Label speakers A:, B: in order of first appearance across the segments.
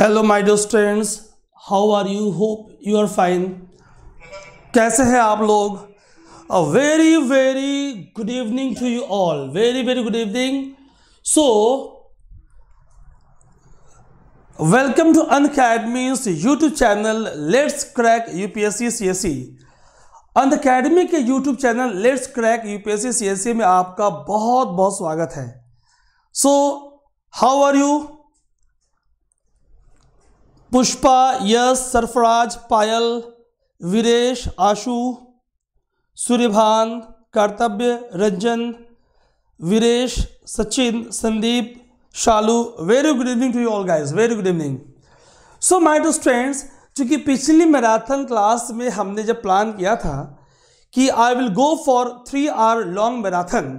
A: Hello my dear students how are you hope you are fine कैसे हैं आप लोग a very very good evening to you all very very good evening so welcome to Unacademy YouTube channel let's crack UPSC CSC Unacademy के YouTube channel let's crack UPSC CSC में आपका बहुत बहुत स्वागत है so how are you Pushpa Yash Sarfaraz Payal Veeresh Ashu Suryabhan Kartavya Ranjan Veeresh Sachin Sandeep Shalu very good evening to you all guys very good evening so my to students चूँकि पिछली marathon class में हमने जब प्लान किया था कि I will go for three hour long marathon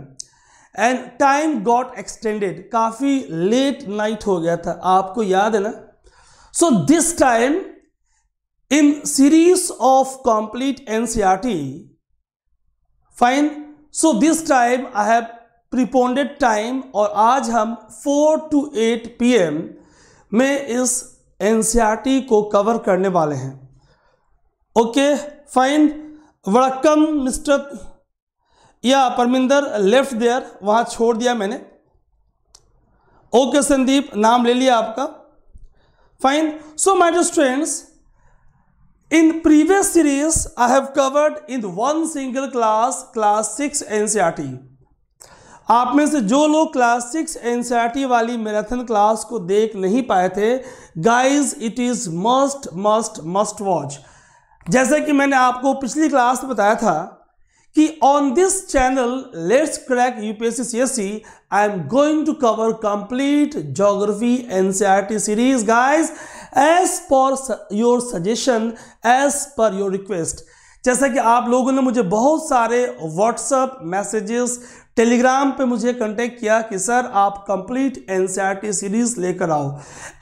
A: and time got extended काफ़ी late night हो गया था आपको याद है ना So this time in series of complete NCRT, fine. So this time I have preponed time और aaj hum 4 to 8 pm mein is ncrt ko cover karne wale hain okay fine वड़क्कम mister या Paraminder left there वहां छोड़ दिया मैंने okay Sandeep नाम ले लिया आपका Fine. So, my dear students, in previous series, I have covered in one single class, class 6 NCRT. आप में से जो लोग क्लास सिक्स टी वाली मैराथन क्लास को देख नहीं पाए थे guys it is must must must watch जैसे कि मैंने आपको पिछली क्लास में बताया था कि on this channel let's crack UPSC CSC I am going to cover complete geography NCERT series guys as per your suggestion as per your request जैसा कि आप लोगों ने मुझे बहुत सारे व्हाट्सएप मैसेजेस टेलीग्राम पे मुझे कांटेक्ट किया कि सर आप कंप्लीट एनसीईआरटी सीरीज लेकर आओ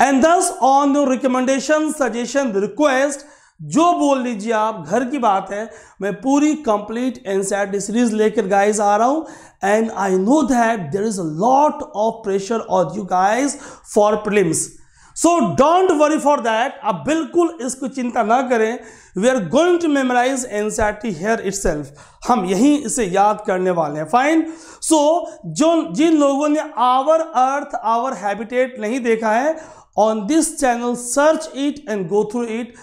A: and thus on your recommendation suggestion request जो बोल लीजिए आप घर की बात है मैं पूरी कंप्लीट एनसेट सीरीज लेकर गाइस आ रहा हूं and I know that there is a lot of pressure on you guys for prelims so don't worry for that आप बिल्कुल इसको चिंता ना करें we are going to memorize NCERT here self हम यहीं इसे याद करने वाले हैं फाइन सो so, जो जिन लोगों ने आवर अर्थ आवर हैबिटेट नहीं देखा है on this channel search it and go through it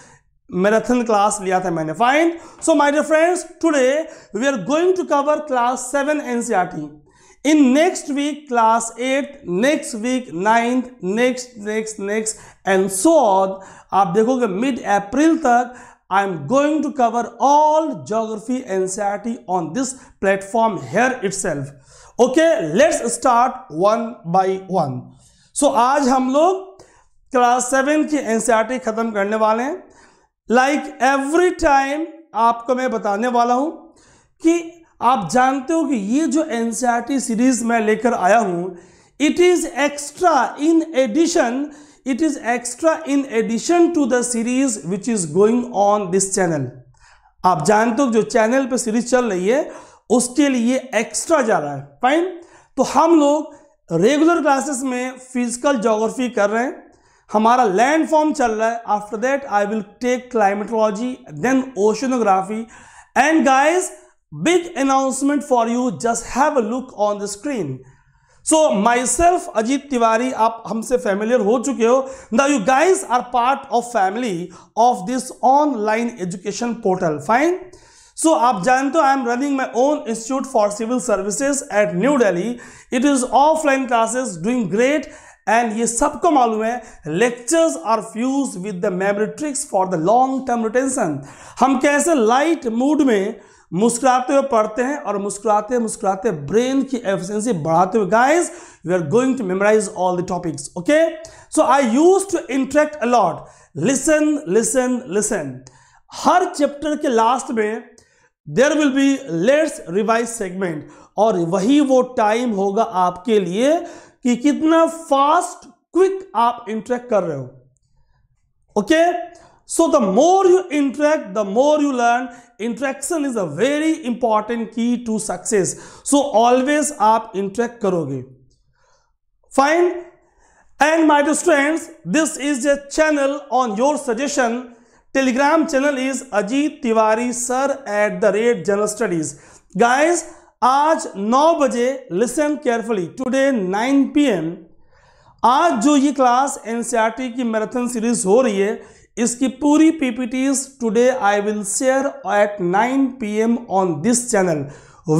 A: marathon class लिया था मैंने fine so my dear friends today we are going to cover class seven NCERT in next week class eight next week ninth next next next and so on आप देखोगे mid April तक cover all geography N C R T on this platform here itself okay let's start one by one so आज हम लोग class seven की NCERT e खत्म करने वाले हैं लाइक एवरी टाइम आपको मैं बताने वाला हूं कि आप जानते हो कि ये जो एनसीईआरटी सीरीज e मैं लेकर आया हूं it is extra in addition it is extra in addition to the series which is going on this channel आप जानते हो जो चैनल पे सीरीज चल रही है उसके लिए एक्स्ट्रा जा रहा है फाइन तो हम लोग रेगुलर क्लासेस में फिजिकल जोग्राफी कर रहे हैं हमारा लैंड फॉर्म चल रहा है after that I will take climatology then oceanography and guys big announcement for you just have a look on the screen so myself Ajit Tiwari आप हमसे फेमिलियर हो चुके हो ना you guys are part of family of this online education portal fine so आप जानते हो I am running my own institute for civil services at New Delhi it is offline classes doing great and ये सबको मालूम है lectures are fuse with the memory tricks for the long term retention हम कैसे light mood में मुस्कुराते हुए पढ़ते हैं और मुस्कुराते मुस्कुराते ब्रेन की एफिशिएंसी बढ़ाते हुए guys we are going to memorize all the topics okay so I use to interact a lot listen listen listen हर चैप्टर के लास्ट में there will be let's revise segment और वही वो टाइम होगा आपके लिए कि कितना फास्ट क्विक आप इंटरेक्ट कर रहे हो okay so the more you interact the more you learn interaction is a very important key to success so always आप इंटरेक्ट करोगे fine and my students this is a channel on your suggestion Telegram channel is Ajit Tiwari sir at the rate general studies guys आज 9 बजे listen carefully today 9 PM आज जो ये class NCERT e की marathon series हो रही है इसकी पूरी PPTs today I will share at 9 PM on this channel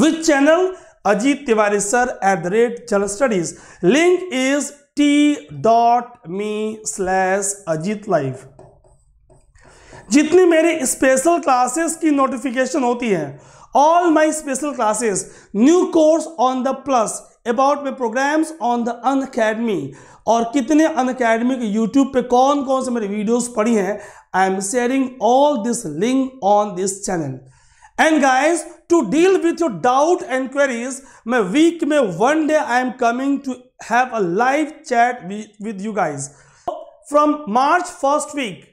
A: which channel Ajit Tiwari sir at the rate general studies link is T dot me slash Ajit live जितनी मेरी स्पेशल क्लासेस की notification होती है all my special classes, new course on the plus, about my programs on the Unacademy और कितने अन Unacademy के YouTube पे कौन कौन से मेरी वीडियोज पढ़ी हैं I am sharing all this link on this channel and guys to deal with your doubt and queries मैं वीक में one day I am coming to have a live chat with you guys from March first week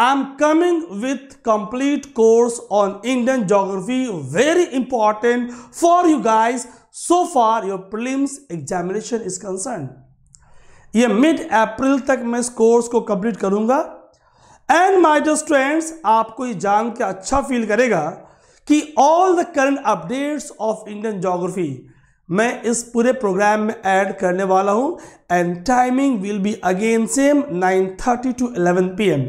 A: I am coming with complete course on Indian geography very important for you guys so far your prelims examination is concern ये mid April तक मैं इस course को complete करूंगा and my dear students आपको ये जान के अच्छा फील करेगा कि all the current updates of Indian geography मैं इस पूरे प्रोग्राम में ऐड करने वाला हूं एंड timing will be again same 9:30 to 11 PM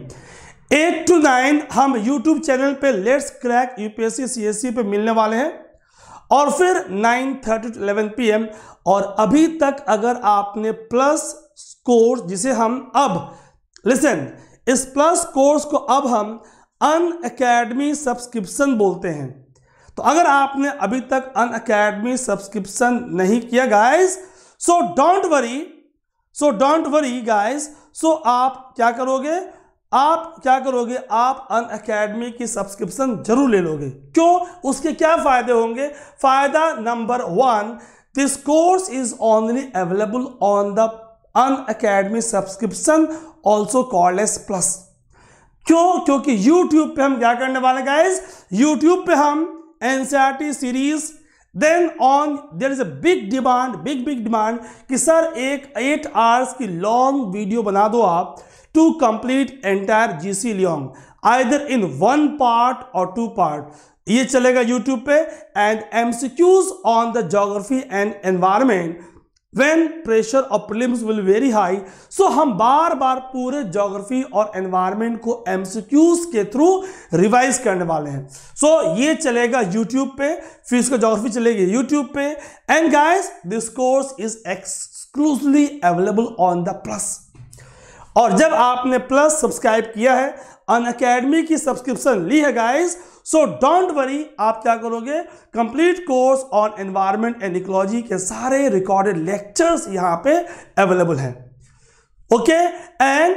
A: eight to nine हम यूट्यूब चैनल पे लेट्स क्रैक यूपीएससी सीएससी पे मिलने वाले हैं और फिर nine thirty to eleven P और अभी तक अगर आपने प्लस कोर्स जिसे हम अब लिसन इस प्लस कोर्स को अब हम अन अकेडमी सब्सक्रिप्शन बोलते हैं तो अगर आपने अभी तक अन अकेडमी सब्सक्रिप्शन नहीं किया guys so don't worry so don't worry guys so आप क्या करोगे आप क्या करोगे आप अन अकेडमी की सब्सक्रिप्शन जरूर ले लोगे क्यों उसके क्या फायदे होंगे फायदा number one this course is only available on the Unacademy subscription also call S plus क्यों क्योंकि YouTube पे हम क्या करने वाले गाइज YouTube पे हम T series then on there is a big demand big big demand कि सर एक एट आवर्स की लॉन्ग वीडियो बना दो आप to complete entire GC Leong either in one part or two part. ये चलेगा YouTube पे and MCQs on the geography and environment when pressure of prelims will very high. So हम बार बार पूरे geography और environment को MCQs के through revise करने वाले हैं So ये चलेगा YouTube पे फिर इसका geography चलेगी YouTube पे and guys this course is exclusively available on the plus और जब आपने प्लस सब्सक्राइब किया है अन अकेडमी की सब्सक्रिप्शन ली है गाइस सो डोंट वरी आप क्या करोगे complete course on environment and ecology के सारे रिकॉर्डेड लेक्चर्स यहाँ पे अवेलेबल हैं ओके एंड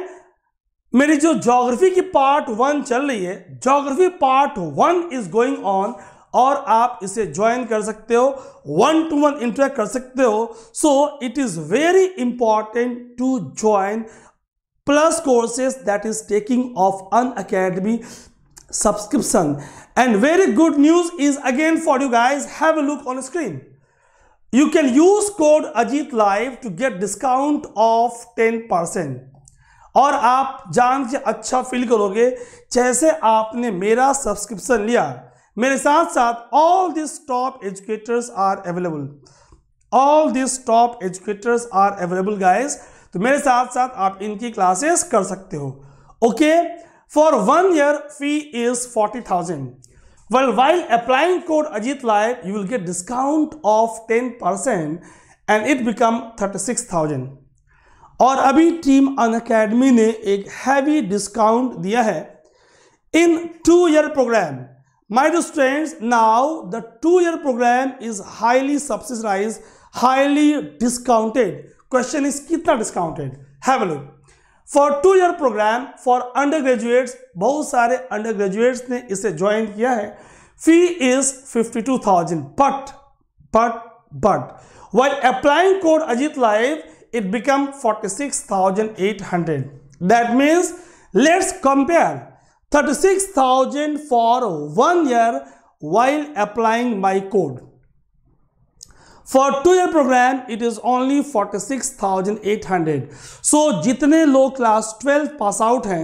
A: मेरी जो जोग्राफी की पार्ट वन चल रही है geography part one is going on और आप इसे ज्वाइन कर सकते हो वन टू वन इंटरेक्ट कर सकते हो so it is very important to join plus courses that is taking of an academy subscription and very good news is again for you guys have a look on screen you can use code ajit live to get discount of 10 percent. और आप जान के अच्छा feel करोगे जैसे आपने मेरा subscription लिया मेरे साथ साथ all this top educators are available all this top educators are available guys तो मेरे साथ साथ आप इनकी क्लासेस कर सकते हो okay for one year fee is forty thousand well while applying code Ajit live you will get discount of ten percent and it become thirty six thousand और अभी टीम अन अकेडमी ने एक हैवी डिस्काउंट दिया है in two year program my dear students, now the two year program is highly subsidize highly discounted question is कितना discounted है look for two year program for under graduates बहुत सारे under graduates ने इसे join किया है fee is fifty two thousand but but but by applying code Ajit live it become forty six thousand eight hundred that means let's compare thirty six thousand for one year while applying my code for two year program it is only forty six thousand eight hundred so जितने लोग class twelve pass out हैं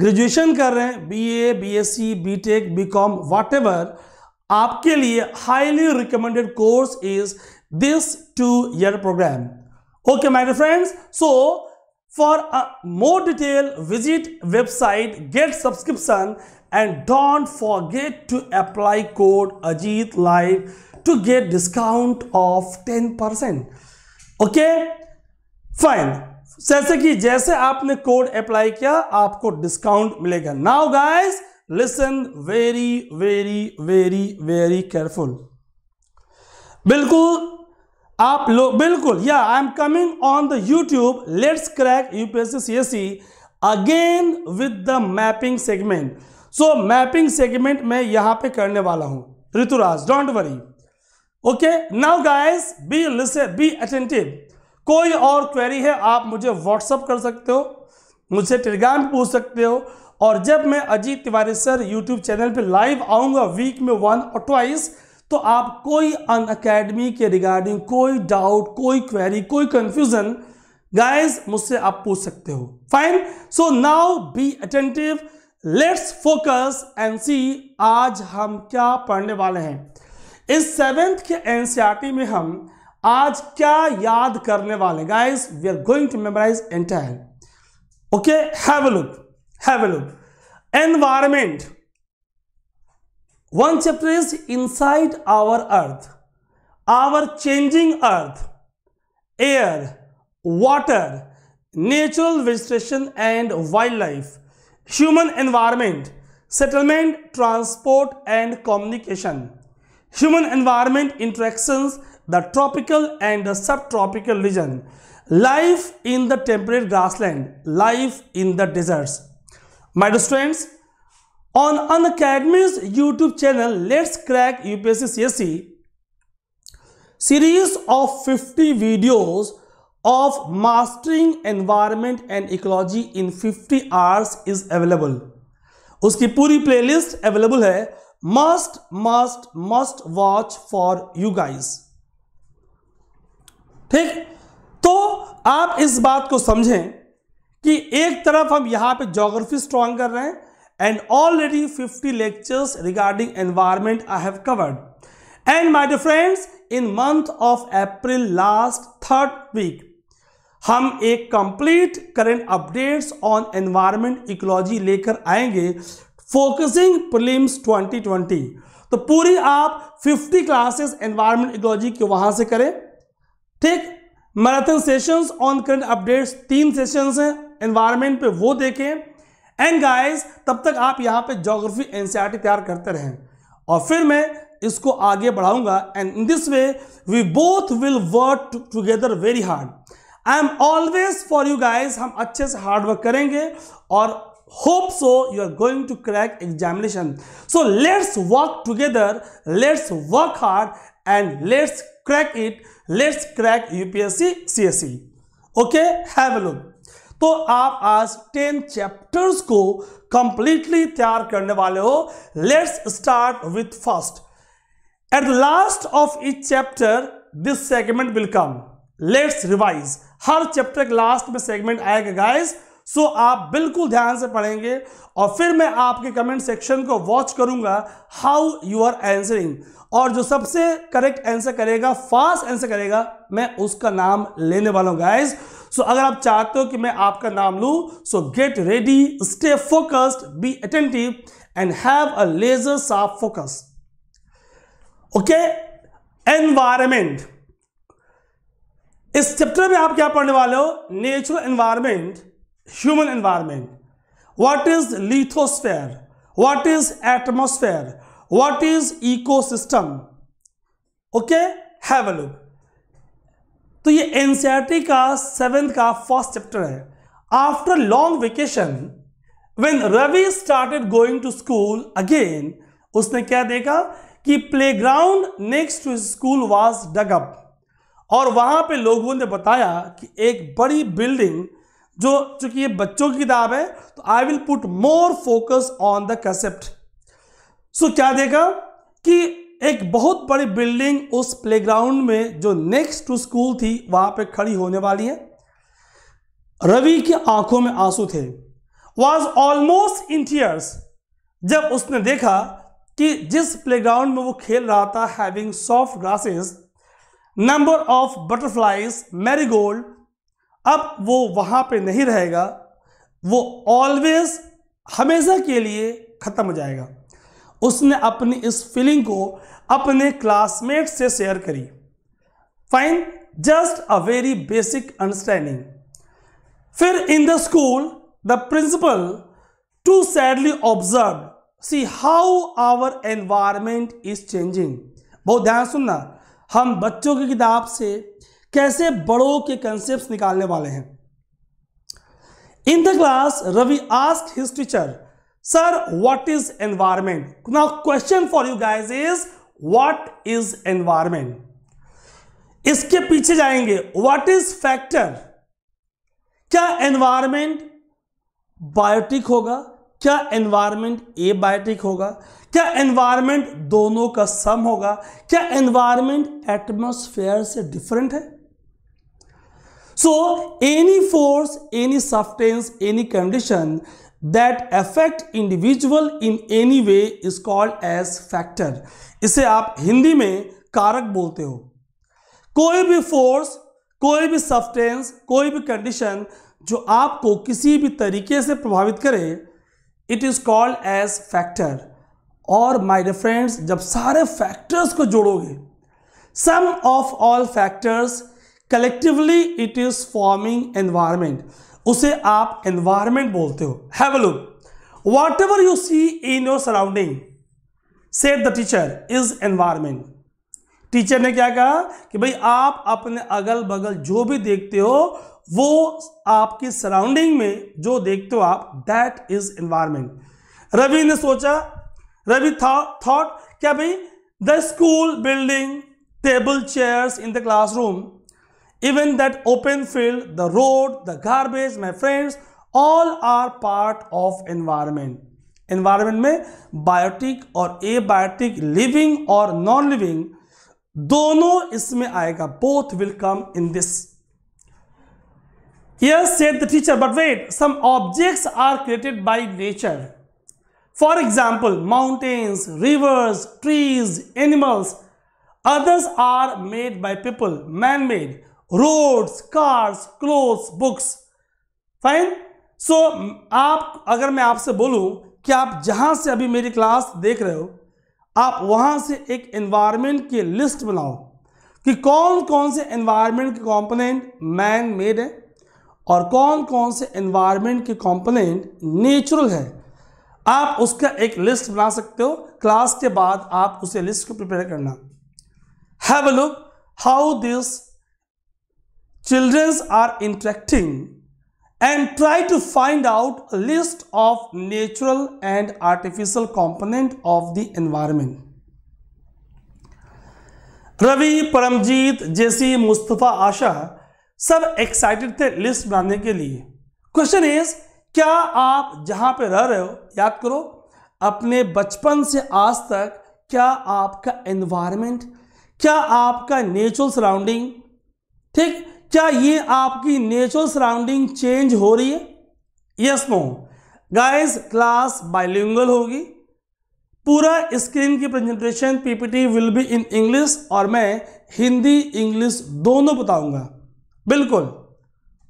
A: graduation कर रहे हैं B A B S C B tech B com whatever आपके लिए highly recommended course is this two year program okay my friends so for more detail visit website get subscription and don't forget to apply code Ajit live to get discount of 10% okay fine जैसे कि जैसे आपने code apply किया आपको discount मिलेगा now guys listen very very very very careful बिल्कुल आप लोग बिल्कुल या I am coming on the YouTube let's crack UPSC C S C again with the mapping segment so mapping segment मैं यहां पे करने वाला हूं Rituraj don't worry okay now guys be लिसे बी अटेंटिव कोई और क्वेरी है आप मुझे व्हाट्सअप कर सकते हो मुझसे टेलीग्राम पूछ सकते हो और जब मैं Ajit Tiwari sir YouTube channel पे लाइव आऊँगा वीक में वन और ट्वाइस तो आप कोई अन अकेडमी के रिगार्डिंग कोई डाउट कोई क्वेरी कोई कन्फ्यूज़न गाइज मुझसे आप पूछ सकते हो fine so now be attentive let's focus and see आज हम क्या पढ़ने वाले हैं इस सेवेंथ के एनसीईआरटी e में हम आज क्या याद करने वाले guys we are going to memorise entire okay have a look have a look environment one chapter is inside our earth our changing earth air water natural vegetation and wildlife human environment settlement transport and communication human environment interactions, the tropical and the subtropical region, life in the temperate grassland, life in the deserts. My dear students, on Unacademy's YouTube channel, Let's Crack UPSC CSE, series of 50 videos of mastering environment and ecology in 50 hours is available. उसकी पूरी playlist available है must must must watch for you guys ठीक तो आप इस बात को समझें कि एक तरफ हम यहां पे जोग्राफी स्ट्रांग कर रहे हैं and already 50 lectures regarding environment I have covered and my dear friends in month of April last third week हम एक complete current updates on environment ecology लेकर आएंगे फोकसिंग प्रीलिम्स 2020 तो पूरी आप 50 क्लासेस एनवायरमेंट इकोलॉजी के वहां से करें ठीक marathon sessions on current updates तीन सेशंस हैं एनवायरमेंट पे वो देखें एंड गाइस तब तक आप यहाँ पे जोग्राफी एनसीईआरटी e तैयार करते रहें और फिर मैं इसको आगे बढ़ाऊंगा and in this way we both will work together very hard I am always for you guys हम अच्छे से हार्डवर्क करेंगे और hope so you are going to crack examination so let's work together let's work hard and let's crack it let's crack upsc cse okay have a look तो आप आज ten chapters को completely तैयार करने वाले हो let's start with first at the last of each chapter this segment will come let's revise हर chapter के लास्ट में सेगमेंट आएगा गाइस सो आप बिल्कुल ध्यान से पढ़ेंगे और फिर मैं आपके कमेंट सेक्शन को वॉच करूंगा हाउ यू आर एंसरिंग और जो सबसे करेक्ट आंसर करेगा फास्ट आंसर करेगा मैं उसका नाम लेने वाला हूं गाइज सो अगर आप चाहते हो कि मैं आपका नाम लू so get ready stay focused be attentive and have a laser sharp focus okay environment इस चैप्टर में आप क्या पढ़ने वाले हो natural environment human environment what is lithosphere what is atmosphere what is eco ecosystem okay है look तो ये एनसीआरटी e का सेवेंथ का फर्स्ट चैप्टर है after long vacation when Ravi started going to school again उसने क्या देखा कि playground next to school was dug up और वहां पे लोगों ने बताया कि एक बड़ी बिल्डिंग जो चूंकि ये बच्चों की किताब है तो I will put more focus on the concept so क्या देखा कि एक बहुत बड़ी बिल्डिंग उस प्लेग्राउंड में जो नेक्स्ट टू स्कूल थी वहां पे खड़ी होने वाली है रवि की आंखों में आंसू थे वॉज ऑलमोस्ट इन टीयर्स जब उसने देखा कि जिस प्लेग्राउंड में वो खेल रहा था having soft grasses number of butterflies marigold अब वो वहां पे नहीं रहेगा वो ऑलवेज हमेशा के लिए ख़त्म हो जाएगा उसने अपनी इस फीलिंग को अपने क्लासमेट से शेयर करी fine just a very basic understanding फिर in the school the principal to sadly observe see how our environment is changing बहुत ध्यान सुनना हम बच्चों की किताब से कैसे बड़ों के कंसेप्ट निकालने वाले हैं in the class Ravi ask his teacher sir what is environment now question for you guys is what is environment इसके पीछे जाएंगे व्हाट इज फैक्टर क्या एनवायरमेंट बायोटिक होगा क्या एनवायरमेंट ए बायोटिक होगा क्या एनवायरमेंट दोनों का सम होगा क्या एनवायरमेंट एटमोसफेयर से डिफरेंट है so any force any substance any condition that affect individual in any way is called as factor इसे आप हिंदी में कारक बोलते हो कोई भी फोर्स कोई भी सब्सटेंस कोई भी कंडीशन जो आपको किसी भी तरीके से प्रभावित करे it is called as factor और माई डे फ्रेंड्स जब सारे फैक्टर्स को जोड़ोगे sum of all factors collectively it is forming environment उसे आप एनवायरमेंट बोलते हो have a look whatever you see in your surrounding said the teacher is environment teacher ने क्या कहा कि भाई आप अपने अगल बगल जो भी देखते हो वो आपकी सराउंडिंग में जो देखते हो आप दैट इज एनवायरमेंट रवि ने सोचा रवि थॉट क्या भाई the school building table chairs in the classroom Even that open field, the road, the garbage, my friends, all are part of environment. Environment में biotic or abiotic living or non-living दोनों इसमें आएगा both will come in this Yes, said the teacher, but wait, some objects are created by nature. For example, mountains, rivers, trees, animals. Others are made by people, man-made. Roads cars clothes books fine so आप अगर मैं आपसे बोलूं कि आप जहां से अभी मेरी क्लास देख रहे हो आप वहां से एक एनवायरमेंट की लिस्ट बनाओ कि कौन कौन से एनवायरमेंट के कंपोनेंट मैन मेड है और कौन कौन से एनवायरमेंट के कंपोनेंट नेचुरल है आप उसका एक लिस्ट बना सकते हो क्लास के बाद आप उसे लिस्ट को प्रिपेयर करना have a look how this children are interacting and try to find out list of natural and artificial component of the environment Ravi Paramjit जैसी मुस्तफ़ा आशा सब एक्साइटेड थे लिस्ट बनाने के लिए क्वेश्चन इज क्या आप जहां पे रह रहे हो याद करो अपने बचपन से आज तक क्या आपका एनवायरमेंट क्या आपका नेचुरल सराउंडिंग ठीक क्या ये आपकी नेचुरल सराउंडिंग चेंज हो रही है yes no guys class bilingual होगी पूरा स्क्रीन की presentation PPT will be in English और मैं हिंदी इंग्लिश दोनों बताऊंगा बिल्कुल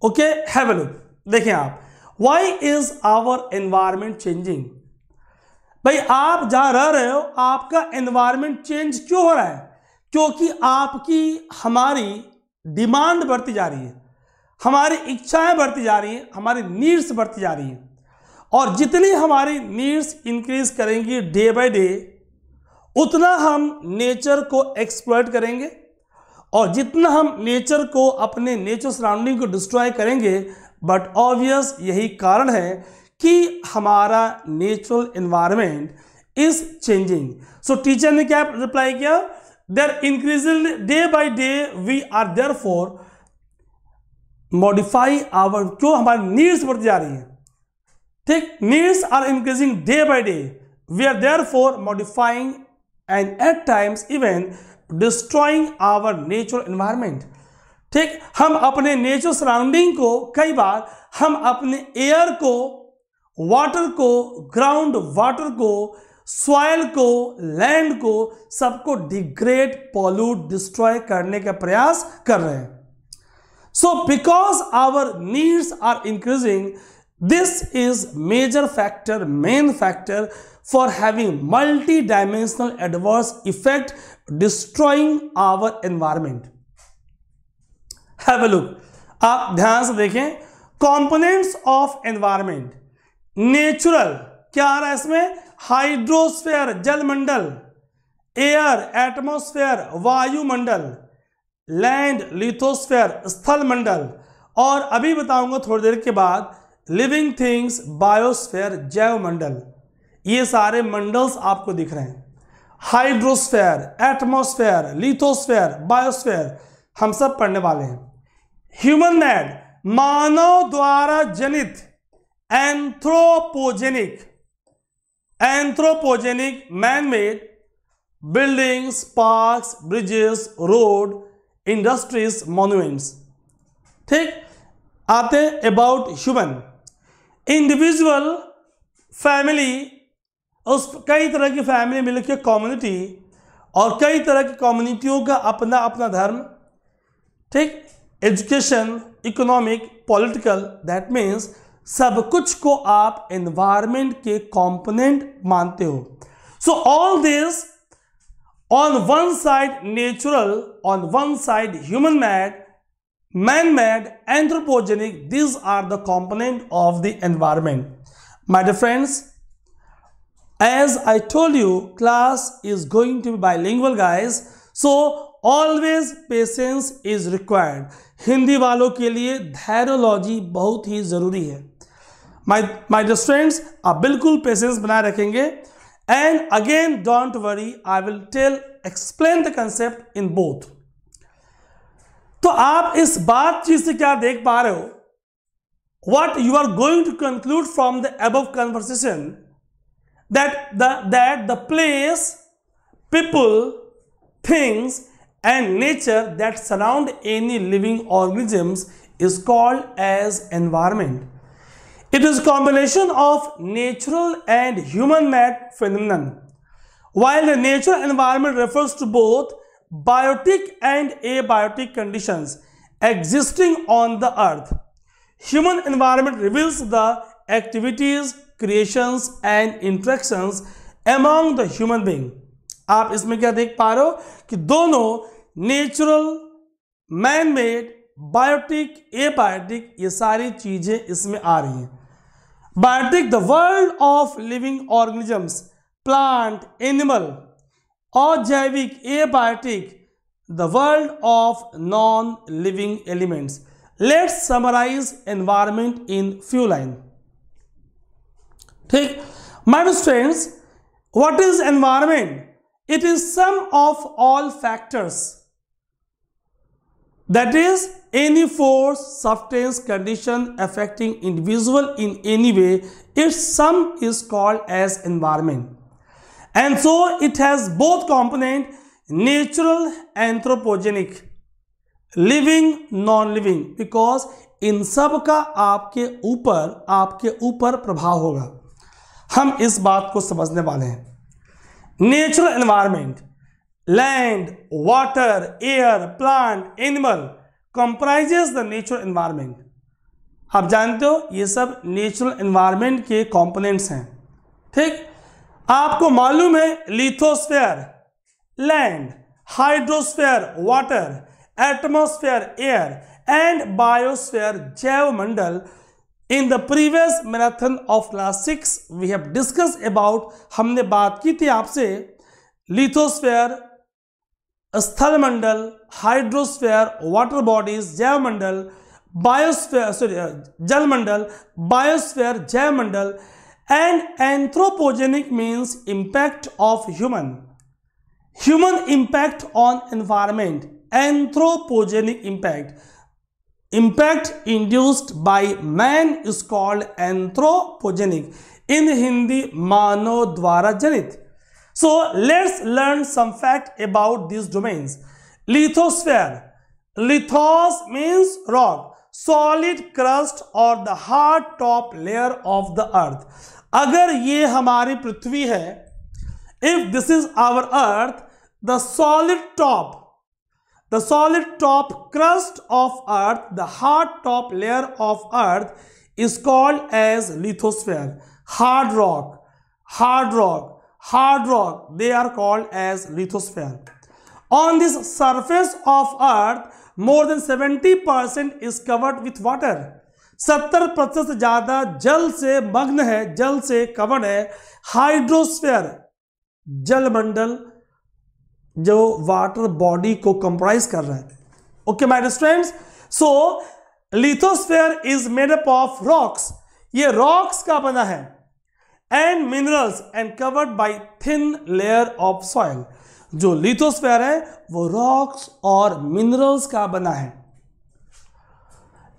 A: ओके हैव लुक देखें आप why is our environment changing भाई आप जहां रह रहे हो आपका एनवायरमेंट चेंज क्यों हो रहा है क्योंकि आपकी हमारी डिमांड बढ़ती जा रही है हमारी इच्छाएं बढ़ती जा रही हैं हमारी नीड्स बढ़ती जा रही हैं और जितनी हमारी नीड्स इंक्रीज करेंगी डे बाय डे उतना हम नेचर को एक्सप्लॉयट करेंगे और जितना हम नेचर को अपने नेचर सराउंडिंग को डिस्ट्रॉय करेंगे बट ऑब्वियस यही कारण है कि हमारा natural environment is changing so teacher ने क्या रिप्लाई किया they're increasing day by day we are therefore modify our क्यों हमारी needs बढ़ती जा रही हैं ठीक needs are increasing day by day we are therefore modifying and at times even destroying our natural environment ठीक हम अपने नेचर सराउंडिंग को कई बार हम अपने एयर को वाटर को ग्राउंड वाटर को सॉयल को लैंड को सबको डिग्रेड पॉल्यूट डिस्ट्रॉय करने का प्रयास कर रहे हैं so because our needs are increasing this is major factor main factor for having multi dimensional adverse effect destroying our environment have a look आप ध्यान से देखें कॉम्पोनेंट्स ऑफ एनवायरमेंट नेचुरल क्या आ रहा है इसमें हाइड्रोस्फेयर जलमंडल एयर एटमोस्फेयर वायुमंडल लैंड लिथोस्फेयर स्थल मंडल और अभी बताऊंगा थोड़ी देर के बाद लिविंग थिंग्स बायोस्फेयर जैव मंडल ये सारे मंडल्स आपको दिख रहे हैं हाइड्रोस्फेयर एटमोस्फेयर लिथोस्फेयर बायोस्फेयर हम सब पढ़ने वाले हैं ह्यूमन मैड मानव द्वारा जनित anthropogenic anthropogenic man made buildings parks, bridges road industries monuments ठीक आते हैं अबाउट ह्यूमन इंडिविजुअल फैमिली उस कई तरह की फैमिली मिलकर कम्युनिटी और कई तरह की कम्युनिटियों का अपना अपना धर्म ठीक education economic political that means सब कुछ को आप एनवायरमेंट के कॉम्पोनेंट मानते हो so all this on one side natural on one side human made man made anthropogenic this are the component of the environment my dear friends as I told you class is going to be bilingual guys so always patience is required Hindi वालों के लिए धैरोलॉजी बहुत ही जरूरी है my my dear friends आप बिल्कुल patience बनाए रखेंगे and again don't worry I will tell explain the concept in both तो आप इस बात चीज से क्या देख पा रहे हो what you are going to conclude from the above conversation that the that the place people things and nature that surround any living organisms is called as environment It is combination of natural and human-made phenomenon. While the natural environment refers to both biotic and abiotic conditions existing on the earth, human environment reveals the activities, creations and interactions among the human being. आप इसमें क्या देख पा रहे हो कि दोनों natural man made biotic abiotic ये सारी चीजें इसमें आ रही हैं Biotic, the world of living organisms, plant, animal, or Jaivik, abiotic, the world of non-living elements. Let's summarize environment in few lines. take my friends what is environment it is sum of all factors that is any force substance condition affecting individual in any way its sum is called as environment and so it has both component natural anthropogenic living non living because इन सब का आपके ऊपर आपके ऊपर प्रभाव होगा हम इस बात को समझने वाले हैं natural environment land water air plant animal comprises the natural environment आप जानते हो ये सब नेचुरल इन्वायरमेंट के कॉम्पोनेंट्स हैं ठीक आपको मालूम है lithosphere land hydrosphere water atmosphere air and biosphere जैवमंडल in the previous marathon of class six we have discuss about हमने बात की थी आपसे लिथोस्फेयर स्थल मंडल हाइड्रोस्फेयर वाटर बॉडीज जैव मंडल बायोस्फेयर सॉरी जल मंडल बायोस्फेयर जैव मंडल and anthropogenic means impact of human human impact on environment anthropogenic impact impact induced by man is called anthropogenic in Hindi मानव द्वारा जनित So let's learn some fact about these domains. Lithosphere. Lithos means rock. Solid crust or the hard top layer of the earth. अगर ये हमारी पृथ्वी है if this is our earth the solid top the solid top crust of earth the hard top layer of earth is called as lithosphere hard rock hard rock hard rock they are called as lithosphere on this surface of earth more than 70% is covered with water 70 प्रतिशत ज्यादा जल से मग्न है जल से कवन है हाइड्रोस्फेयर जलमंडल जो वाटर बॉडी को कंप्राइज कर रहा है okay my students so lithosphere is made up of rocks ये रॉक्स का बना है and minerals and covered by thin layer of soil जो लिथोस्फेयर है वो रॉक्स और मिनरल्स का बना है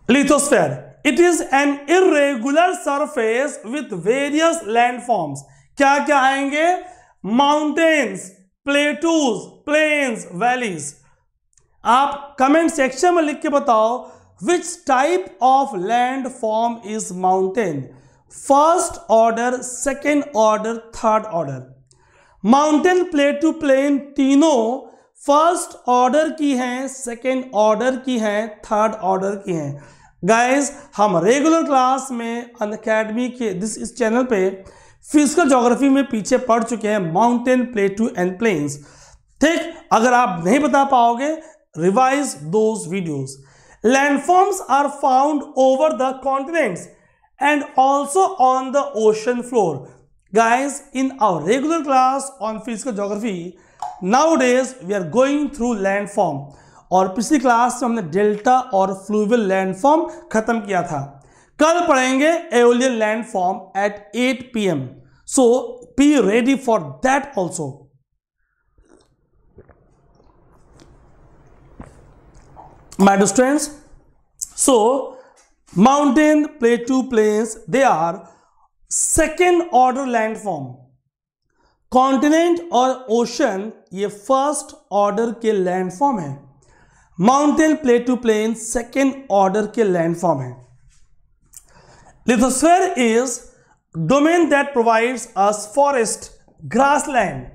A: lithosphere it is an irregular surface with various landforms क्या क्या आएंगे माउंटेन्स प्लेटूज प्लेन्स वैलीज आप कमेंट सेक्शन में लिख के बताओ which type of land form is mountain first order second order third order mountain plateau plain तीनों first order की हैं सेकेंड ऑर्डर की हैं थर्ड ऑर्डर की हैं गाइस हम रेगुलर क्लास में अन अकेडमी के दिस इस चैनल पे फिजिकल जोग्राफी में पीछे पढ़ चुके हैं माउंटेन टू एंड प्लेन्स ठीक अगर आप नहीं बता पाओगे revise those videos landforms are found over the continents and also on the ocean floor. Guys, in our regular class on physical geography, nowadays we are going through landform. और पिछली class में हमने डेल्टा और fluvial landform खत्म किया था कल पढ़ेंगे aeolian landform at 8 PM so be ready for that also my dear students so mountain plate to plains they are second order landform continent or ocean ye first order ke landform hai mountain to plains second order ke landform hai lithosphere is domain that provides us forest grassland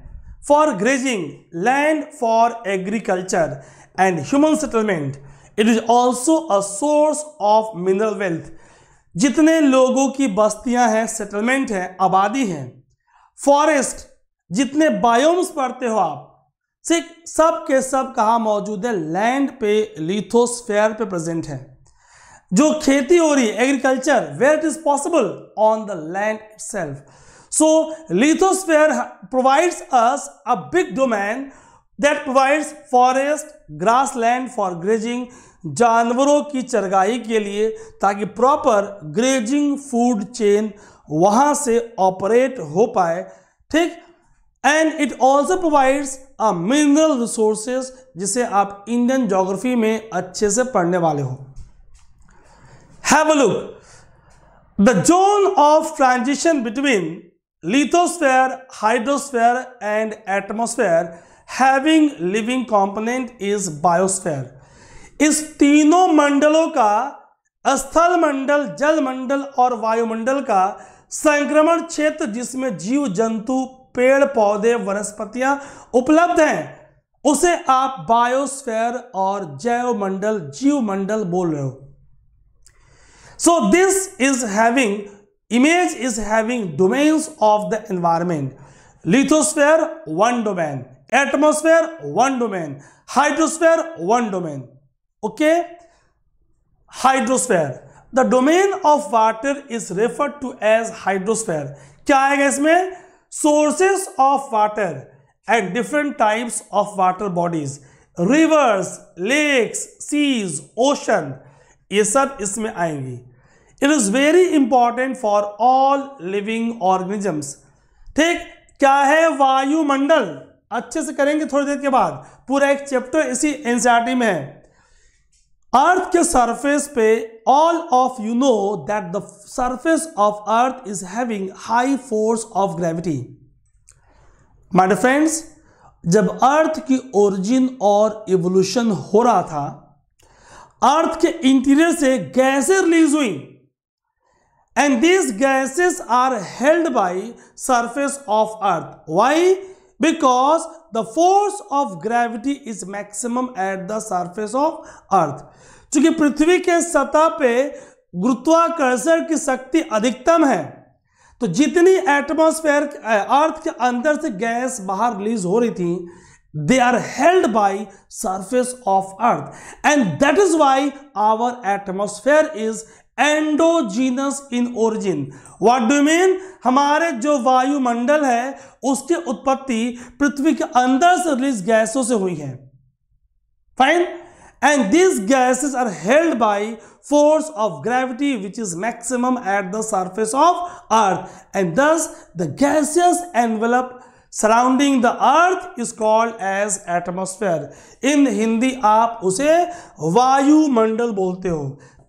A: for grazing land for agriculture and human settlement it is also a source of mineral wealth जितने लोगों की बस्तियां हैं settlement हैं आबादी है forest जितने biomes पढ़ते हो आप सिख सब के सब कहाँ मौजूद है लैंड पे लिथोस्फेयर पे प्रेजेंट है जो खेती हो रही है agriculture where it is possible on the land self so lithosphere provides us a big domain that provides forest grassland for grazing जानवरों की चरगाही के लिए ताकि प्रॉपर ग्रेजिंग फूड चेन वहाँ से ऑपरेट हो पाए ठीक and it also provides a mineral resources जिसे आप इंडियन जोग्राफी में अच्छे से पढ़ने वाले हो have a look the zone of transition between lithosphere hydrosphere and atmosphere having living component is biosphere इस तीनों मंडलों का स्थल मंडल जल मंडल और वायुमंडल का संक्रमण क्षेत्र जिसमें जीव जंतु पेड़ पौधे वनस्पतियां उपलब्ध हैं उसे आप बायोस्फेयर और जैव मंडल जीव मंडल बोल रहे हो so this is having image is having domains of the environment lithosphere one domain atmosphere one domain hydrosphere one domain okay hydrosphere the domain of water is referred to as hydrosphere क्या आएगा इसमें sources of water and different types of water bodies rivers lakes seas ocean ये सब इसमें आएंगी it is very important for all living organisms ठीक क्या है वायुमंडल अच्छे से करेंगे थोड़ी देर के बाद पूरा एक चैप्टर इसी एनसीआरटी में है अर्थ के सरफेस पे all of you know that the surface of earth is having high force of gravity my dear friends जब अर्थ की ओरिजिन और इवोल्यूशन हो रहा था अर्थ के इंटीरियर से गैसें रिलीज हुई and these gases are held by surface of earth why because the force of gravity is maximum at the surface of earth क्योंकि पृथ्वी के सतह पे गुरुत्वाकर्षण की शक्ति अधिकतम है तो जितनी एटमोस्फेयर अर्थ के अंदर से गैस बाहर रिलीज हो रही थी they are held by surface of earth and that is why our atmosphere is endogenous in origin what do mean हमारे जो वायुमंडल है उसकी उत्पत्ति पृथ्वी के अंदर से रिलीज गैसों से हुई है fine and this gases are held by force of gravity which is maximum at the surface of earth and thus the gases envelope surrounding the earth is called as atmosphere in Hindi आप उसे वायुमंडल बोलते हो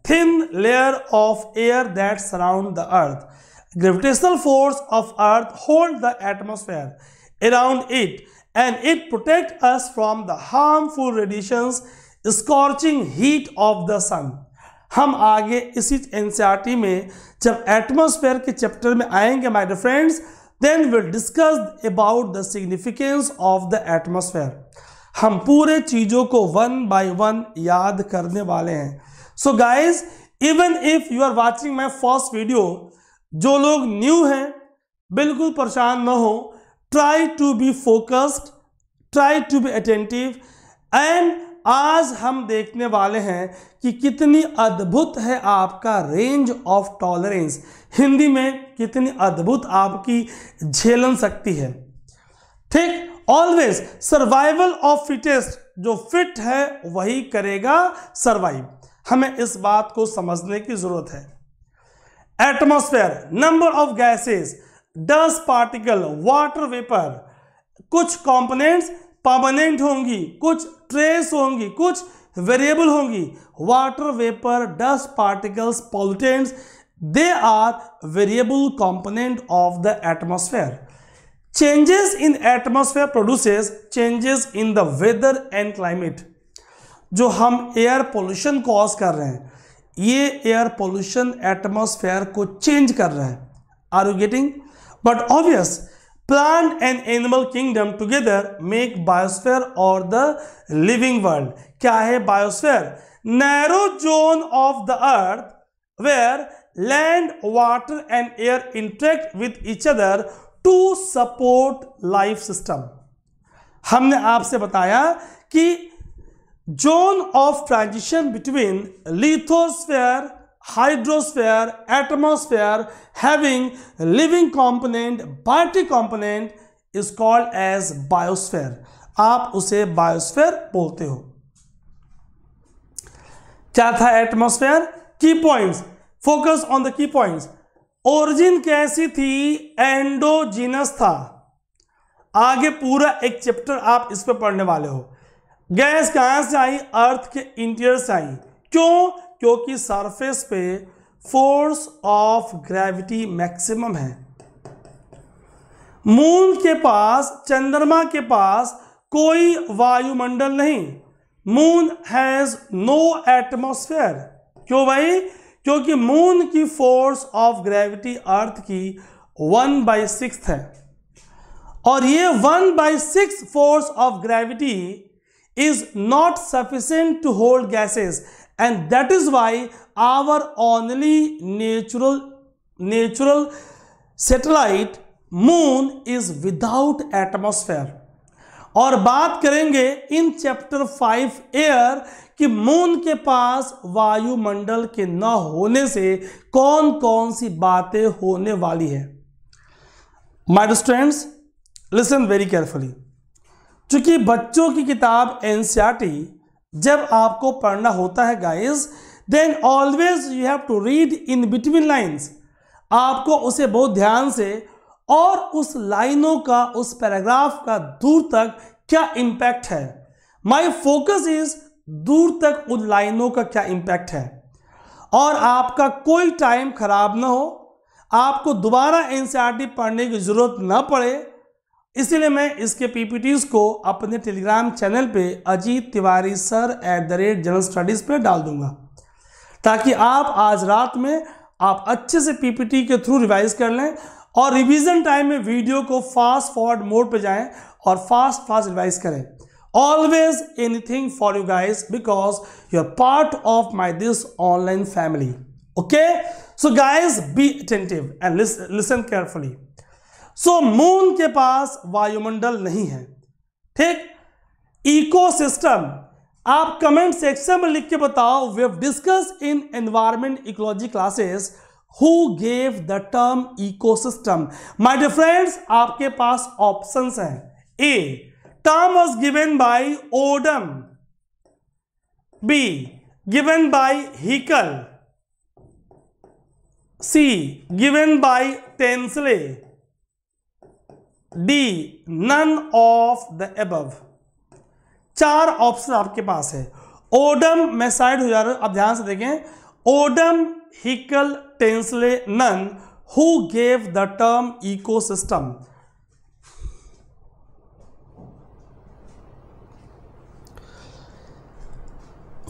A: thin layer of air that surround the earth. Gravitational force of earth hold the atmosphere around it and it protect us from the harmful radiations scorching heat of the sun. हम आगे इसी NCERT में जब atmosphere के chapter में आएंगे my dear friends then will discuss about the significance of the atmosphere हम पूरे चीज़ों को वन बाय वन याद करने वाले हैं so guys even if you are watching my first video जो लोग न्यू हैं बिल्कुल परेशान ना हो try to be focused try to be attentive and आज हम देखने वाले हैं कि कितनी अद्भुत है आपका रेंज ऑफ टॉलरेंस हिंदी में कितनी अद्भुत आपकी झेलन सकती है ठीक ऑलवेज सर्वाइवल ऑफ फिटेस्ट जो फिट है वही करेगा सर्वाइव हमें इस बात को समझने की जरूरत है atmosphere number of gases dust particle water vapour कुछ कंपोनेंट्स परमानेंट होंगी कुछ ट्रेस होंगी कुछ वेरिएबल होंगी water vapour dust particles pollutants they are variable component of the atmosphere changes in atmosphere produces changes in the weather and climate जो हम air pollution cause कर रहे हैं ये एयर पोल्यूशन एटमोसफेयर को चेंज कर रहे हैं are you getting but obvious plant and animal kingdom together make biosphere और द लिविंग वर्ल्ड क्या है biosphere narrow zone of the earth where land water and air interact with each other to support life system हमने आपसे बताया कि zone of transition between lithosphere hydrosphere atmosphere having living component, biotic component is called as biosphere आप उसे biosphere बोलते हो क्या था atmosphere key points focus on the key points origin कैसी थी एंडोजीनस था आगे पूरा एक चैप्टर आप इस पर पढ़ने वाले हो गैस कहाँ से आई अर्थ के इंटीरियर से आई क्यों क्योंकि सरफेस पे फोर्स ऑफ ग्रेविटी मैक्सिमम है मून के पास चंद्रमा के पास कोई वायुमंडल नहीं मून हैज नो एटमोस्फेयर क्यों भाई क्योंकि मून की फोर्स ऑफ ग्रेविटी अर्थ की वन बाई सिक्स है और ये one by six force of gravity is not sufficient to hold gases and that is why our only natural natural satellite moon is without atmosphere और बात करेंगे in chapter five air कि moon के पास वायुमंडल के न होने से कौन कौन सी बातें होने वाली है my students listen very carefully चूंकि बच्चों की किताब एन e जब आपको पढ़ना होता है guys then always you have to read in between lines आपको उसे बहुत ध्यान से और उस लाइनों का उस पैराग्राफ का दूर तक क्या इम्पैक्ट है माई फोकस इज दूर तक उन लाइनों का क्या इम्पैक्ट है और आपका कोई टाइम खराब ना हो आपको दोबारा एन e पढ़ने की ज़रूरत ना पड़े इसीलिए मैं इसके पीपीटीज को अपने टेलीग्राम चैनल पे Ajit Tiwari sir at the rate general studies पे डाल दूंगा ताकि आप आज रात में आप अच्छे से पीपीटी के थ्रू रिवाइज कर लें और रिवीजन टाइम में वीडियो को फास्ट फॉरवर्ड मोड पे जाएं और फास्ट फास्ट रिवाइज करें always anything for you guys because you are part of my this online family okay so guys be attentive and listen carefully so moon के पास वायुमंडल नहीं है ठीक इकोसिस्टम आप कमेंट सेक्शन में लिख के बताओ we have discuss in environment ecology classes who gave the term ecosystem my dear friends आपके पास ऑप्शंस हैं A term was given by Odum B given by Haeckel C given by Tansley D none of the above चार option आपके पास है Odum मैं side हो जा रहा हूं आप ध्यान से देखें Odum Haeckel Tansley none who gave the term ecosystem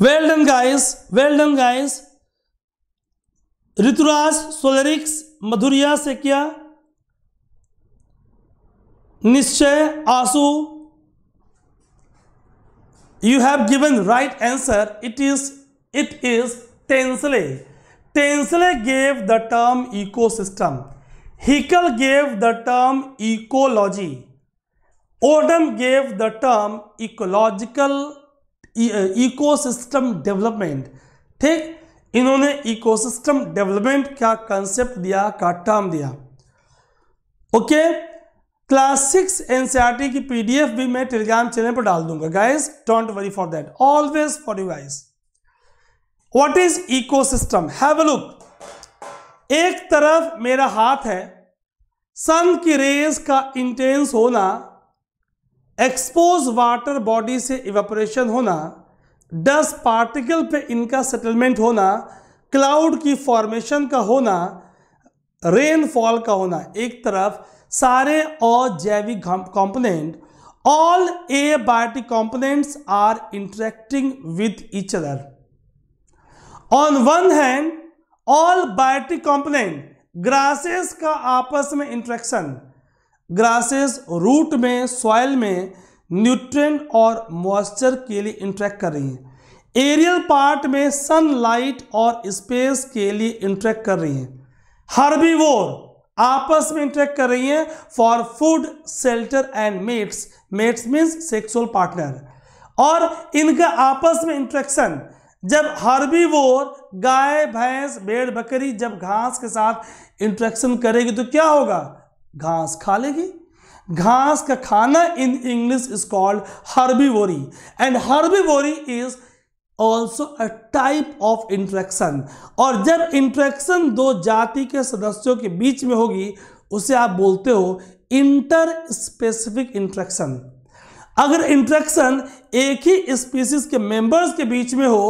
A: well done guys well done guys Rituraj सोलरिक्स मधुरिया से किया Nishchay Ashu you have given right answer it is it is Tansley Tansley gave the term eco system Haeckel gave the term ecology Odum gave the term ecological ecosystem development ठीक इन्होंने ecosystem development का concept दिया का term दिया okay okay? Class six NCERT की PDF भी मैं Telegram channel पर डाल दूंगा guys don't worry for that always for you guys what is ecosystem have a look एक तरफ मेरा हाथ है सन की रेज का इंटेंस होना एक्सपोज वाटर बॉडी से इवेपोरेशन होना डस्ट पार्टिकल पे इनका सेटलमेंट होना क्लाउड की फॉर्मेशन का होना रेनफॉल का होना एक तरफ सारे अजैविक all abiotic components are interacting with each other on one hand all biotic component grasses का आपस में इंट्रैक्शन ग्रासेस रूट में सॉयल में न्यूट्रेंट और मॉइस्चर के लिए इंट्रैक्ट कर रही हैं एरियल पार्ट में सनलाइट और स्पेस के लिए इंट्रैक्ट कर रही हैं हर्बीवोर आपस में इंटरेक्ट कर रही हैं for food shelter and mates mates means sexual partner और इनका आपस में इंट्रैक्शन जब हर्बीवोर गाय भैंस भेड़ बकरी जब घास के साथ इंट्रैक्शन करेगी तो क्या होगा घास खा लेगी घास का खाना in English is called herbivory and herbivory is also a type of interaction और जब इंट्रैक्शन दो जाति के सदस्यों के बीच में होगी उसे आप बोलते हो इंटर स्पेसिफिक इंट्रैक्शन अगर इंट्रैक्शन एक ही स्पीसीज के मेंबर्स के बीच में हो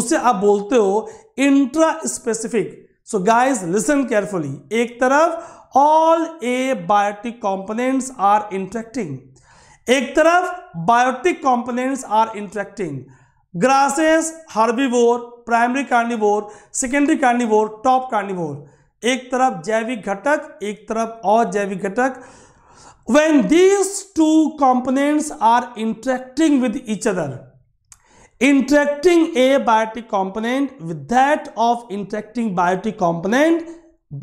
A: उसे आप बोलते हो intra specific so guys listen carefully एक तरफ all abiotic components are interacting एक तरफ biotic components are interacting grasses herbivore primary carnivore secondary carnivore top carnivore एक तरफ जैविक घटक एक तरफ और जैविक घटक when these two components are interacting with each other interacting abiotic component with that of interacting biotic component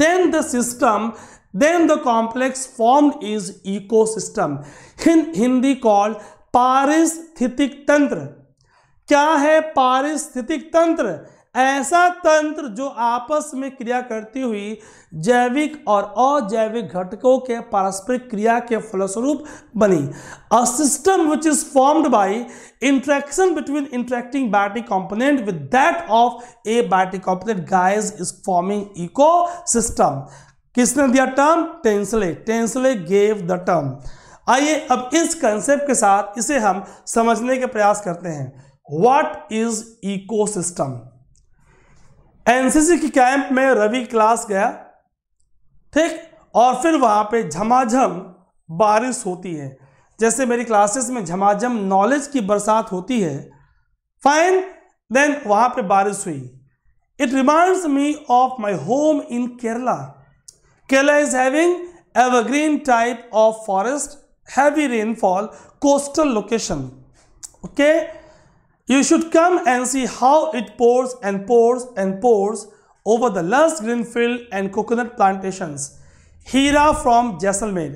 A: then the system then the complex form is eco system Hindi called पारिस्थितिक तंत्र क्या है पारिस्थितिक तंत्र ऐसा तंत्र जो आपस में क्रिया करती हुई जैविक और अजैविक घटकों के पारस्परिक क्रिया के फलस्वरूप बनी a system which is formed by interaction between interacting biotic component with that of abiotic component guys is forming eco system किसने दिया term Tansley Tansley gave the term आइए अब इस कंसेप्ट के साथ इसे हम समझने के प्रयास करते हैं व्हाट इज इकोसिस्टम एनसीसी की कैंप में रवि क्लास गया ठीक और फिर वहां पे झमाझम बारिश होती है जैसे मेरी क्लासेस में झमाझम नॉलेज की बरसात होती है फाइन देन वहां पे बारिश हुई it reminds me of my home in Kerala Kerala is having evergreen type of forest heavy rainfall coastal location okay You should come and see how it pours and pours and pours over the lush green field and coconut plantations. Heera from Jaisalmer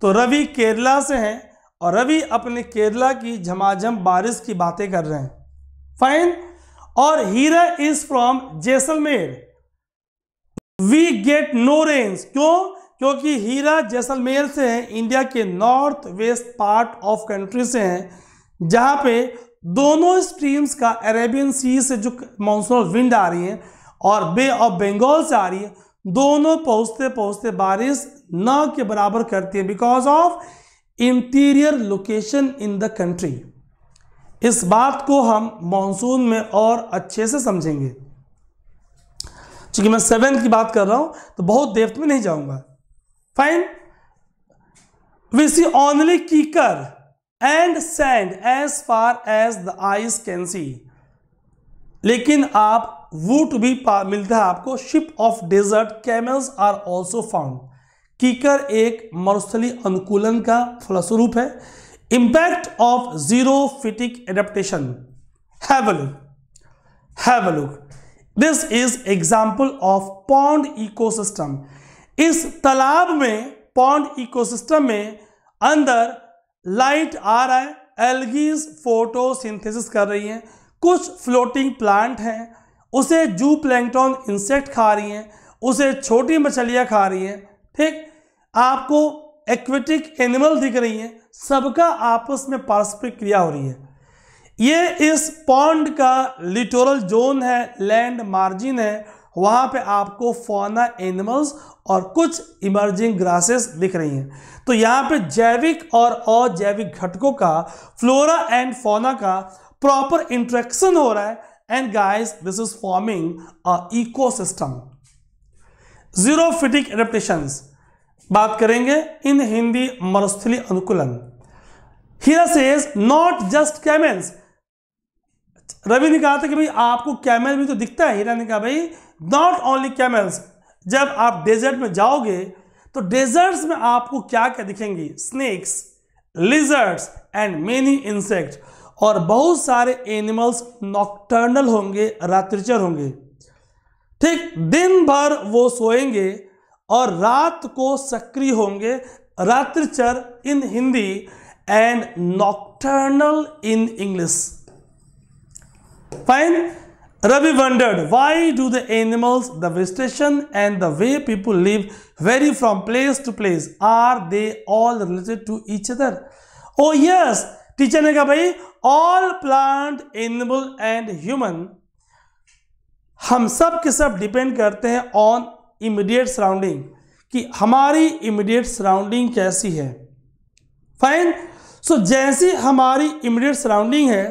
A: तो रवि केरला से हैं और रवि अपने केरला की झमाझम बारिश की बातें कर रहे हैं फाइन और Heera is from Jaisalmer we get no rains क्यों क्योंकि हीरा जैसलमेर से है इंडिया के north west part of country से हैं जहां पे दोनों स्ट्रीम्स का अरेबियन सी से जो मानसून विंड आ रही है और बे ऑफ बंगाल से आ रही है दोनों पहुंचते पहुंचते बारिश न के बराबर करती है because of interior location in the country इस बात को हम मानसून में और अच्छे से समझेंगे चूंकि मैं सेवन की बात कर रहा हूं तो बहुत डेप्थ में नहीं जाऊंगा fine we see only kikar and sand as far as the eyes can see लेकिन आप वुट भी मिलता है आपको ship of desert camels are also found कीकर एक मरुस्थली अनुकूलन का फलस्वरूप है impact of xerophytic adaptation have this is example of pond ecosystem इस तालाब में पॉन्ड इकोसिस्टम में अंदर लाइट आ रहा है एल्गीज फोटोसिंथेसिस कर रही हैं कुछ फ्लोटिंग प्लांट हैं उसे जू प्लैंगटॉन इंसेक्ट खा रही हैं उसे छोटी मछलियाँ खा रही हैं ठीक आपको एक्वेटिक एनिमल दिख रही हैं सबका आपस में पारस्परिक क्रिया हो रही है ये इस पॉन्ड का लिटोरल जोन है लैंड मार्जिन है वहाँ पे आपको फौना एनिमल्स और कुछ इमर्जिंग ग्रासेस दिख रही हैं तो यहाँ पे जैविक और अजैविक घटकों का फ्लोरा एंड फोना का प्रॉपर इंट्रैक्शन हो रहा है and guys this is forming a ecosystem phytic adaptation बात करेंगे इन हिंदी मरुस्थली अनुकूलन हीरा से नॉट जस्ट कैमेल्स रवि ने कहा था कि भाई आपको कैमल भी तो दिखता है हीरा ने कहा भाई नॉट ओनली कैमल्स जब आप डेजर्ट में जाओगे तो डेजर्ट्स में आपको क्या क्या दिखेंगे snakes lizards and many insect और बहुत सारे एनिमल्स नॉक्टर्नल होंगे रात्रिचर होंगे ठीक दिन भर वो सोएंगे और रात को सक्रिय होंगे रात्रिचर in Hindi and nocturnal in English fine Ravi wondered why do the animals, the vegetation and the way people live vary from place to place? Are they all related to each other? Oh yes, teacher ne kaha bhai all plant animal and human हम sab ke sab depend karte hain on immediate surrounding ki hamari immediate surrounding kaisi hai fine so so, जैसी हमारी immediate surrounding है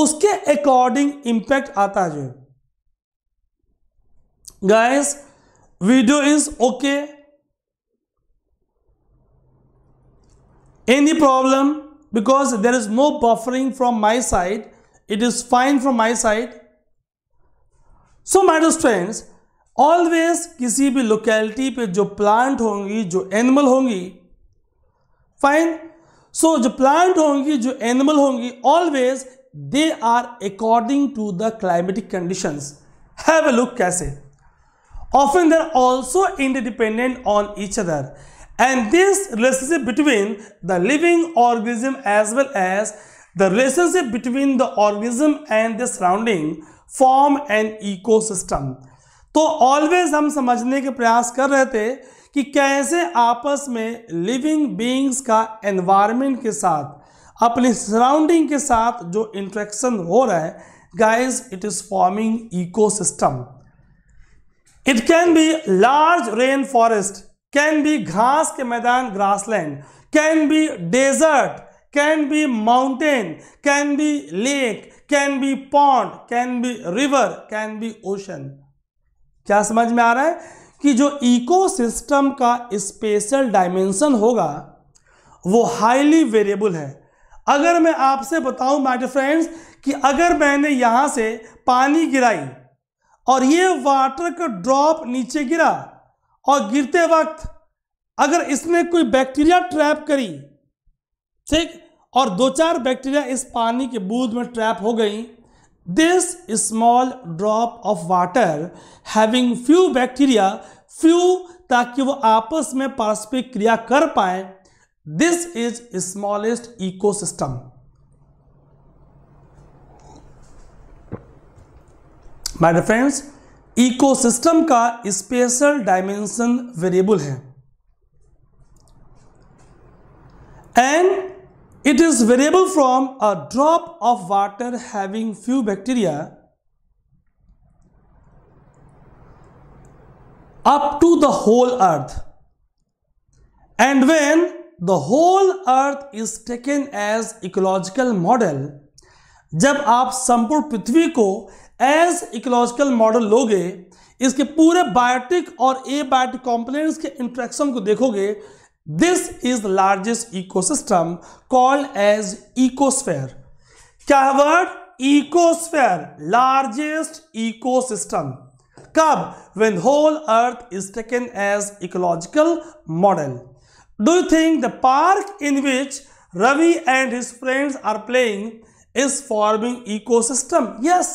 A: उसके according impact आता है जो guys video is okay any problem because there is no buffering from my side it is fine from my side so my dear friends always किसी भी locality पे जो प्लांट होंगी जो एनिमल होंगी फाइन सो so, जो प्लांट होंगी जो एनिमल होंगी always they are according to the climatic condition have a look कैसे often there also independent on each other and this relationship between the living organism as well as the relationship between the organism and the surrounding form and ecosystem तो always हम समझने के प्रयास कर रहे थे कि कैसे आपस में लिविंग बींग्स का एनवायरमेंट के साथ अपने सराउंडिंग के साथ जो इंट्रैक्शन हो रहा है guys it is forming ecosystem it can be large rain forest can be घास के मैदान grassland can be desert can be mountain can be lake can be pond can be river can be ocean क्या समझ में आ रहा है कि जो इकोसिस्टम का स्पेशल डायमेंशन होगा वो हाईली वेरिएबल है अगर मैं आपसे बताऊं माय फ्रेंड्स कि अगर मैंने यहां से पानी गिराई और ये वाटर का ड्रॉप नीचे गिरा और गिरते वक्त अगर इसने कोई बैक्टीरिया ट्रैप करी ठीक और दो चार बैक्टीरिया इस पानी के बूंद में ट्रैप हो गई this small drop of water having few bacteria few ताकि वो आपस में पारस्परिक क्रिया कर पाए this is smallest ecosystem my dear friends ecosystem ka spatial dimension variable hai and it is variable from a drop of water having few bacteria up to the whole earth and when the whole earth is taken as ecological model जब आप संपूर्ण पृथ्वी को as ecological model लोगे इसके पूरे biotic और abiotic components के interaction को देखोगे this is largest ecosystem called as ecosphere क्या है वर्ड इकोस्फेयर लार्जेस्ट इकोसिस्टम कब when whole earth is taken as ecological model Do you think the park in which Ravi and his friends are playing is forming ecosystem? Yes.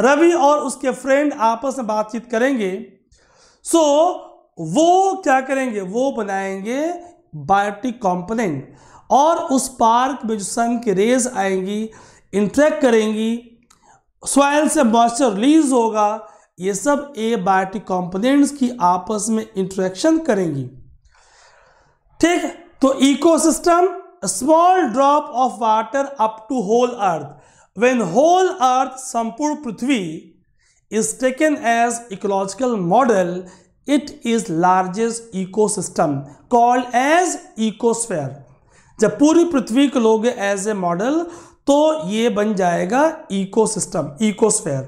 A: Ravi और उसके friend आपस में बातचीत करेंगे सो so, वो क्या करेंगे वो बनाएंगे बायोटिक कंपोनेंट और उस पार्क में जो सन की रेज आएंगी इंट्रैक्ट करेंगी सॉइल से मॉइस्चर रिलीज होगा ये सब ए बायोटिक कंपोनेंट्स की आपस में इंट्रैक्शन करेंगी ठीक तो ecosystem small drop of water up to whole earth when whole earth संपूर्ण पृथ्वी is taken as ecological model it is largest ecosystem called as ecosphere जब पूरी पृथ्वी को लोगे एज ए मॉडल तो ये बन जाएगा इकोसिस्टम इकोस्फेयर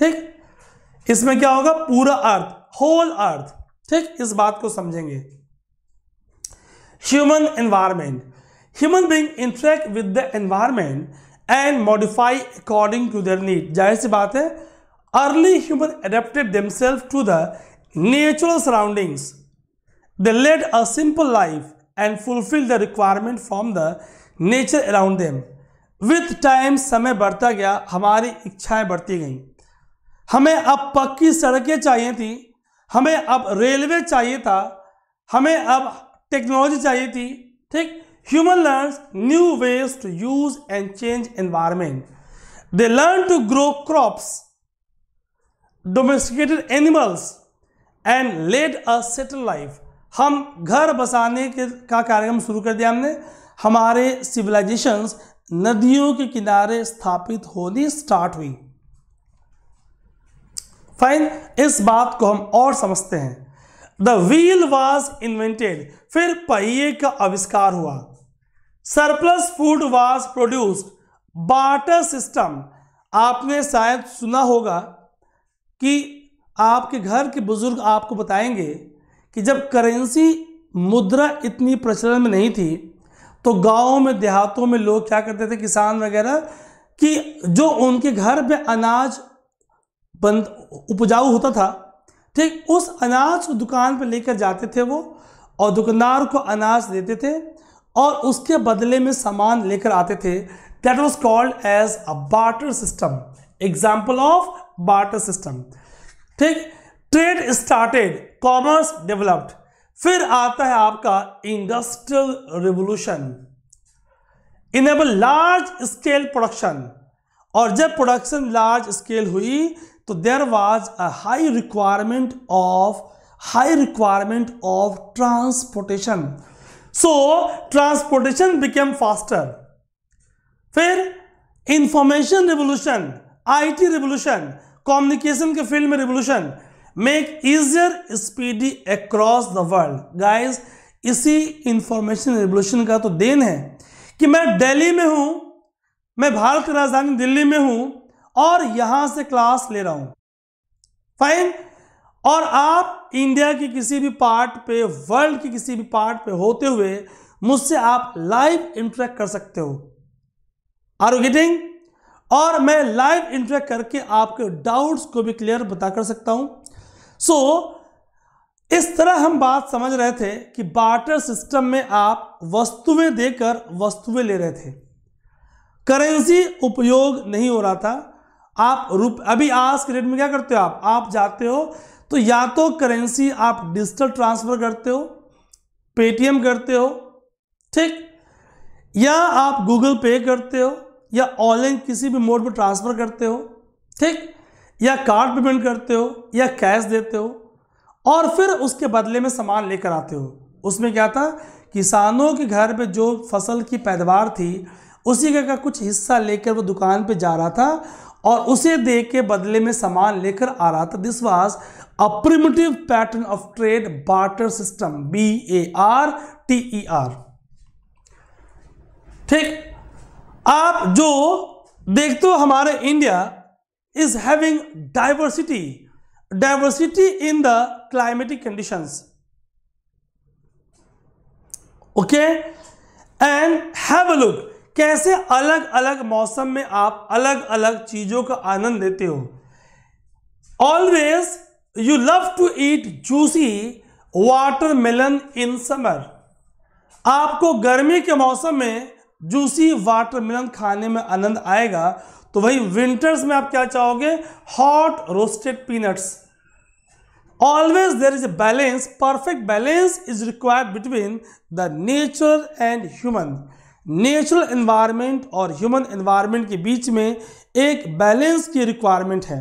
A: ठीक इसमें क्या होगा पूरा अर्थ होल अर्थ ठीक इस बात को समझेंगे human environment human being interact with the environment and modify according to their need जाहिर सी बात है early human adapted themselves to the natural surroundings they led a simple life and fulfil the requirement from the nature around them with time समय बढ़ता गया हमारी इच्छाएं बढ़ती गईं हमें अब पक्की सड़कें चाहिए थी हमें अब रेलवे चाहिए था हमें अब टेक्नोलॉजी चाहिए थी ठीक human learn new ways to use and change environment they learn to grow crops domesticated animals and led a settle life हम घर बसाने के का कार्यक्रम शुरू कर दिया हमने हमारे सिविलाइजेशंस नदियों के किनारे स्थापित होनी स्टार्ट हुई फाइन इस बात को हम और समझते हैं द व्हील वॉज इन्वेंटेड फिर पहिए का आविष्कार हुआ surplus food was produced barter system आपने शायद सुना होगा कि आपके घर के बुजुर्ग आपको बताएंगे कि जब करेंसी मुद्रा इतनी प्रचलन में नहीं थी तो गाँव में देहातों में लोग क्या करते थे किसान वगैरह कि जो उनके घर में अनाज बंद उपजाऊ होता था ठीक उस अनाज को दुकान पर लेकर जाते थे वो और दुकानदार को अनाज देते थे और उसके बदले में सामान लेकर आते थे that was called as a barter system example of barter system ठीक ट्रेड स्टार्टेड कॉमर्स डेवलप्ड फिर आता है आपका industrial revolution enable large scale production और जब प्रोडक्शन लार्ज स्केल हुई तो there was a high requirement of high requirement of transportation so transportation became faster फिर information revolution T revolution communication के फील्ड में revolution make easier speedy across the world guys इसी information revolution का तो then है कि मैं दिल्ली में हूं मैं भारत की राजधानी दिल्ली में हूं और यहां से क्लास ले रहा हूं फाइन और आप इंडिया के किसी भी पार्ट पे वर्ल्ड के किसी भी पार्ट पे होते हुए मुझसे आप लाइव इंटरेक्ट कर सकते हो आर यू गेटिंग और मैं लाइव इंटरेक्ट करके आपके डाउट्स को भी क्लियर बता कर सकता हूं सो so, इस तरह हम बात समझ रहे थे कि बार्टर सिस्टम में आप वस्तुएं देकर वस्तुएं ले रहे थे करेंसी उपयोग नहीं हो रहा था आप रुप अभी आज के डेट में क्या करते हो आप आप जाते हो तो या तो करेंसी आप डिजिटल ट्रांसफर करते हो पेटीएम करते हो ठीक या आप गूगल पे करते हो या ऑनलाइन किसी भी मोड पर ट्रांसफ़र करते हो ठीक या कार्ड पेमेंट करते हो या कैश देते हो और फिर उसके बदले में सामान लेकर आते हो उसमें क्या था किसानों के घर पे जो फसल की पैदावार थी उसी का कुछ हिस्सा लेकर वो दुकान पे जा रहा था और उसे दे के बदले में सामान लेकर आ रहा था this was a primitive pattern of trade barter system b a r t e r ठीक आप जो देखते हो हमारे India is having diversity diversity in the climatic conditions okay and have a look कैसे अलग अलग मौसम में आप अलग अलग चीजों का आनंद लेते हो always you love to eat juicy watermelon in summer आपको गर्मी के मौसम में जूसी वाटर मेलन खाने में आनंद आएगा तो वही विंटर्स में आप क्या चाहोगे hot roasted peanuts always there is a balance perfect balance is required between the nature and human natural environment और ह्यूमन इन्वायरमेंट के बीच में एक बैलेंस की रिक्वायरमेंट है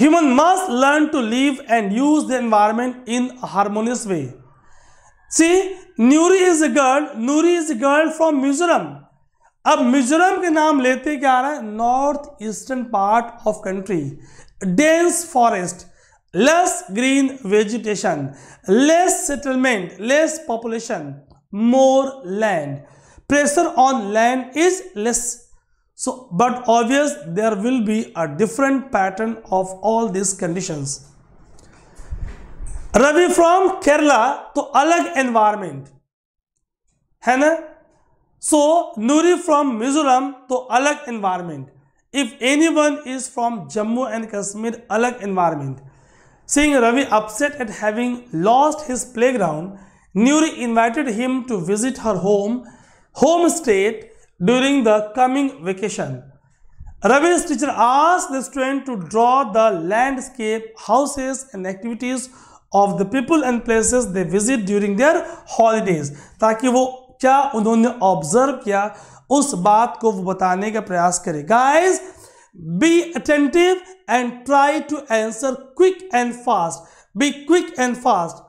A: human must learn to live and use the environment in harmonious way see Nuri is a girl Nuri is a girl from Mizoram अब मिजोरम के नाम लेते क्या आ रहा है north eastern part of country dense forest less green vegetation less settlement less population more land pressure on land is less So, but obvious there will be a different pattern of all these conditions. Ravi from Kerala to alag environment. Hai na? So, Nuri from Mizoram to alag environment. If anyone is from Jammu and Kashmir, alag environment. Seeing Ravi upset at having lost his playground, Nuri invited him to visit her home, home state during the coming vacation. Ravi's teacher asked the student to draw the landscape, houses and activities of the people and places they visit during their holidays. taki wo kya unhone observe kiya us baat ko wo batane ka prayas kare guys be attentive and try to answer quick and fast be quick and fast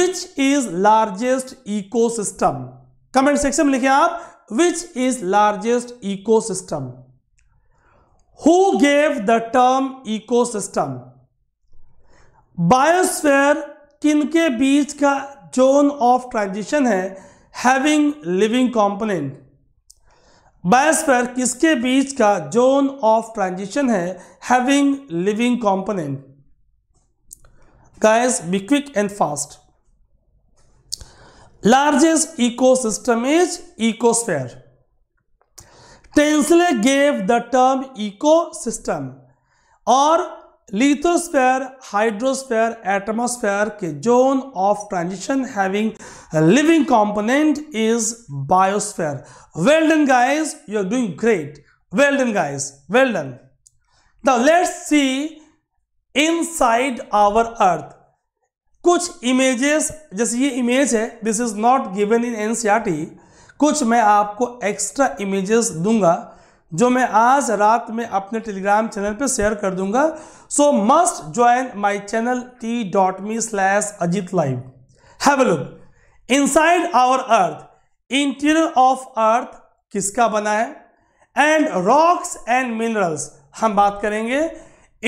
A: which is largest ecosystem comment section में लिखे आप which is largest ecosystem? Who gave term eco ecosystem biosphere किनके बीच का zone of transition है having living component biosphere किसके बीच का जोन ऑफ ट्रांजिशन है having living component guys be quick and fast largest ecosystem is ecosphere. Tinsley gave the term ecosystem Or lithosphere, hydrosphere, atmosphere के zone of transition having a living component is biosphere. Well done guys, you are doing great. Well done guys, well done. Now let's see inside our earth. कुछ images जैसे ये image है this is not given in an कुछ मैं आपको extra images दूंगा जो मैं आज रात में अपने टेलीग्राम चैनल पे शेयर कर दूंगा so must join my channel T dot me slash Ajit live have look inside our earth interior of earth किसका बना है एंड रॉक्स एंड मिनरल्स हम बात करेंगे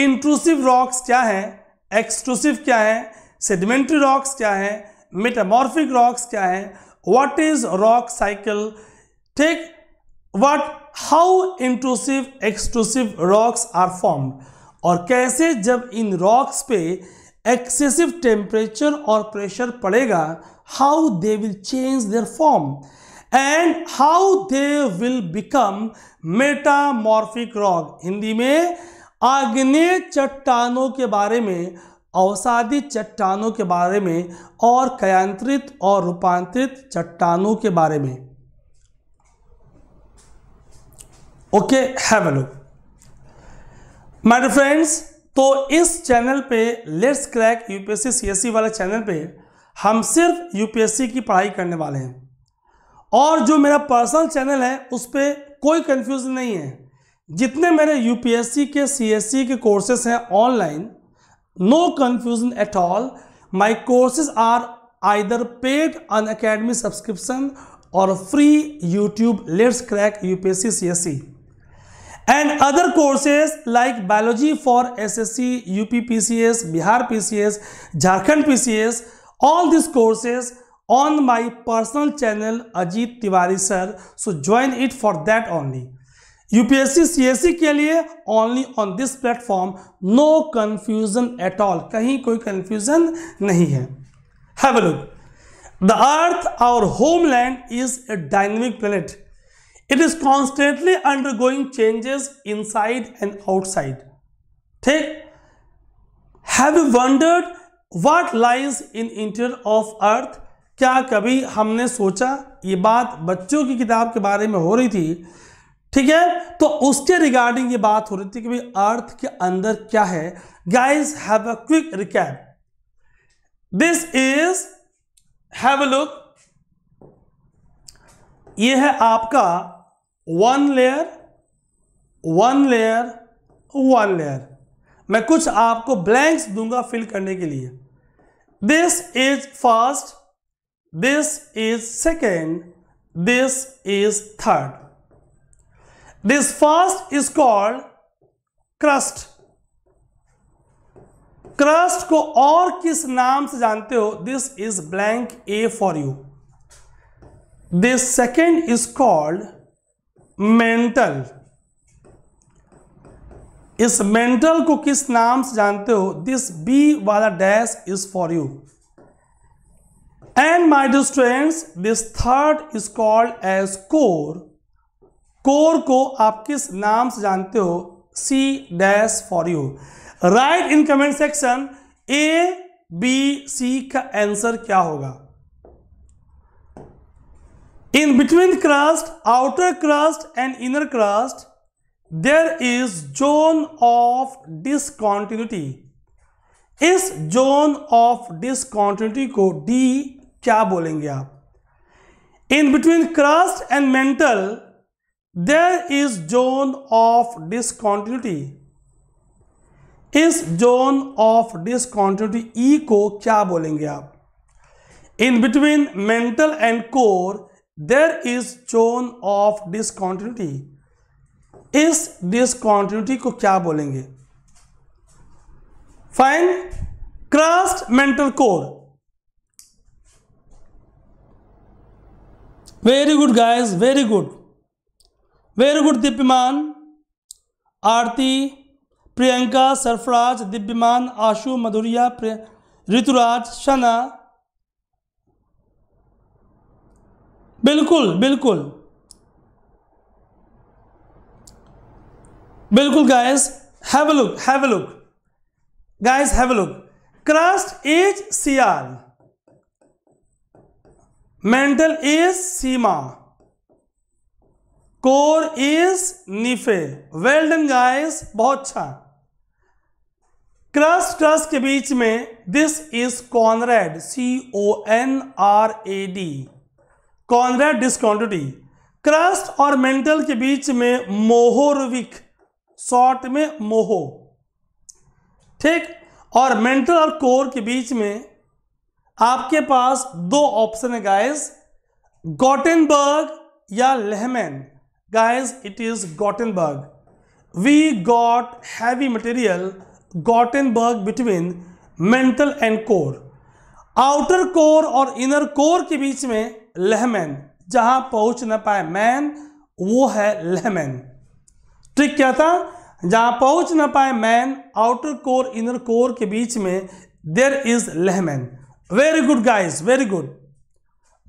A: इंट्रूसिव रॉक्स क्या है एक्सक्लूसिव क्या है सेडिमेंट्री रॉक्स क्या है मेटामॉर्फिक रॉक्स क्या है व्हाट इज रॉक साइकिल ठीक what how intrusive exclusive rocks are formed और कैसे जब इन रॉक्स पे एक्सेसिव टेम्परेचर और प्रेशर पड़ेगा how they will change their form and how they will become metamorphic rock Hindi में आग्नेय चट्टानों के बारे में अवसादी चट्टानों के बारे में और कयांत्रित और रूपांतरित चट्टानों के बारे में okay have look my friends तो इस चैनल पे लेट्स क्रैक यूपीएससी सीएससी वाले चैनल पे हम सिर्फ यूपीएससी की पढ़ाई करने वाले हैं और जो मेरा पर्सनल चैनल है उस पर कोई कन्फ्यूज़न नहीं है जितने मेरे यूपीएससी के सीएससी e के कोर्सेस हैं online no confusion at all my courses are either paid on academy subscription or free youtube let's crack upsc cse and other courses like biology for ssc up pcs bihar pcs jharkhand pcs all these courses on my personal channel ajit tiwari sir so join it for that only UPSC CSC के लिए only on this platform no confusion at all कहीं कोई confusion नहीं है have a look the earth our homeland is a dynamic planet it is constantly undergoing changes inside and outside ठीक have you wondered what lies in interior of earth क्या कभी हमने सोचा ये बात बच्चों की किताब के बारे में हो रही थी ठीक है तो उसके रिगार्डिंग ये बात हो रही थी कि भाई अर्थ के अंदर क्या है guys have a quick recap this is have a look ये है आपका one layer one layer one layer मैं कुछ आपको ब्लैंक्स दूंगा फिल करने के लिए this is first this is second this is third This first is called crust. Crust को और किस नाम से जानते हो? This is blank A for you. This second is called mantle. इस mantle को किस नाम से जानते हो? This B वाला dash is for you. And my dear students, this third is called as core. Core को आप किस नाम से जानते हो C dash for you right in comment section A B C का आंसर क्या होगा in between crust outer crust and inner crust there is zone of discontinuity इस जोन ऑफ डिसकॉन्टिन्यूटी को डी क्या बोलेंगे आप in between crust and mantle there is zone of discontinuity इस zone of discontinuity E को क्या बोलेंगे आप in between mental and core there is zone of discontinuity इस डिसकॉन्टिन्यूटी को क्या बोलेंगे fine crust mantle core very good guys very good very good Divyaman Aarti Priyanka Sarfaraz Divyaman Ashu Madhuria Rituraj Shana बिल्कुल बिल्कुल बिल्कुल guys have a look have look guys have look crust is sial mantle is sima core is nife well done guys बहुत अच्छा crust crust के बीच में this is Conrad C O N R A D Conrad discontinuity crust और mantle के बीच में मोहोरविक short में मोहो ठीक और मेंटल और कोर के बीच में आपके पास दो ऑप्शन है गाइस गॉटेनबर्ग या Lehmann guys it is Gothenburg we got heavy material Gothenburg between mental and core outer core और इनर कोर के बीच में लहमैन जहां पहुंच ना पाए मैन वो है लहमैन ट्रिक क्या था जहां पहुंच ना पाए man outer core inner core के बीच में there is Lehmann very good guys very good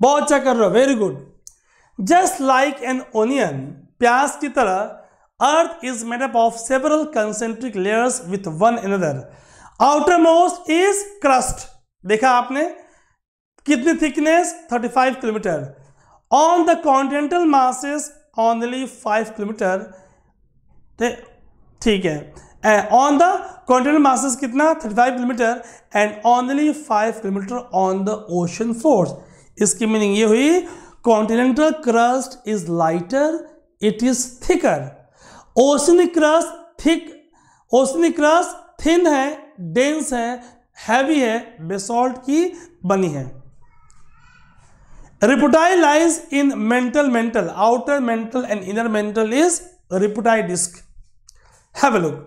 A: बहुत अच्छा कर रहे हो very good just like an onion प्याज की तरह earth is made up of several concentric layers with one another outermost is crust देखा आपने कितनी thickness 35 kilometre on the continental masses only 5 kilometre ठीक है ऑन द कॉन्टिनेंटल मासेस कितना 35 kilometre and only 5 kilometre on the ocean floors इसकी meaning ये हुई continental crust is lighter it is thicker oceanic crust thick oceanic crust thin है dense है heavy है basalt की बनी है रिपोटाइल lies in mantle mantle outer mantle and inner mantle is रिपोटाइल disc have look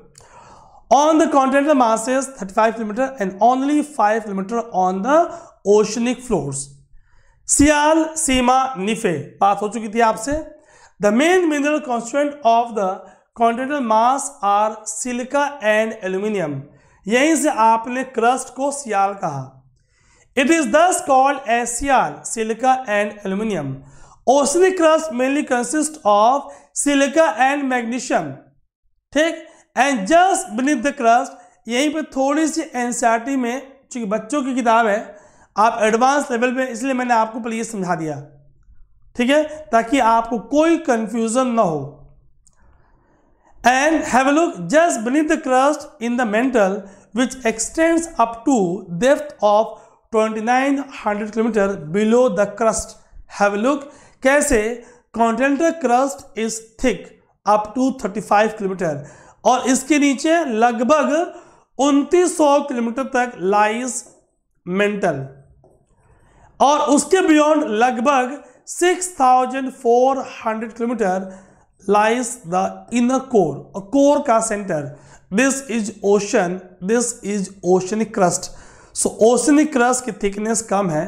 A: on the continental masses 35 kilometre and only 5 kilometre on the oceanic floors sial sima nife बात हो चुकी थी आपसे the main mineral constant of the continental mass are silica and aluminium यहीं से आपने crust को sial कहा it is thus called a sial silica and aluminium oceanic crust mainly consist of silica and magnesium ठीक and just beneath the crust यहीं पे थोड़ी सी NCERT में चूंकि बच्चों की किताब है आप एडवांस लेवल में इसलिए मैंने आपको पहले ये समझा दिया ठीक है ताकि आपको कोई कंफ्यूजन ना हो and have look just beneath the crust in the mantle which extends up to depth of 2900 kilometre below the crust have look कैसे continental crust is thick up to 35 kilometre और इसके नीचे लगभग 2900 किलोमीटर तक lies mental और उसके beyond लगभग 6,400 kilometre lies the inner core core का centre this is ocean this is oceanic crust so oceanic crust की थिकनेस कम है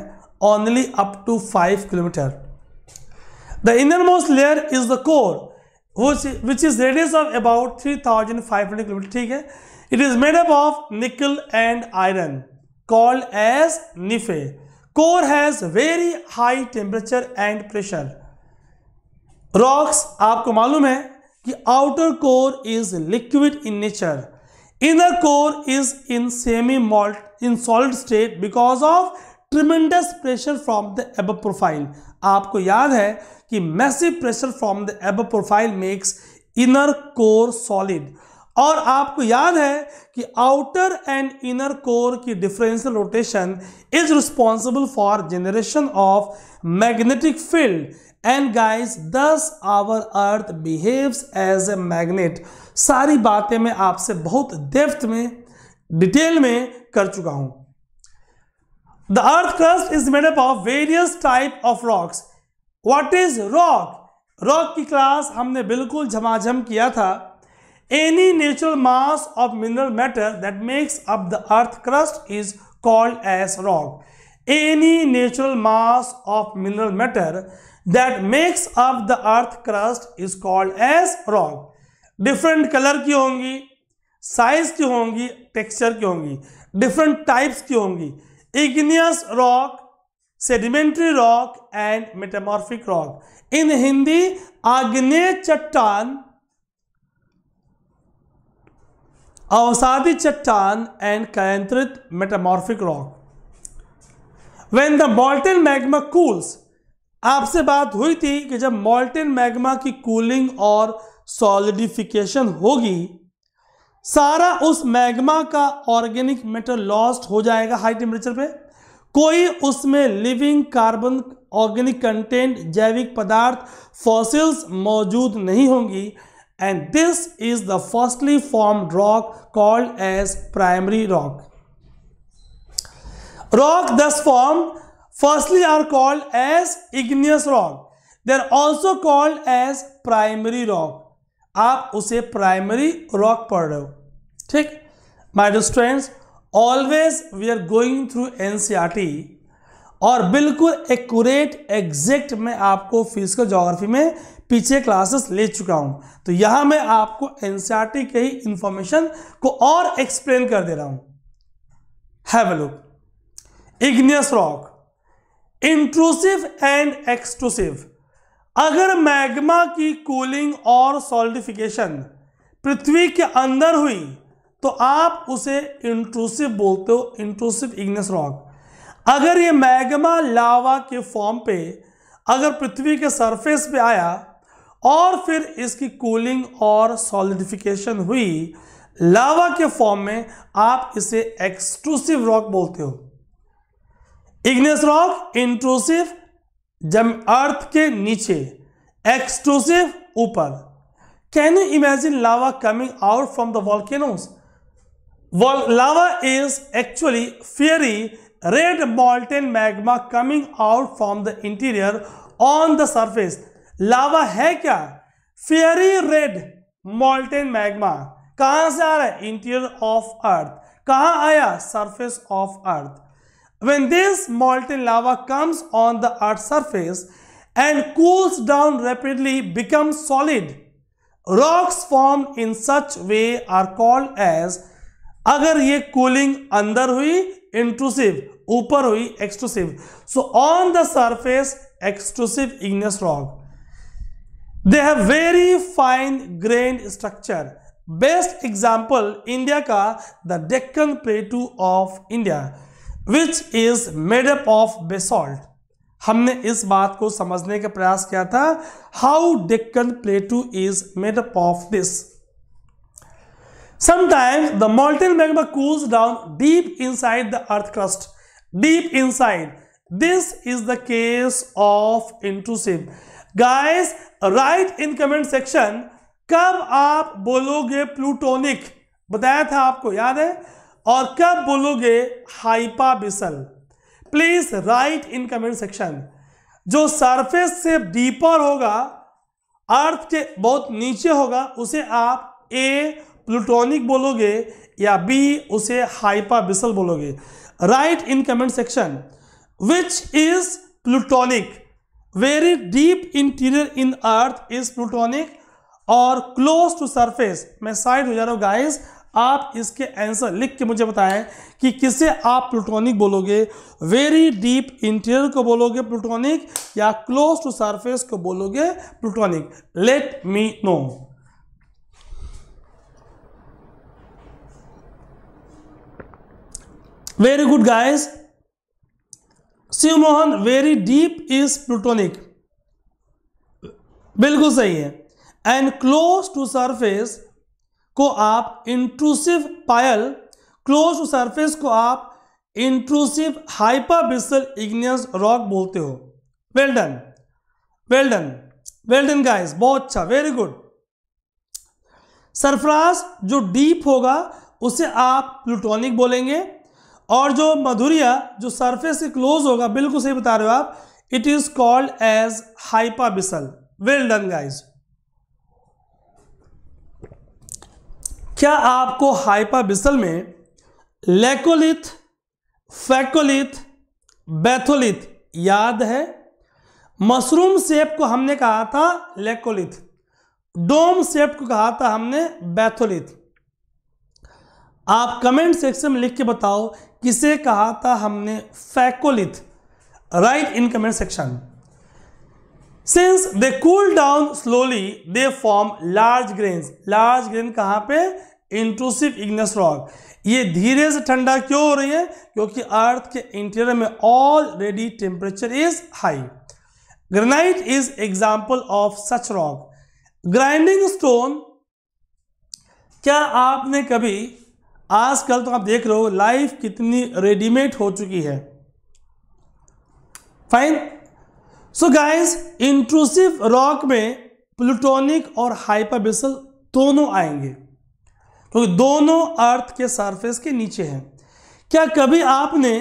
A: only up to five kilometre the innermost layer is the core which is radius of about three thousand five hundred kilometre ठीक है it is made up of nickel and iron called as nife core has very high temperature and pressure rocks आपको मालूम है कि outer core is liquid in nature inner core is in semi molten in solid state because of tremendous pressure from the एब profile आपको याद है कि massive pressure from the एब profile makes inner core solid और आपको याद है कि आउटर एंड इनर कोर की differential rotation is responsible for generation of magnetic field and guys thus our earth behaves as a magnet सारी बातें मैं आपसे बहुत डेप्थ में डिटेल में कर चुका हूं the earth crust is made up of various type of rocks what is rock rock की क्लास हमने बिल्कुल झमाझम किया था any natural mass of mineral matter that makes up the earth crust is called as rock. Any natural mass of mineral matter that makes up the earth crust is called as rock. different color ki hongi size ki hongi texture ki hongi different types ki hongi igneous rock sedimentary rock and metamorphic rock in hindi आग्नेय chattan अवसादी चट्टान and कैंत्रित metamorphic rock when the molten magma cools आपसे बात हुई थी कि जब मॉल्टेन मैग्मा की कूलिंग और सॉलिडिफिकेशन होगी सारा उस मैग्मा का ऑर्गेनिक मेटर लॉस्ट हो जाएगा हाई टेम्परेचर पे कोई उसमें लिविंग कार्बन ऑर्गेनिक कंटेंट जैविक पदार्थ फॉसिल्स मौजूद नहीं होंगी and this is the firstly formed rock called as primary rock. Rock thus formed firstly are called as igneous rock. They are also called as primary rock. aap use primary rock पढ़ rahe ho theek my dear students always we are going through ncrt और बिल्कुल accurate exact में आपको physical geography में पीछे classes ले चुका हूं तो यहां मैं आपको एन e के ही इंफॉर्मेशन को और एक्सप्लेन कर दे रहा हूं have a look igneous rock intrusive and exclusive अगर मैग्मा की कूलिंग और सॉलिडिफिकेशन पृथ्वी के अंदर हुई तो आप उसे इंट्रूसिव बोलते हो इंट्रूसिव इग्नियस रॉक अगर ये मैग्मा लावा के फॉर्म पे अगर पृथ्वी के सरफेस पे आया और फिर इसकी कूलिंग और सॉलिडिफिकेशन हुई लावा के फॉर्म में आप इसे एक्सट्रूसिव रॉक बोलते हो इग्नेस रॉक इंट्रूसिव जम अर्थ के नीचे एक्सट्रूसिव ऊपर can you imagine lava coming out from the volcanoes lava is actually fiery red molten magma coming out from the interior on the surface lava है क्या फेरी red molten magma कहां से आ रहा है इंटीरियर ऑफ अर्थ कहां आया surface of earth when this molten lava comes on the earth surface and cools down rapidly become solid rocks form in such way are called as अगर ये cooling अंदर हुई इंट्रूसिव ऊपर हुई exclusive so on the surface exclusive igneous rock they have very fine grain structure best example India का the Deccan plateau of India which is made up of basalt हमने इस बात को समझने का प्रयास किया था how Deccan plateau is made up of this Sometimes the molten magma cools down deep inside the earth crust. Deep inside. This is the case of intrusive. Guys write in comment section कब आप बोलोगे प्लूटोनिक बताया था आपको याद है और कब बोलोगे hypabyssal please right in comment section जो सरफेस से डीपर होगा अर्थ के बहुत नीचे होगा उसे आप ए प्लूटोनिक बोलोगे या बी उसे हाइपा बिसल बोलोगे write in comment section which is plutonic very deep interior in earth is plutonic और क्लोज टू सरफेस मैं साइड हो जा रहा हूँ गाइस आप इसके आंसर लिख के मुझे बताएं कि किसे आप प्लूटोनिक बोलोगे वेरी डीप इंटीरियर को बोलोगे प्लूटोनिक या क्लोज टू सरफेस को बोलोगे plutonic let me know very good guys Shiv Mohan very deep is plutonic बिल्कुल सही है एंड क्लोज टू सरफेस को आप intrusive Payal close to surface को आप इंट्रूसिव हाइपाबिसल इग्नियस रॉक बोलते हो well done well done well done guys बहुत अच्छा वेरी गुड सरफराज जो डीप होगा उसे आप प्लूटोनिक बोलेंगे और जो मधुरिया जो सरफेस से क्लोज होगा बिल्कुल सही बता रहे हो आप it is called as hypabyssal well done guys क्या आपको हाइपा बिसल में लेकोलिथ फैकोलिथ बैथोलिथ याद है मशरूम सेप को हमने कहा था लेकोलिथ डोम सेप को कहा था हमने बैथोलिथ आप कमेंट सेक्शन में लिख के बताओ किसे कहा था हमने phacolith write in comment section since they cool down slowly they form large grain large grain कहां पे इंट्रूसिव इग्नस रॉक ये धीरे से ठंडा क्यों हो रही है क्योंकि अर्थ के इंटीरियर में already temperature is high granite is example of such rock grinding stone क्या आपने कभी आजकल तो आप देख रहे हो लाइफ कितनी रेडीमेड हो चुकी है fine so guys intrusive rock में प्लूटोनिक और हाइपाबिसल दोनों आएंगे क्योंकि तो दोनों अर्थ के सरफेस के नीचे हैं क्या कभी आपने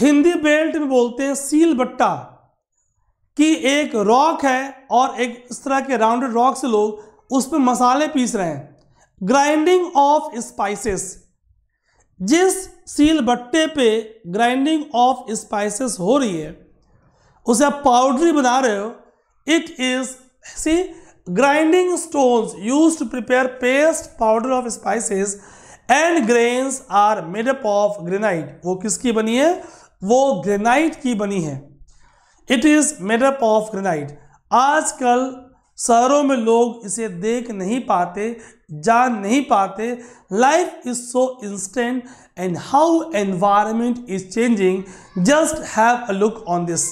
A: हिंदी बेल्ट में बोलते हैं सील बट्टा कि एक रॉक है और एक इस तरह के राउंडेड रॉक से लोग उस पर मसाले पीस रहे हैं ग्राइंडिंग ऑफ स्पाइसेस जिस सील बट्टे पे ग्राइंडिंग ऑफ स्पाइसेस हो रही है उसे आप पाउडरी बना रहे हो it is see grinding stones use to prepare paste powder of spices and grains are made of granite वो किसकी बनी है वो ग्रेनाइट की बनी है it is made up of granite आजकल शहरों में लोग इसे देख नहीं पाते जान नहीं पाते life is so instant and how environment is changing just have a look on this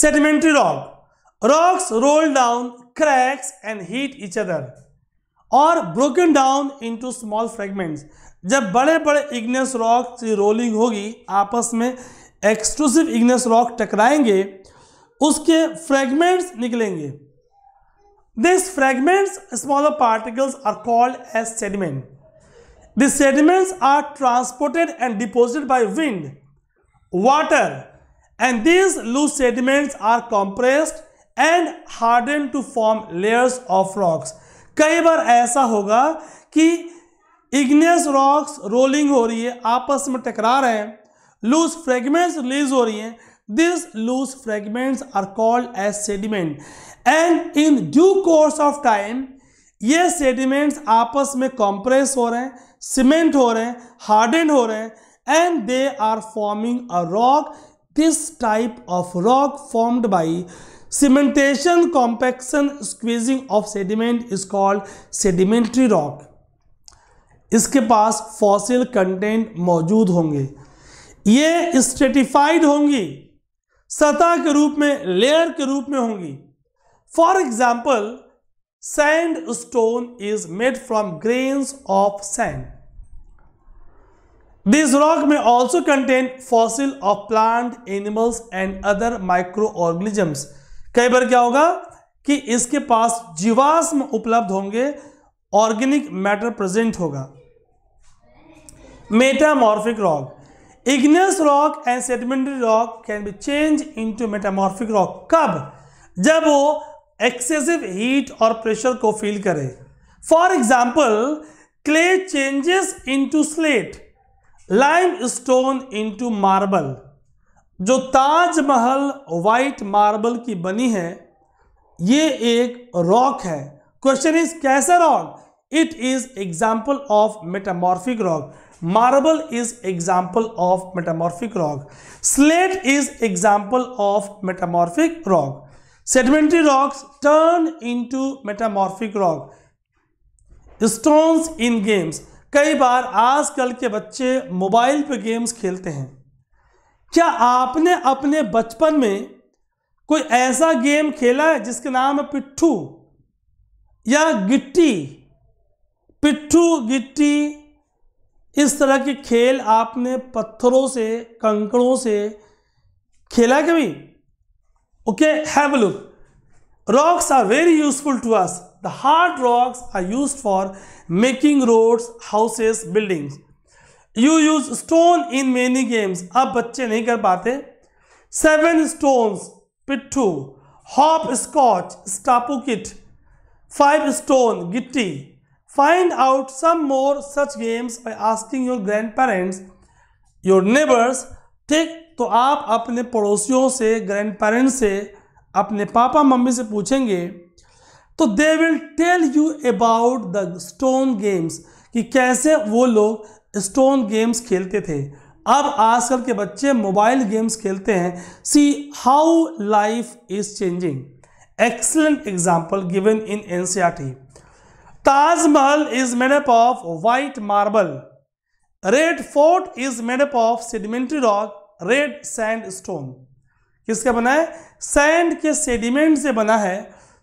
A: sedimentary rock rocks roll down cracks and hit each other और broken down into small fragments जब बड़े बड़े इग्नेस रॉक रोलिंग होगी आपस में exclusive igneous rock टकराएंगे उसके fragments निकलेंगे These fragments, smaller particles are called as sediment. The sediments are transported and deposited by wind, water, and these loose sediments are compressed and harden to form layers of rocks कई बार ऐसा होगा कि igneous rocks rolling हो रही है आपस में टकरा रहे हैं लूज फ्रेगमेंट्स रिलीज हो रही हैं this loose fragments are called as sediment and in due course of time ये सेडिमेंट्स आपस में कॉम्प्रेस हो रहे हैं सीमेंट हो रहे हैं हार्डेंड हो रहे हैं and they are forming a rock this type of rock formed by cementation compaction squeezing of sediment is called sedimentary rock इसके पास फॉसिल कंटेंट मौजूद होंगे ये स्ट्रेटिफाइड होंगी सतह के रूप में लेयर के रूप में होंगी For example, sandstone is made from grains of sand. This rock may also contain fossil of plant, animals and other microorganisms. कई बार क्या होगा कि इसके पास जीवाश्म उपलब्ध होंगे ऑर्गेनिक मैटर प्रेजेंट होगा metamorphic rock igneous rock and sedimentary rock can be changed into metamorphic rock कब जब वो एक्सेसिव हीट और प्रेशर को फील करें for example clay changes into slate limestone into marble जो ताजमहल वाइट मार्बल की बनी है ये एक रॉक है क्वेश्चन इज कैसा rock it is example of metamorphic rock marble is example of metamorphic rock slate is example of metamorphic rock Sedimentary rocks turn into metamorphic rock. Stones in games. कई बार आजकल के बच्चे mobile पे games खेलते हैं क्या आपने अपने बचपन में कोई ऐसा गेम खेला है जिसके नाम है पिट्ठू या गिट्टी पिट्ठू गिट्टी इस तरह के खेल आपने पत्थरों से कंकड़ों से खेला कभी Okay, have a look. Rocks are very useful to us. The hard rocks are used for making roads, houses, buildings. You use stone in many games. Ab बच्चे नहीं कर पाते सेवन स्टोन्स पिट्ठू हॉप स्कॉच स्टापू किट फाइव Find out some more such games by asking your grandparents, your neighbors, take तो आप अपने पड़ोसियों से ग्रैंड पेरेंट्स से अपने पापा मम्मी से पूछेंगे तो they will tell you about the stone games कि कैसे वो लोग स्टोन गेम्स खेलते थे अब आजकल के बच्चे मोबाइल गेम्स खेलते हैं see how life is changing excellent example given in N C R T Taj Mahal is made up of white marble Red Fort is made up of sedimentary rock red sandstone किसका बना है सैंड के sediment से बना है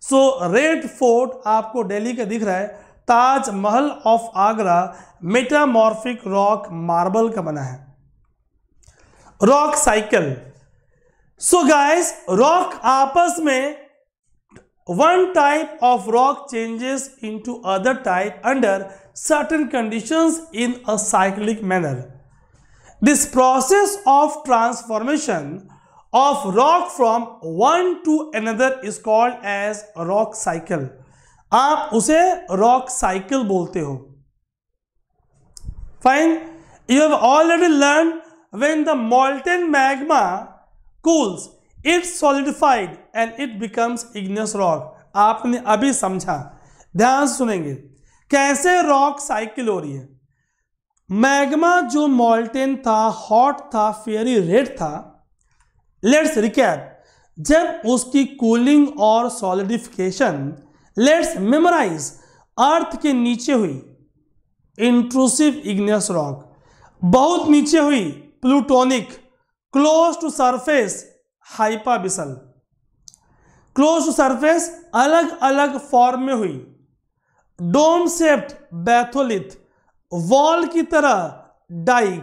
A: सो red fort आपको दिल्ली का दिख रहा है Taj Mahal of Agra metamorphic rock marble का बना है rock cycle so guys rock आपस में one type of rock changes into other type under certain conditions in a cyclic manner This process of transformation of rock from one to another is called as rock cycle. आप उसे rock cycle बोलते हो Fine. You have already learned when the molten magma cools, it solidified and it becomes igneous rock. आपने अभी समझा ध्यान सुनेंगे कैसे रॉक साइकिल हो रही है मैग्मा जो मॉल्टेन था हॉट था फेरी रेड था लेट्स रिकैप जब उसकी कूलिंग और सॉलिडिफिकेशन लेट्स मेमोराइज अर्थ के नीचे हुई इंट्रूसिव इग्नियस रॉक बहुत नीचे हुई plutonic close to surface hypabyssal close to surface अलग अलग फॉर्म में हुई डोम सेप्ट बैथोलिथ वॉल की तरह डाइक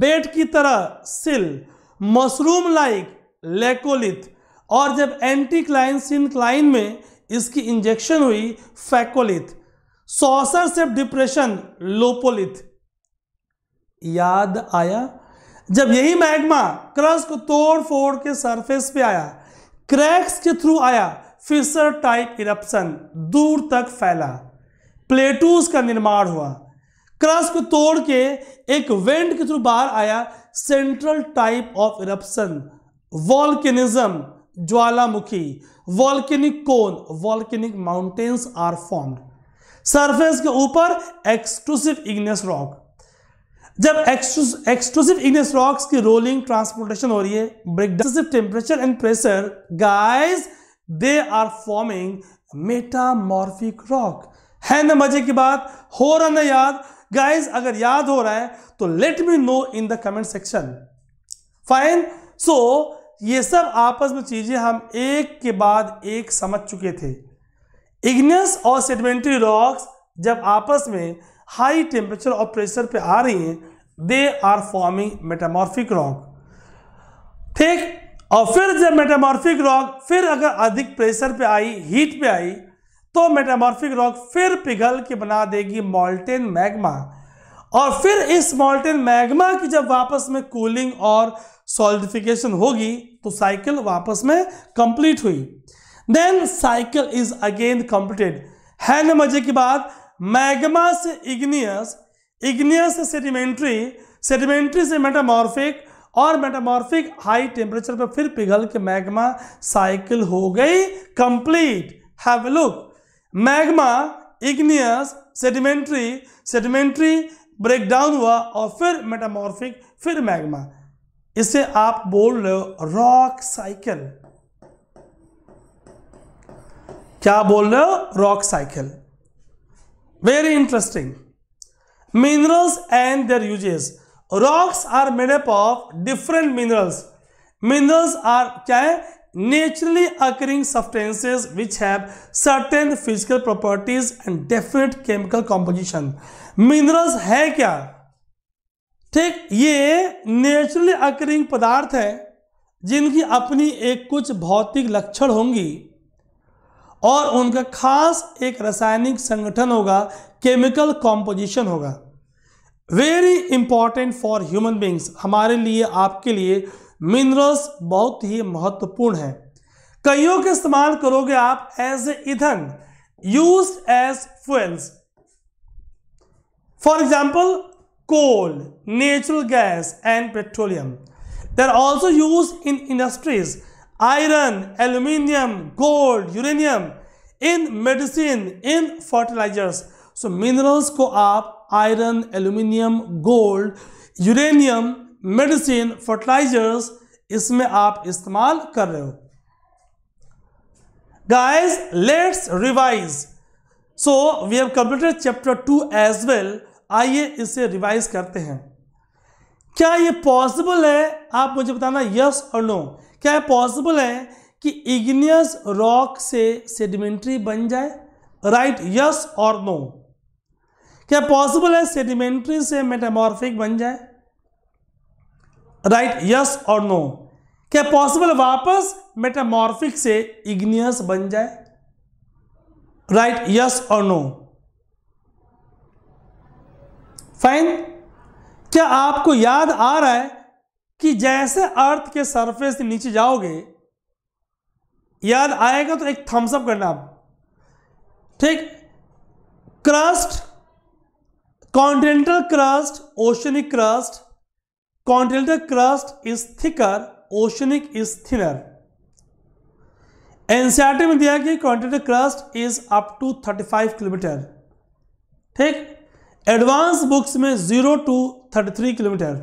A: बेट की तरह सिल मशरूम लाइक लेकोलिथ और जब एंटी क्लाइन क्लाइन में इसकी इंजेक्शन हुई phacolith saucer shape depression lopolith याद आया जब यही मैग्मा क्रस को तोड़ फोड़ के सरफेस पे आया क्रैक्स के थ्रू आया फिसर टाइप इरप्शन दूर तक फैला प्लेटूस का निर्माण हुआ क्रस्ट को तोड़ के एक वेंट के थ्रू बाहर आया central type of eruption volcanism ज्वालामुखी volcanic cone volcanic mountains are formed surface के ऊपर एक्सक्लूसिव इग्नेस रॉक जब एक्सक्लूसिव इग्नेस रॉक्स की रोलिंग ट्रांसपोर्टेशन हो रही है breakdown temperature and pressure guys they are forming metamorphic rock है ना मजे की बात हो रहा ना याद गाइज अगर याद हो रहा है तो let me know in the comment section fine so ये सब आपस में चीजें हम एक के बाद एक समझ चुके थे इग्नियस और सेडिमेंट्री रॉक्स जब आपस में हाई टेम्परेचर और प्रेशर पे आ रही हैं they are forming metamorphic rock ठीक और फिर जब मेटामॉर्फिक रॉक फिर अगर अधिक प्रेशर पे आई हीट पे आई तो मेटामॉर्फिक रॉक फिर पिघल के बना देगी मॉल्टेन मैग्मा और फिर इस मॉल्टेन मैग्मा की जब वापस में कूलिंग और सॉलिडिफिकेशन होगी तो साइकिल वापस में कंप्लीट हुई then cycle is again completed है न मजे की बात मैग्मा से इग्नियस इग्नियस से सेडिमेंट्री सेडिमेंट्री से मेटामॉर्फिक और मेटामॉर्फिक हाई टेम्परेचर पर फिर पिघल के मैग्मा साइकिल हो गई complete have look magma igneous sedimentary sedimentary breakdown हुआ और फिर मेटामॉर्फिक फिर मैग्मा इसे आप बोल रहे हो रॉक साइकिल क्या बोल रहे हो rock cycle very interesting minerals and their uses rocks are made up of different minerals minerals are क्या है naturally occurring substances which have certain physical properties and definite chemical composition minerals है क्या ठीक ये नेचुरली अकरिंग पदार्थ हैं जिनकी अपनी एक कुछ भौतिक लक्षण होंगी और उनका खास एक रासायनिक संगठन होगा केमिकल कॉम्पोजिशन होगा very important for human beings हमारे लिए आपके लिए मिनरल्स बहुत ही महत्वपूर्ण है कईयों के इस्तेमाल करोगे आप एज ए ईंधन use as fuels for example coal natural gas and petroleum they are also use in industries iron aluminium gold uranium in medicine in fertilisers so minerals को आप iron aluminium gold uranium medicine fertilisers इसमें आप इस्तेमाल कर रहे हो guys let's revise so we have completed chapter two as well आइए इसे रिवाइज करते हैं क्या ये पॉसिबल है आप मुझे बताना यस और नो क्या पॉसिबल है कि इग्नियस रॉक से सेडिमेंट्री बन जाए राइट यस और नो क्या पॉसिबल है सेडिमेंट्री से मेटामॉर्फिक बन जाए राइट यस और नो क्या पॉसिबल वापस मेटामॉर्फिक से इग्नियस बन जाए राइट यस और नो फाइन क्या आपको याद आ रहा है कि जैसे अर्थ के सरफेस से नीचे जाओगे याद आएगा तो एक थम्सअप करना आप ठीक crust continental crust oceanic crust continental crust is thicker oceanic is thinner NCERT में दिया कि continental crust is up to 35 kilometre ठीक एडवांस बुक्स में zero to 33 kilometre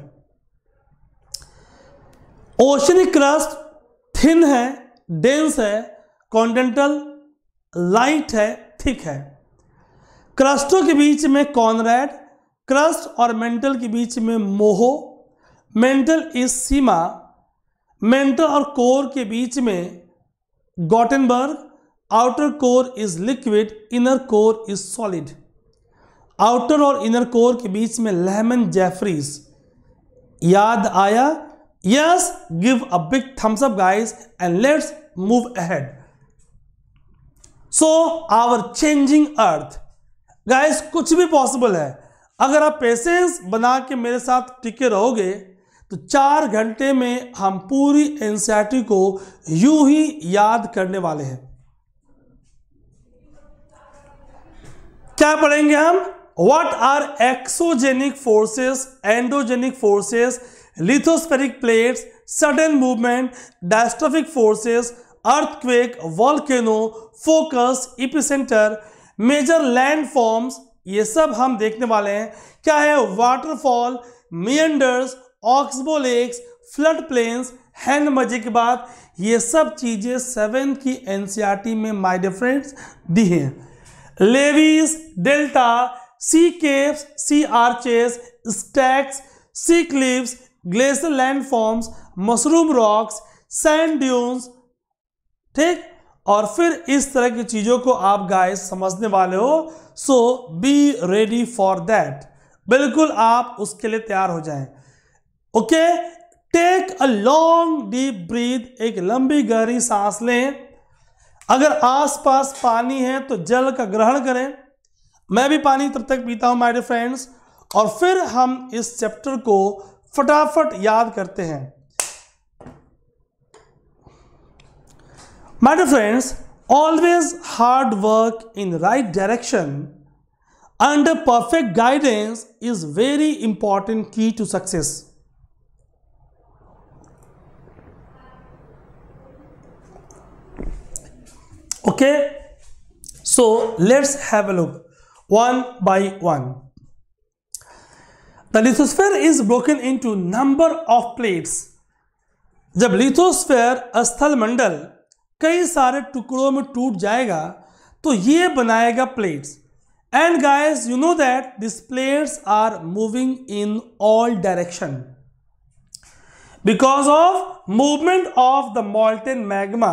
A: oceanic crust thin है डेंस है कॉन्टिनेंटल लाइट है थिक है क्रस्टों के बीच में कॉनरेड क्रस्ट और मेंटल के बीच में मोहो मेंटल इस सीमा मेंटल और कोर के बीच में Gutenberg outer core is liquid inner core is solid outer और इनर कोर के बीच में लेमन जेफरीज याद आया yes give a big thumbs up guys and let's move ahead so our changing earth guys कुछ भी पॉसिबल है अगर आप पेशेंस बना के मेरे साथ टिके रहोगे तो चार घंटे में हम पूरी एनसीईआरटी को यू ही याद करने वाले हैं क्या पढ़ेंगे हम what are exogenic forces endogenic forces lithospheric plates sudden movement diastrophic forces earthquake volcano focus epicentre major landforms ये सब हम देखने वाले हैं क्या है waterfall meanders oxbow lakes flood plains and मजे के बाद ये सब चीज़ें सेवन की एनसीईआरटी e में माय डियर फ्रेंड्स दी हैं levees delta sea caves sea arches stacks sea cliffs glacier landforms mushroom rocks sand dunes ठीक और फिर इस तरह की चीज़ों को आप गाइस समझने वाले हो so be ready for that बिल्कुल आप उसके लिए तैयार हो जाएं okay take a long deep breath एक लंबी गहरी सांस लें अगर आसपास पानी है तो जल का ग्रहण करें मैं भी पानी तब तक पीता हूं माय डियर फ्रेंड्स और फिर हम इस चैप्टर को फटाफट याद करते हैं my dear friends always hard work in right direction under perfect guidance is very important key to success okay so let's have a look one by one the lithosphere is broken into number of plates जब lithosphere स्थल मंडल कई सारे टुकड़ों में टूट जाएगा तो ये बनाएगा plates and guys you know that this plates are moving in all direction because of movement of the molten magma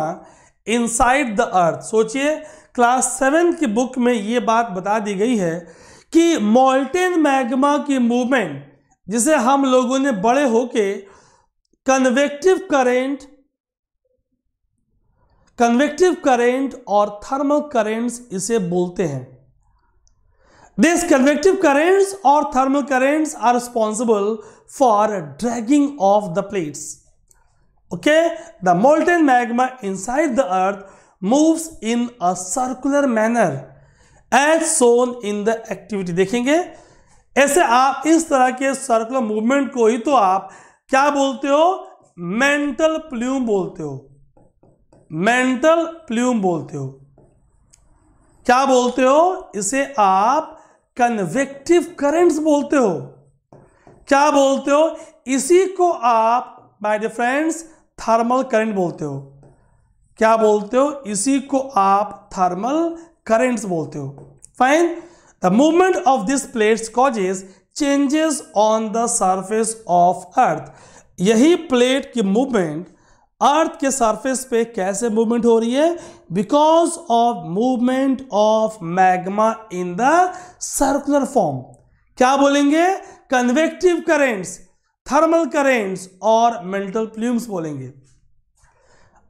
A: inside the earth सोचिए क्लास सेवन की बुक में ये बात बता दी गई है कि मोल्टेन मैग्मा की मूवमेंट जिसे हम लोगों ने बड़े होके कन्वेक्टिव करेंट कन्वेक्टिव करेंट और थर्मल करेंट्स इसे बोलते हैं दिस कन्वेक्टिव करेंट्स और thermal currents are responsible for dragging of the plates okay the molten magma inside the earth moves in a circular manner as shown in the activity देखेंगे ऐसे आप इस तरह के सर्कुलर मूवमेंट को ही तो आप क्या बोलते हो मेंटल प्ल्यूम बोलते हो मेंटल प्ल्यूम बोलते हो क्या बोलते हो इसे आप कन्वेक्टिव करेंट्स बोलते हो क्या बोलते हो इसी को आप my dear friends thermal current बोलते हो क्या बोलते हो इसी को आप थर्मल करंट्स बोलते हो fine the movement of this plates causes changes on the surface of earth यही प्लेट की मूवमेंट अर्थ के सरफेस पे कैसे मूवमेंट हो रही है because of movement of magma in the circular form क्या बोलेंगे कन्वेक्टिव करेंट्स थर्मल करेंट्स और मेंटल प्लूम्स बोलेंगे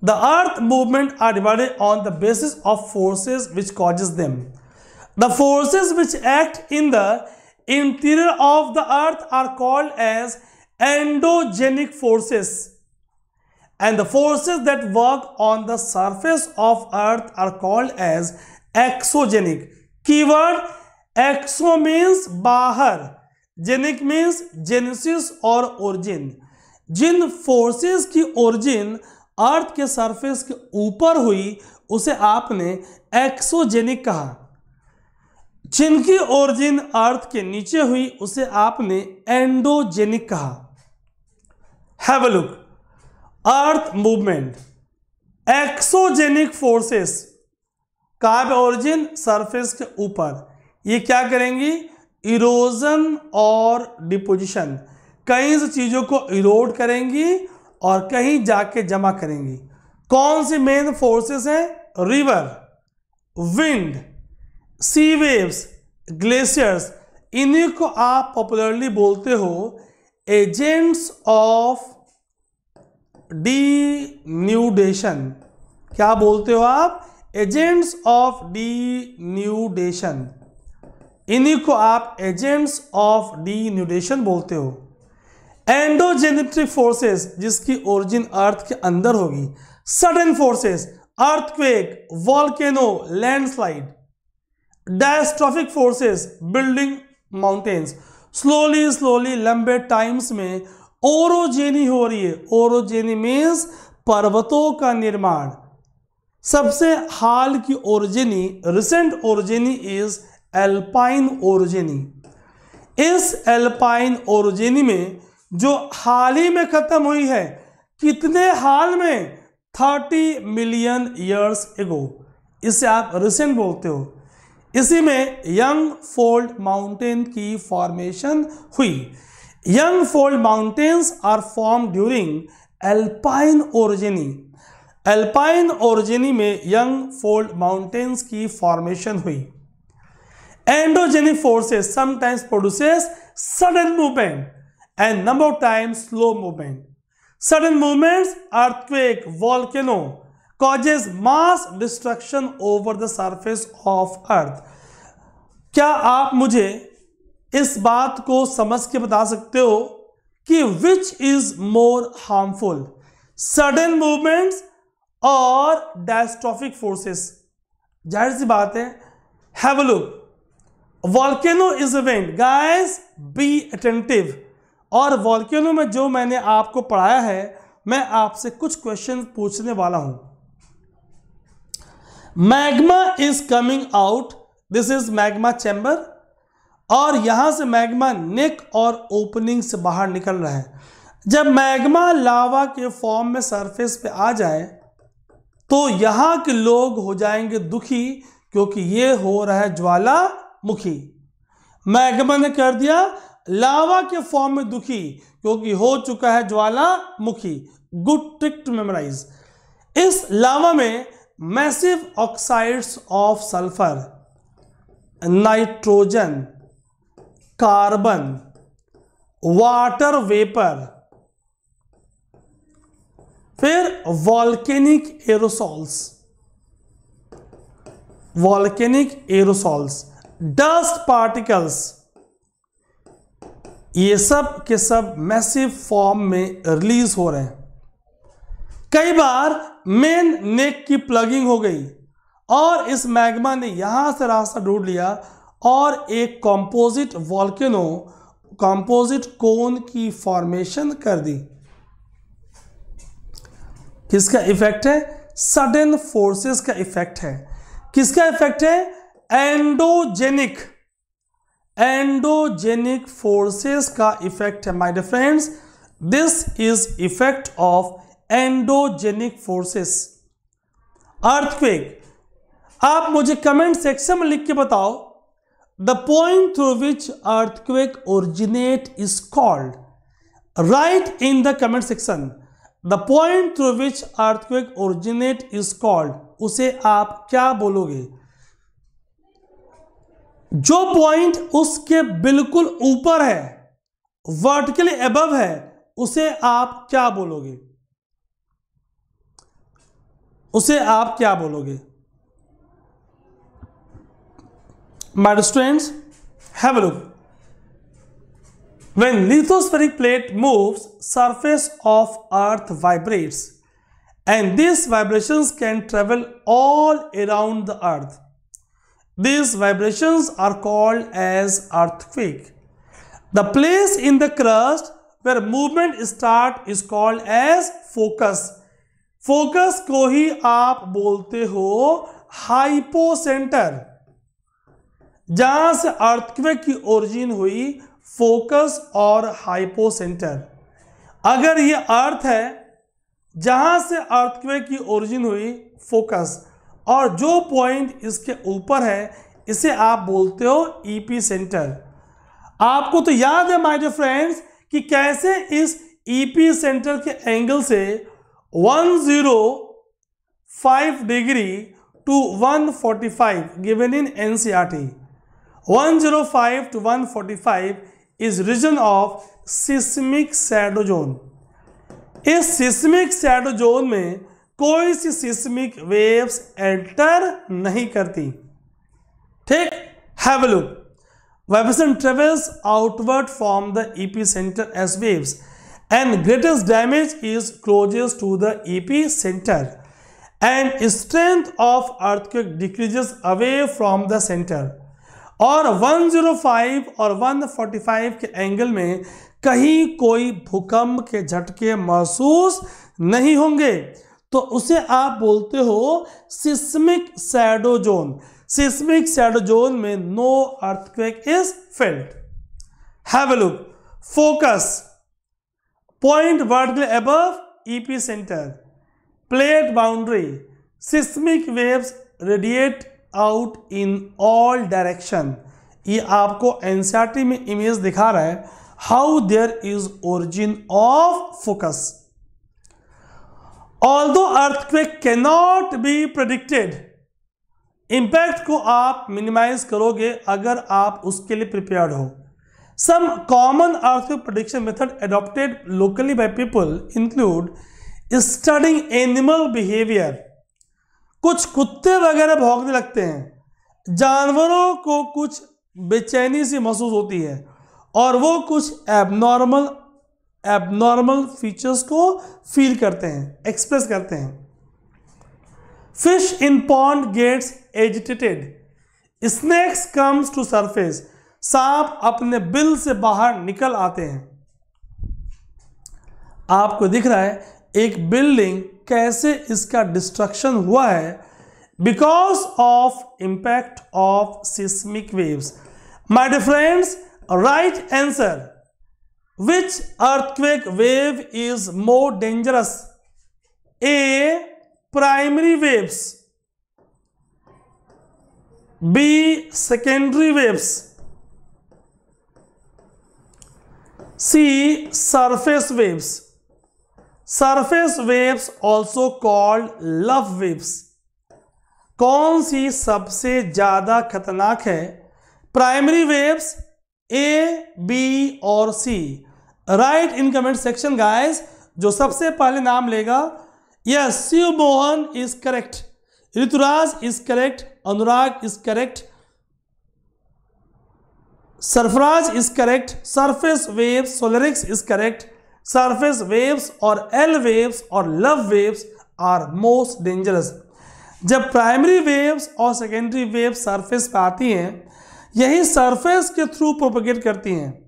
A: the earth movement are divided on the basis of forces which causes them the forces which act in the interior of the earth are called as endogenic forces and the forces that work on the surface of earth are called as exogenic keyword exo means bahar genic means genesis और origin जिन forces की origin earth के surface के ऊपर हुई उसे आपने exogenic कहा जिनकी ओरिजिन अर्थ के नीचे हुई उसे आपने एंडोजेनिक कहा have a look earth movement exogenic forces का ओरिजिन सरफेस के ऊपर ये क्या करेंगी इरोजन और डिपोजिशन कई से चीज़ों को इरोड करेंगी और कहीं जाके जमा करेंगी कौन सी मेन फोर्सेस हैं river wind sea waves glaciers इन्हीं को आप पॉपुलरली बोलते हो एजेंट्स ऑफ डी न्यूडेशन क्या बोलते हो आप एजेंट्स ऑफ डी न्यूडेशन इन्हीं को आप एजेंट्स ऑफ डी न्यूडेशन बोलते हो एंडोजेनेट्री फोर्सेस जिसकी ओरिजिन अर्थ के अंदर होगी sudden forces earthquake volcano landslide diastrophic forces building mountains slowly slowly लंबे टाइम्स में ओरोजेनी हो रही है ओरोजेनी मीन्स पर्वतों का निर्माण सबसे हाल की orogeny recent orogeny is Alpine orogeny इस एल्पाइन ओरिजिनी में जो हाल ही में ख़त्म हुई है कितने हाल में थर्टी मिलियन ईयर्स एगो इसे आप रिसेंट बोलते हो इसी में यंग फोल्ड माउंटेन की फॉर्मेशन हुई young fold mountains are form during Alpine orogeny Alpine orogeny में यंग फोल्ड माउंटेन्स की फॉर्मेशन हुई endogenic forces sometimes produces sudden movement and number of times slow movement sudden movements earthquake volcano causes mass destruction over the surface of earth क्या आप मुझे इस बात को समझ के बता सकते हो कि which is more harmful sudden movements और डायस्ट्रॉफिक फोर्सेस जाहिर सी बात है have a look volcano is event guys be attentive और वॉल्केनो में जो मैंने आपको पढ़ाया है मैं आपसे कुछ क्वेश्चन पूछने वाला हूं magma is coming out this is magma chamber और यहां से मैग्मा नेक और ओपनिंग से बाहर निकल रहा है जब मैग्मा लावा के फॉर्म में सरफेस पे आ जाए तो यहां के लोग हो जाएंगे दुखी क्योंकि ये हो रहा है ज्वाला मुखी महकमा ने कर दिया लावा के फॉर्म में दुखी क्योंकि हो चुका है ज्वाला मुखी गुड ट्रिक टू मेमोराइज इस लावा में massive oxides of sulphur nitrogen carbon water vapour फिर volcanic aerosols volcanic aerosols dust particles ये सब के सब मैसिव फॉर्म में रिलीज हो रहे हैं कई बार मेन नेक की प्लगिंग हो गई और इस मैग्मा ने यहां से रास्ता ढूंढ लिया और एक कॉम्पोजिट वॉल्केनो कॉम्पोजिट कोन की फॉर्मेशन कर दी किसका इफेक्ट है सडन फोर्सेस का इफेक्ट है किसका इफेक्ट है एंडोजेनिक एंडोजेनिक फोर्सेस का इफेक्ट है my friends this is effect of endogenic forces earthquake आप मुझे कमेंट सेक्शन में लिख के बताओ the point through which earthquake originate is called write in the comment section the point through which earthquake originate is called उसे आप क्या बोलोगे जो पॉइंट उसके बिल्कुल ऊपर है वर्टिकली एबव है उसे आप क्या बोलोगे उसे आप क्या बोलोगे my dear students have look when lithospheric plate move surface of earth vibrates and this vibration can travel all around the earth These vibrations are called as earthquake. The place in the crust where movement start is called as focus. focus ko hi aap bolte ho hypocenter जहां से earthquake की origin हुई focus और hypocentre अगर ये अर्थ है जहां से अर्थक्वेक की ओरिजिन हुई फोकस और जो पॉइंट इसके ऊपर है इसे आप बोलते हो ईपी e सेंटर आपको तो याद है माय डियर फ्रेंड्स कि कैसे इस ईपी e सेंटर के एंगल से 105 degree to 145 given in NCERT 105 to 145 is reason of seismic shadow zone इस सिस्मिक सैडो जोन में कोई सी सिस्मिक वेव्स एंटर नहीं करती ठीक have look vibration travels outward from the EP centre S waves and greatest damage is closest to the EP centre and strength of earthquake decreases away from the centre और 105 और 145 के angle में कहीं कोई भूकंप के झटके महसूस नहीं होंगे तो उसे आप बोलते हो सिस्मिक सैडोजोन सिस्मिक सैडोजोन में no earthquake is felt have look focus point vertical above epicentre plate boundary seismic waves radiate out in all direction ये आपको एनसीआरटी e में इमेज दिखा रहा है how there is origin of focus although earthquake cannot be predicted impact को आप minimize करोगे अगर आप उसके लिए prepared हो some common earthquake prediction method adopted locally by people include studying animal behavior कुछ कुत्ते वगैरह भौंकने लगते हैं जानवरों को कुछ बेचैनी सी महसूस होती है और वो कुछ एबनॉर्मल एबनॉर्मल फीचर्स को फील करते हैं एक्सप्रेस करते हैं fish in pond gets agitated snakes comes to surface सांप अपने बिल से बाहर निकल आते हैं आपको दिख रहा है एक बिल्डिंग कैसे इसका डिस्ट्रक्शन हुआ है because of impact of seismic waves my dear friends right answer which earthquake wave is more dangerous a primary waves b secondary waves c surface waves surface waves also called love waves कौन सी सबसे ज़्यादा खतरनाक है primary waves A B और C right in comment section guys जो सबसे पहले नाम लेगा yes Shiv Mohan is correct Rituraj is correct Anurag is correct Sarfaraz is correct surface waves सोलरिक्स इज करेक्ट सरफेस वेव्स और एल वेव्स और Love waves are most dangerous जब प्राइमरी वेव्स और सेकेंडरी वेव्स सरफेस पर आती हैं यही सरफेस के थ्रू प्रोपोगेट करती हैं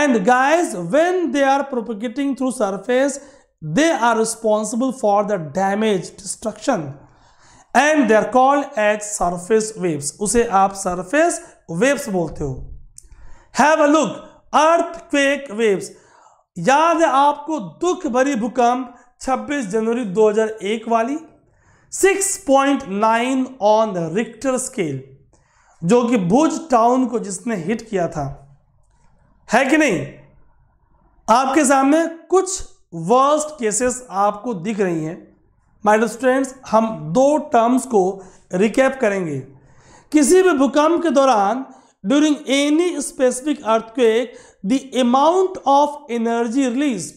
A: And guys, when they are propagating through surface, they are responsible for the damage, destruction. And they are called as surface waves. उसे आप surface waves बोलते हो Have a look. Earthquake waves. याद है आपको दुख भरी भूकंप 26 जनवरी 2001 वाली 6.9 ऑन रिक्टर स्केल जो कि भुज टाउन को जिसने हिट किया था है कि नहीं आपके सामने कुछ वर्स्ट केसेस आपको दिख रही हैं माय स्टूडेंट्स हम दो टर्म्स को रिकैप करेंगे किसी भी भूकंप के दौरान during any specific earthquake the amount of energy release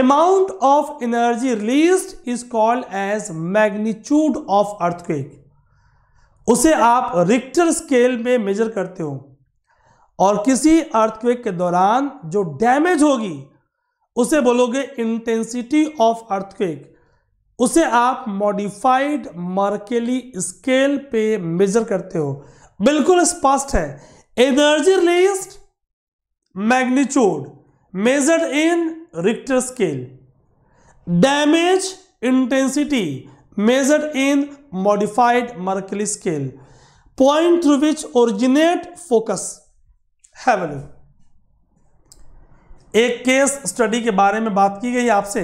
A: amount of energy release is called as magnitude of earthquake उसे आप रिक्टर स्केल में मेजर करते हो और किसी अर्थक्वेक के दौरान जो डैमेज होगी उसे बोलोगे इंटेंसिटी ऑफ अर्थक्वेक उसे आप मॉडिफाइड मार्केली स्केल पे मेजर करते हो बिल्कुल स्पष्ट है energy release magnitude measured in Richter scale damage intensity measured in modified Mercalli scale point through which originate focus have look एक केस स्टडी के बारे में बात की गई आपसे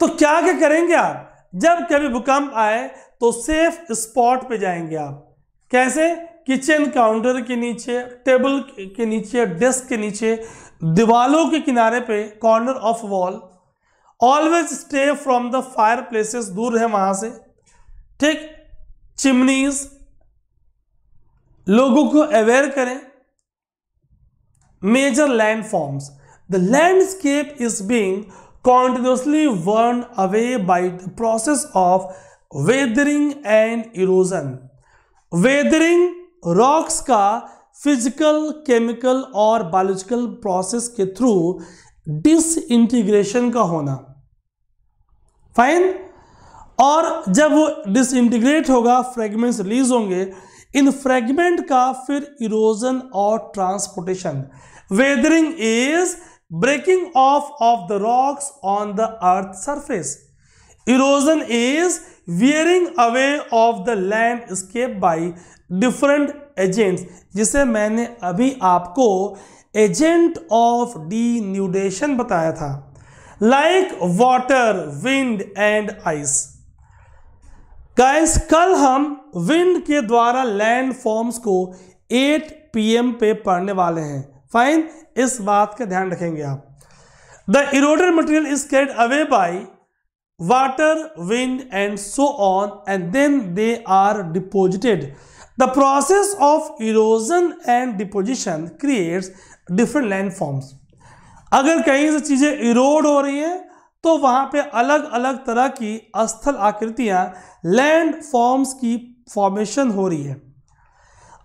A: तो क्या क्या करेंगे आप जब कभी भूकंप आए तो सेफ स्पॉट पे जाएंगे आप कैसे किचन काउंटर के नीचे टेबल के नीचे डेस्क के नीचे दीवालों के किनारे पे corner of wall always stay from the fireplaces दूर है वहां से ठीक चिमनीज लोगों को अवेयर करें major landforms. The landscape is being continuously worn away by the process of weathering and erosion. Weathering rocks ka physical, chemical or biological process ke through disintegration ka hona. Fine? और जब वो disintegrate होगा fragments release होंगे इन fragment का फिर erosion और transportation weathering is breaking off of the rocks on the earth surface erosion is wearing away of the landscape by different agent जिसे मैंने अभी आपको एजेंट ऑफ डी न्यूडेशन बताया था like water wind and ice guys कल हम wind के द्वारा लैंड फॉर्म्स को 8 पीएम पे पढ़ने वाले हैं फाइन इस बात का ध्यान रखेंगे आप the eroded material is carried away by water wind and so on and then they are deposited the process of erosion and deposition creates different landforms अगर कहीं से चीज़ें इरोड हो रही हैं तो वहां पे अलग अलग तरह की स्थल आकृतियां लैंड फॉर्म्स की फॉर्मेशन हो रही है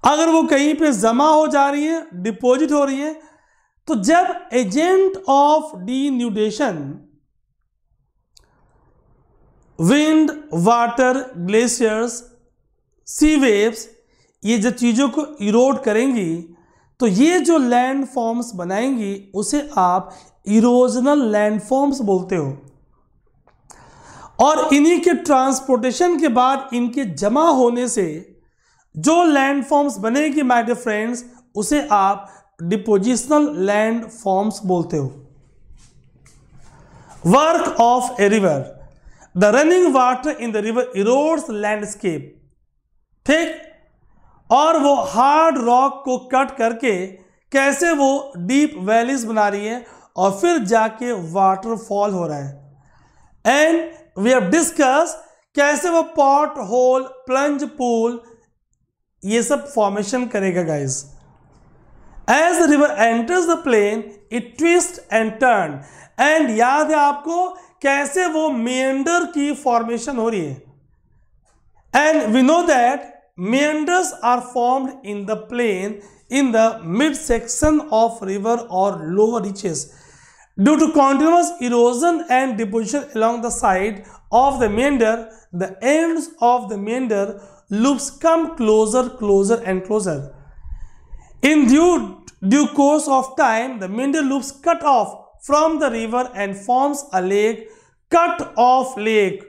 A: अगर वो कहीं पे जमा हो जा रही है डिपॉजिट हो रही है तो जब agent of denudation wind water glaciers sea waves ये जब चीज़ों को इरोड करेंगी तो ये जो लैंड फॉर्म्स बनाएंगी उसे आप इरोजनल लैंड फॉर्म्स बोलते हो और इन्हीं के ट्रांसपोर्टेशन के बाद इनके जमा होने से जो लैंड फॉर्म्स बनेगी माय डियर फ्रेंड्स उसे आप डिपोजिशनल लैंड फॉर्म्स बोलते हो work of a river the running water in the river erodes landscape ठीक और वो हार्ड रॉक को कट करके कैसे वो डीप वैलीज बना रही है और फिर जाके वाटरफॉल हो रहा है एंड वी हैव डिस्कस कैसे वो पॉट होल प्लंज पूल ये सब फॉर्मेशन करेगा guys as the river enters the plain it twist and turn and याद है आपको कैसे वो मेंडर की फॉर्मेशन हो रही है and we know that meanders are formed in the plain in the mid section of river और lower reaches due to continuous erosion and deposition along the side of the meander the end of the meander loops come closer, closer and closer. In due, due course of time, the middle loops cut off from the river and forms a lake, cut off lake,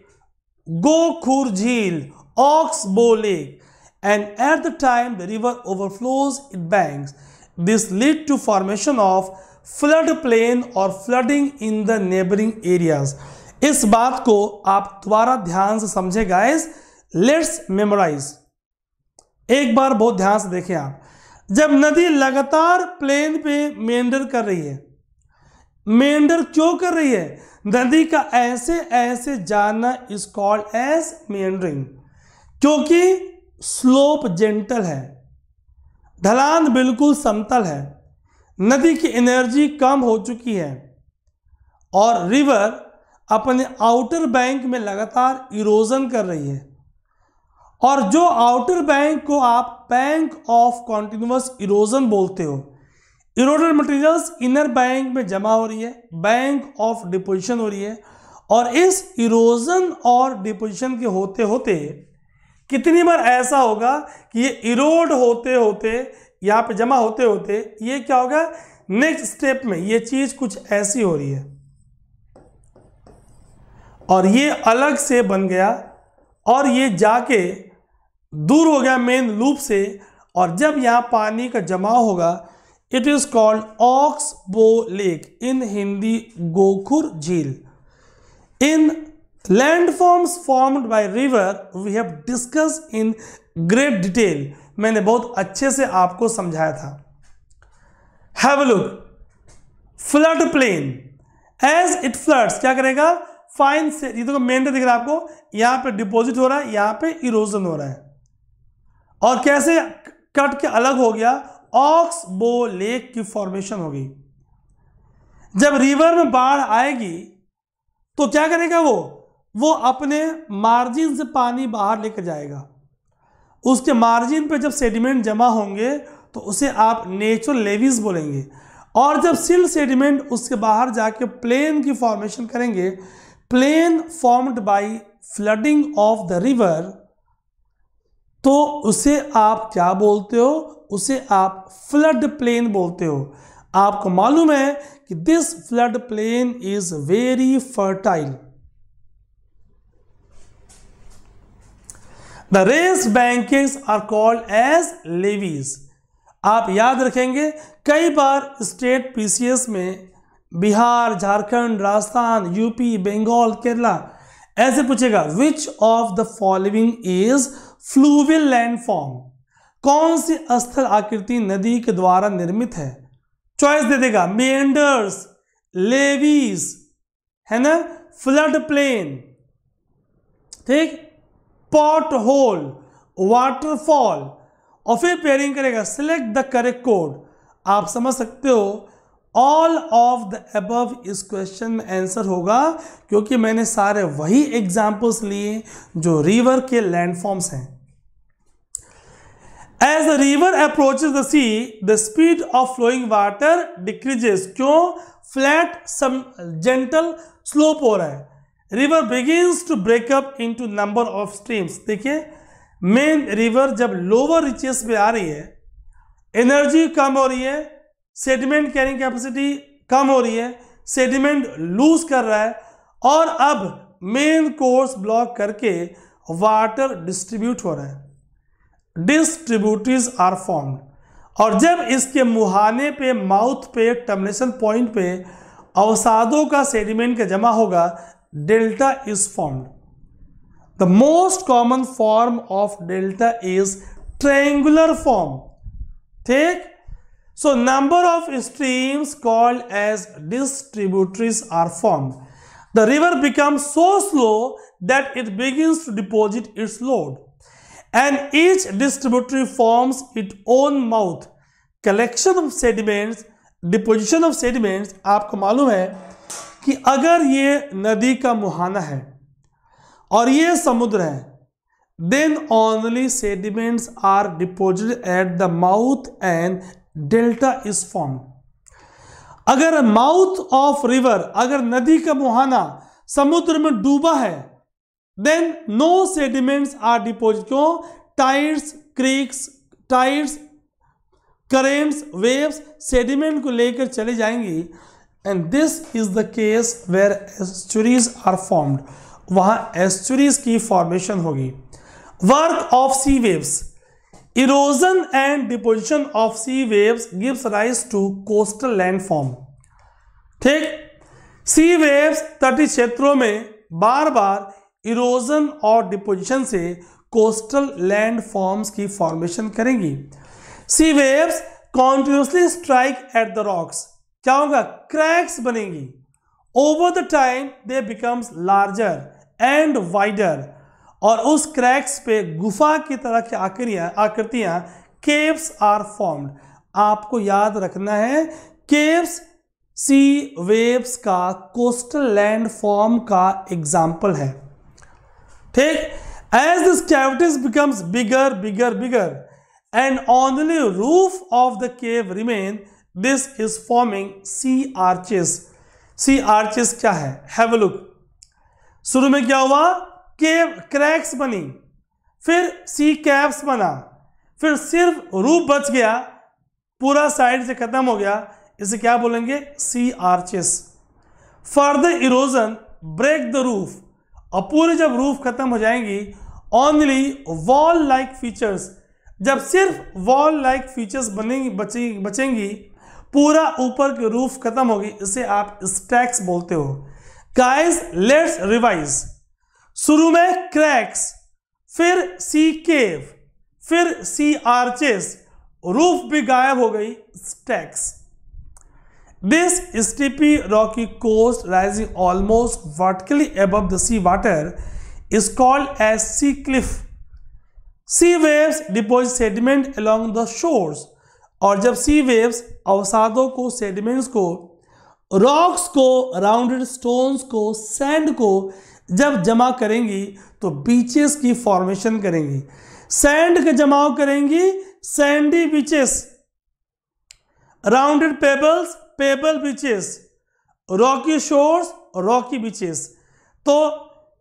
A: Gokhur Jheel, Oxbow Lake. And at the time the river overflows its banks. This lead to formation of floodplain or flooding in the neighboring areas. इस बात को आप दोबारा ध्यान से समझे guys let's memorise एक बार बहुत ध्यान से देखें आप जब नदी लगातार प्लेन पे मेंडर कर रही है मेंडर क्यों कर रही है नदी का ऐसे ऐसे जाना इज कॉल्ड एज मेंडरिंग क्योंकि स्लोप जेंटल है ढलान बिल्कुल समतल है नदी की एनर्जी कम हो चुकी है और रिवर अपने आउटर बैंक में लगातार इरोजन कर रही है और जो आउटर बैंक को आप बैंक ऑफ कॉन्टिन्यूस इरोजन बोलते हो इरोडल मटेरियल्स इनर बैंक में जमा हो रही है बैंक ऑफ डिपोजिशन हो रही है और इस इरोजन और डिपोजिशन के होते होते कितनी बार ऐसा होगा कि ये इरोड होते होते यहाँ पे जमा होते होते ये क्या होगा नेक्स्ट स्टेप में ये चीज़ कुछ ऐसी हो रही है और ये अलग से बन गया और ये जाके दूर हो गया मेन लूप से और जब यहाँ पानी का जमाव होगा it is called oxbow lake in Hindi गोखुर झील in landforms formed by river we have discuss in great detail मैंने बहुत अच्छे से आपको समझाया था have look flood plain as it floods क्या करेगा फाइन से ये तो मेन दिख रहा है आपको यहां पे डिपॉजिट हो रहा है यहां पे इरोजन हो रहा है और कैसे कट के अलग हो गया ऑक्स बो लेक की फॉर्मेशन होगी जब रिवर में बाढ़ आएगी तो क्या करेगा वो वो अपने मार्जिन से पानी बाहर लेकर जाएगा उसके मार्जिन पे जब सेडिमेंट जमा होंगे तो उसे आप नेचुरल लेवीज बोलेंगे और जब सिल सेडिमेंट उसके बाहर जाके प्लेन की फॉर्मेशन करेंगे plain formed by flooding of the river तो उसे आप क्या बोलते हो उसे आप फ्लड प्लेन बोलते हो आपको मालूम है कि this flood plain is very fertile the raised banking are called as levees आप याद रखेंगे कई बार स्टेट पीसीएस में बिहार झारखंड राजस्थान यूपी बंगाल केरला ऐसे पूछेगा which of the following is fluvial landform कौन सी स्थल आकृति नदी के द्वारा निर्मित है चॉइस दे देगा मेंडर्स लेवीज है ना फ्लड प्लेन ठीक पॉट होल वाटरफॉल और फिर पेयरिंग करेगा सिलेक्ट द करेक्ट कोड आप समझ सकते हो ऑल ऑफ द एबव इस क्वेश्चन में आंसर होगा क्योंकि मैंने सारे वही एग्जाम्पल्स लिए जो रिवर के लैंडफॉर्म्स हैं as the river approach the sea the speed of flowing water decreases क्यों फ्लैट सम जेंटल स्लोप हो रहा है river begins to break up into number of streams देखिए मेन रिवर जब लोअर रिचेस में आ रही है एनर्जी कम हो रही है सेडिमेंट कैरिंग कैपेसिटी कम हो रही है सेडिमेंट लूज कर रहा है और अब मेन कोर्स ब्लॉक करके वाटर डिस्ट्रीब्यूट हो रहा है डिस्ट्रीब्यूटीज आर फॉर्म और जब इसके मुहाने पे माउथ पे टर्मिनेशन पॉइंट पे अवसादों का सेडिमेंट का जमा होगा delta is form the most common form of delta is triangular form ठीक so number of streams called as distributaries are form the river become so slow that it begin to deposit its load and each distributary forms it own mouth collection of sediments deposition of sediments आपको मालूम है कि अगर ये नदी का मुहाना है और ये समुद्र है then only sediments are deposit at the mouth and delta is form अगर माउथ ऑफ रिवर अगर नदी का मुहाना समुद्र में डूबा है then no sediments are deposit क्यों tides creeks tides currents waves sediment को लेकर चले जाएंगी and this is the case where estuaries are formed वहां एस्चुरीज की फॉर्मेशन होगी work of sea waves erosion and deposition of sea waves gives rise to coastal land form ठीक sea waves तटीय क्षेत्रों में बार बार इरोजन और डिपोजिशन से कोस्टल लैंड फॉर्म्स की फॉर्मेशन करेंगी sea waves continuously strike at the rocks क्या होगा क्रैक्स बनेंगी over the time they becomes larger and wider और उस क्रैक्स पे गुफा की तरह की आकृतियां आकृतियां केव्स आर फॉर्म्ड आपको याद रखना है केव्स सी वेव्स का कोस्टल लैंड फॉर्म का एग्जाम्पल है ठीक as this cavities becomes bigger bigger bigger and only roof of the cave remain this is forming sea arches sea arches क्या है हैव लुक शुरू में क्या हुआ केव क्रैक्स बनी फिर सी कैप्स बना फिर सिर्फ रूप बच गया पूरा साइड से खत्म हो गया इसे क्या बोलेंगे sea arches for the erosion break the roof और पूरे जब रूफ खत्म हो जाएंगी ओनली वॉल लाइक फीचर्स जब सिर्फ वॉल लाइक फीचर्स बनेंगी बचेंगी बचेंगी पूरा ऊपर की रूफ खत्म होगी इसे आप स्टैक्स बोलते हो गाइस लेट्स रिवाइज शुरू में क्रैक्स फिर सी केव फिर सी आर्चेस रूफ भी गायब हो गई stacks This steepy rocky coast rising almost vertically above the sea water is called as sea cliff. Sea waves deposit sediment along the shores और जब sea waves अवसादों को sediments को rocks को rounded stones को sand को जब जमा करेंगी तो beaches की formation करेंगी sand के जमाव करेंगी sandy beaches rounded pebbles pebble beaches rocky shores rocky beaches तो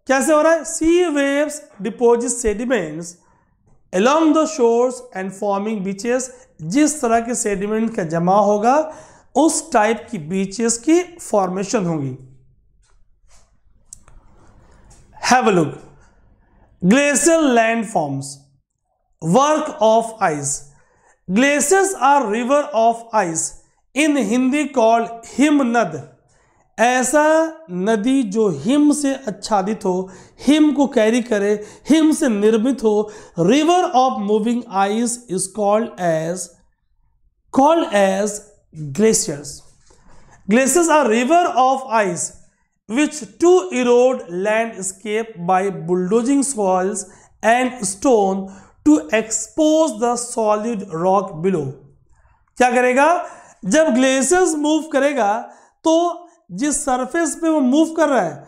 A: कैसे हो रहा है sea waves deposit sediments along the shores and forming beaches जिस तरह के सेडिमेंट का जमा होगा उस टाइप की बीचेस की फॉर्मेशन होगी have look glacier land forms work of ice glaciers are river of ice in Hindi called नद ऐसा नदी जो हिम से आच्छादित हो हिम को कैरी करे हिम से निर्मित हो river of moving ice is called as called as glaciers glaciers are river of ice which to erode landscape by bulldozing soils and stone to expose the solid rock below क्या करेगा जब glaciers move करेगा तो जिस surface पे वो move कर रहा है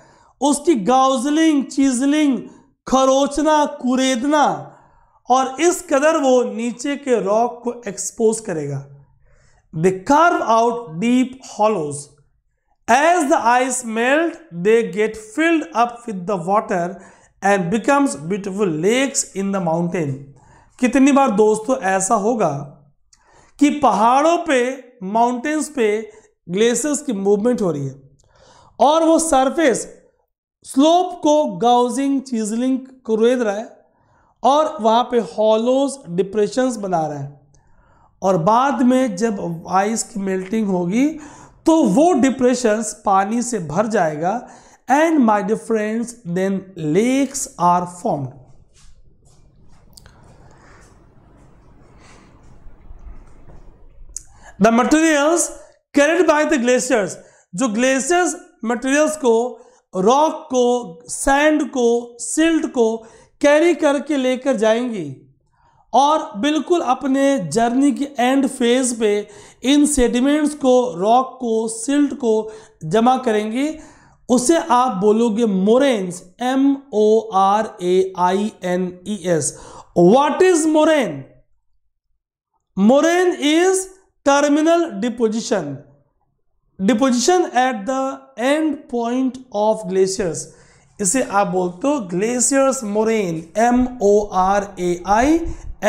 A: उसकी गाउजलिंग चीजलिंग खरोचना कुरेदना और इस कदर वो नीचे के रॉक को एक्सपोज करेगा the carve out deep hollows as the ice melt they get filled up with the water and becomes beautiful lakes in the mountain कितनी बार दोस्तों ऐसा होगा कि पहाड़ों पे माउंटेन्स पे ग्लेशियर्स की मूवमेंट हो रही है और वो सरफेस स्लोप को गाउजिंग चीजलिंग कुरेद रहा है और वहाँ पे हॉलोज डिप्रेशंस बना रहा है और बाद में जब आइस की मेल्टिंग होगी तो वो डिप्रेशंस पानी से भर जाएगा and my dear friends then lakes are formed the materials carried by the glaciers जो ग्लेशियर्स मटेरियल्स को रॉक को सैंड को सिल्ट को कैरी करके लेकर जाएंगी और बिल्कुल अपने जर्नी के एंड फेज पे इन सेडिमेंट्स को रॉक को सिल्ट को जमा करेंगे उसे आप बोलोगे moraines M O R A I N E S what is moraine moraine is terminal deposition deposition at the end point of glaciers इसे आप बोलते हो glaciers moraine M O R A I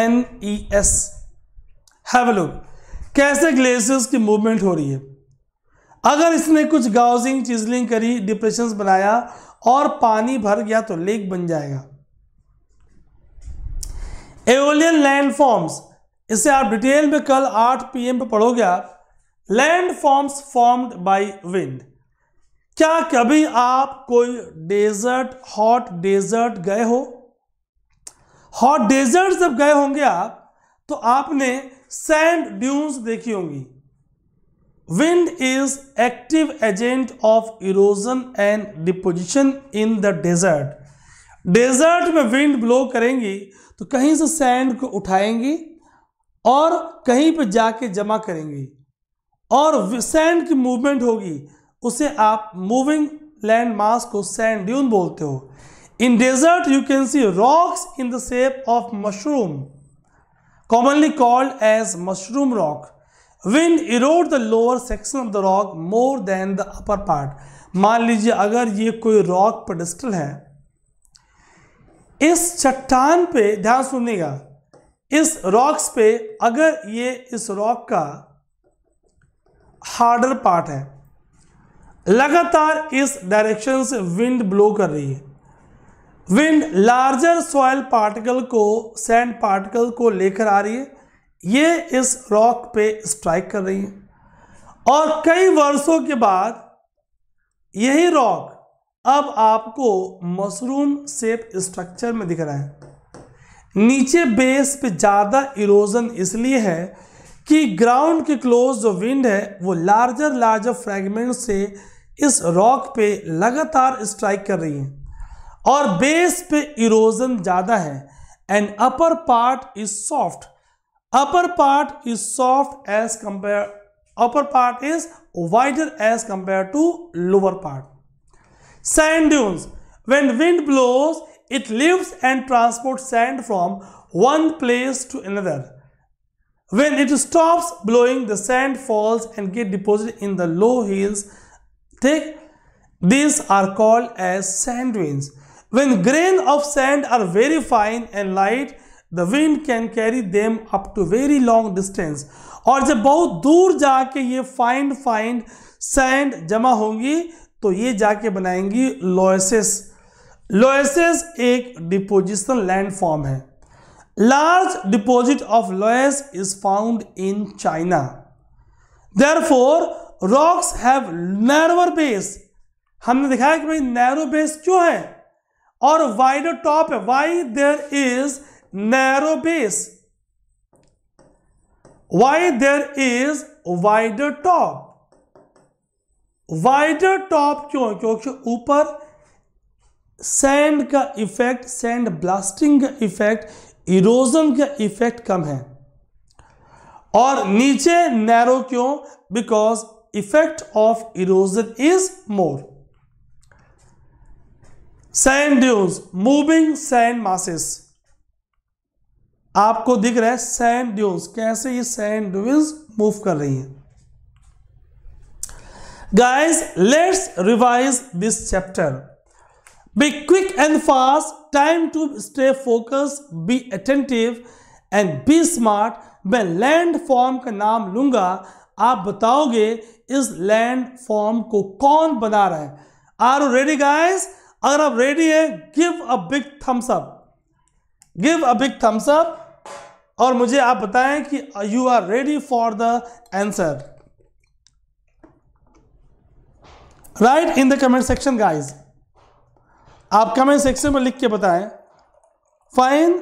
A: N E S है कैसे glaciers की movement हो रही है अगर इसने कुछ गाउजिंग चिजलिंग करी डिप्रेशन बनाया और पानी भर गया तो लेक बन जाएगा एवोलियन लैंडफॉर्म्स इसे आप डिटेल में कल 8 पीएम पे पढ़ोगे आप land forms formed by wind क्या कभी आप कोई डेजर्ट हॉट डेजर्ट गए हो हॉट डेजर्ट जब गए होंगे आप तो आपने सैंड ड्यून्स देखी होंगी wind is active agent of erosion and deposition in the desert desert में विंड ब्लो करेंगी तो कहीं से सैंड को उठाएंगी और कहीं पर जाके जमा करेंगे और सैंड की मूवमेंट होगी उसे आप मूविंग लैंड मास को सैंड ड्यून बोलते हो in desert you can see rocks in the shape of mushroom commonly called as mushroom rock wind erode the lower section of the rock more than the upper part मान लीजिए अगर ये कोई rock pedestal है इस चट्टान पे ध्यान सुनिएगा इस रॉक्स पे अगर ये इस रॉक का हार्डर पार्ट है लगातार इस डायरेक्शन से विंड ब्लो कर रही है विंड लार्जर सॉयल पार्टिकल को सैंड पार्टिकल को लेकर आ रही है ये इस रॉक पे स्ट्राइक कर रही है और कई वर्षों के बाद यही रॉक अब आपको मशरूम शेप स्ट्रक्चर में दिख रहा है नीचे बेस पे ज़्यादा इरोजन इसलिए है कि ग्राउंड के क्लोज जो विंड है वो लार्जर लार्जर फ्रैगमेंट से इस रॉक पे लगातार स्ट्राइक कर रही है और बेस पे इरोजन ज़्यादा है and upper part is soft upper part is soft as compare upper part is wider as compare to lower part sand dunes when wind It lives and transports sand from one place to another. When it stops blowing, the sand falls and get deposited in the low hills. Thick. These are called as sand winds. When grain of sand are very fine and light, the wind can carry them up to very long distance और जब बहुत दूर जाके ये find find sand जमा होंगी तो ये जाके बनाएंगी लॉयसेस लोएसेस एक डिपोजिशन लैंड फॉर्म है large deposit of loess is found in China for rocks have narrower base हमने दिखाया कि भाई नैरो बेस क्यों है और वाइडर टॉप है why there is narrow base why there is wider top wider top क्यों क्योंकि ऊपर सैंड का इफेक्ट सैंड ब्लास्टिंग का इफेक्ट इरोजन का इफेक्ट कम है और नीचे नैरो क्यों because effect of erosion is more sand dunes moving sand masses आपको दिख रहा है सैंड ड्यूज कैसे ये सैंड ड्यूज मूव कर रही हैं guys let's revise this chapter Be quick and fast, time to stay focused, be attentive and be smart. मैं लैंड फॉर्म का नाम लूंगा आप बताओगे इस लैंड फॉर्म को कौन बना रहा है आर रेडी गाइस अगर आप रेडी है give a big thumbs up give a big thumbs up और मुझे आप बताएं कि you are ready for the answer right in the comment section guys आप कमेंट सेक्शन में लिख के बताएं फाइन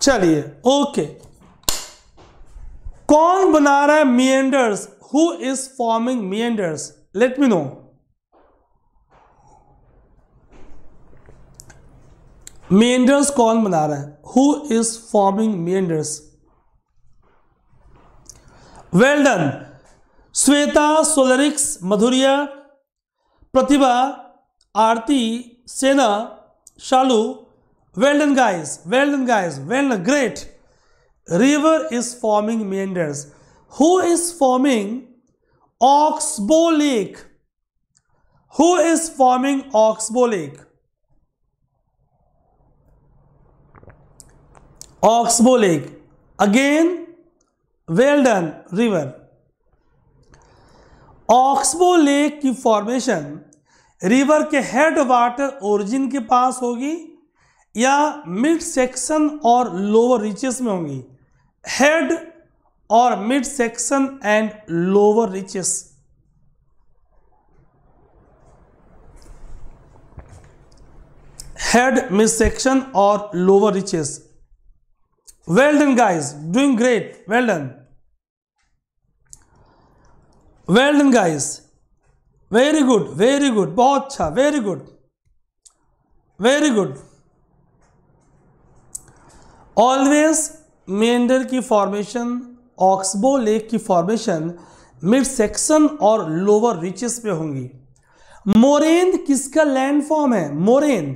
A: चलिए ओके कौन बना रहा है meanders who is forming meanders let me know meanders कौन बना रहा है who is forming meanders well done Shweta सोलरिक्स Madhuriya Pratibha Aarti Sena Shalu well done guys well done guys well done great river is forming meanders who is forming oxbow lake who is forming oxbow lake oxbow lake again well done river oxbow lake की formation river के headwater origin के पास होगी या mid section और lower reaches में होंगी head और mid section and lower reaches head mid section और lower reaches well done guys doing great well done well done guys very good very good बहुत अच्छा very good very good always meander की formation oxbow lake की formation mid section और lower reaches पे होंगी moraine किसका landform है moraine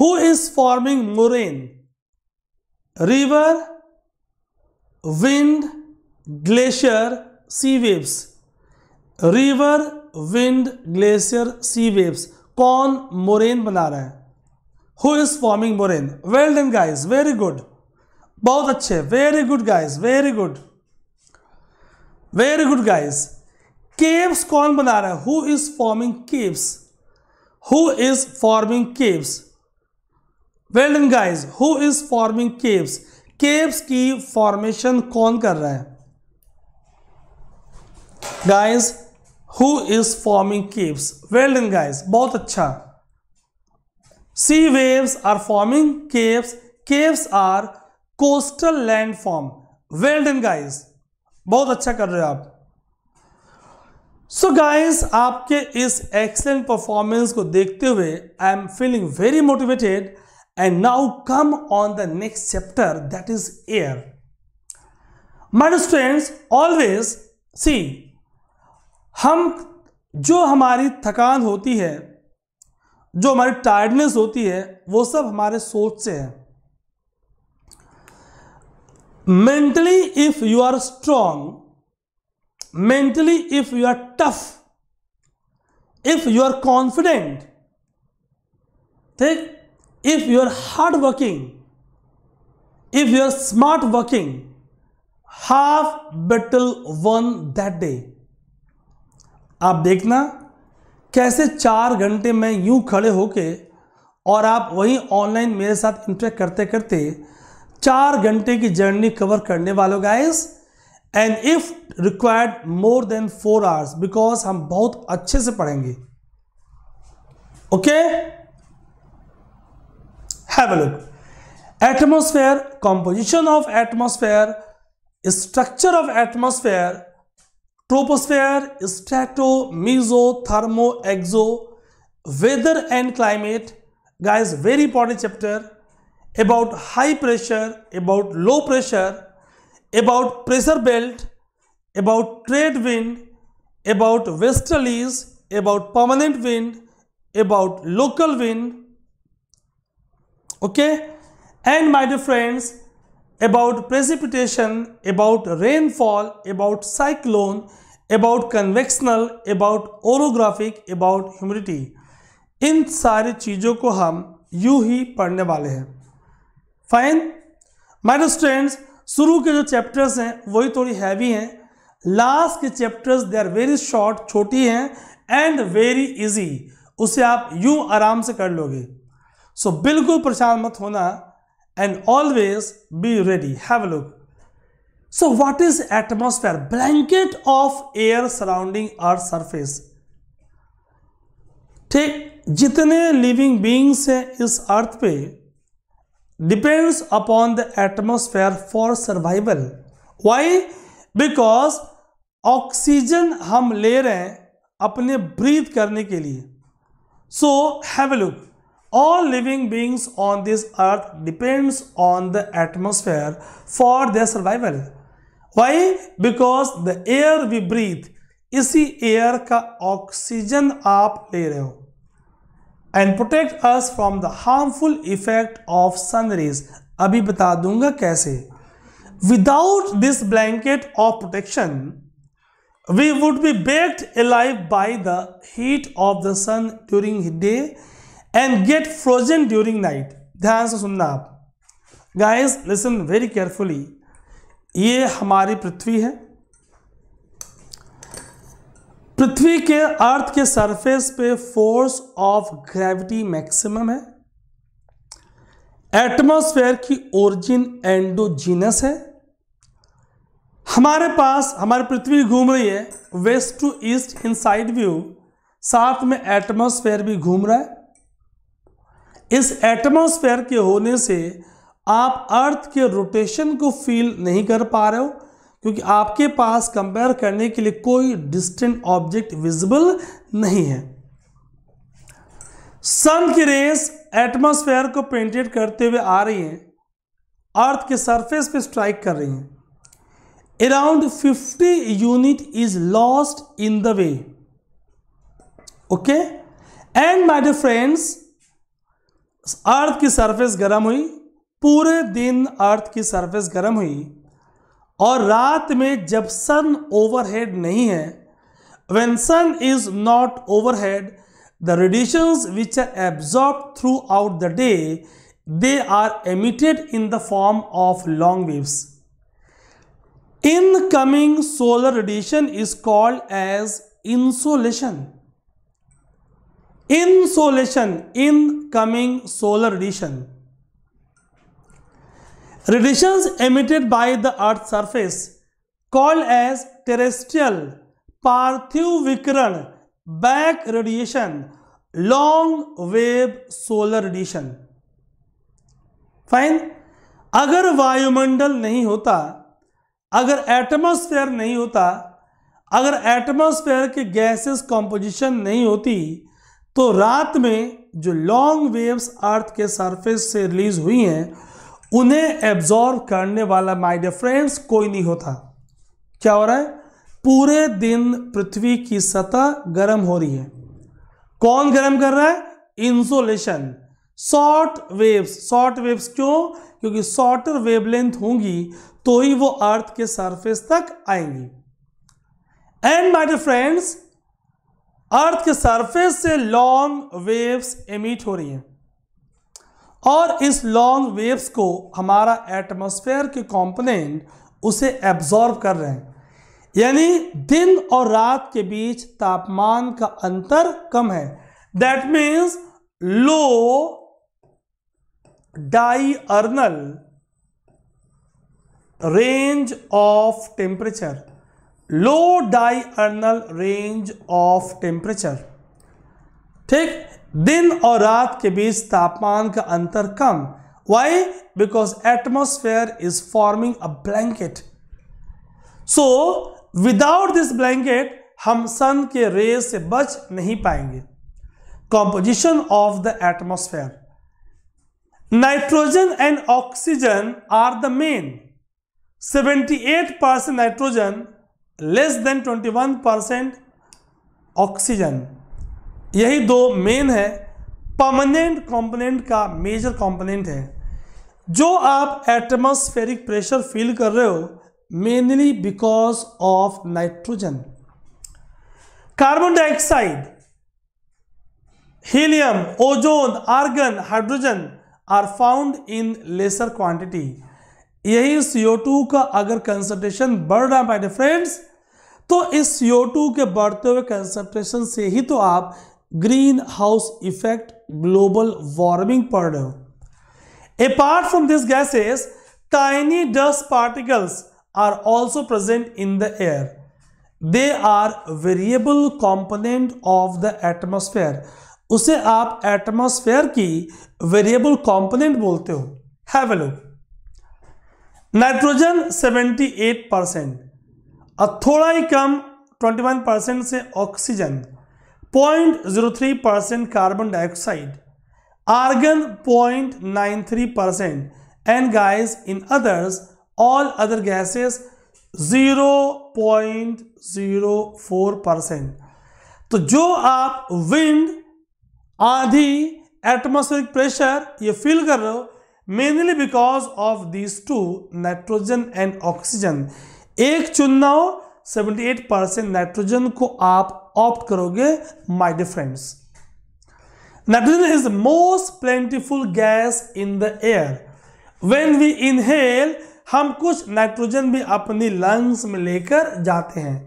A: who is forming moraine river wind glacier sea waves river wind glacier sea waves कौन moraine बना रहा है who is forming moraine well done guys very good बहुत अच्छे very good guys very good very good guys caves कौन बना रहा है who is forming caves who is forming caves well done guys who is forming caves caves की formation कौन कर रहा है guys Who is forming caves? Well done guys, बहुत अच्छा. Sea waves are forming caves. Caves are coastal landform. Well done guys, बहुत अच्छा कर रहे हो आप. So guys, आपके इस excellent performance को देखते हुए, I am feeling very motivated. And now come on the next chapter that is air. My students always see हम जो हमारी थकान होती है जो हमारी टायर्डनेस होती है वो सब हमारे सोच से है mentally if you are strong mentally if you are tough if you are confident ठीक if you are hard working if you are smart working half battle won that day आप देखना कैसे चार घंटे में यूँ खड़े होके और आप वहीं ऑनलाइन मेरे साथ इंटरेक्ट करते करते चार घंटे की जर्नी कवर करने वालों guys and if required more than four hours because हम बहुत अच्छे से पढ़ेंगे okay have a look atmosphere composition of atmosphere structure of atmosphere troposphere, strato, meso, thermo, exo, weather and climate. Guys, very important chapter about high pressure, about low pressure, about pressure belt, about trade wind, about westerlies, about permanent wind, about local wind. Okay, and my dear friends, about precipitation, about rainfall, about cyclone, about convectional, about orographic, about humidity. इन सारी चीज़ों को हम you ही पढ़ने वाले हैं fine माइडो students शुरू के जो चैप्टर्स हैं वही थोड़ी हैवी हैं लास्ट के chapters they are very short छोटी हैं एंड वेरी इजी उसे आप यूं आराम से कर लोगे सो so, बिल्कुल परेशान मत होना and always be ready. Have a look. So what is atmosphere? Blanket of air surrounding earth surface. ठीक जितने लिविंग बींग्स हैं इस अर्थ पे depends upon the atmosphere for survival why because oxygen हम ले रहे हैं अपने ब्रीथ करने के लिए so have a look all living beings on this earth depends on the atmosphere for their survival why because the air we breathe इसी air का ऑक्सीजन आप ले रहे हो protect us from the harmful effect of sun rays. अभी बता दूंगा कैसे Without this blanket of protection, we would be baked alive by the heat of the sun during day and get frozen during night ध्यान से सुनना आप guys listen very carefully ये हमारी पृथ्वी है पृथ्वी के अर्थ के सरफेस पे फोर्स ऑफ ग्रेविटी मैक्सिमम है एटमॉस्फेयर की ओरिजिन एंडोजीनस है हमारे पास हमारी पृथ्वी घूम रही है west to east in side view साथ में एटमॉस्फेयर भी घूम रहा है इस एटमोसफेयर के होने से आप अर्थ के रोटेशन को फील नहीं कर पा रहे हो क्योंकि आपके पास कंपेयर करने के लिए कोई डिस्टेंट ऑब्जेक्ट विजिबल नहीं है सन की रेस एटमॉस्फेयर को पेंटेड करते हुए आ रही हैं अर्थ के सरफेस पे स्ट्राइक कर रही हैं around 50 unit is lost in the way okay and my dear friends earth की सरफेस गर्म हुई पूरे दिन अर्थ की सरफेस गर्म हुई और रात में जब सन ओवरहेड नहीं है when sun is not overhead the radiation which are absorb throughout the day they are emitted in the form of long waves in coming solar radiation is called as insolation insolation in coming solar radiation radiation emitted by the earth surface called as terrestrial पार्थिव विकरण back radiation long wave solar radiation fine अगर वायुमंडल नहीं होता अगर atmosphere नहीं होता अगर एटमोस्फेयर के गैसेस कॉम्पोजिशन नहीं होती तो रात में जो लॉन्ग वेव्स अर्थ के सरफेस से रिलीज हुई हैं उन्हें एब्जॉर्व करने वाला माय डियर फ्रेंड्स कोई नहीं होता क्या हो रहा है पूरे दिन पृथ्वी की सतह गर्म हो रही है कौन गर्म कर रहा है insolation short waves short waves क्यों क्योंकि शॉर्टर वेवलेंथ होंगी तो ही वो अर्थ के सरफेस तक आएंगी and my dear friends earth के सरफेस से लॉन्ग वेव्स एमिट हो रही हैं और इस लॉन्ग वेव्स को हमारा एटमॉस्फेयर के कंपोनेंट उसे एब्जॉर्ब कर रहे हैं यानी दिन और रात के बीच तापमान का अंतर कम है that means low diurnal range of temperature low diurnal range of temperature ठीक दिन और रात के बीच तापमान का अंतर कम why because atmosphere is forming a blanket so without this blanket हम सन के रेज से बच नहीं पाएंगे composition of the atmosphere nitrogen and oxygen are the main 78% nitrogen less than 21 percent oxygen यही दो मेन है परमानेंट कंपोनेंट का मेजर कंपोनेंट है जो आप एटमॉस्फेरिक प्रेशर फील कर रहे हो mainly because of nitrogen carbon dioxide helium ozone argon hydrogen are found in lesser quantity यही CO2 का अगर कंसंट्रेशन बढ़ रहा है माइडे फ्रेंड्स तो इस CO2 के बढ़ते हुए कंसंट्रेशन से ही तो आप greenhouse effect global warming पढ़ रहे हो apart from this gases tiny dust particles are also present in the air they are variable component of the atmosphere उसे आप एटमोस्फेयर की वेरिएबल कॉम्पोनेंट बोलते हो have a look nitrogen 78 percent और थोड़ा ही कम 21 परसेंट से oxygen 0.03 percent carbon dioxide argon 0.93 percent and guys in others all other gases 0.04 percent तो जो आप विंड आधी एटमोस्फेरिक प्रेशर ये फील कर रहे हो mainly because of this two nitrogen and oxygen एक चुनना हो एट परसेंट नाइट्रोजन को आप ऑप्ट करोगे my friends nitrogen is most plentiful gas in the air when we inhale हम कुछ नाइट्रोजन भी अपनी लंग्स में लेकर जाते हैं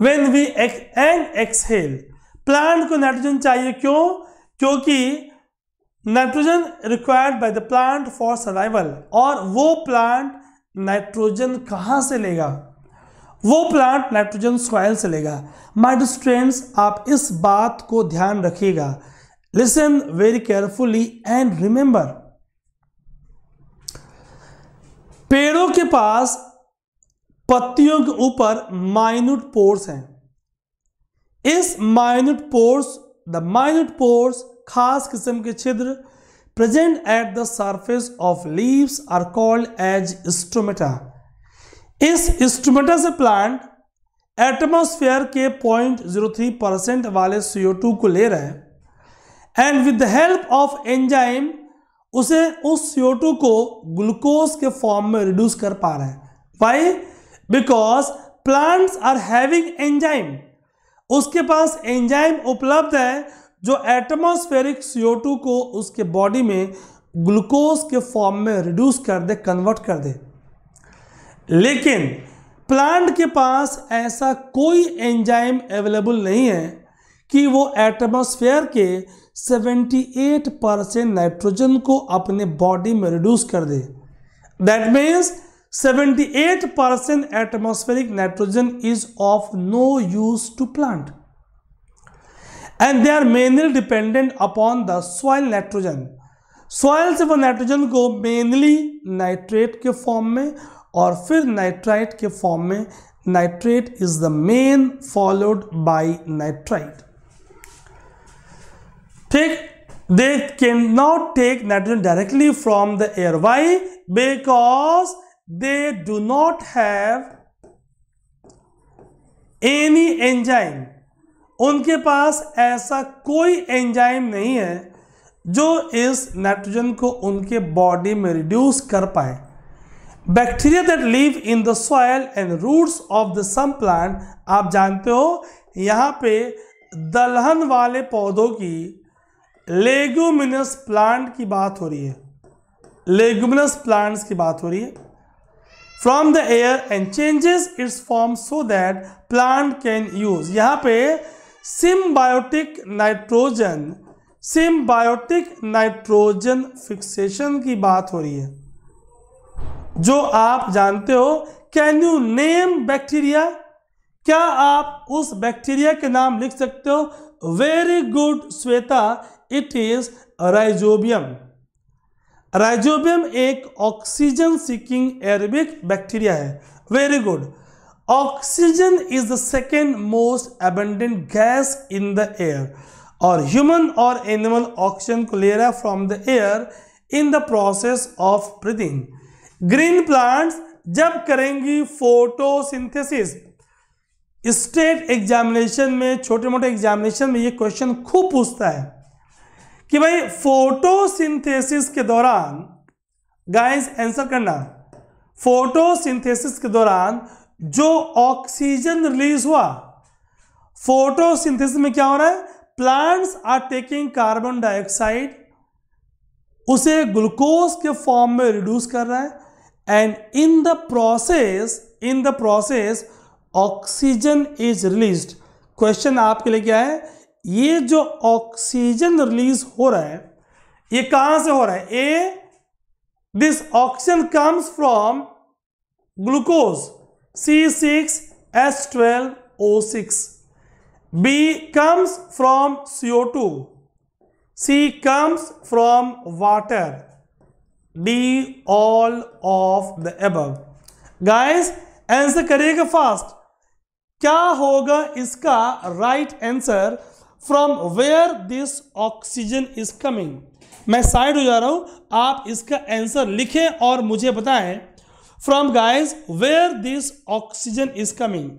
A: when we and exhale plant को नाइट्रोजन चाहिए क्यों क्योंकि nitrogen required by the plant for survival और वो प्लांट नाइट्रोजन कहाँ से लेगा वो प्लांट नाइट्रोजन सॉइल से लेगा माई स्टूडेंट्स आप इस बात को ध्यान रखिएगा listen very carefully and remember पेड़ों के पास पत्तियों के ऊपर माइन्यूट पोर्स हैं इस minute pores the minute pores खास किस्म के छिद्र present at the surface of leaves are called as stomata इस स्टोमेटा से प्लांट एटमोस्फेयर के 0.03 परसेंट वाले CO2 को ले रहे हैं and with the help of enzyme उसे उस CO2 को ग्लूकोज के फॉर्म में रिड्यूस कर पा रहे हैं why because plants are having enzyme उसके पास एंजाइम उपलब्ध है जो एटमोस्फेरिक CO2 को उसके बॉडी में ग्लूकोज के फॉर्म में रिड्यूस कर दे कन्वर्ट कर दे लेकिन प्लांट के पास ऐसा कोई एंजाइम अवेलेबल नहीं है कि वो एटमोसफेयर के 78 परसेंट नाइट्रोजन को अपने बॉडी में रिड्यूस कर दे that means 78 percent atmospheric nitrogen is of no use to plant and they are mainly dependent upon the soil nitrogen Soils for nitrogen go mainly nitrate nitrate form form में और फिर nitrite के form में nitrate is the main followed by nitrite they cannot take nitrogen directly from the air why because they do not have any enzyme उनके पास ऐसा कोई enzyme नहीं है जो इस नाइट्रोजन को उनके बॉडी में रिड्यूस कर पाए bacteria that live in the soil and roots of the some plant आप जानते हो यहाँ पे दलहन वाले पौधों की लेगुमिनस प्लांट की बात हो रही है लेगुमिनस प्लांट्स की बात हो रही है from the air and changes its form so that plant can use यहाँ पे symbiotic nitrogen symbiotic nitrogen fixation की बात हो रही है जो आप जानते हो कैन यू नेम बैक्टीरिया क्या आप उस बैक्टीरिया के नाम लिख सकते हो very good Shweta it is rhizobium rhizobium एक ऑक्सीजन सिकिंग एरबिक बैक्टीरिया है very good oxygen is the second most abundant gas in the air और ह्यूमन और एनिमल ऑक्सीजन को ले रहा है from the air in the process of breathing green plants जब करेंगी फोटोसिंथेसिस स्टेट एग्जामिनेशन में छोटे मोटे एग्जामिनेशन में ये क्वेश्चन खूब पूछता है कि भाई फोटोसिंथेसिस के दौरान गाइस आंसर करना फोटोसिंथेसिस के दौरान जो ऑक्सीजन रिलीज हुआ फोटोसिंथेसिस में क्या हो रहा है plants are taking carbon dioxide उसे ग्लूकोज के फॉर्म में रिड्यूस कर रहा है and in the process in the process oxygen is release question आपके लिए क्या है ये जो ऑक्सीजन रिलीज हो रहा है ये कहां से हो रहा है A this oxygen comes from glucose C six S twelve O six B comes from CO two C comes from water D all of the above guys answer करेगा फास्ट क्या होगा इसका right answer from where this oxygen is coming मैं side हो जा रहा हूं आप इसका आंसर लिखें और मुझे बताएं from guys where this oxygen is coming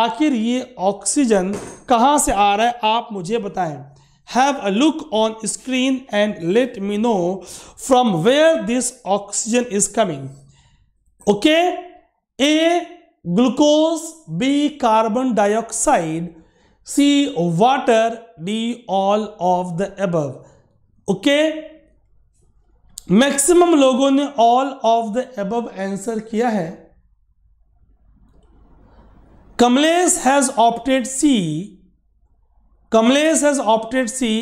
A: आखिर ये ऑक्सीजन कहाँ से आ रहा है आप मुझे बताएं have a look on screen and let me know from where this oxygen is coming okay A glucose B carbon dioxide C water D all of the above okay maximum लोगों ने all of the above answer किया है Kamlesh has opted C Kamlesh has opted C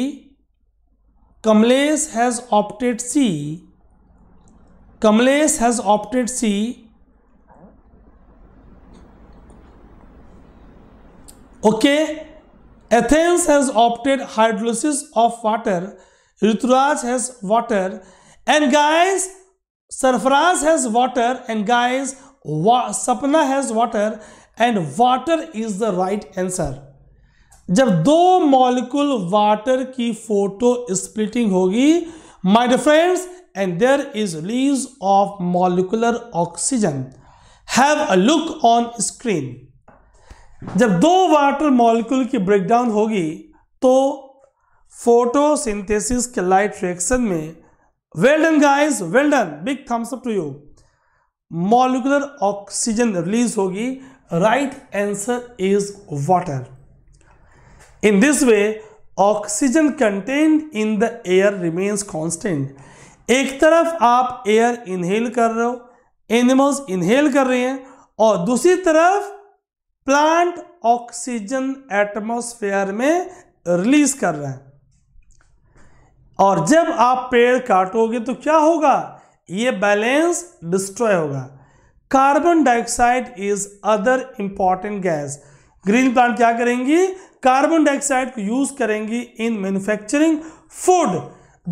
A: Kamlesh has opted C Kamlesh has opted C okay Athens has opted hydrolysis of water Rituraj has water and guys Sarfaraz has water and guys Sapna has water and water is the right answer जब दो molecule water की photo splitting होगी my dear friends and there is release of molecular oxygen have a look on screen जब दो water molecule की breakdown होगी तो photosynthesis के लाइट रिएक्शन में well done guys well done big thumbs up to you molecular oxygen release होगी right answer is water in this way oxygen content in the air remains constant एक तरफ आप air inhale कर रहे हो animals inhale कर रहे हैं और दूसरी तरफ प्लांट ऑक्सीजन एटमोस्फेयर में रिलीज कर रहे हैं और जब आप पेड़ काटोगे तो क्या होगा ये बैलेंस डिस्ट्रॉय होगा carbon dioxide is other important gas green plant क्या करेंगी कार्बन डाइऑक्साइड को यूज करेंगी इन मैन्युफैक्चरिंग फूड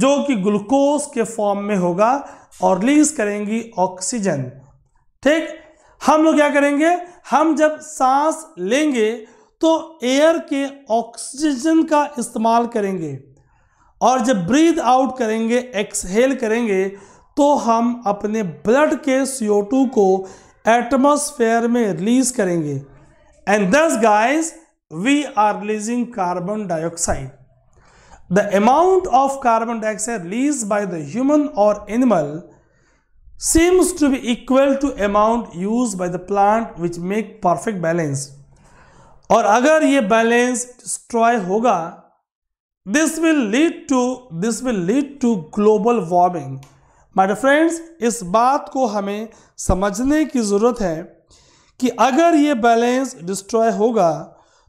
A: जो कि ग्लूकोज के फॉर्म में होगा और रिलीज करेंगी ऑक्सीजन ठीक हम लोग क्या करेंगे हम जब सांस लेंगे तो एयर के ऑक्सीजन का इस्तेमाल करेंगे और जब ब्रीद आउट करेंगे एक्सहेल करेंगे तो हम अपने ब्लड के CO2 को एटमोसफेयर में रिलीज करेंगे and thus guys we are releasing carbon dioxide the amount of carbon dioxide release by the human और animal seems to be equal to amount use by the plant which make perfect balance और अगर ये balance destroy होगा this will lead to this will lead to global warming my friends इस बात को हमें समझने की ज़रूरत है कि अगर ये बैलेंस डिस्ट्रॉय होगा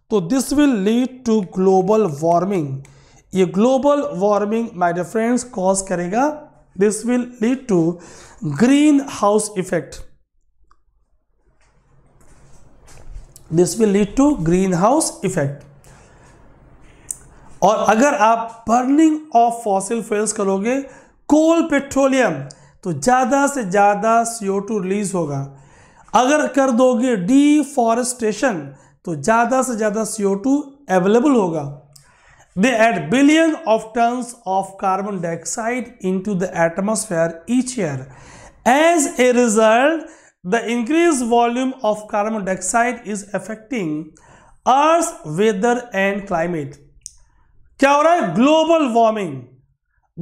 A: तो this will lead to global warming ये global warming my dear friends cause करेगा this will lead to greenhouse effect this will lead to greenhouse effect और अगर आप बर्निंग ऑफ फॉसिल फ्यूल्स करोगे coal petroleum तो ज़्यादा से ज़्यादा सीओ टू रिलीज होगा अगर कर दोगे डीफॉरेस्टेशन तो ज़्यादा से ज़्यादा सीओ टू अवेलेबल होगा they add billion of tons of carbon dioxide into the atmosphere each year as a result the increase volume of carbon dioxide is affecting earth weather and climate क्या हो रहा है global warming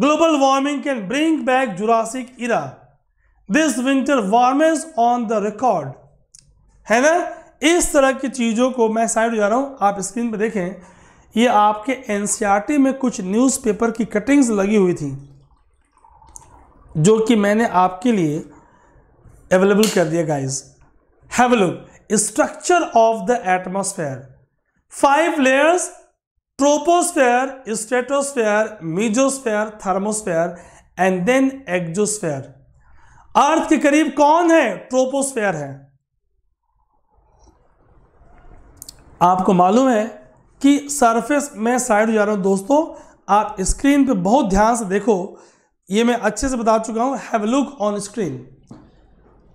A: global warming can bring back Jurassic era this winter warmest on the record है ना इस तरह की चीज़ों को मैं साइड जा रहा हूं आप स्क्रीन पर देखें ये आपके एनसीआरटी e में कुछ न्यूज़पेपर की कटिंग्स लगी हुई थी जो कि मैंने आपके लिए अवेलेबल कर दिया guys have look structure of the atmosphere five layers troposphere stratosphere mesosphere thermosphere and then exosphere earth के करीब कौन है ट्रोपोस्फेयर है आपको मालूम है कि सरफेस में साइड जा रहा हूं दोस्तों आप स्क्रीन पे बहुत ध्यान से देखो ये मैं अच्छे से बता चुका हूं have look on screen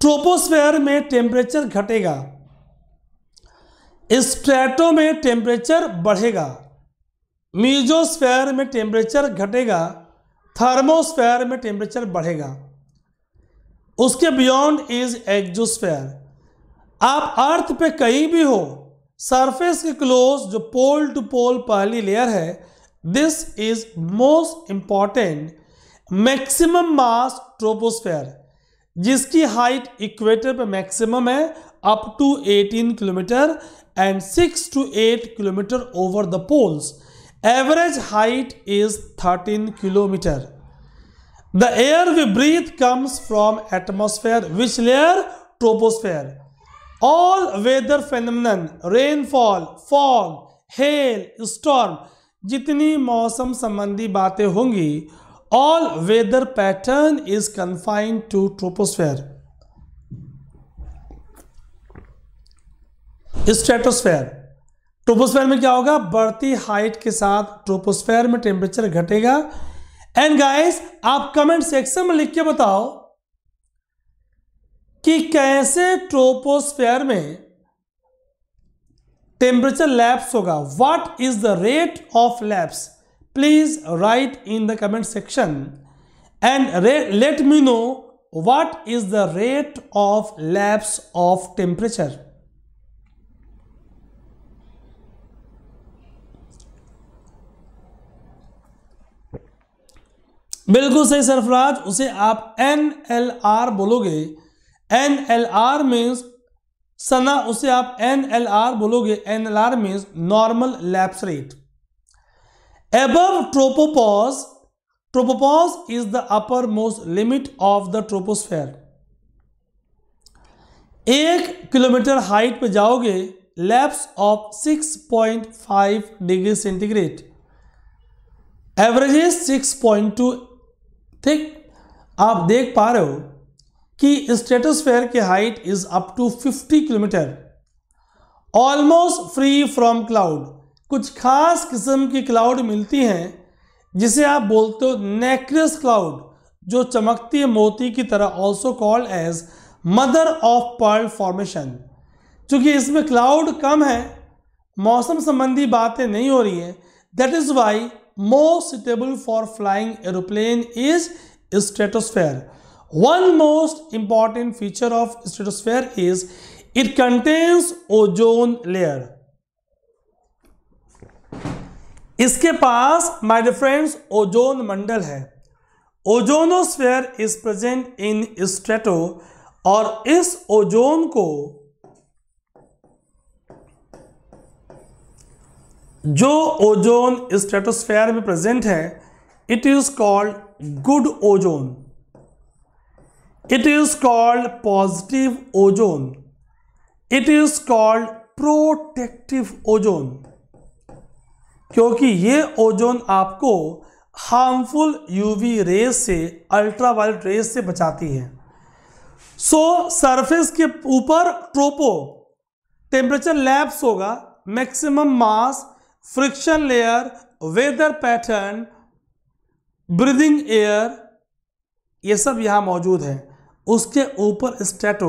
A: troposphere में टेम्परेचर घटेगा स्ट्रेटो में टेम्परेचर बढ़ेगा मीजोस्फेयर में टेम्परेचर घटेगा थर्मोस्फेयर में टेम्परेचर बढ़ेगा उसके बियॉन्ड इज एक्जोस्फेयर आप अर्थ पे कहीं भी हो सरफेस के क्लोज जो पोल टू पोल पहली लेयर है this is most important maximum mass troposphere जिसकी हाइट इक्वेटर पे मैक्सिमम है up to 18 kilometre and 6 to 8 kilometre over the poles average height is thirteen kilometre the air we breathe comes from atmosphere which layer troposphere all weather phenomenon rainfall fog hail storm जितनी मौसम संबंधी बातें होंगी all weather pattern is confined to troposphere stratosphere troposphere में क्या होगा बढ़ती height के साथ ट्रोपोस्फेयर में टेम्परेचर घटेगा एंड गाइस आप कमेंट सेक्शन में लिख के बताओ कि कैसे ट्रोपोस्फेयर में टेम्परेचर लैप्स होगा what is the rate of lapse please right in the comment section and let me know what is the rate of lapse of temperature बिल्कुल सही सरफराज उसे आप एन एल आर बोलोगे N L R means Sana उसे आप N L R बोलोगे N L R means normal lapse rate एब tropopause tropopause is the upper most limit of the troposphere एक किलोमीटर हाइट पे जाओगे lapse of 6.5 degree centigrade averages 6.2 ठीक आप देख पा रहे हो कि स्ट्रेटोस्फेयर की height is up to 50 kilometre almost free from cloud कुछ खास किस्म की क्लाउड मिलती हैं जिसे आप बोलते हो नेक्रस क्लाउड जो चमकती मोती की तरह also called as mother of pearl formation चूंकि इसमें क्लाउड कम है मौसम संबंधी बातें नहीं हो रही हैं that is why more suitable for flying aeroplane is stratosphere. One most important feature of stratosphere is it contains ozone layer. इसके पास माय डियर फ्रेंड्स ओजोन मंडल है ozonosphere is present in strato और इस ओजोन को जो ozone stratosphere में present है it is called good ozone it is called positive ozone it is called protective ozone क्योंकि ये ओजोन आपको हार्मफुल यूवी रेस से अल्ट्रावायलेट रेस से बचाती है सो so, सरफेस के ऊपर ट्रोपो टेम्परेचर लैप्स होगा maximum mass friction layer, weather pattern, breathing air ये सब यहाँ मौजूद है उसके ऊपर स्टेटो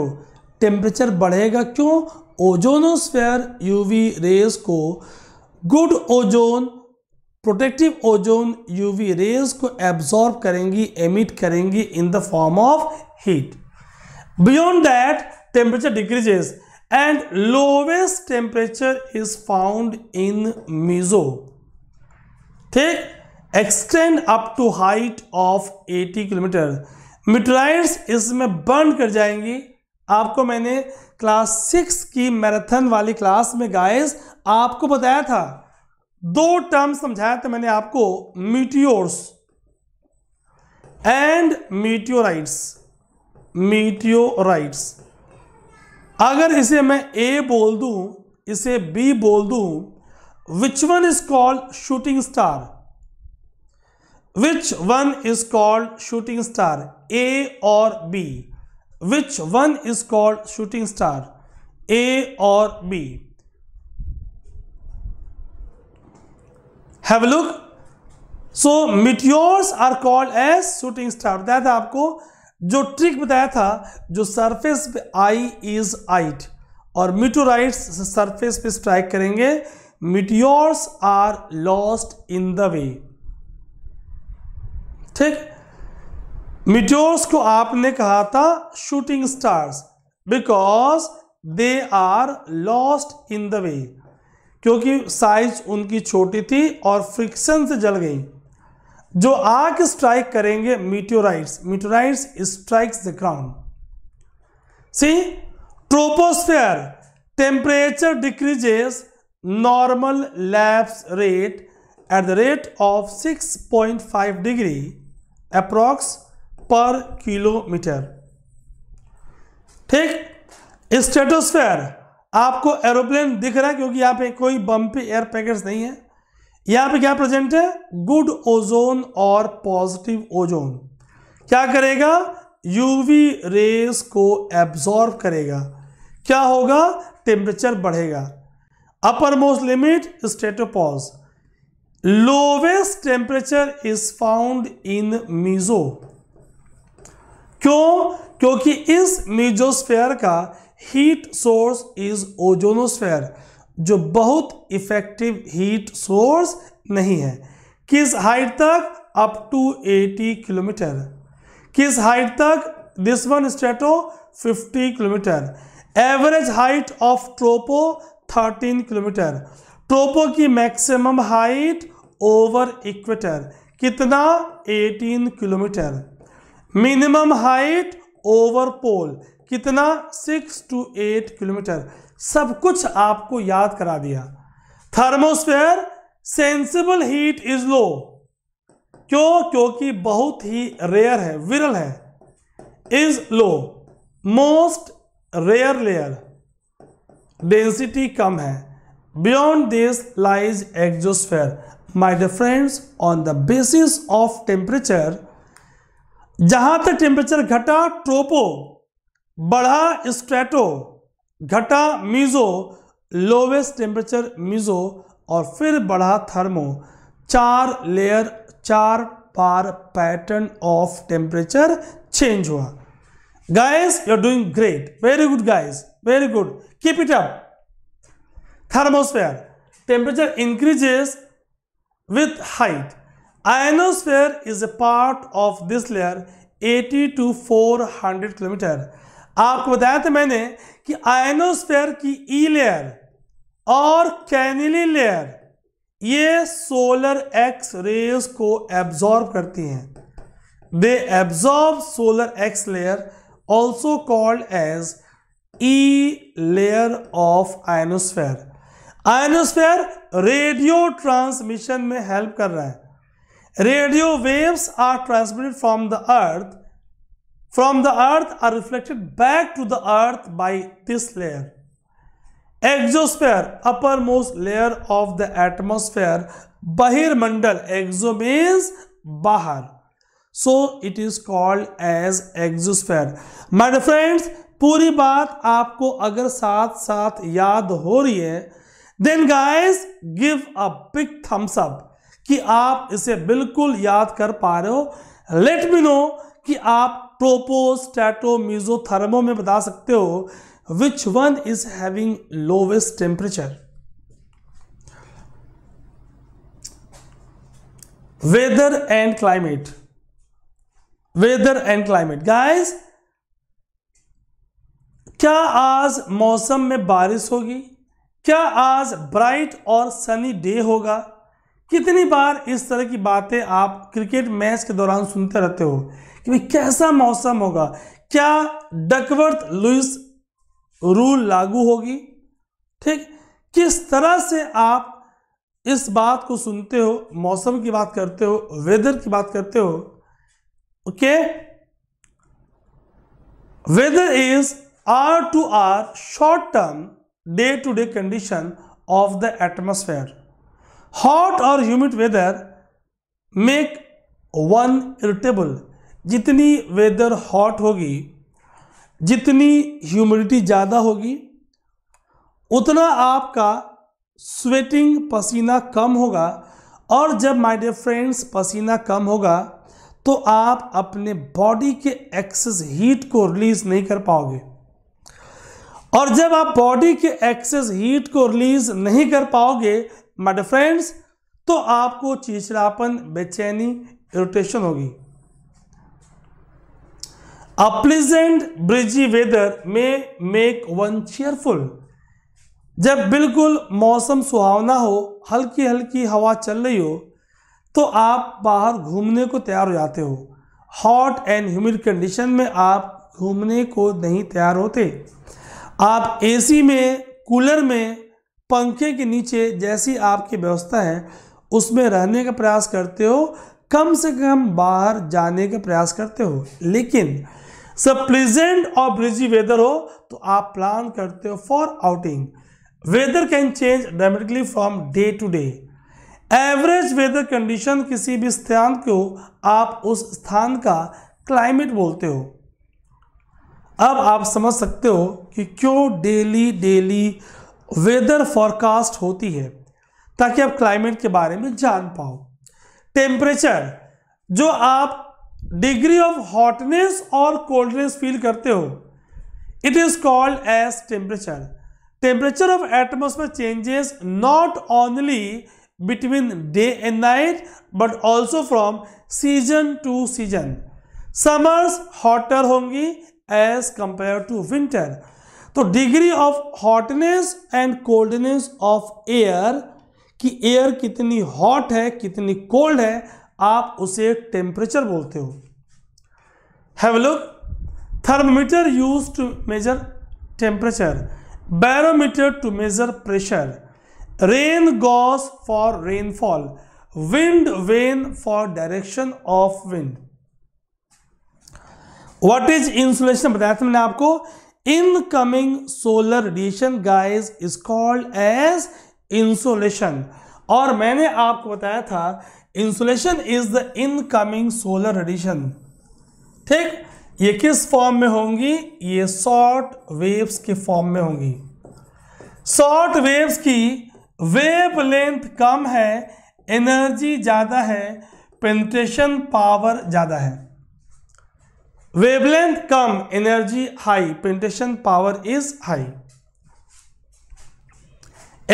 A: टेम्परेचर बढ़ेगा क्यों ओजोनोस्फेयर यूवी रेज को good ozone protective ozone UV rays को एब्जॉर्ब करेंगी एमिट करेंगी in the form of heat beyond that temperature decreases and lowest temperature is found in meso ठीक extend up to height of 80 kilometre meteorites इसमें burn कर जाएंगी आपको मैंने class six की मैराथन वाली क्लास में गाइस आपको बताया था दो टर्म समझाया था मैंने आपको मीटियोर्स एंड मीटियोराइट्स मीटियोराइट्स अगर इसे मैं ए बोल दूं इसे बी बोल दूं which one is called shooting star which one is called shooting star A और B which one is called shooting star A और B have look so meteors are called as shooting star बताया था आपको जो trick बताया था जो surface पे आई इज आइट और मिटोराइट्स सरफेस पे स्ट्राइक करेंगे meteors are lost in the way ठीक मिट्योर्स को आपने कहा था shooting stars because they are lost in the way क्योंकि साइज उनकी छोटी थी और फ्रिक्शन से जल गई जो आग स्ट्राइक करेंगे meteorites meteorites strikes the ground सी troposphere temperature decreases normal lapse rate at the rate of 6.5 degree approx per kilometre ठीक स्टेटोस्फेयर आपको एरोप्लेन दिख रहा है क्योंकि यहां पे कोई बम्पी एयर पैकेट नहीं है यहां पे क्या प्रेजेंट है गुड ओजोन और पॉजिटिव ओजोन क्या करेगा यूवी रेस को एब्जॉर्ब करेगा क्या होगा टेम्परेचर बढ़ेगा upper most limit stratopause lowest temperature is found in meso क्यों क्योंकि इस मीजोस्फेयर का हीट सोर्स इज ओजोनोस्फेयर जो बहुत इफेक्टिव हीट सोर्स नहीं है किस हाइट तक अप टू 80 किलोमीटर किस हाइट तक this one strato 50 kilometre average height of tropo 13 kilometre tropo की मैक्सिमम हाइट ओवर इक्वेटर कितना 18 kilometre minimum height over pole कितना 6 टू 8 किलोमीटर सब कुछ आपको याद करा दिया thermosphere sensible heat is low क्यों क्योंकि बहुत ही रेयर है विरल है is low most rare layer density कम है beyond this lies exosphere my dear friends on the basis of temperature जहां तक टेम्परेचर घटा ट्रोपो बढ़ा स्ट्रेटो घटा मिजो लोवेस्ट टेम्परेचर मिजो और फिर बढ़ा थर्मो चार लेयर चार पार पैटर्न ऑफ टेम्परेचर चेंज हुआ guys you are doing great very good guys very good keep it up thermosphere temperature increases with height ionosphere is a part of this layer 80 to 400 kilometre आपको बताया था मैंने कि ionosphere की ई e layer और Kennelly layer ये solar X rays को absorb करती हैं they absorb solar X layer also called as E layer of ionosphere ionosphere radio transmission में हेल्प कर रहा है radio waves are transmitted from the earth from the earth are reflected back to the earth by this layer. Exosphere, uppermost layer of the atmosphere. Bahirmandal, exo means bahar. So it is called as exosphere. My friends, पूरी बात आपको अगर साथ साथ याद हो रही है then guys give a big thumbs up कि आप इसे बिल्कुल याद कर पा रहे हो लेट मी नो कि आप ट्रोपोस्टैटोमिजोथर्मो में बता सकते हो which one is having lowest temperature weather and climate weather and climate guys क्या आज मौसम में बारिश होगी क्या आज ब्राइट और सनी डे होगा कितनी बार इस तरह की बातें आप क्रिकेट मैच के दौरान सुनते रहते हो कि भाई कैसा मौसम होगा क्या डकवर्थ लुइस रूल लागू होगी ठीक किस तरह से आप इस बात को सुनते हो मौसम की बात करते हो वेदर की बात करते हो okay weather is are to are short term day to day condition of the atmosphere hot और humid weather make one irritable जितनी वेदर हॉट होगी जितनी ह्यूमिडिटी ज़्यादा होगी उतना आपका स्वेटिंग पसीना कम होगा और जब माय डियर फ्रेंड्स पसीना कम होगा तो आप अपने बॉडी के एक्सेस हीट को रिलीज नहीं कर पाओगे और जब आप बॉडी के एक्सेस हीट को रिलीज नहीं कर पाओगे माय डियर फ्रेंड्स तो आपको चिचड़ापन बेचैनी इरिटेशन होगी A pleasant breezy weather may make one cheerful. जब बिल्कुल मौसम सुहावना हो हल्की हल्की हवा चल रही हो तो आप बाहर घूमने को तैयार हो जाते हो हॉट एंड ह्यूमिड कंडीशन में आप घूमने को नहीं तैयार होते आप एसी में कूलर में पंखे के नीचे जैसी आपकी व्यवस्था है उसमें रहने का प्रयास करते हो कम से कम बाहर जाने का प्रयास करते हो लेकिन सर प्लेजेंट और ब्रिजी वेदर हो तो आप प्लान करते हो for outing weather can change dramatically from day to day average weather condition किसी भी स्थान को आप उस स्थान का क्लाइमेट बोलते हो अब आप समझ सकते हो कि क्यों डेली डेली वेदर फॉरकास्ट होती है ताकि आप क्लाइमेट के बारे में जान पाओ टेम्परेचर जो आप डिग्री ऑफ हॉटनेस और कोल्डनेस फील करते हो it is called as temperature temperature of atmosphere changes not only between day and night but also from season to season summers hotter होंगी एज कंपेयर टू विंटर तो degree of hotness and coldness of air कि air कितनी hot है कितनी cold है आप उसे एक टेम्परेचर बोलते हो have look thermometer use to measure temperature barometer to measure pressure rain gauge for rainfall wind vane for direction of wind what is insolation बताया था मैंने आपको incoming solar radiation guys is called as insolation और मैंने आपको बताया था insolation is the incoming solar radiation ठीक ये किस फॉर्म में होंगी ये शॉर्ट वेव्स के फॉर्म में होंगी शॉर्ट वेव्स की वेव लेंथ कम है एनर्जी ज़्यादा है पेंट्रेशन पावर ज़्यादा है वेवलेंथ कम energy high penetration power is high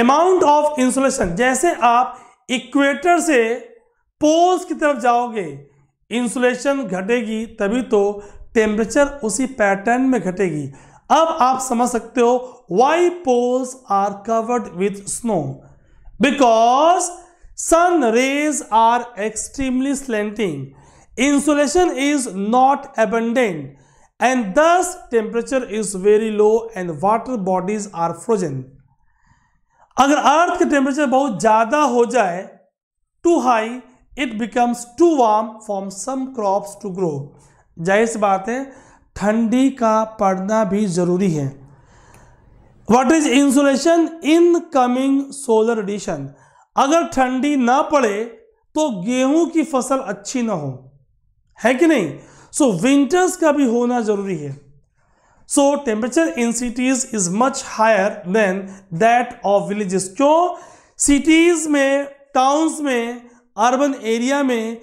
A: amount of insolation जैसे आप इक्वेटर से पोल्स की तरफ जाओगे इंसुलेशन घटेगी तभी तो टेम्परेचर उसी पैटर्न में घटेगी अब आप समझ सकते हो why poles are covered with snow because sun rays are extremely slanting insolation is not abundant and thus temperature is very low and water bodies are frozen अगर अर्थ का टेम्परेचर बहुत ज़्यादा हो जाए too high it becomes too warm for some crops to grow जाहिर सी बात है ठंडी का पड़ना भी ज़रूरी है what is insolation in coming solar radiation अगर ठंडी ना पड़े तो गेहूं की फसल अच्छी ना हो है कि नहीं सो so, विंटर्स का भी होना ज़रूरी है so temperature in cities is much higher than that of villages क्यों सिटीज़ में टाउन्स में अर्बन एरिया में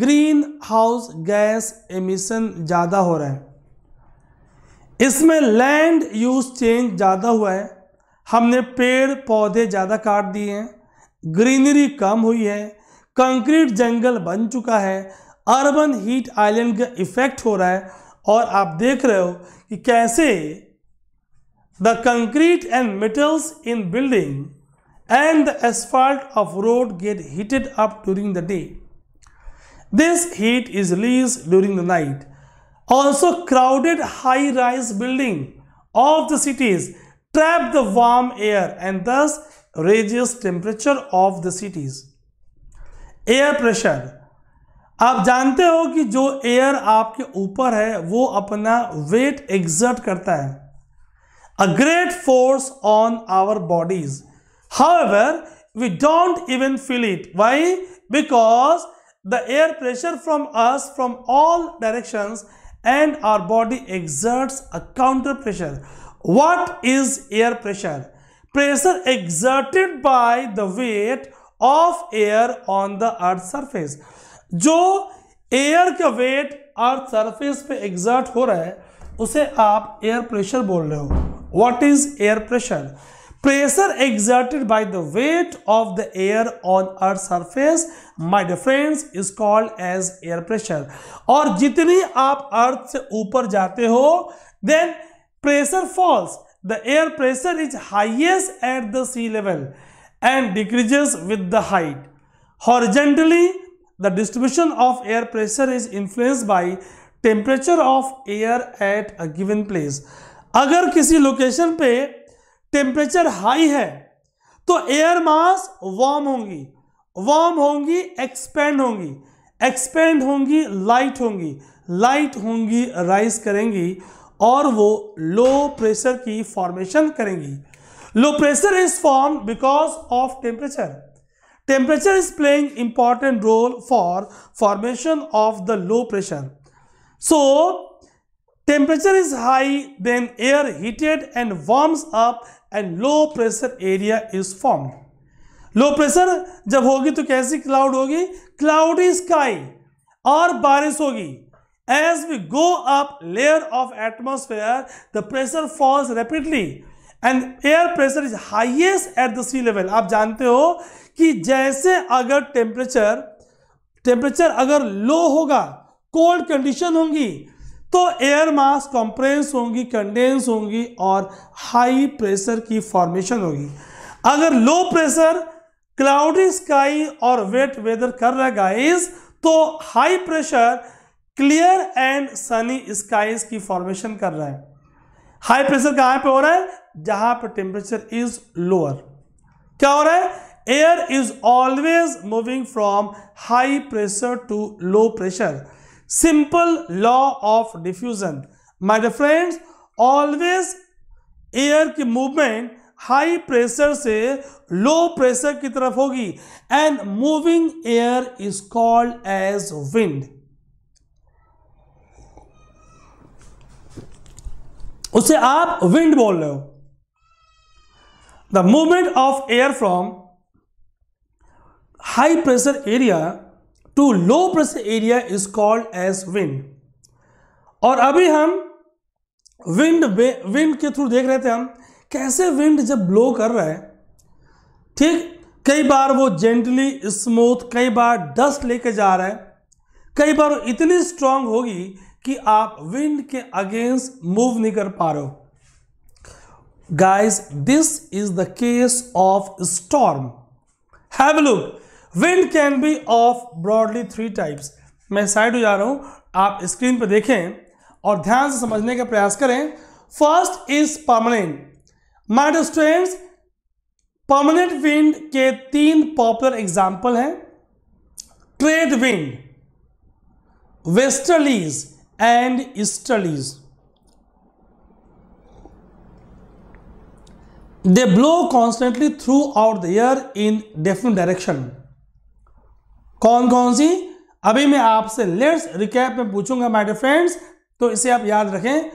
A: ग्रीन हाउस गैस एमिशन ज़्यादा हो रहा है इसमें लैंड यूज चेंज ज़्यादा हुआ है हमने पेड़ पौधे ज़्यादा काट दिए हैं ग्रीनरी कम हुई है कंक्रीट जंगल बन चुका है अर्बन हीट आइलैंड का इफेक्ट हो रहा है और आप देख रहे हो कि कैसे the concrete and metals in building and the asphalt of road get heated up during the day. This heat is released during the night. Also crowded high-rise building of the cities trap the warm air and thus raises temperature of the cities. Air pressure आप जानते हो कि जो air आपके ऊपर है वो अपना वेट एग्जर्ट करता है a great force on our bodies However, we don't even feel it. Why? Because the air pressure from us from all directions and our body exerts a counter pressure. What is air pressure? Pressure exerted by the weight of air on the earth surface. जो air का weight earth surface पे exert हो रहा है उसे आप air pressure बोल रहे हो what is air pressure pressure exerted by the weight of the air on earth surface my dear friends is called as air pressure और जितनी आप अर्थ से ऊपर जाते हो then pressure falls the air pressure is highest at the sea level and decreases with the height horizontally the distribution of air pressure is influenced by temperature of air at a given place अगर किसी location पे temperature high है तो air mass warm होंगी warm होंगी expand होंगी expand होंगी light होंगी लाइट होंगी राइज करेंगी और वो लो प्रेशर की फॉर्मेशन करेंगी low pressure is form because of temperature temperature is playing important role for formation of the low pressure so temperature is high then air heated and warm up and low pressure area is form low pressure जब होगी तो कैसी cloud होगी cloudy sky और बारिश होगी as we go up layer of atmosphere the pressure falls rapidly and air pressure is highest at the sea level आप जानते हो कि जैसे अगर टेम्परेचर टेम्परेचर अगर लो होगा कोल्ड कंडीशन होंगी तो एयर मास कंप्रेस होंगी कंडेंस होंगी और हाई प्रेशर की फॉर्मेशन होगी अगर लो प्रेशर क्लाउडी स्काई और वेट वेदर कर रहा है गाइस तो high pressure clear and sunny skies की फॉर्मेशन कर रहा है हाई प्रेशर कहां पे हो रहा है जहां पर टेम्परेचर इज लोअर क्या हो रहा है air is always moving from high pressure to low pressure simple law of diffusion my dear friends always air की मूवमेंट हाई प्रेशर से लो प्रेशर की तरफ होगी and moving air is called as wind उसे आप wind बोल रहे हो the movement of air from high pressure area to low pressure area is called as wind और अभी हम विंड विंड के थ्रू देख रहे थे हम कैसे विंड जब ब्लो कर रहा है ठीक कई बार वो जेंटली स्मूथ कई बार डस्ट लेके जा रहा है कई बार वो इतनी स्ट्रांग होगी कि आप विंड के अगेंस्ट मूव नहीं कर पा रहे हो guys this is the case of storm have look wind can be of broadly three types मैं साइड हो जा रहा हूँ आप स्क्रीन पर देखें और ध्यान से समझने का प्रयास करें first is permanent mind students permanent wind के तीन पॉपुलर एग्जाम्पल हैं trade wind westerlies and easterlies blow constantly throughout the year in definite direction कौन कौन सी अभी मैं आपसे लेट्स रिकैप में पूछूंगा माय डियर फ्रेंड्स तो इसे आप याद रखें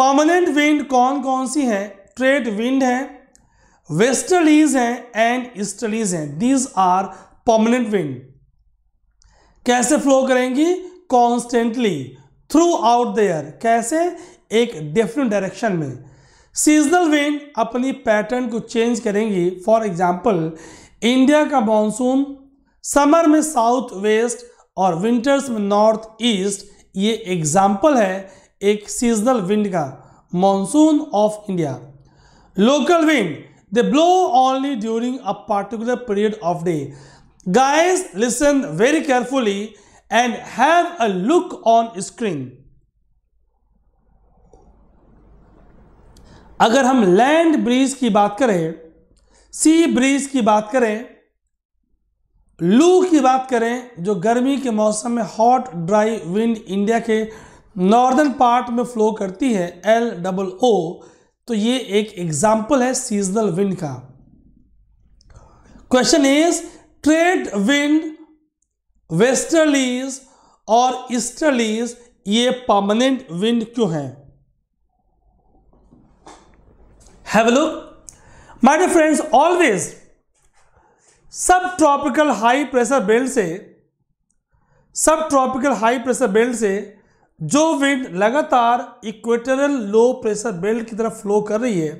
A: परमानेंट विंड कौन कौन सी है ट्रेड विंड है वेस्टर्लीज हैं एंड ईस्टर्लीज हैं दीज आर परमानेंट विंड कैसे फ्लो करेंगी constantly throughout the air कैसे एक डिफरेंट डायरेक्शन में सीजनल विंड अपनी पैटर्न को चेंज करेंगी फॉर एग्जाम्पल इंडिया का मानसून समर में साउथ वेस्ट और विंटर्स में नॉर्थ ईस्ट ये एग्जाम्पल है एक सीजनल विंड का monsoon of India local wind they blow only during a particular period of day guys listen very carefully and have a look on screen अगर हम land breeze की बात करें sea breeze की बात करें लू की बात करें जो गर्मी के मौसम में हॉट ड्राई विंड इंडिया के नॉर्दर्न पार्ट में फ्लो करती है एल डबल ओ तो ये एक एग्जाम्पल है सीजनल विंड का question is trade wind westerlies और ईस्टर्लीज ये परमानेंट विंड क्यों है have look my dear friends always subtropical high pressure belt से subtropical high pressure belt से जो विंड लगातार इक्वेटरल लो प्रेशर बेल्ट की तरफ फ्लो कर रही है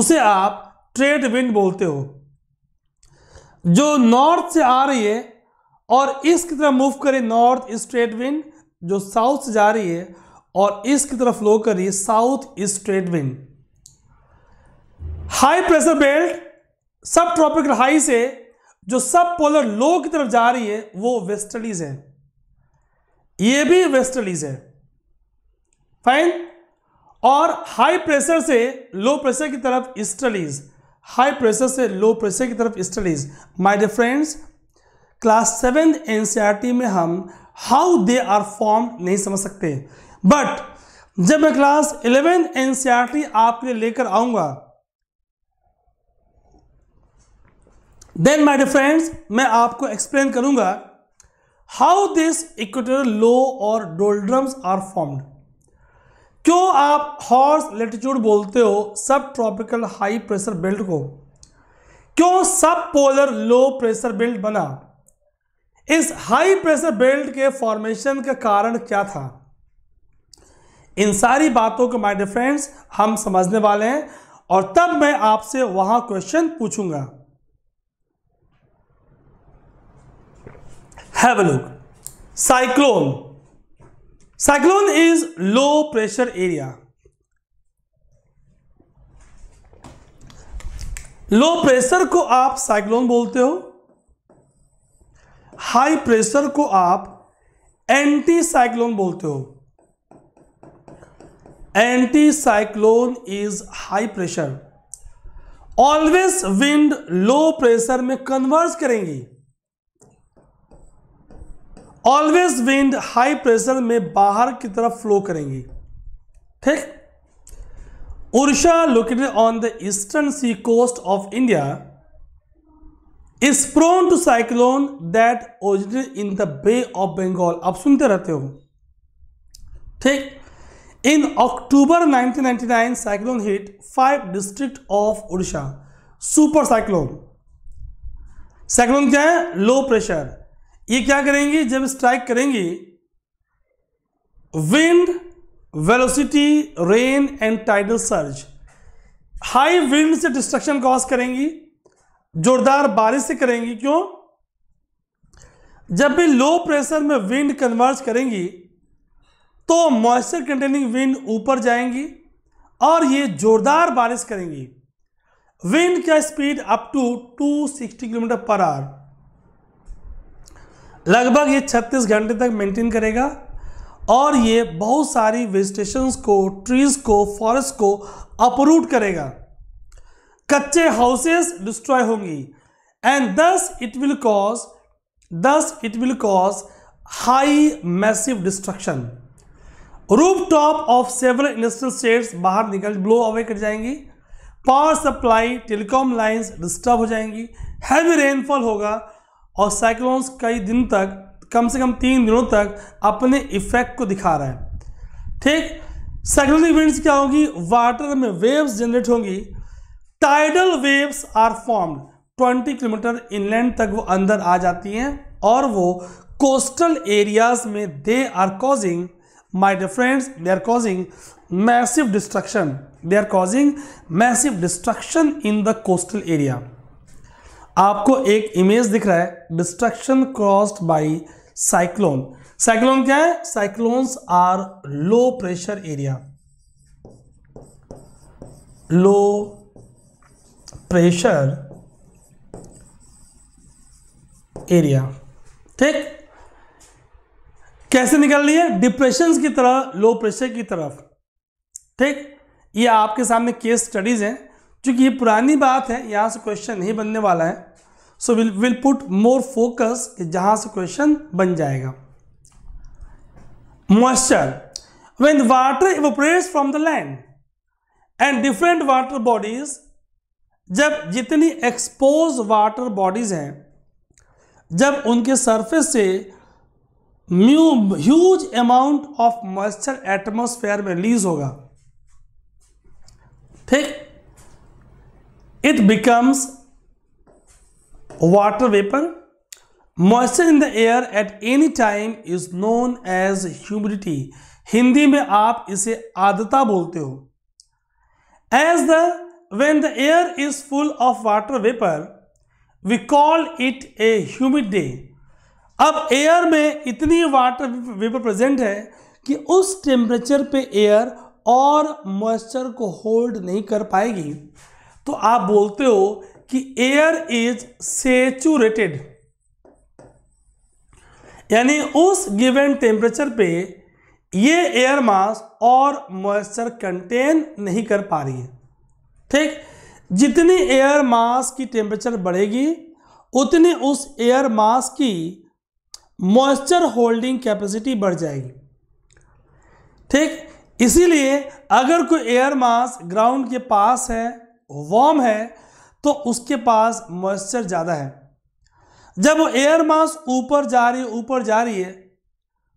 A: उसे आप ट्रेड विंड बोलते हो जो नॉर्थ से आ रही है और इस की तरफ मूव करे नॉर्थ स्ट्रेट विंड जो साउथ से जा रही है और इसकी तरफ फ्लो कर रही है south straight wind high pressure belt subtropical high से जो सब पोलर लो की तरफ जा रही है वो वेस्टर्लीज है ये भी वेस्टर्लीज है फाइन और हाई प्रेशर से लो प्रेशर की तरफ स्टलीज हाई प्रेशर से लो प्रेशर की तरफ स्टलीज my dear friends class seven NCERT में हम हाउ दे आर फॉर्म नहीं समझ सकते बट जब मैं क्लास आर एनसीईआरटी आपके लिए लेकर आऊंगा देन माय डियर फ्रेंड्स मैं आपको एक्सप्लेन करूंगा हाउ दिस इक्वेटर लो और डोल्ड्रम्स आर फॉर्म्ड क्यों आप हॉर्स लेटीट्यूड बोलते हो सब ट्रॉपिकल हाई प्रेशर बेल्ट को क्यों सब पोलर लो प्रेशर बेल्ट बना इस हाई प्रेशर बेल्ट के फॉर्मेशन का कारण क्या था इन सारी बातों को माय डियर फ्रेंड्स हम समझने वाले हैं और तब मैं आपसे वहां क्वेश्चन पूछूंगा have look cyclone cyclone is low pressure area low pressure को आप साइक्लोन बोलते हो हाई प्रेशर को आप एंटी साइक्लोन बोलते हो anticyclone is high pressure always wind low pressure में कन्वर्स करेंगी ऑलवेज विंड हाई प्रेशर में बाहर की तरफ फ्लो करेंगी ठीक Orissa located on the eastern sea coast of India is prone to cyclone that originate in the bay of Bengal आप सुनते रहते हो ठीक in October 1999, cyclone hit five district of Orissa super cyclone cyclone क्या है लो प्रेशर ये क्या करेंगी जब स्ट्राइक करेंगी wind velocity rain and tidal surge high wind से डिस्ट्रक्शन कॉज करेंगी जोरदार बारिश से करेंगी क्यों जब भी लो प्रेशर में विंड कन्वर्ज करेंगी तो मॉइस्चर कंटेनिंग विंड ऊपर जाएंगी और ये जोरदार बारिश करेंगी विंड का speed up to 260 kilometre per hour लगभग ये 36 घंटे तक मेंटेन करेगा और ये बहुत सारी वेजिटेशंस को ट्रीज को फॉरेस्ट को अपरूट करेगा कच्चे हाउसेस डिस्ट्रॉय होंगी एंड दस it will cause thus it will cause high massive destruction roof top of several industrial states बाहर निकल ब्लो अवे कर जाएंगी power supply telecom lines disturb हो जाएंगी हैवी रेनफॉल होगा और साइक्लोन्स कई दिन तक कम से कम तीन दिनों तक अपने इफेक्ट को दिखा रहा है ठीक साइक्लोनिक इवेंट्स क्या होगी वाटर में वेव्स जनरेट होंगी tidal waves are formed 20 kilometre inland तक वो अंदर आ जाती हैं और वो कोस्टल एरियाज में they are causing my dear friends they are causing massive destruction they are causing massive destruction in the coastal area आपको एक इमेज दिख रहा है destruction crossed by cyclone cyclone क्या है cyclones are low pressure area low pressure area ठीक कैसे निकल रही है डिप्रेशन की तरह लो प्रेशर की तरफ ठीक ये आपके सामने केस स्टडीज हैं क्योंकि ये पुरानी बात है यहाँ से क्वेश्चन नहीं बनने वाला है so will will put more focus जहाँ से क्वेश्चन बन जाएगा moisture when water evaporates from the land and different water bodies जब जितनी एक्सपोज वाटर बॉडीज हैं जब उनके सरफेस से huge amount of moisture atmosphere में रिलीज होगा ठीक it becomes water vapour moisture in the air at any time is known as humidity Hindi में आप इसे आदता बोलते हो as the when the air is full of water vapour we call it a humid day अब air में इतनी water vapour present है कि उस टेम्परेचर पे एयर और मॉइस्चर को होल्ड नहीं कर पाएगी तो आप बोलते हो कि एयर इज सेचूरेटेड यानी उस गिवन टेम्परेचर पे ये एयर मास और मॉइस्चर कंटेन नहीं कर पा रही है ठीक जितनी एयर मास की टेम्परेचर बढ़ेगी उतनी उस एयर मास की मॉइस्चर होल्डिंग कैपेसिटी बढ़ जाएगी ठीक इसीलिए अगर कोई एयर मास ग्राउंड के पास है वार्म है तो उसके पास मॉइस्चर ज़्यादा है जब एयर मास ऊपर जा रही है ऊपर जा रही है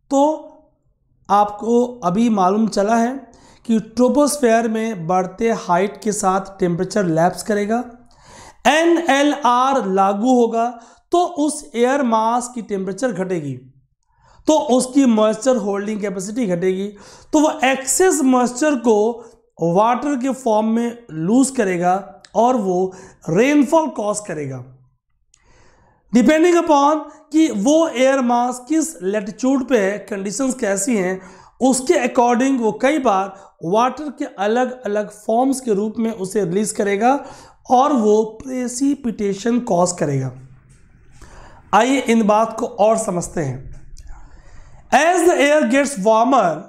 A: तो आपको अभी मालूम चला है कि ट्रोपोस्फेयर में बढ़ते हाइट के साथ टेम्परेचर लैप्स करेगा एन एल आर लागू होगा तो उस एयर मास की टेम्परेचर घटेगी तो उसकी मॉइस्चर होल्डिंग कैपेसिटी घटेगी तो वह एक्सेस मॉइस्चर को वाटर के फॉर्म में लूज करेगा और वो रेनफॉल कॉज करेगा डिपेंडिंग अपॉन कि वो एयर मास किस लेटिट्यूड पे है कंडीशंस कैसी हैं उसके अकॉर्डिंग वो कई बार वाटर के अलग अलग फॉर्म्स के रूप में उसे रिलीज करेगा और वो प्रेसिपिटेशन कॉज करेगा आइए इन बात को और समझते हैं as the air gets warmer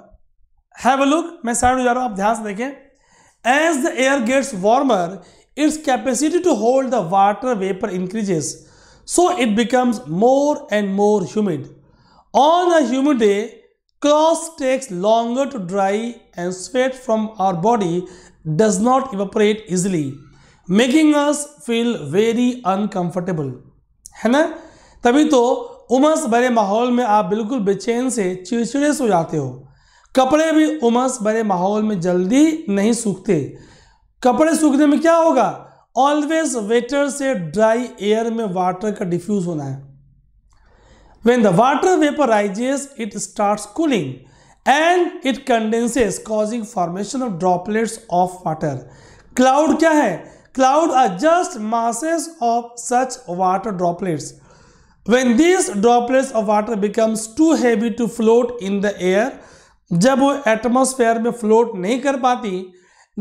A: have look मैं साइड में जा रहा हूँ आप ध्यान से देखें as the air gets warmer its capacity to hold the water vapour increases so it becomes more and more humid on a humid day clothes takes longer to dry and sweat from our body does not evaporate easily making us feel very uncomfortable है ना तभी तो उमस भरे माहौल में आप बिल्कुल बेचैन से चिड़चिड़े सो जाते हो कपड़े भी उमस भरे माहौल में जल्दी नहीं सूखते कपड़े सूखने में क्या होगा ऑलवेज वेटर से ड्राई एयर में वाटर का डिफ्यूज होना है when the water vapour rises it start cooling and it condenses causing formation of droplets of water cloud क्या है cloud are just masses of such water droplets when this droplets of water becomes too heavy to float in the air जब वो atmosphere में float नहीं कर पाती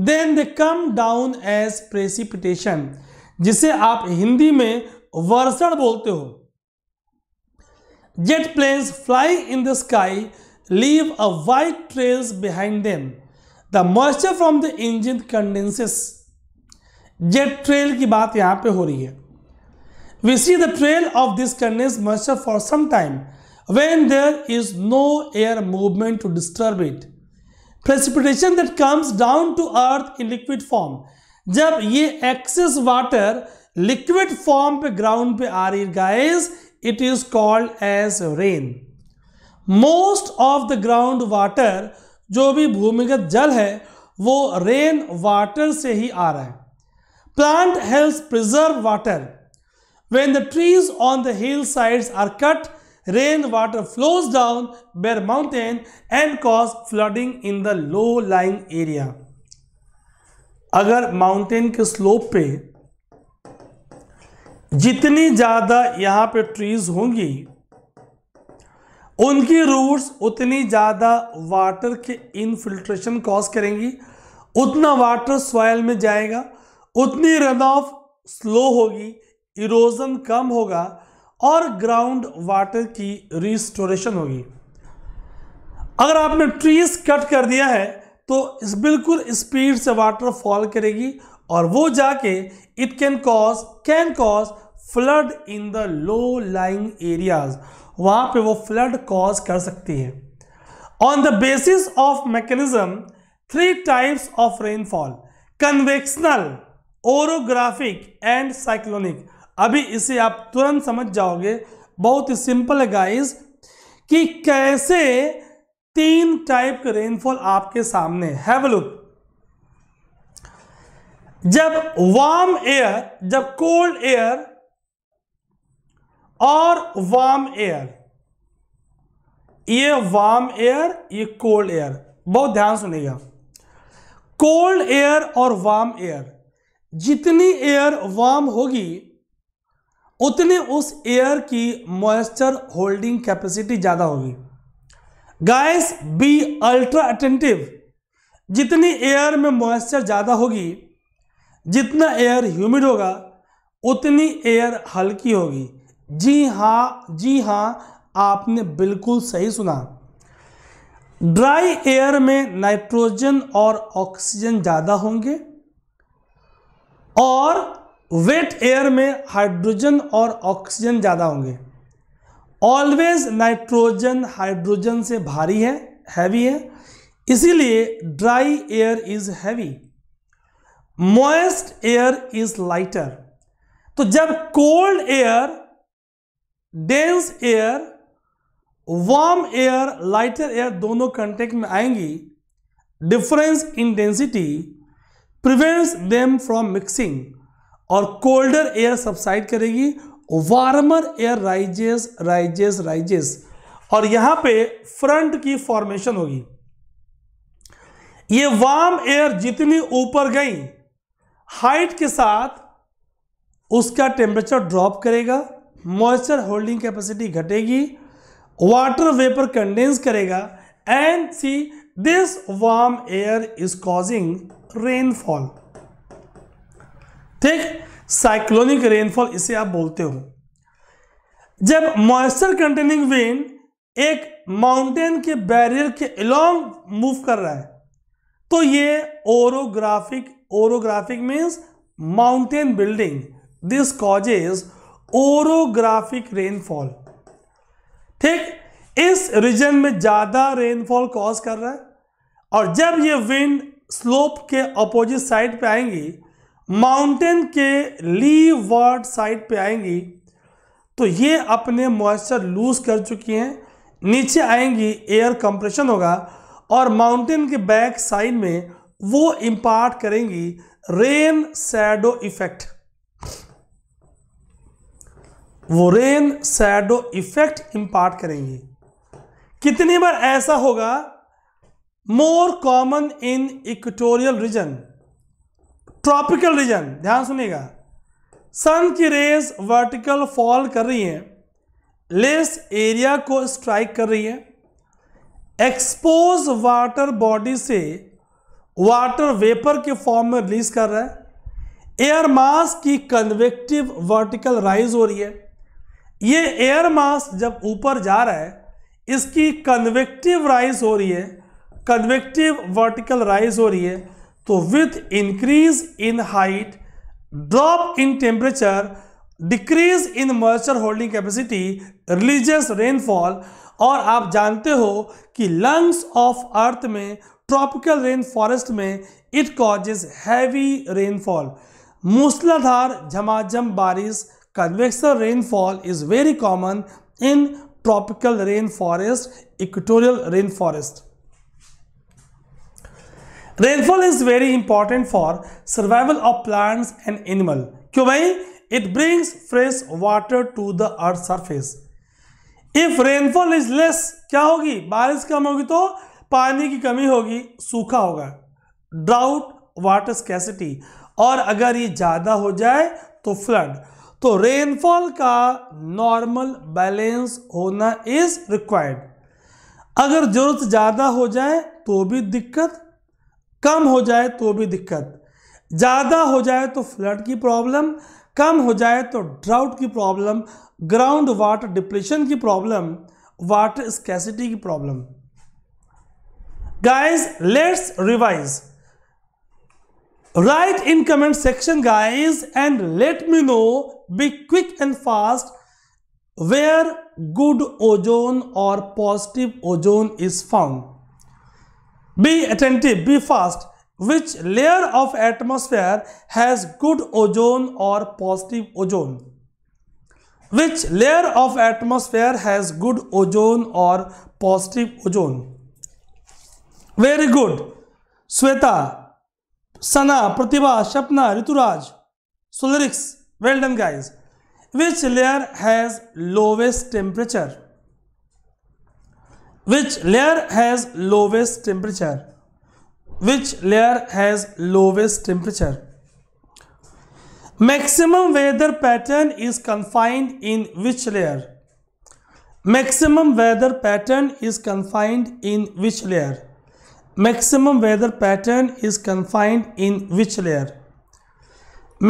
A: then they come down as precipitation जिसे आप हिंदी में वर्षण बोलते हो jet planes fly in the sky leave a white trails behind them the moisture from the engine condenses jet trail की बात यहां पे हो रही है we see the trail of this condense moisture for some time when there is no air movement to disturb it. Precipitation that comes down to earth in liquid form. जब ये excess water liquid form पे ground पे आ रही है guys, it is called as rain. Most of the ground water जो भी भूमिगत जल है वो रेन वाटर से ही आ रहा है plant help preserve water when the trees on the hill sides are cut rain water flows down bare mountain and cause flooding in the low lying area अगर माउंटेन के स्लोप पे जितनी ज़्यादा यहाँ पे ट्रीज होंगी उनकी रूट्स उतनी ज़्यादा वाटर के इनफिल्ट्रेशन कॉज करेंगी उतना वाटर सॉयल में जाएगा उतनी रन ऑफ स्लो होगी इरोजन कम होगा और ग्राउंड वाटर की रिस्टोरेशन होगी अगर आपने ट्रीज कट कर दिया है तो इस बिल्कुल स्पीड से वाटर फॉल करेगी और वो जाके it can cause can cause flood in the low lying areas वहां पे वो फ्लड कॉज कर सकती है on the basis of mechanism three types of rainfall convectional orographic and cyclonic अभी इसे आप तुरंत समझ जाओगे बहुत ही सिंपल है गाइस कि कैसे तीन टाइप के रेनफॉल आपके सामने हैव लुक जब वार्म एयर जब कोल्ड एयर और वार्म एयर ये वार्म एयर ये कोल्ड एयर बहुत ध्यान सुनिएगा कोल्ड एयर और वार्म एयर जितनी एयर वार्म होगी उतने उस एयर की मॉइस्चर होल्डिंग कैपेसिटी ज़्यादा होगी गाइस बी अल्ट्रा अटेंटिव जितनी एयर में मॉइस्चर ज़्यादा होगी जितना एयर ह्यूमिड होगा उतनी एयर हल्की होगी जी हाँ जी हाँ आपने बिल्कुल सही सुना ड्राई एयर में नाइट्रोजन और ऑक्सीजन ज़्यादा होंगे और वेट एयर में हाइड्रोजन और ऑक्सीजन ज़्यादा होंगे ऑलवेज नाइट्रोजन हाइड्रोजन से भारी है हैवी है इसीलिए dry air is heavy moist air is lighter तो जब cold air dense air warm air lighter air दोनों कंटेक्ट में आएंगी difference in density prevents them from mixing और कोल्डर एयर सबसाइड करेगी warmer air rises rises rises और यहां पे फ्रंट की फॉर्मेशन होगी ये वार्म एयर जितनी ऊपर गई हाइट के साथ उसका टेम्परेचर ड्रॉप करेगा मॉइस्चर होल्डिंग कैपेसिटी घटेगी वाटर वेपर कंडेंस करेगा and see this warm air is causing rainfall ठीक साइक्लोनिक रेनफॉल इसे आप बोलते हो जब मॉइस्चर कंटेनिंग वेन एक माउंटेन के बैरियर के अलोंग मूव कर रहा है तो ये orographic orographic means mountain building this causes orographic rainfall ठीक इस रीजन में ज़्यादा रेनफॉल कॉज कर रहा है और जब ये विंड स्लोप के अपोजिट साइड पे आएंगी माउंटेन के लीवर्ड साइड पे आएंगी तो ये अपने मॉइस्चर लूज कर चुकी हैं नीचे आएंगी एयर कंप्रेशन होगा और माउंटेन के बैक साइड में वो इम्पार्ट करेंगी रेन सैडो इफेक्ट वो रेन सैडो इफेक्ट इंपार्ट करेंगी कितनी बार ऐसा होगा more common in equatorial region tropical region ध्यान सुनिएगा सन की रेस वर्टिकल फॉल कर रही हैं लेस एरिया को स्ट्राइक कर रही है एक्सपोज वाटर बॉडी से वाटर वेपर के फॉर्म में रिलीज कर रहा है एयर मास की कन्वेक्टिव वर्टिकल राइज हो रही है ये एयर मास जब ऊपर जा रहा है इसकी कन्वेक्टिव राइज हो रही है कन्वेक्टिव वर्टिकल राइज हो रही है तो with increase in height drop in temperature decrease in moisture holding capacity releases rainfall और आप जानते हो कि लंग्स ऑफ अर्थ में ट्रॉपिकल रेन फॉरेस्ट में इट कॉजेज हैवी रेनफॉल मूसलाधार झमाझम बारिश convectional rainfall is very common in tropical rain forest equatorial rain forest rainfall is very important for survival of plants and animal क्यों भाई it brings fresh water to the earth surface if rainfall is less क्या होगी बारिश कम होगी तो पानी की कमी होगी सूखा होगा ड्राउट वाटर स्कैसिटी और अगर ये ज़्यादा हो जाए तो फ्लड तो रेनफॉल का नॉर्मल बैलेंस होना इज रिक्वायर्ड अगर जरूरत ज़्यादा हो जाए तो भी दिक्कत कम हो जाए तो भी दिक्कत ज़्यादा हो जाए तो फ्लड की प्रॉब्लम कम हो जाए तो ड्राउट की प्रॉब्लम ग्राउंड वाटर डिप्रेशन की प्रॉब्लम वाटर स्कैसिटी की problem guys let's revise write in comment section guys and let me know be quick and fast where good ozone और positive ozone is found Be attentive, be fast. Which layer of atmosphere has good ozone or positive ozone? Which layer of atmosphere has good ozone or positive ozone? Very good. Sweta, Sana, Pratibha, Shapna, Rituraj, Solarix. Well done guys. Which layer has lowest temperature? which layer has lowest temperature which layer has lowest temperature maximum weather pattern is confined in which layer maximum weather pattern is confined in which layer maximum weather pattern is confined in which layer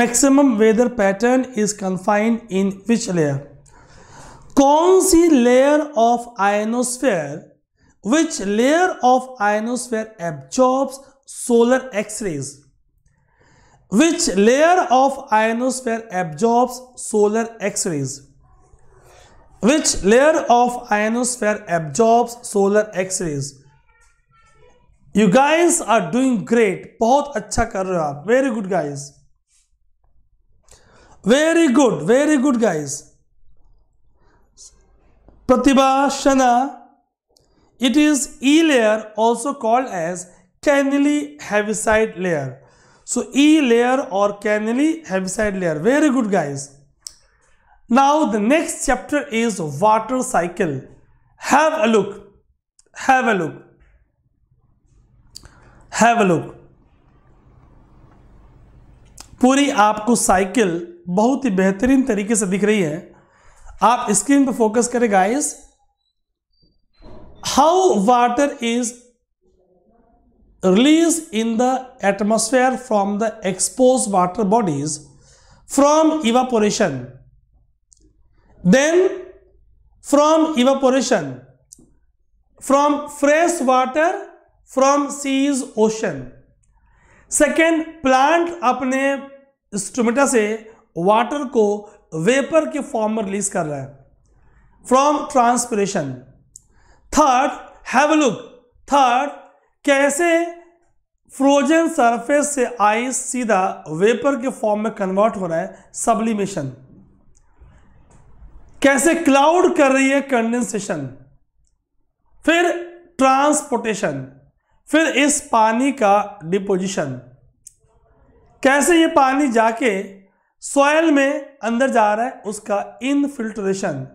A: maximum weather pattern is confined in which layer कौन सी layer of ionosphere which layer of ionosphere absorbs solar X-rays? Which layer of ionosphere absorbs solar X-rays? Which layer of ionosphere absorbs solar X-rays? You guys are doing great. बहुत अच्छा कर रहे हो Very good guys. Very good, very good guys. Guys Shana. It is E layer also called as cannily heaviside layer. So E layer or cannily heaviside layer. Very good guys. Now the next chapter is water cycle. Have a look. Have a look. Have a look. पूरी आपको cycle बहुत ही बेहतरीन तरीके से दिख रही है आप स्क्रीन पर फोकस करें guys how water is released in the atmosphere from the exposed water bodies from evaporation then from evaporation from fresh water from seas ocean second plant अपने स्टोमेटा से वाटर को वेपर के form में release कर रहा है from transpiration third have look third कैसे frozen surface से आइस सीधा वेपर के फॉर्म में कन्वर्ट हो रहा है सबलिमेशन कैसे क्लाउड कर रही है कंडेंसेशन फिर ट्रांसपोर्टेशन फिर इस पानी का डिपोजिशन कैसे ये पानी जाके सॉयल में अंदर जा रहा है उसका इनफिल्ट्रेशन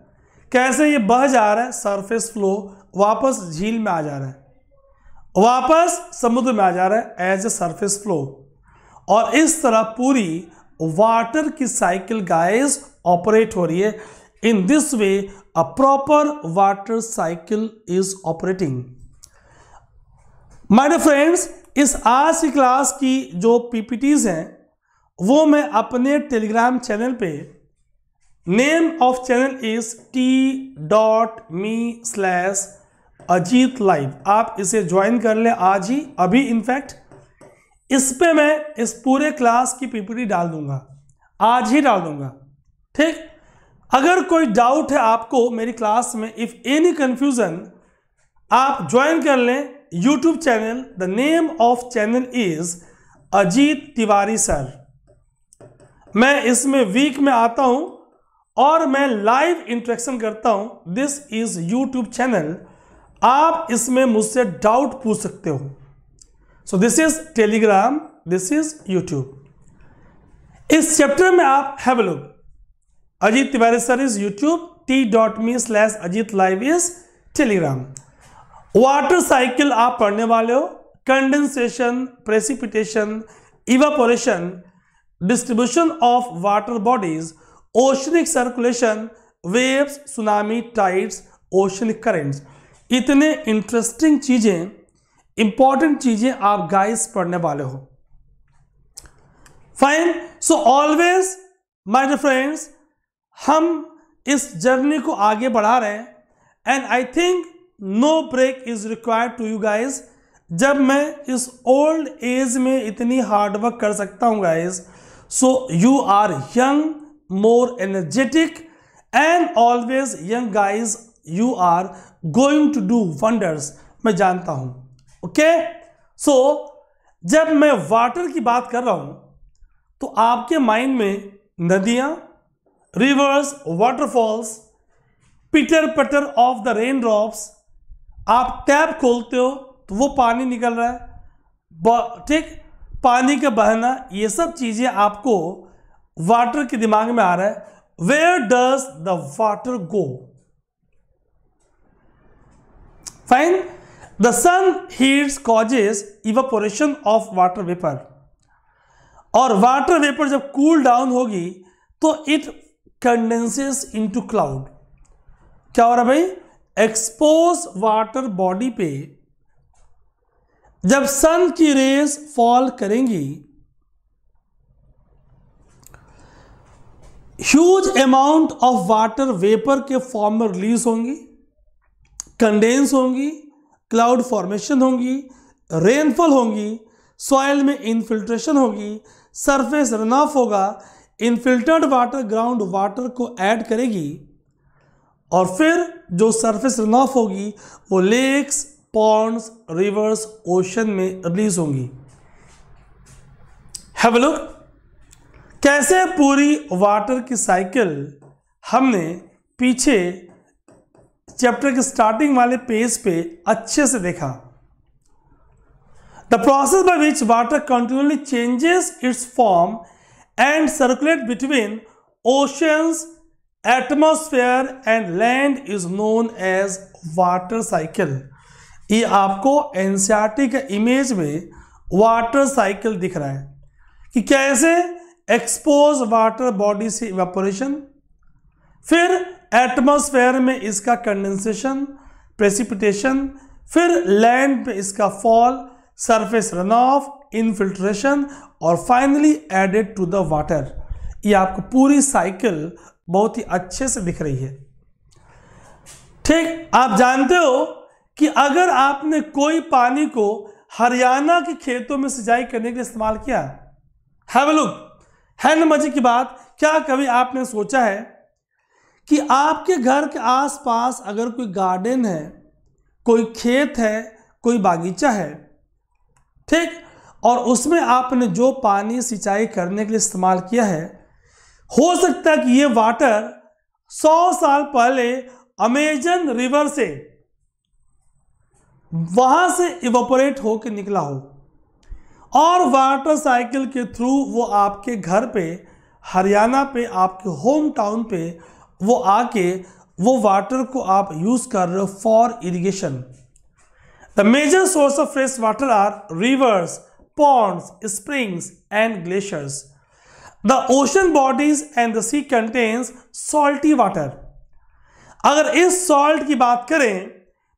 A: कैसे ये बह जा रहा है सरफेस फ्लो वापस झील में आ जा रहा है वापस समुद्र में आ जा रहा है एज ए सरफेस फ्लो और इस तरह पूरी वाटर की साइकिल गाइस ऑपरेट हो रही है in this way a proper water cycle is operating my friends इस आज की क्लास की जो पीपीटीज हैं वो मैं अपने टेलीग्राम चैनल पे name of channel is T dot me slash Ajit live आप इसे ज्वाइन कर ले आज ही अभी इनफैक्ट इस पे मैं इस पूरे क्लास की पीपीटी डाल दूंगा आज ही डाल दूंगा ठीक अगर कोई डाउट है आपको मेरी क्लास में इफ एनी कंफ्यूजन आप ज्वाइन कर लें YouTube channel the name of channel is Ajit Tiwari sir मैं इसमें वीक में आता हूं और मैं लाइव इंट्रेक्शन करता हूं दिस इज यूट्यूब चैनल आप इसमें मुझसे डाउट पूछ सकते हो so this is Telegram this is YouTube इस चैप्टर में आप हैव लोग Ajit Tiwari sir is YouTube T dot me slash Ajit live is Telegram water cycle आप पढ़ने वाले हो condensation precipitation evaporation distribution of water bodies oceanic circulation waves tsunami tides oceanic currents इतने interesting चीज़ें इंपॉर्टेंट चीज़ें आप गाइस पढ़ने वाले हो fine so always my dear friends हम इस जर्नी को आगे बढ़ा रहे हैं and I think no break is required to you guys जब मैं इस ओल्ड एज में इतनी हार्डवर्क कर सकता हूं guys so you are young more energetic and always young guys you are going to do wonders मैं जानता हूं ओके सो जब मैं वाटर की बात कर रहा हूं तो आपके माइंड में नदियां reverse waterfalls pitter patter of the rain drops आप टैप खोलते हो तो वो पानी निकल रहा है ठीक पानी का बहना ये सब चीज़ें आपको वाटर के दिमाग में आ रहा है where does the water go Fine. The sun heats causes evaporation of water vapor. और वाटर वेपर जब कूल डाउन होगी तो इट कंडेंसेस इनटू क्लाउड क्या हो रहा भाई एक्सपोज वाटर बॉडी पे जब सन की रेस फॉल करेंगी huge amount of water vapour के फॉर्म में रिलीज होंगी कंडेंस होंगी क्लाउड फॉर्मेशन होंगी रेनफॉल होंगी सॉयल में इनफिल्ट्रेशन होगी सरफेस रन ऑफ होगा इनफिल्टर्ड वाटर ग्राउंड वाटर को ऐड करेगी और फिर जो सरफेस रन ऑफ होगी वो लेक्स पॉन्ड्स रिवर्स ओशन में रिलीज होंगी हैव लुक कैसे पूरी वाटर की साइकिल हमने पीछे चैप्टर के स्टार्टिंग वाले पेज पे अच्छे से देखा the process by which water continuously changes its form and circulate between oceans atmosphere and land is known as water cycle ये आपको एनसीआरटी के इमेज में वाटर साइकिल दिख रहा है कि कैसे एक्सपोज वाटर बॉडी से इवेपोरेशन फिर एटमॉस्फेयर में इसका कंडेंसेशन प्रेसिपिटेशन फिर लैंड पे इसका fall surface run off infiltration और finally added to the water ये आपको पूरी साइकिल बहुत ही अच्छे से दिख रही है ठीक आप जानते हो कि अगर आपने कोई पानी को हरियाणा के खेतों में सिंचाई करने के लिए इस्तेमाल किया हैव लुक हैंड मजे की बात क्या कभी आपने सोचा है कि आपके घर के आसपास अगर कोई गार्डन है कोई खेत है कोई बागीचा है ठीक और उसमें आपने जो पानी सिंचाई करने के लिए इस्तेमाल किया है हो सकता है कि ये वाटर 100 साल पहले अमेजन रिवर से वहां से इवोपोरेट होकर निकला हो और वाटर साइकिल के थ्रू वो आपके घर पे हरियाणा पे आपके होम टाउन पे वो आके वो वाटर को आप यूज़ कर रहे हो for irrigation the major source of fresh water are rivers ponds springs and glaciers the ocean bodies and the sea contains salty water अगर इस सॉल्ट की बात करें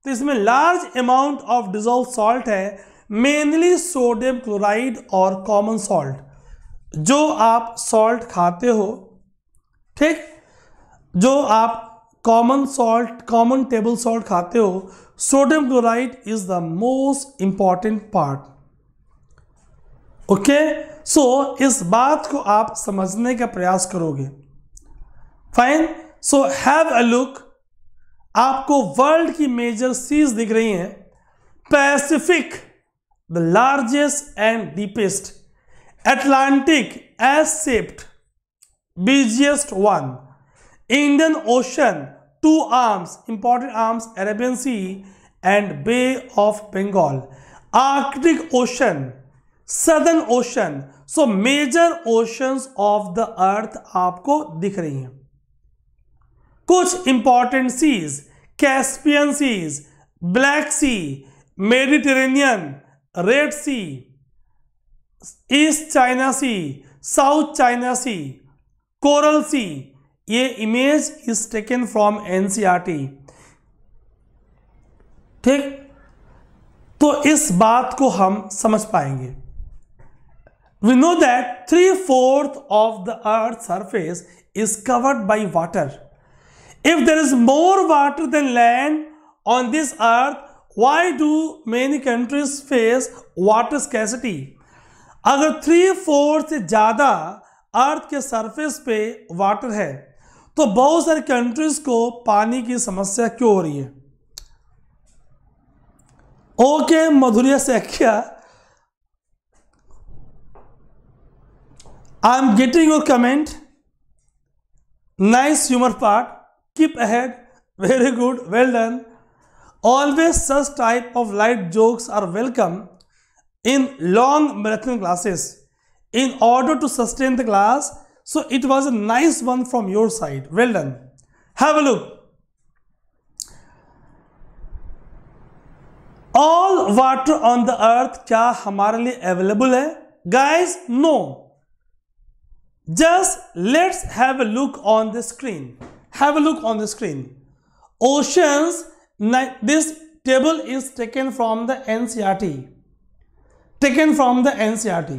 A: तो इसमें large amount of dissolve salt है मेनली सोडियम क्लोराइड और common salt जो आप सॉल्ट खाते हो ठीक जो आप common salt common table salt खाते हो sodium chloride is the most important part okay so इस बात को आप समझने का प्रयास करोगे fine so have a look आपको वर्ल्ड की मेजर सीज दिख रही हैं Pacific the largest and deepest Atlantic as sept busiest one Indian Ocean two arms important arms Arabian Sea and Bay of Bengal Arctic Ocean Southern Ocean so major oceans of the earth आपको दिख रही हैं कुछ important seas Caspian seas Black Sea Mediterranean Red Sea East China सी South China Sea Coral Sea ये image is taken from NCERT ठीक तो इस बात को हम समझ पाएंगे we know that three fourth of the earth surface is covered by water if there is more water than land on this earth why do many countries face water scarcity अगर three fourth से ज्यादा अर्थ के surface पे water है तो बहुत सारी countries को पानी की समस्या क्यों हो रही है okay Madhurya Sekhya I am getting your comment nice humour part keep ahead very good well done always such type of light jokes are welcome in long marathon classes in order to sustain the class So it was a nice one from your side. Well done. Have a look. All water on the earth kya hamare liye available hai? Guys, no. Just let's have a look on the screen. Have a look on the screen. Oceans, this table is taken from the NCRT. Taken from the NCRT.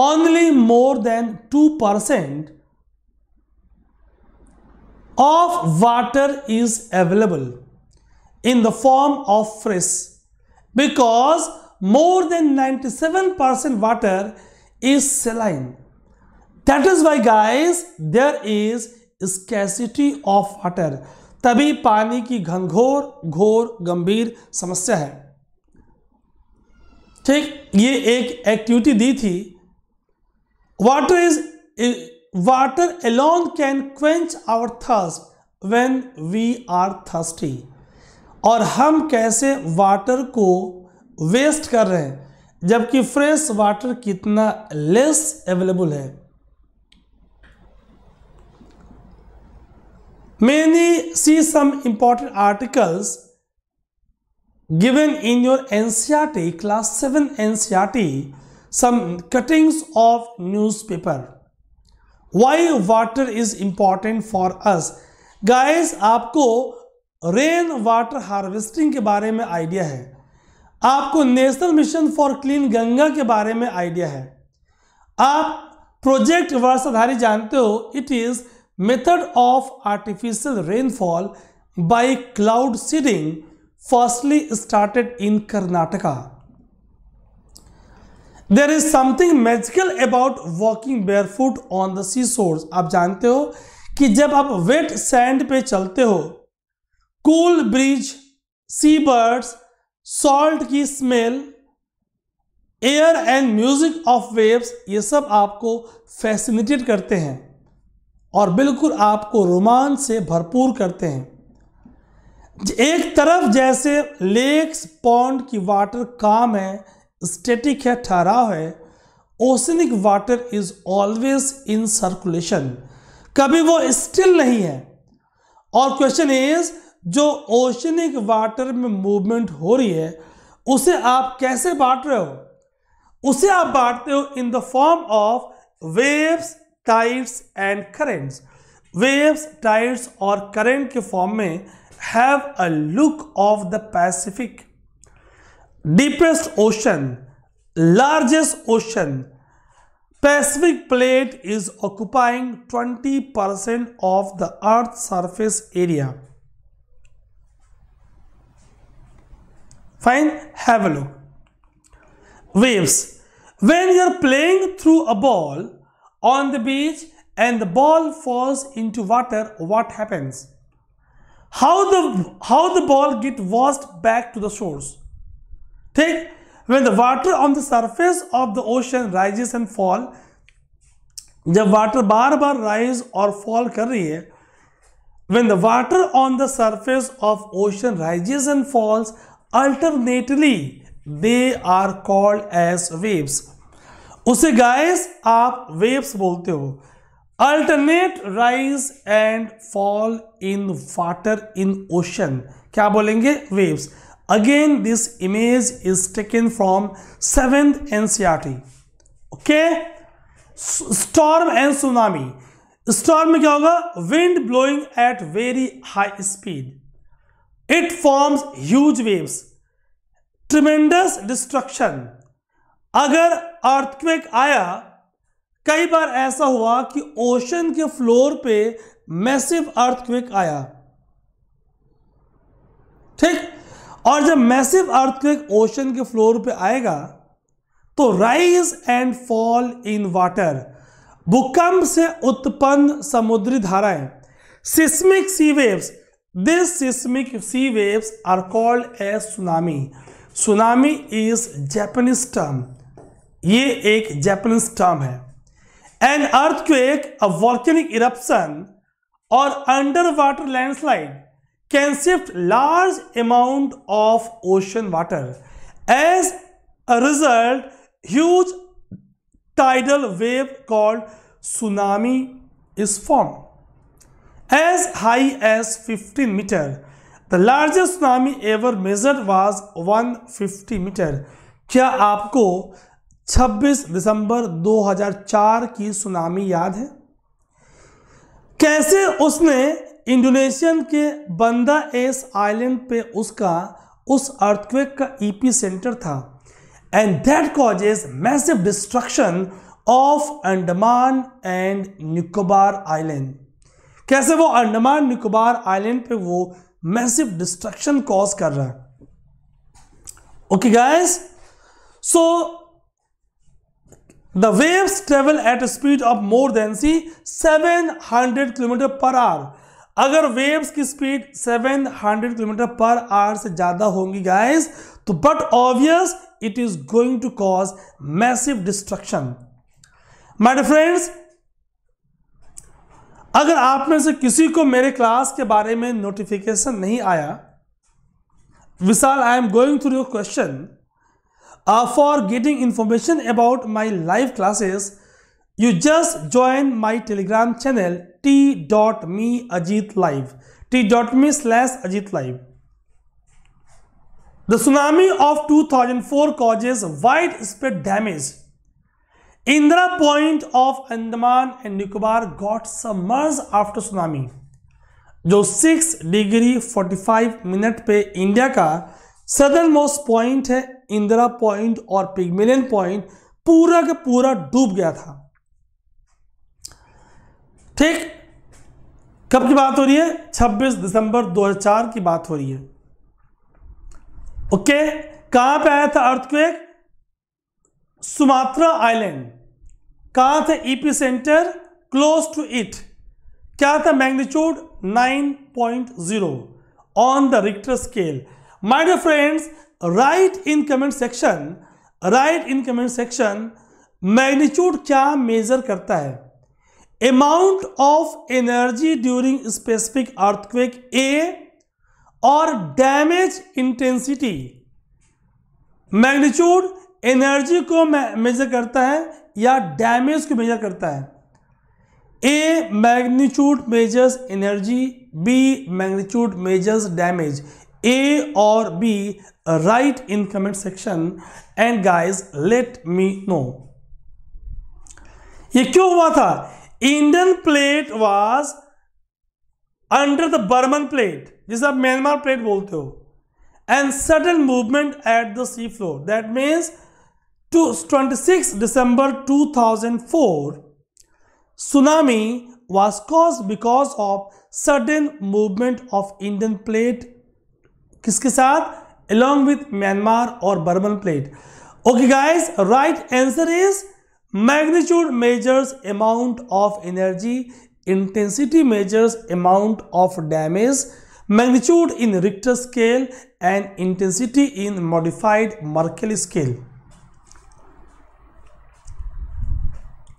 A: only more than 2% of water is available in the form of fresh because more than 97% water is saline. That is why guys there is scarcity of water. तभी पानी की घनघोर घोर गंभीर समस्या है ठीक ये एक एक्टिविटी दी थी water is water alone can quench our thirst when we are thirsty और हम कैसे वाटर को वेस्ट कर रहे हैं जबकि फ्रेश वाटर कितना लेस अवेलेबल है many see some important articles given in your NCERT class seven NCERT some cuttings of newspaper why water is important for us guys आपको रेन वाटर हार्वेस्टिंग के बारे में आइडिया है आपको National Mission for Clean Ganga के बारे में idea है आप प्रोजेक्ट वर्षाधारी जानते हो it is method of artificial rainfall by cloud seeding firstly started in Karnataka there is something magical about walking bare foot on the sea shore आप जानते हो कि जब आप वेट सैंड पे चलते हो cool breeze sea birds salt की smell air and music of waves ये सब आपको फैसिनेटेड करते हैं और बिल्कुल आपको रोमांच से भरपूर करते हैं एक तरफ जैसे लेक्स पॉन्ड की वाटर काम है स्टेटिक है ठहराव है oceanic water is always in circulation कभी वो स्टिल नहीं है और क्वेश्चन इज जो ओशनिक वाटर में मूवमेंट हो रही है उसे आप कैसे बांट रहे हो उसे आप बांटते हो in the form of waves tides and currents waves tides और करेंट के फॉर्म में have a look of the Pacific deepest ocean, largest ocean, Pacific plate is occupying 20% of the Earth's surface area. Fine, have a look. Waves. When you are playing through a ball on the beach and the ball falls into water, what happens? How the, how the ball get washed back to the shores? ठीक when the water on the surface of the ocean rises and fall जब water बार बार rise और fall कर रही है when the water on the surface of ocean rises and falls alternately they are called as waves उसे guys आप waves बोलते हो alternate rise and fall in water in ocean क्या बोलेंगे waves Again, this image is taken from 7th NCRT. Okay? Storm and tsunami. Storm में क्या होगा Wind blowing at very high speed. It forms huge waves. Tremendous destruction. अगर earthquake आया कई बार ऐसा हुआ कि ओशन के फ्लोर पे मैसिव अर्थक्वेक आया ठीक और जब मैसिव अर्थक्वेक ओशन के फ्लोर पे आएगा तो rise and fall in water भूकंप से उत्पन्न समुद्री धाराएं seismic sea waves this seismic sea waves are called as tsunami tsunami is Japanese term ये एक जैपनीज टर्म है an earthquake a volcanic eruption और under water landslide can shift large amount of ocean water as a result huge tidal wave called tsunami is form as high as 15 metre the largest tsunami ever measured was 150 metre क्या आपको 26 दिसंबर 2004 की tsunami याद है कैसे उसने Indonesian के बंदा S island पे उसका उस अर्थक्वेक का ईपी e सेंटर था and that causes massive destruction of Andaman and Nicobar island कैसे वो अंडमान निकोबार आइलैंड पे वो मैसिव डिस्ट्रक्शन कॉज कर रहा है okay guys so the waves travel at speed of more than सी 700 किलोमीटर पर आवर अगर वेव्स की स्पीड 700 किलोमीटर पर आवर से ज़्यादा होंगी गाइस तो but obvious it is going to cause massive destruction my friends अगर आप में से किसी को मेरे क्लास के बारे में नोटिफिकेशन नहीं आया Vishal I am going through your question for getting information about my live classes you just join my Telegram channel T dot me Ajit live t dot me slash Ajit live the tsunami of two thousand four causes wide spread damage Indira point of Andaman and Nicobar got submerge after tsunami जो six degree forty five minute पे India का सदर most point है Indira point और पिगमिलियन point पूरा के पूरा डूब गया था ठीक कब की बात हो रही है 26 दिसंबर 2004 की बात हो रही है ओके कहां पे आया था अर्थक्वेक सुमात्रा आइलैंड कहां था EP e centre close to it क्या था magnitude 9.0 on the Richter scale my dear friends right in comment section right in comment section magnitude क्या मेजर करता है amount of energy during specific earthquake ए और damage intensity magnitude energy को major करता है या डैमेज को मेजर करता है ए magnitude measures energy B magnitude measures damage ए और B right in comment section and guys let me know ये क्यों हुआ था Indian plate was under the Burman plate This is a Myanmar plate, volto. And sudden movement at the sea floor that 26 December 2004, tsunami was caused because of sudden movement of Indian plate किसके साथ along with Myanmar or Burman plate. Okay guys, right answer is magnitude measures amount of energy intensity measures amount of damage magnitude in Richter scale and intensity in modified Mercalli scale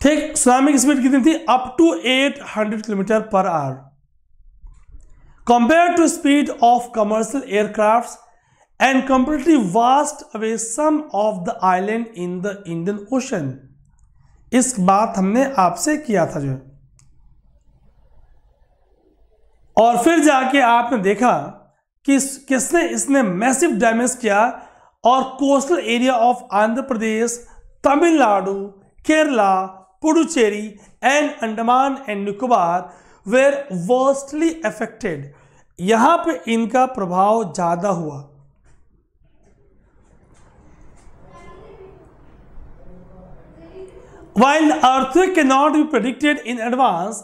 A: ठीक tsunami की speed कितनी थी up to 800 kilometre per hour compare to speed of commercial aircraft and completely washed away some of the island in the Indian Ocean इस बात हमने आपसे किया था जो और फिर जाके आपने देखा कि किसने इसने मैसिव डैमेज किया और coastal area of Andhra Pradesh Tamil Nadu Kerala Puducherry and Andaman and Nicobar were worstly affected यहां पे इनका प्रभाव ज़्यादा हुआ While earthquake cannot be predicted in advance,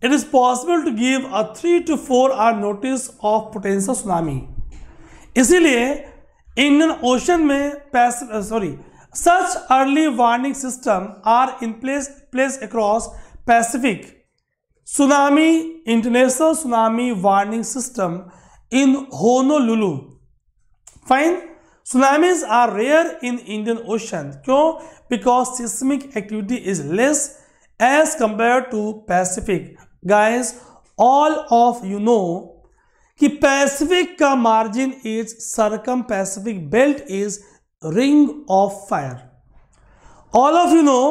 A: it is possible to give a 3 to 4 hour notice of potential tsunami. इसीलिए इंडियन ओशन में पैस sorry such early warning system are in place place across Pacific tsunami international tsunami warning system in Honolulu fine Tsunamis are rare in Indian Ocean. क्यों? Because seismic activity is less as compared to Pacific. Guys, all of you know कि Pacific margin is circum-Pacific belt is ring of fire. All of you know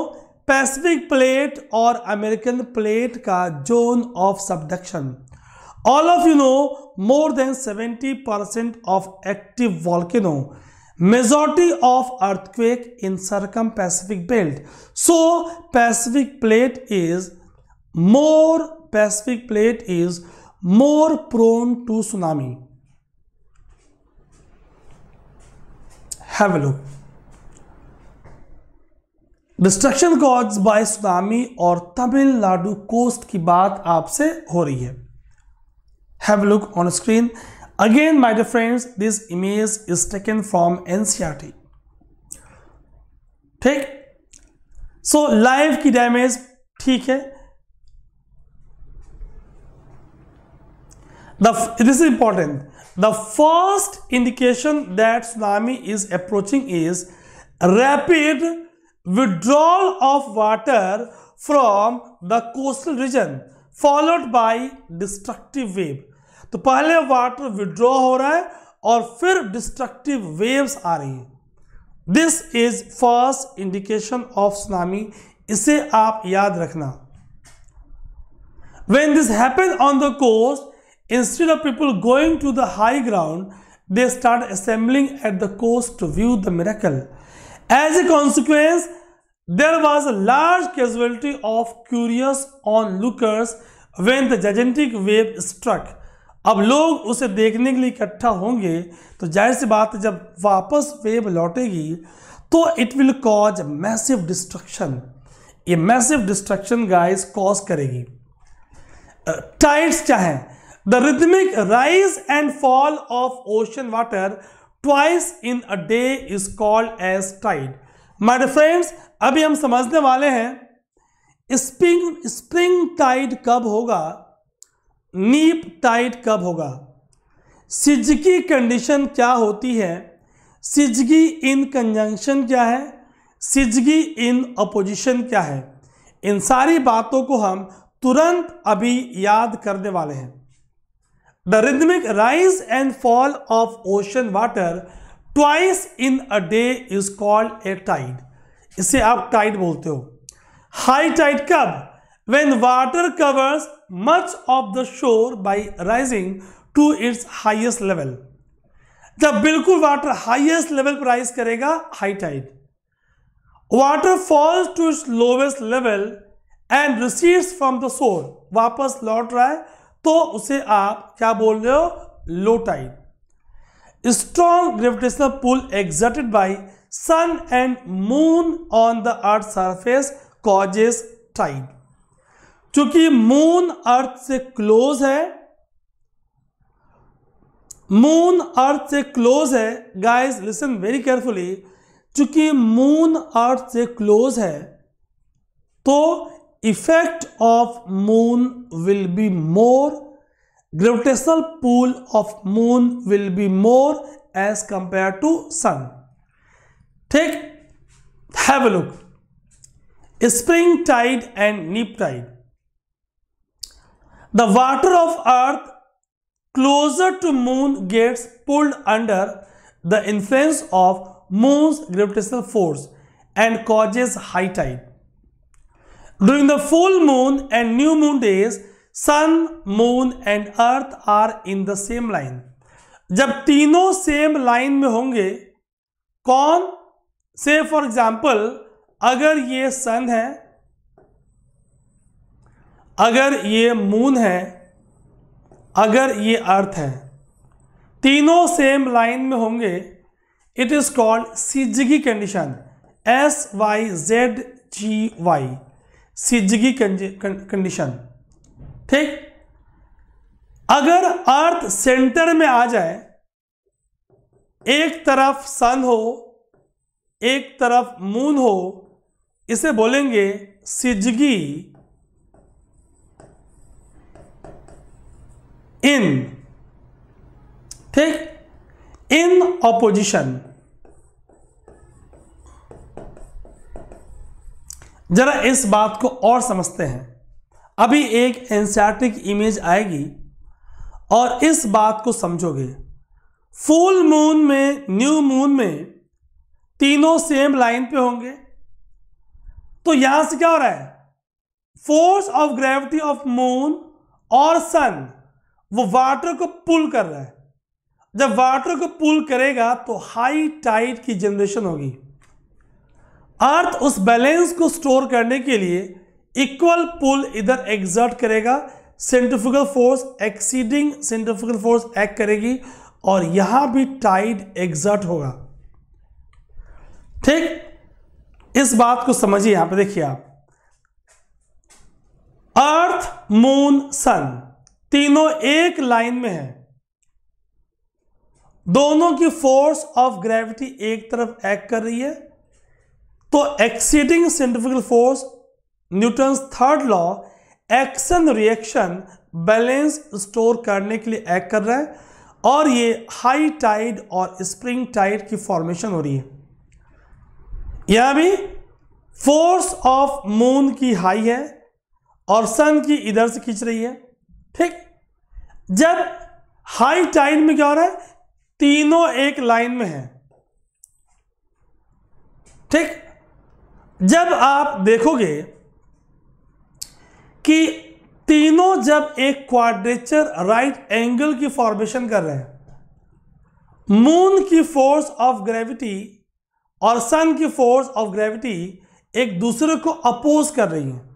A: Pacific plate or American plate zone of subduction. All of you know more than 70% of active volcanoes. Majority of earthquake in circum Pacific belt so Pacific plate is more Pacific plate is more prone to tsunami हैवलो destruction caused by tsunami और Tamil Nadu coast की बात आपसे हो रही है have look on screen Again, my dear friends, this image is taken from NCRT. Take so, live की damage, ठीक the this is important the first indication that tsunami is approaching is rapid withdrawal of water from the coastal region followed by destructive wave तो पहले water withdraw हो रहा है और फिर destructive waves आ रही है this is first indication of tsunami इसे आप याद रखना when this happen on the coast instead of people going to the high ground they start assembling at the coast to view the miracle as a consequence there was a large casualty of curious onlookers when the gigantic wave struck अब लोग उसे देखने के लिए इकट्ठा होंगे तो जाहिर सी बात जब वापस वेब लौटेगी तो it will cause massive destruction ये मैसिव डिस्ट्रक्शन गाइस कॉज करेगी टाइड्स क्या है the rhythmic rise and fall of ocean water twice in a day is called as tide my friends अभी हम समझने वाले हैं स्प्रिंग स्प्रिंग टाइड कब होगा नीप टाइट कब होगा सिजकी कंडीशन क्या होती है सिजगी इन कंजंक्शन क्या है सिजगी इन अपोजिशन क्या है इन सारी बातों को हम तुरंत अभी याद करने वाले हैं the rhythmic rise and fall of ocean water twice in a day is called a tide इसे आप टाइड बोलते हो हाई टाइड कब when water covers much of the shore by rising to its highest level. जब बिल्कुल water highest level पर rise करेगा high tide water falls to its lowest level and receives from the shore वापस लौट रहा है तो उसे आप क्या बोल रहे हो low tide strong gravitational pull exerted by sun and moon on the earth surface causes tide चूंकि मून अर्थ से क्लोज है मून अर्थ से क्लोज है गाइस लिसन वेरी केयरफुली चूंकि मून अर्थ से क्लोज है तो effect of moon will be more gravitational pull of moon will be more as compare to sun ठीक have a look spring tide and neap tide the water of earth closer to moon gets pulled under the influence of moon gravitational force and causes high tide during the full moon and new moon days sun moon and earth are in the same line जब तीनों same line में होंगे कौन से for example अगर ये सन है अगर ये मून है अगर ये अर्थ है तीनों सेम लाइन में होंगे it is called syzygy condition S Y Z G Y syzygy condition ठीक अगर अर्थ सेंटर में आ जाए एक तरफ सन हो एक तरफ मून हो इसे बोलेंगे सिजगी इन ठीक इन ऑपोजिशन जरा इस बात को और समझते हैं अभी एक एंसार्टिक इमेज आएगी और इस बात को समझोगे फुल मून में न्यू मून में तीनों सेम लाइन पे होंगे तो यहां से क्या हो रहा है force of gravity of moon और सन वो वाटर को पुल कर रहा है जब वाटर को पुल करेगा तो हाई टाइड की जनरेशन होगी अर्थ उस बैलेंस को स्टोर करने के लिए इक्वल पुल इधर एग्जर्ट करेगा centrifugal force exceeding centrifugal force act करेगी और यहां भी टाइड एग्जर्ट होगा ठीक इस बात को समझिए यहां पे देखिए आप अर्थ मून सन तीनों एक लाइन में है दोनों की फोर्स ऑफ ग्रेविटी एक तरफ एक्ट कर रही है तो exceeding centrifugal force Newton third law action reaction balance store करने के लिए एक्ट कर रहा है और ये हाई टाइड और स्प्रिंग टाइड की फॉर्मेशन हो रही है यहां भी फोर्स ऑफ मून की हाई है और सन की इधर से खींच रही है ठीक जब हाई टाइड में क्या हो रहा है तीनों एक लाइन में है ठीक जब आप देखोगे कि तीनों जब एक क्वाड्रेचर राइट एंगल की फॉर्मेशन कर रहे हैं मून की फोर्स ऑफ ग्रेविटी और सन की फोर्स ऑफ ग्रेविटी एक दूसरे को अपोज कर रही हैं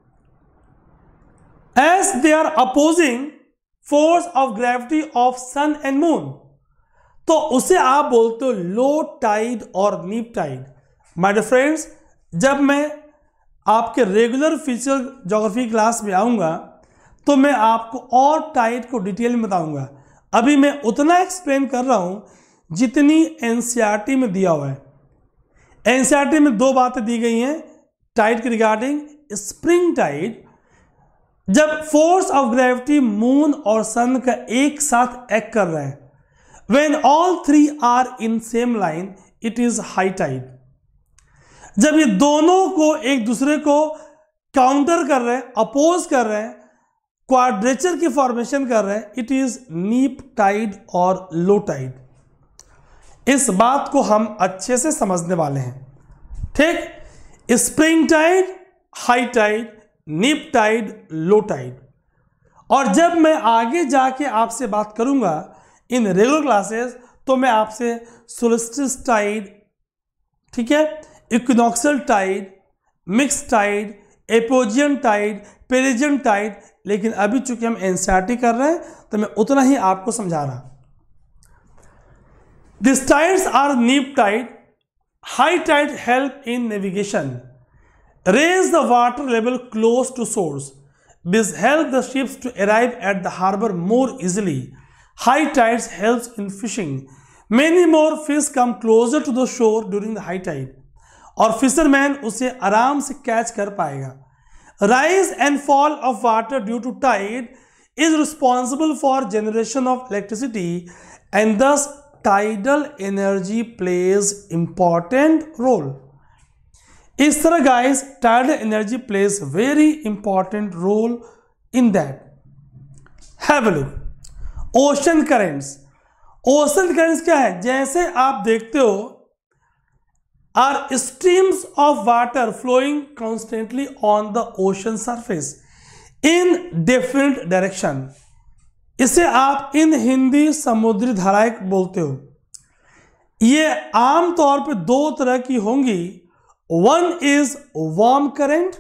A: as they are opposing force of gravity of sun and moon तो उसे आप बोलते हो लो टाइड और नीप टाइड माई डर फ्रेंड्स जब मैं आपके रेगुलर फिजिकल जोग्राफी क्लास में आऊँगा तो मैं आपको और टाइड को डिटेल में बताऊँगा अभी मैं उतना एक्सप्लेन कर रहा हूँ जितनी एन e में दिया हुआ है एन e में दो बातें दी गई हैं टाइड के रिगार्डिंग स्प्रिंग टाइड जब फोर्स ऑफ ग्रेविटी मून और सन का एक साथ एक्ट कर रहे हैं when all three are in same line it is high tide जब ये दोनों को एक दूसरे को काउंटर कर रहे हैं अपोज कर रहे हैं क्वाड्रेचर की फॉर्मेशन कर रहे हैं इट इज नीप टाइड और लो टाइड इस बात को हम अच्छे से समझने वाले हैं ठीक spring tide high tide neap tide low tide और जब मैं आगे जाके आपसे बात करूंगा इन रेगुलर क्लासेस तो मैं आपसे सोलिस्टिस टाइड ठीक है equinoctial tide mix tide apogean tide perigean tide लेकिन अभी चूंकि हम एनसीआरटी कर रहे हैं तो मैं उतना ही आपको समझा रहा this tides are neap tide high tide help in navigation Raise the water level close to source. This helps the ships to arrive at the harbor more easily. High tides helps in fishing. Many more fish come closer to the shore during the high tide. Or fisherman use आराम से catch कर पाएगा Rise and fall of water due to tide is responsible for generation of electricity, and thus tidal energy plays important role इस तरह guys tide energy plays very important role in that have look ocean currents ocean currents क्या है जैसे आप देखते हो are streams of water flowing constantly on the ocean surface in different direction इसे आप इन हिंदी समुद्री धाराएं बोलते हो ये आमतौर पर दो तरह की होंगी one is warm current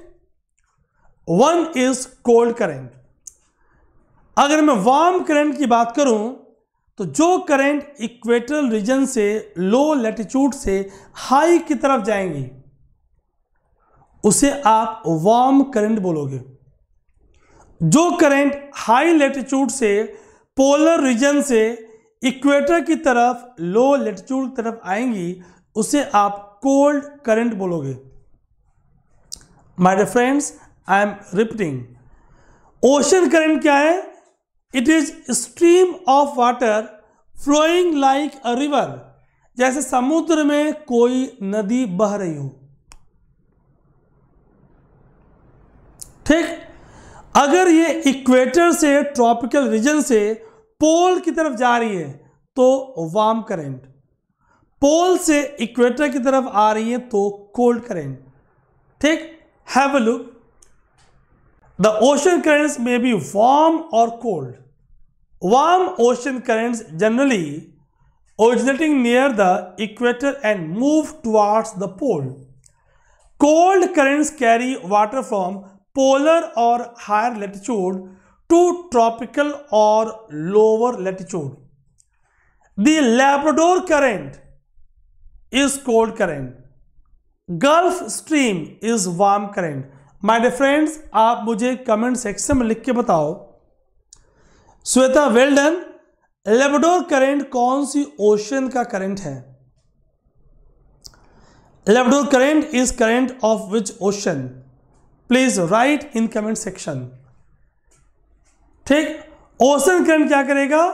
A: one is cold current अगर मैं वार्म करंट की बात करूं तो जो करंट इक्वेटर रीजन से लो लैटिट्यूड से हाई की तरफ जाएंगी उसे आप वार्म करंट बोलोगे जो करंट हाई लेटीट्यूड से पोलर रीजन से इक्वेटर की तरफ लो लैटिट्यूड की तरफ आएंगी उसे आप कोल्ड करंट बोलोगे my dear friends I am repeating ocean current क्या है it is stream of water flowing like a river जैसे समुद्र में कोई नदी बह रही हो ठीक अगर ये इक्वेटर से ट्रॉपिकल रीजन से पोल की तरफ जा रही है तो वार्म करंट पोल से इक्वेटर की तरफ आ रही है तो कोल्ड करेंट ठीक have a look the ocean currents में बी वार्म और cold warm ocean currents generally originating near the equator and move towards the pole cold currents carry water from polar और हायर लेटिट्यूड टू ट्रॉपिकल और lower latitude the Labrador current is cold current gulf stream is warm current My dear friends आप मुझे comment section में लिख के बताओ Shweta well done Labrador current कौन सी ओशन का करेंट है Labrador current is current of which ocean please right in comment section ठीक ओशन करेंट क्या करेगा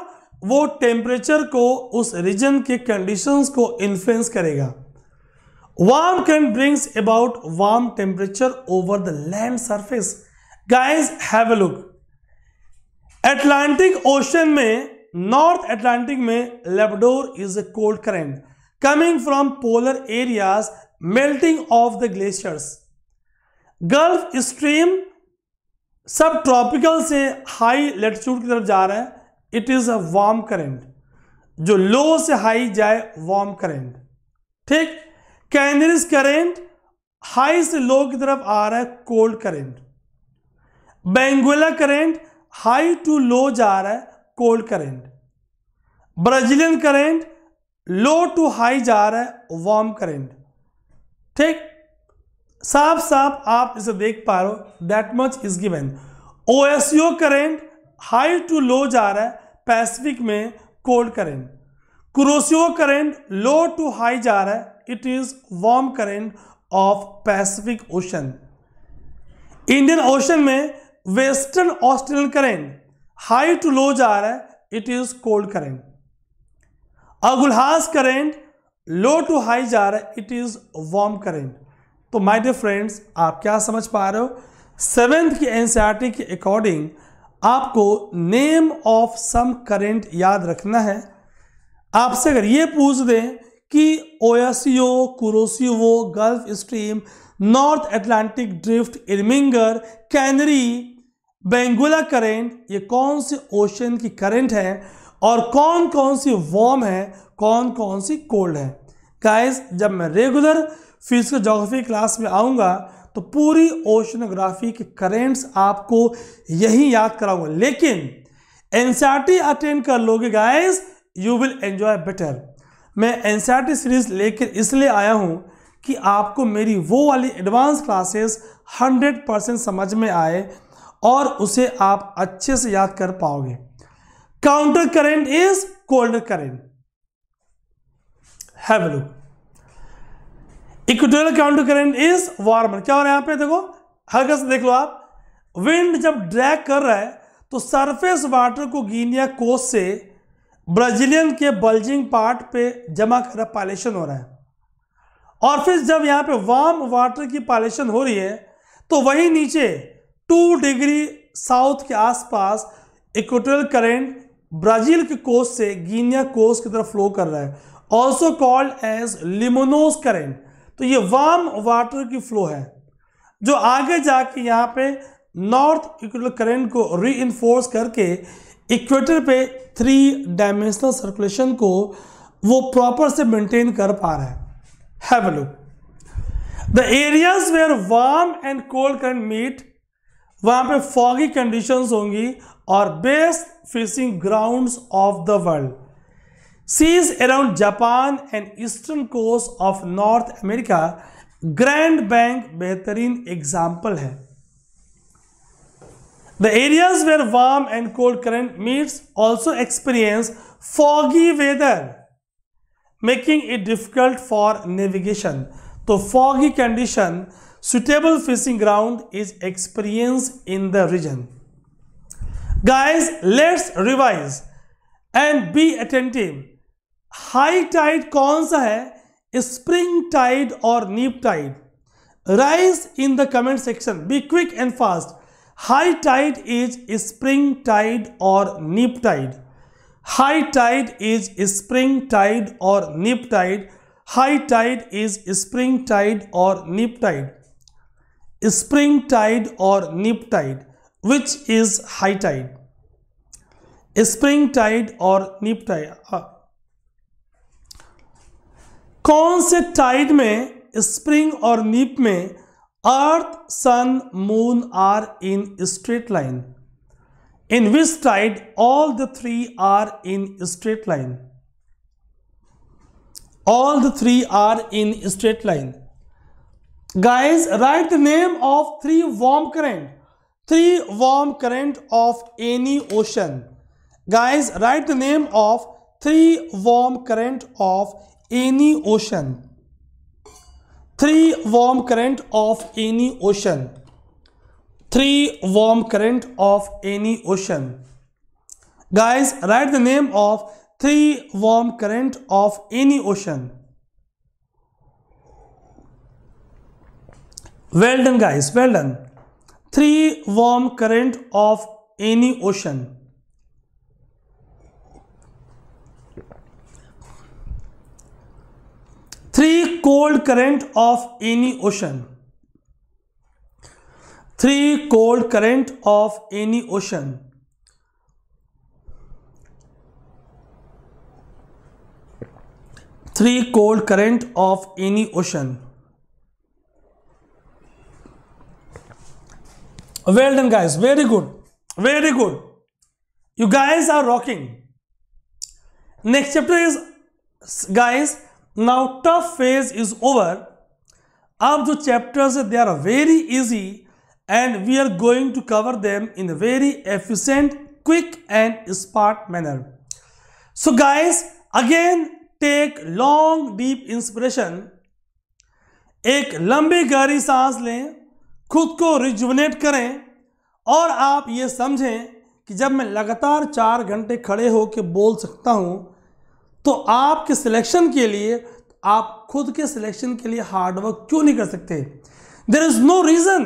A: वो टेम्परेचर को उस रीजन के कंडीशंस को इन्फ्लुएंस करेगा वार्म कैन brings about warm temperature over the land surface guys have a look Atlantic Ocean में नॉर्थ एटलांटिक में Labrador is a cold current coming from polar areas melting of the glaciers gulf stream subtropical से high latitude की तरफ जा रहे हैं it is a warm current जो low से हाई जाए वार्म करेंट ठीक कैनरिस करेंट हाई से लो की तरफ आ रहा है cold current Benguela current high to low जा रहा है cold current Brazilian current low to high जा रहा है वार्म करेंट ठीक साफ साफ आप इसे देख पा रहे हो that much is given Oyashio current high to low जा रहा है पैसिफिक में cold current Kuroshio current low to high जा रहा है it is warm current of Pacific Ocean Indian Ocean में western Australian current high to low जा रहा है it is cold current Agulhas current low to high जा रहा है इट इज वार्म करेंट तो माय डियर फ्रेंड्स आप क्या समझ पा रहे हो सेवेंथ की एनसीआरटी के अकॉर्डिंग आपको नेम ऑफ सम करेंट याद रखना है आपसे अगर ये पूछ दें कि Oyashio Kuroshio gulf stream North Atlantic drift Irminger Canary Benguela current ये कौन से ओशन की करेंट है और कौन कौन सी वॉर्म है कौन कौन सी कोल्ड है गाइस जब मैं रेगुलर फिजिकल जोग्राफी क्लास में आऊँगा तो पूरी ओशनोग्राफी के करेंट्स आपको यही याद कराऊंगा लेकिन एनसीआरटी अटेंड कर लोगे guys you will enjoy better मैं एनसीआरटी सीरीज लेकर इसलिए आया हूं कि आपको मेरी वो वाली एडवांस क्लासेस 100 परसेंट समझ में आए और उसे आप अच्छे से याद कर पाओगे counter current is cold current have look equatorial counter current is warmer क्या हो रहा है यहां पे देखो हल्का से देख लो आप विंड जब ड्रैग कर रहा है तो सरफेस वाटर को गीनिया कोस से ब्राजीलियन के बल्जिंग पार्ट पे जमा कर पालेशन हो रहा है और फिर जब यहाँ पे वार्म वाटर की पालेशन हो रही है तो वहीं नीचे टू डिग्री साउथ के आसपास इक्वेटोरियल करेंट ब्राजील के कोस से गीनिया कोस की तरफ फ्लो कर रहा है ऑल्सो कॉल्ड एज लिमोनोस करेंट तो ये वार्म वाटर की फ्लो है जो आगे जाके यहाँ पे नॉर्थ इक्वेटर करेंट को री करके इक्वेटर पे थ्री डायमेंशनल सर्कुलेशन को वो प्रॉपर से मेंटेन कर पा रहा है have look the areas where warm and cold current meet वहां पे फॉगी कंडीशंस होंगी और best fishing grounds of the world sees around Japan and eastern coast of North America Grand Bank बेहतरीन example है The areas where warm and cold current meets also experience foggy weather, making it difficult for navigation. So foggy condition, suitable fishing ground is experienced in the region. Guys, let's revise and be attentive. High tide कौन सा है spring tide और neap tide write in the comment section be quick and fast high tide is spring tide और neap tide high tide is spring tide और neap tide high tide is spring tide और neap tide spring tide और neap tide which is high tide spring tide और neap Tide कौन से Tide में spring और neap में earth sun moon are in straight line in which tide all the three are in straight line all the three are in straight line guys write the name of three warm current three warm current of any ocean guys write the name of three warm current of any ocean three warm current of any ocean three warm current of any ocean guys write the name of three warm current of any ocean well done guys well done three warm current of any ocean three cold current of any ocean three cold current of any ocean three cold current of any ocean well done guys very good very good you guys are rocking next chapter is guys now tough phase is over अब जो chapters है they are very easy and we are going to cover them in very efficient quick and smart manner so guys again take long deep inspiration एक लंबी गहरी सांस लें खुद को रिजुवनेट करें और आप ये समझें कि जब मैं लगातार चार घंटे खड़े होकर बोल सकता हूँ तो आपके सिलेक्शन के लिए आप खुद के सिलेक्शन के लिए हार्डवर्क क्यों नहीं कर सकते देर इज़ नो रीज़न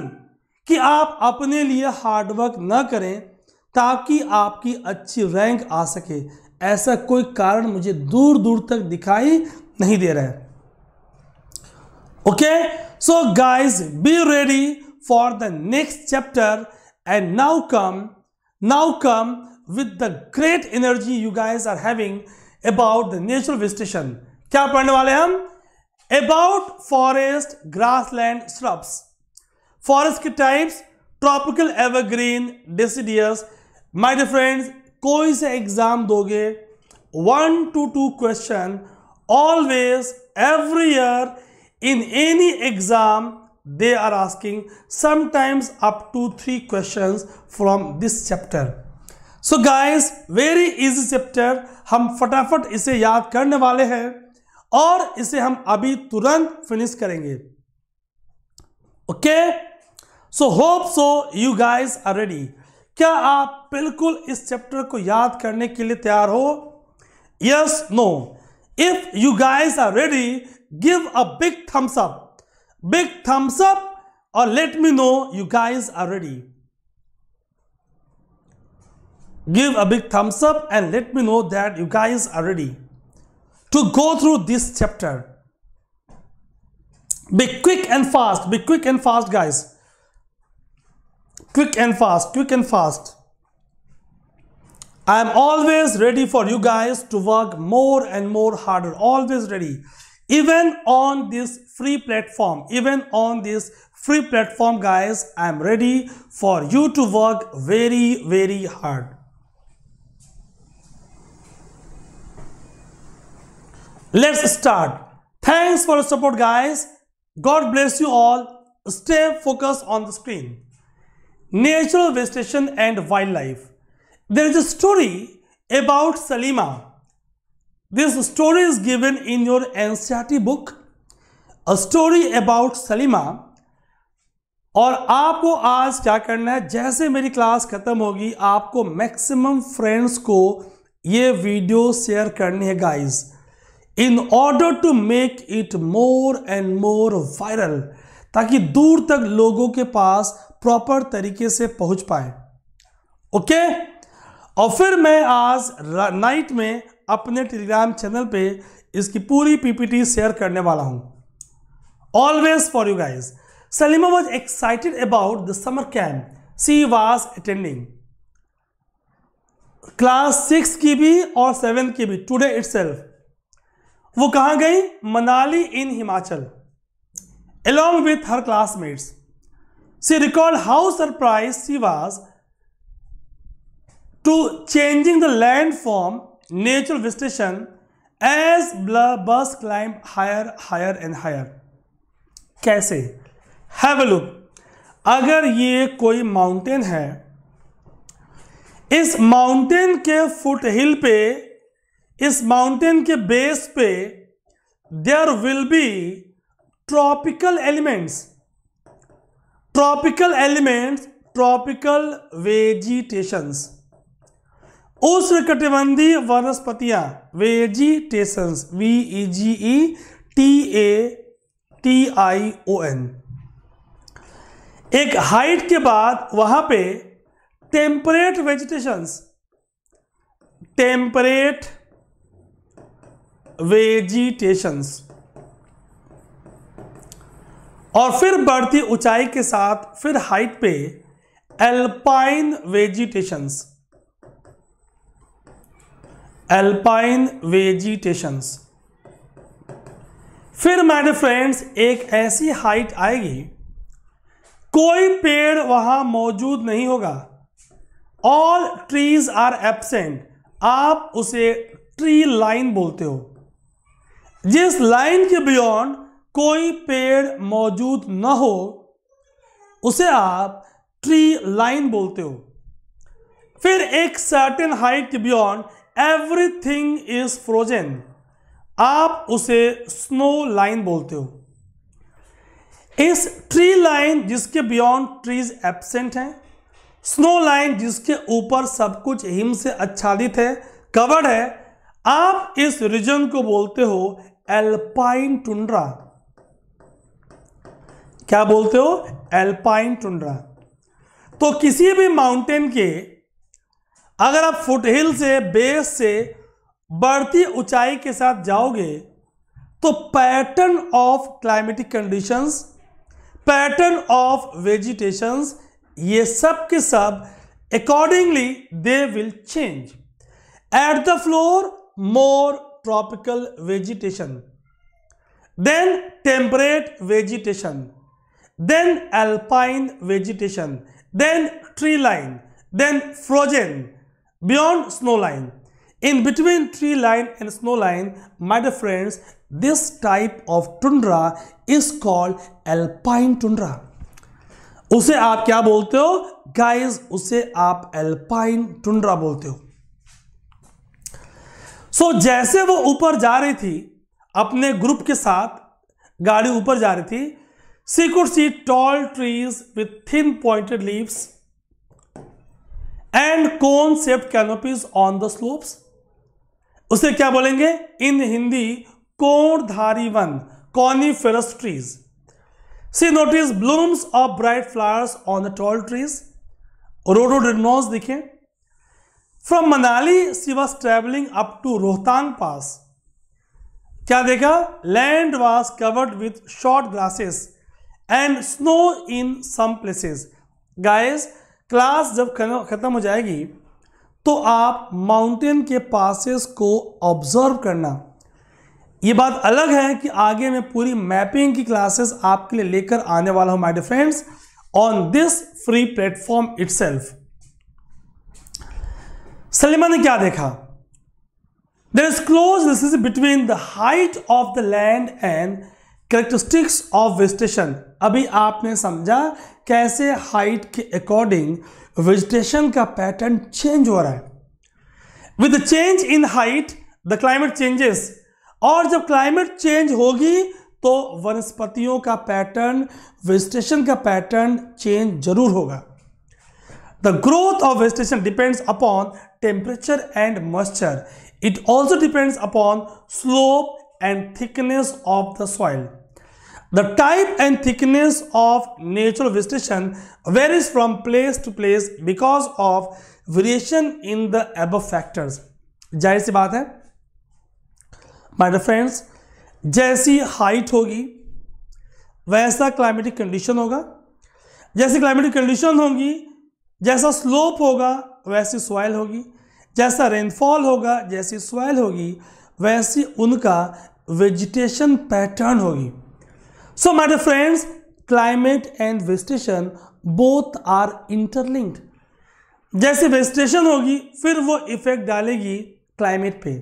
A: कि आप अपने लिए हार्डवर्क ना करें ताकि आपकी अच्छी रैंक आ सके ऐसा कोई कारण मुझे दूर दूर तक दिखाई नहीं दे रहा है okay so guys be ready for the next chapter and now come now come with the great energy you guys are having about the natural vegetation क्या पढ़ने वाले हम about forest grassland shrubs forest के types tropical evergreen deciduous my dear friends कोई से exam दोगे one to two question always every year in any exam they are asking sometimes up to three question from this chapter so guys very easy chapter हम फटाफट इसे याद करने वाले हैं और इसे हम अभी तुरंत फिनिश करेंगे okay so hope so you guys are ready क्या आप बिल्कुल इस चैप्टर को याद करने के लिए तैयार हो yes no if you guys are ready give a big thumbs up big thumbs up और let me know you guys are ready give a big thumbs up and let me know that you guys are ready to go through this chapter. Be quick and fast. Be quick and fast, guys. Quick and fast. Quick and fast. I am always ready for you guys to work more and more harder. Always ready. Even on this free platform. Even on this free platform, guys. I am ready for you to work very, very hard. let's start thanks for your support guys god bless you all stay focused on the screen natural vegetation and wildlife there is a story about salima this story is given in your ncrt book a story about salima और आपको आज क्या करना है जैसे मेरी class खत्म होगी आपको मैक्सिमम फ्रेंड्स को ये वीडियो शेयर करनी है guys in order to make it more and more viral ताकि दूर तक लोगों के पास प्रॉपर तरीके से पहुंच पाए ओके और फिर मैं आज नाइट में अपने टेलीग्राम चैनल पे इसकी पूरी पीपीटी शेयर करने वाला हूं always for you guys Salima was excited about the summer camp she was attending class six की भी और सेवन की भी इट्स सेल्फ वो कहाँ गई Manali in Himachal along with her classmates she record how surprise she was to changing the landform natural vegetation as bus climb higher higher and higher कैसे have a look अगर ये कोई mountain है इस mountain के फुट हिल पे इस mountain के बेस पे there will be tropical elements tropical elements tropical vegetations उष्ण कटिबंधीय वनस्पतियां vegetation V E G E T A T I O N एक हाइट के बाद वहां पे टेम्परेट वेजिटेशंस टेम्परेट वेजिटेशंस और फिर बढ़ती ऊंचाई के साथ फिर हाइट पे एल्पाइन वेजिटेशंस एल्पाइन वेजिटेशंस फिर मेरे फ्रेंड्स एक ऐसी हाइट आएगी कोई पेड़ वहां मौजूद नहीं होगा ऑल ट्रीज आर एबसेंट आप उसे ट्री लाइन बोलते हो जिस लाइन के बियॉन्ड कोई पेड़ मौजूद न हो उसे आप ट्री लाइन बोलते हो फिर एक सर्टेन हाइट के बियॉन्ड एवरीथिंग इज फ्रोजन आप उसे स्नो लाइन बोलते हो इस ट्री लाइन जिसके बियॉन्ड ट्रीज एबसेंट हैं स्नो लाइन जिसके ऊपर सब कुछ हिम से आच्छादित है कवर्ड है आप इस रीजन को बोलते हो एल्पाइन टुंड्रा क्या बोलते हो एल्पाइन टुंड्रा तो किसी भी माउंटेन के अगर आप फुटहिल से बेस से बढ़ती ऊंचाई के साथ जाओगे तो pattern of climatic conditions pattern of vegetations ये सब के सब accordingly they will change at the floor more tropical vegetation then temperate vegetation then alpine vegetation then tree line then frozen beyond snow line in between tree line and snow line my dear friends this type of tundra is called alpine tundra उसे आप क्या बोलते हो guys उसे आप alpine tundra बोलते हो सो so, जैसे वो ऊपर जा रही थी अपने ग्रुप के साथ गाड़ी ऊपर जा रही थी she could see tall trees with thin pointed leaves and cone shaped canopies on the slopes उसे क्या बोलेंगे इन हिंदी कोणधारी वन coniferous trees she notice blooms of bright flowers on the tall trees rhododendrons दिखें from Manali she was travelling up to Rohtang pass क्या देखा land was covered with short grasses and snow in some places guys class जब खत्म हो जाएगी तो आप mountain के पासेस को ऑब्जर्व करना ये बात अलग है कि आगे मैं पूरी मैपिंग की क्लासेस आपके लिए लेकर आने वाला हूं my dear friends on this free platform itself Salima ने क्या देखा there is close relationship between the height of the land and characteristics of vegetation अभी आपने समझा कैसे हाइट के अकॉर्डिंग वेजिटेशन का पैटर्न चेंज हो रहा है with change in height the climate changes और जब क्लाइमेट चेंज होगी तो वनस्पतियों का पैटर्न वेजिटेशन का पैटर्न चेंज जरूर होगा The growth of vegetation depends upon temperature and moisture. It also depends upon slope and thickness of the soil. The type and thickness of natural vegetation varies from place to place because of variation in the above factors. जाहिर सी बात है my dear friends जैसी height होगी वैसा climatic condition होगा जैसी climatic condition होगी जैसा स्लोप होगा वैसी सॉइल होगी जैसा रेनफॉल होगा जैसी सॉइल होगी वैसी उनका वेजिटेशन पैटर्न होगी so my friends climate and vegetation both are interlinked जैसे वेजिटेशन होगी फिर वो इफेक्ट डालेगी क्लाइमेट पे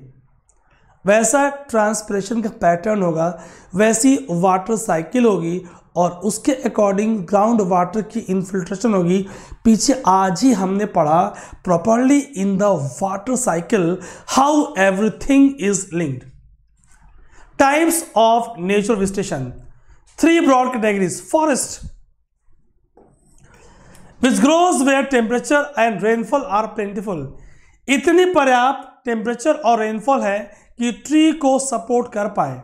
A: वैसा ट्रांसप्रेशन का पैटर्न होगा वैसी वाटर साइकिल होगी और उसके अकॉर्डिंग ग्राउंड वाटर की इन्फिल्ट्रेशन होगी पीछे आज ही हमने पढ़ा properly in the water cycle how everything is linked types of natural vegetation three broad categories forest which grows where temperature and rainfall are plentiful इतनी पर्याप्त टेम्परेचर और रेनफॉल है कि ट्री को सपोर्ट कर पाए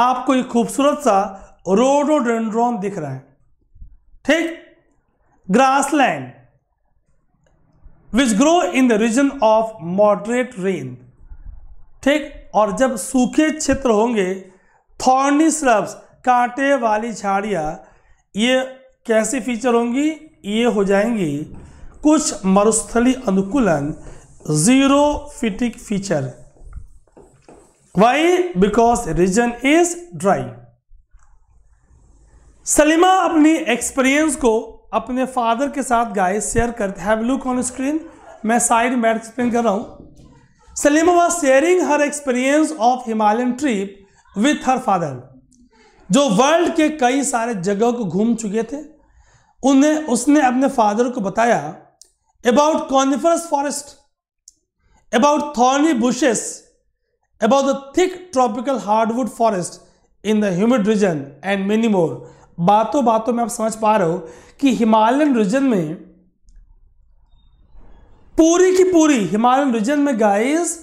A: आप कोई खूबसूरत सा रोडोडेंड्रॉन दिख रहा है ठीक grassland which grow in the region of moderate rain ठीक और जब सूखे क्षेत्र होंगे थॉर्नी स्रब्स कांटे वाली झाड़ियाँ ये कैसी फीचर होंगी ये हो जाएंगी कुछ मरुस्थली अनुकूलन xerophytic feature why because region is dry Salima अपनी एक्सपीरियंस को अपने फादर के साथ गाय शेयर करते हैव लुक ऑन स्क्रीन मैं साइड में एक्सप्लेन कर रहा हूँ Salima was sharing her experience of Himalayan trip with her father जो वर्ल्ड के कई सारे जगह को घूम चुके थे उन्हें उसने अपने फादर को बताया about coniferous forest about thorny bushes about the thick tropical hardwood forest in the humid region and many more बातों बातों में आप समझ पा रहे हो कि हिमालयन रीजन में पूरी की पूरी हिमालयन रीजन में गाइस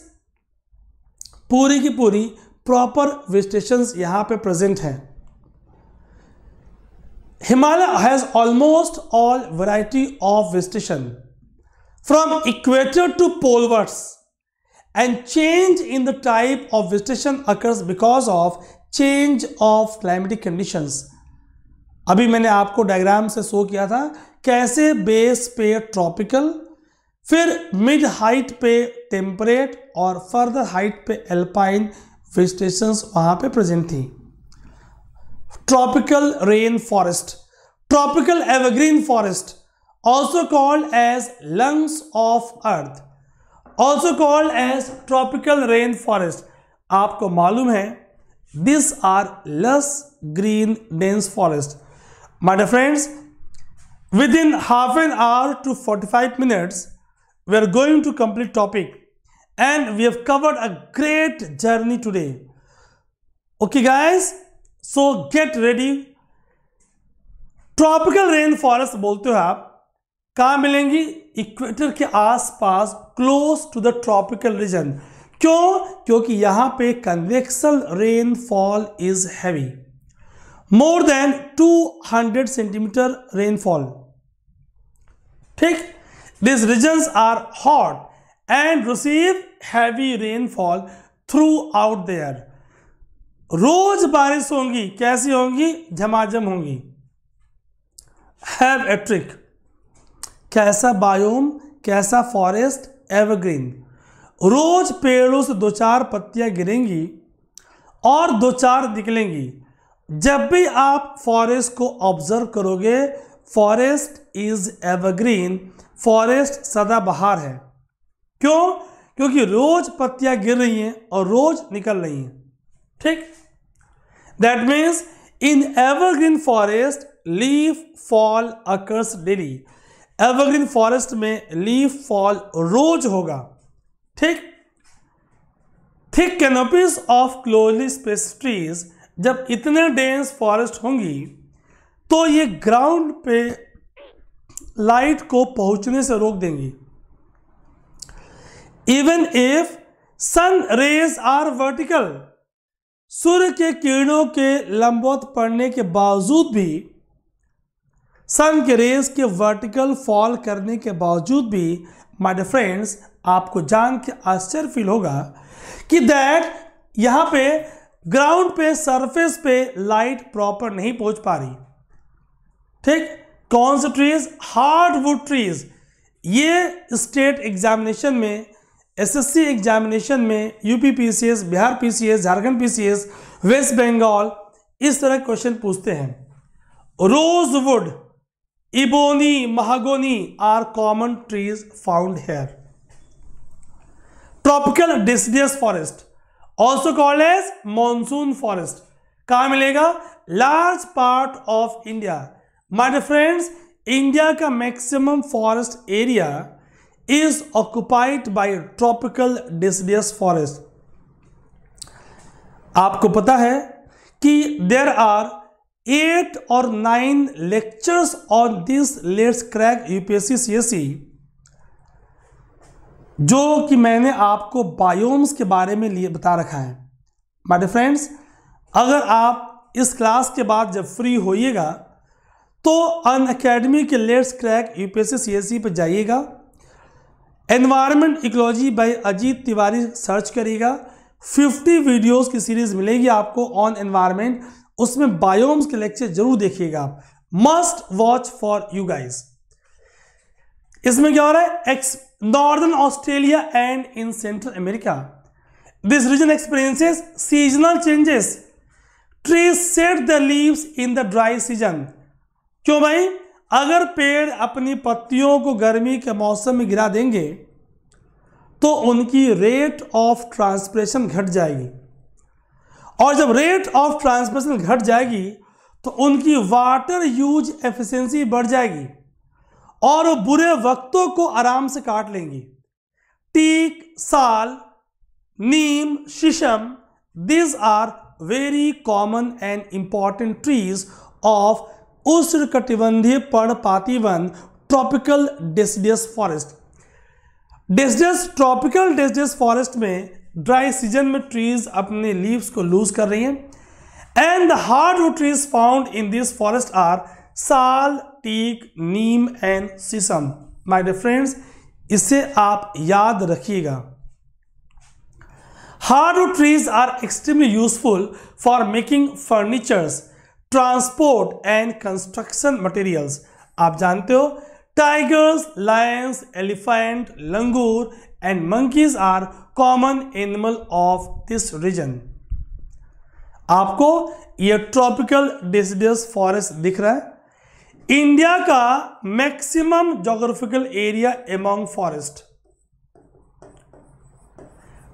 A: पूरी की पूरी प्रॉपर वेजिटेशन यहां पे प्रेजेंट है Himalaya has almost all variety of vegetation from equator to polewards and change in the type of vegetation occurs because of change of climatic conditions अभी मैंने आपको डायग्राम से शो किया था कैसे बेस पे ट्रॉपिकल फिर मिड हाइट पे टेम्परेट और फर्दर हाइट पे एल्पाइन वेजिटेशन वहां पे प्रेजेंट थी tropical rain forest tropical evergreen forest also called as lungs of earth also called as tropical rain forest आपको मालूम है this are lush green dense forest My dear friends, within half an hour to 45 minutes, we are going to complete topic and we have covered a great journey today. Okay guys, so get ready. Tropical rain forest बोलते हो आप कहा मिलेंगी equator के आसपास close to the tropical region क्यों क्योंकि यहां पे convectional rainfall is heavy more than 200 centimetre rainfall ठीक this region are hot and receive heavy rainfall throughout there रोज बारिश होंगी कैसी होंगी झमाझम होंगी हैव ए ट्रिक कैसा बायोम कैसा फॉरेस्ट एवरग्रीन रोज पेड़ों से दो चार पत्तियां गिरेंगी और दो चार निकलेंगी जब भी आप फॉरेस्ट को ऑब्जर्व करोगे फॉरेस्ट इज एवरग्रीन फॉरेस्ट सदाबहार है क्यों क्योंकि रोज पत्तियां गिर रही हैं और रोज निकल रही हैं ठीक that means in evergreen forest leaf fall occurs daily evergreen forest में लीफ फॉल रोज होगा ठीक thick canopies of closely space trees जब इतने डेंस फॉरेस्ट होंगी तो ये ग्राउंड पे लाइट को पहुंचने से रोक देंगी even if sun rays are vertical सूर्य के किरणों के लंबवत पड़ने के बावजूद भी सन के रेज के वर्टिकल फॉल करने के बावजूद भी माय फ्रेंड्स आपको जान के आश्चर्य फील होगा कि दैट यहाँ पे ग्राउंड पे सरफेस पे लाइट प्रॉपर नहीं पहुंच पा रही ठीक कौन से ट्रीज हार्डवुड ट्रीज ये स्टेट एग्जामिनेशन में एसएससी एग्जामिनेशन में UP PCS Bihar PCS Jharkhand PCS West Bengal इस तरह क्वेश्चन पूछते हैं rosewood ebony mahogany are common trees found here tropical deciduous forest also called as monsoon forest कहा मिलेगा large part of India my friends India का maximum forest area is occupied by tropical deciduous forest आपको पता है कि there are eight और nine lectures on this let's crack UPSC सी जो कि मैंने आपको बायोम्स के बारे में लिए बता रखा है माय फ्रेंड्स अगर आप इस क्लास के बाद जब फ्री होइएगा तो अन अकेडमी के लेट्स क्रैक यूपीएससी सीएससी पर जाइएगा environment ecology by Ajit Tiwari search करिएगा 50 वीडियोस की सीरीज मिलेगी आपको ऑन एनवायरमेंट उसमें बायोम्स के लेक्चर जरूर देखिएगा आप must watch for you guys इसमें क्या हो रहा है एक्स northern Australia and in central America this region experiences seasonal changes tree shed the leaves in the dry season क्यों भाई अगर पेड़ अपनी पत्तियों को गर्मी के मौसम में गिरा देंगे तो उनकी रेट ऑफ ट्रांसप्रेशन घट जाएगी और जब रेट ऑफ ट्रांसप्रेशन घट जाएगी तो उनकी वाटर यूज एफिशिएंसी बढ़ जाएगी और बुरे वक्तों को आराम से काट लेंगी teak sal neem sheesham these are very common and important trees of उष्ण कटिबंधीय वन tropical deciduous forest deciduous tropical deciduous forest में ड्राई सीजन में ट्रीज अपने लीव्स को लूज कर रही हैं and the hard root trees found in this forest are sal teak neem and sheesham my dear friends इसे आप याद रखिएगा hard trees are extremely useful for making furnitures transport and construction materials आप जानते हो tigers lions elephant langur and monkeys are common animal of this region आपको ये tropical deciduous forest दिख रहा है इंडिया का maximum geographical area among forest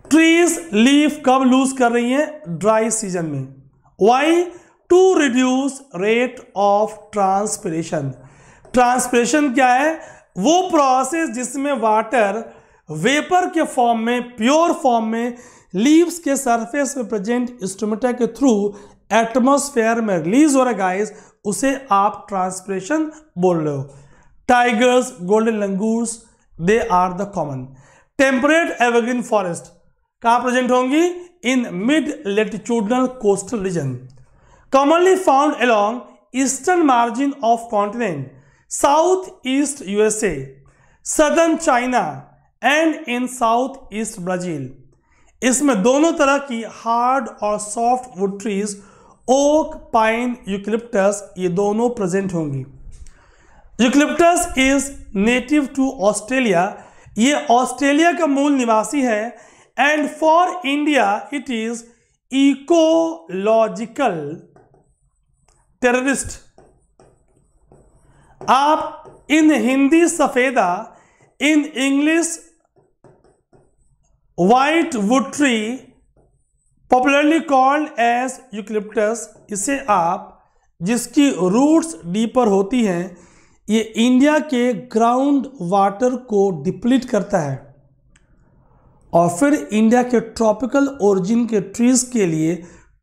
A: trees leaf कब लूज कर रही है ड्राई सीजन में why to reduce rate of transpiration transpiration क्या है वो प्रोसेस जिसमें वाटर वेपर के फॉर्म में प्योर फॉर्म में लीव्स के सरफेस में प्रेजेंट इंस्ट्रोमेटा के थ्रू एटमोसफेयर में रिलीज हो रहा गाइस उसे आप ट्रांसप्रेशन बोल रहे हो tigers golden langurs they are the common temperate evergreen forest कहाँ प्रेजेंट होंगी in mid latitudinal coastal region commonly found along eastern margin of continent south east USA southern China and in south east Brazil इसमें दोनों तरह की hard और soft wood trees oak pine eucalyptus ये दोनों present होंगी eucalyptus is native to Australia ये Australia का मूल निवासी है and for India it is ecological terrorist आप इन हिंदी सफेदा in English white wood tree popularly called as eucalyptus इसे आप जिसकी रूट्स डीपर होती हैं ये इंडिया के ग्राउंड वाटर को डिप्लीट करता है और फिर इंडिया के ट्रॉपिकल ओरिजिन के ट्रीज के लिए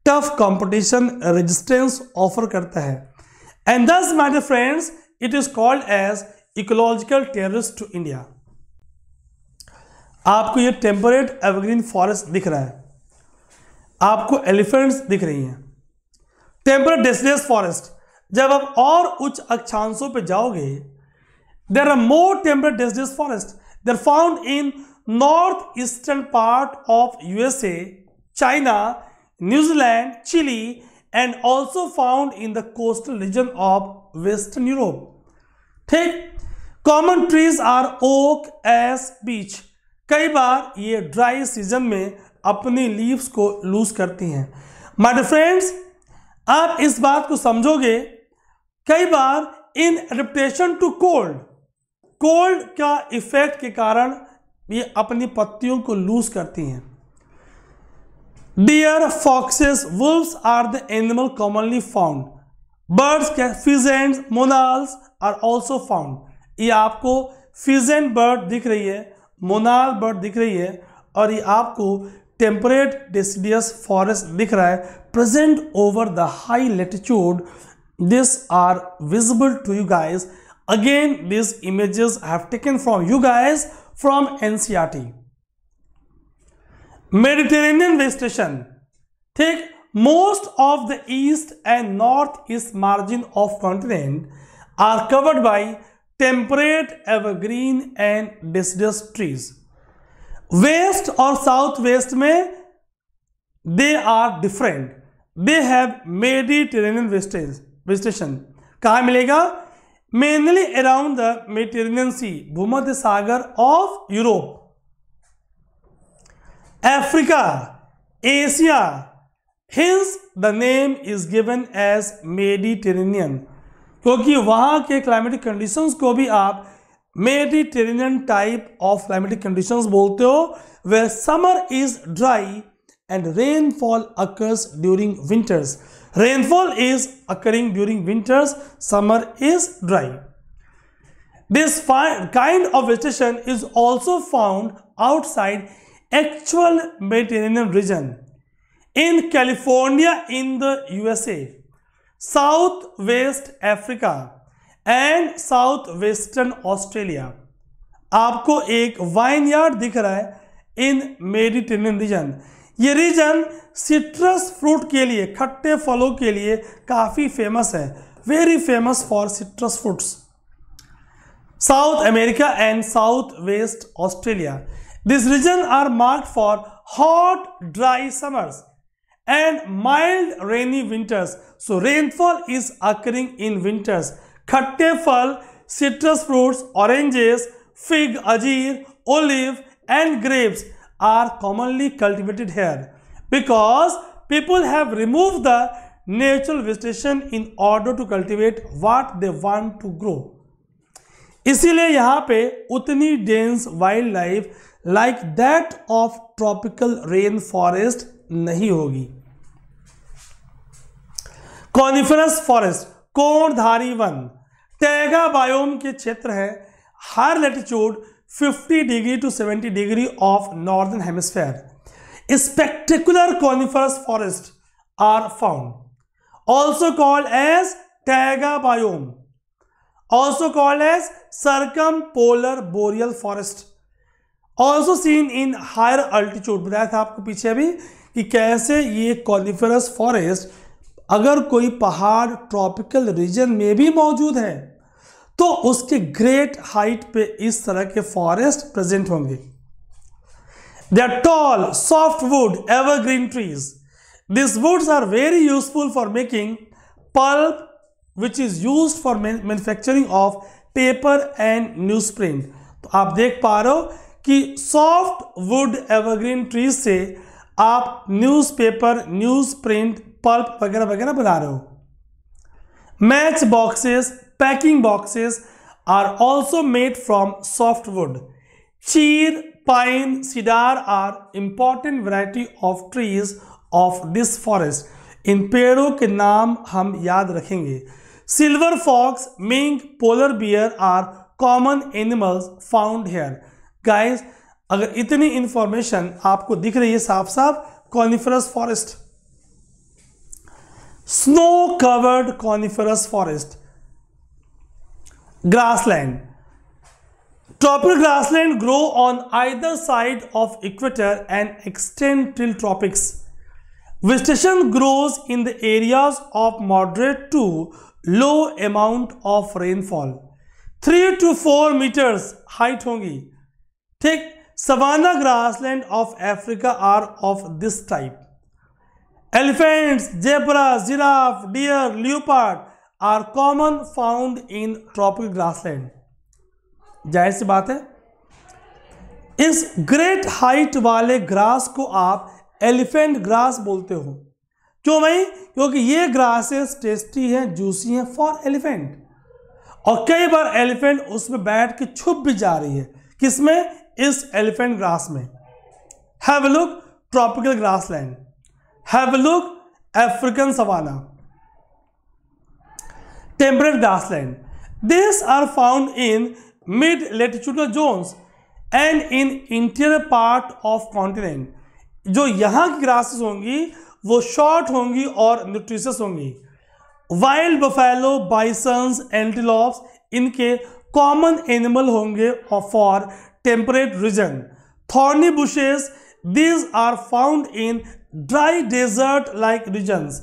A: टफ कंपटीशन रेजिस्टेंस ऑफर करता है and thus my friends it is called as ecological terrorist to India आपको ये टेम्परेट एवरग्रीन फॉरेस्ट दिख रहा है आपको एलिफेंट्स दिख रही हैं टेम्पर डेस्टिनेस फॉरेस्ट जब आप और उच्च अक्षांशों पर जाओगे there are more temperate deciduous forest they're found in north eastern part of USA China New Zealand Chile and also found in the coastal region of western Europe ठीक common trees are oaks beech कई बार ये dry season में अपनी leaves को lose करती हैं my friends आप इस बात को समझोगे कई बार in adaptation to cold cold का इफेक्ट के कारण ये अपनी पत्तियों को लूज करती हैं deer foxes wolves are the animal commonly found birds pheasant monals are also found ये आपको फिजेंट बर्ड दिख रही है मोनाल बर्ड दिख रही है और ये आपको Temperate deciduous forest दिख रहा है over the high latitude latitude are visible to you guys again these images i have taken from you guys from ncrt mediterranean vegetation take most of the east and northeast margin of continent are covered by temperate evergreen and deciduous trees west और south west में they are different they have Mediterranean wastage vegetation कहा मिलेगा mainly around the Mediterranean sea भूमध्य सागर of Europe Africa Asia hence the name is given as Mediterranean क्योंकि वहां के climatic conditions को भी आप Mediterranean type of climatic conditions. बोलते हो where summer is dry and rainfall occurs during winters rainfall is occurring during winters summer is dry this kind of vegetation is also found outside actual mediterranean region in california in the usa southwest africa and south western Australia आपको एक vineyard दिख रहा है in Mediterranean region ये region citrus fruit के लिए खट्टे फलों के लिए काफ़ी फेमस है very famous for citrus fruits South America and south west Australia this region are mark for hot dry summers and mild rainy winters so rainfall is occurring in winters खट्टे फल सिट्रस फ्रूट्स ऑरेंजेस फिग अजीर olive and grapes are commonly cultivated here because people have remove the natural vegetation in order to cultivate what they want to grow इसीलिए यहाँ पे उतनी dense wild life like that of tropical rain forest नहीं होगी coniferous forest कोणधारी वन taiga biome के क्षेत्र है higher latitude 50 degree to 70 degree of northern hemisphere spectacular coniferous forest are found also called as taiga biome also called as circumpolar boreal forest also seen in higher altitude बताया था आपको पीछे अभी कि कैसे ये कॉनिफरस फॉरेस्ट अगर कोई पहाड़ ट्रॉपिकल रीजन में भी मौजूद है तो उसके ग्रेट हाइट पे इस तरह के फॉरेस्ट प्रेजेंट होंगे they are tall soft wood evergreen trees this woods are very useful for making pulp which is use for manufacturing of paper and newsprint तो आप देख पा रहे हो कि सॉफ्ट वुड एवरग्रीन ट्रीज से आप newspaper newsprint pulp वगैरह वगैरह बना रहे हो matchboxes packing boxes are also made from softwood. Cheer, pine, cedar are important variety of trees of this forest. इन पेड़ों के नाम हम याद रखेंगे silver fox mink polar bear are common animals found here guys अगर इतनी information आपको दिख रही है साफ साफ coniferous forest snow covered coniferous forest Grassland. Tropical grassland grow on either side of equator and extend till tropics. Vegetation grows in the areas of moderate to low amount of rainfall. 3 to 4 meters height hongi. Take savanna grassland of Africa are of this type. Elephants, zebra, giraffe, deer, leopard, are common found in tropic grassland जाहिर सी बात है इस great height वाले grass को आप elephant grass बोलते हो क्यों भाई क्योंकि ये ग्रासेस टेस्टी हैं जूसी हैं फॉर एलिफेंट और कई बार एलिफेंट उसमें बैठ के छुप भी जा रही है किसमें इस एलिफेंट ग्रास में have look tropical grassland have look African savanna temperate grassland These are found in mid latitudinal zones and in interior part of continent जो यहाँ की ग्रासेस होंगी वो शॉर्ट होंगी और न्यूट्रिशस होंगी वाइल्ड बफेलो बाइसन्स एंटीलॉप्स इनके कॉमन एनिमल होंगे और for temperate region thorny bushes these are found in dry desert like regions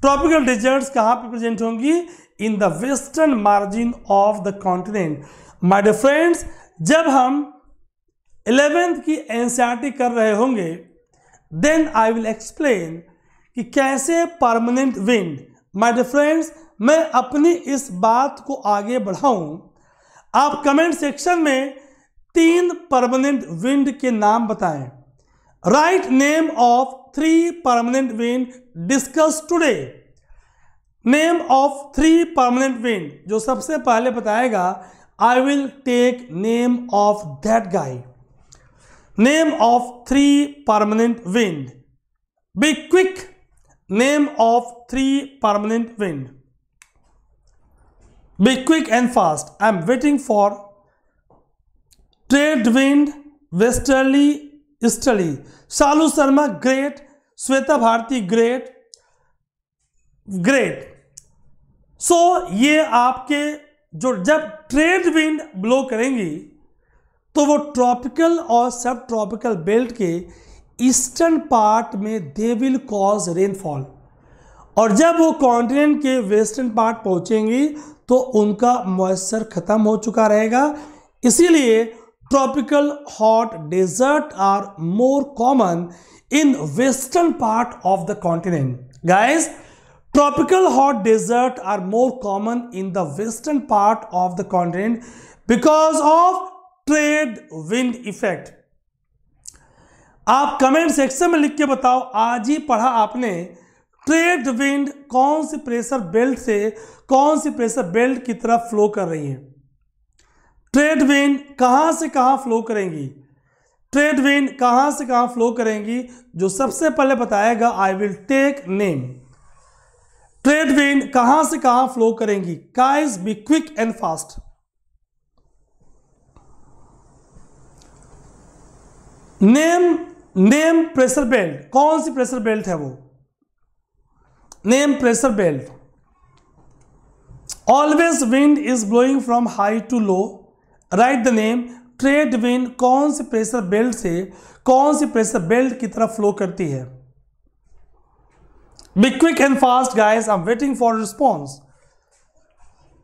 A: tropical deserts कहाँ पर प्रेजेंट होंगी in the western margin of the continent my dear friends जब हम eleventh की NCERT e कर रहे होंगे देन आई विल एक्सप्लेन कि कैसे permanent wind my dear friends मैं अपनी इस बात को आगे बढ़ाऊं आप कमेंट सेक्शन में तीन परमानेंट विंड के नाम बताएं right name of three permanent wind discuss today name of three permanent wind जो सबसे पहले बताएगा I will take name of that guy name of three permanent wind be quick name of three permanent wind be quick and fast I am waiting for trade wind westerly easterly Shalu Sharma great Shweta Bharti great great so so, ये आपके जो जब trade wind blow करेंगी तो वो tropical और सब tropical belt के ईस्टर्न पार्ट में दे विल कॉज रेनफॉल और जब वो कॉन्टिनेंट के वेस्टर्न पार्ट पहुंचेंगी तो उनका मॉइस्चर ख़त्म हो चुका रहेगा इसीलिए tropical hot desert are more common in western part of the continent guys Tropical hot desert are more common in the western part of the continent because of trade wind effect. आप comment section में लिख के बताओ आज ही पढ़ा आपने trade wind कौन सी प्रेशर बेल्ट से कौन सी प्रेशर बेल्ट की तरफ फ्लो कर रही है ट्रेड विंड कहां से कहां फ्लो करेंगी ट्रेड विंड कहां से कहां फ्लो करेंगी जो सबसे पहले बताएगा I will take name trade wind कहां से कहां फ्लो करेंगी guys be quick and fast name name pressure belt कौन सी प्रेशर बेल्ट है वो name pressure belt always wind is blowing from high to low right the name trade wind कौन सी प्रेशर बेल्ट से कौन सी प्रेशर बेल्ट की तरफ फ्लो करती है Be quick and fast, guys. I'm waiting for response.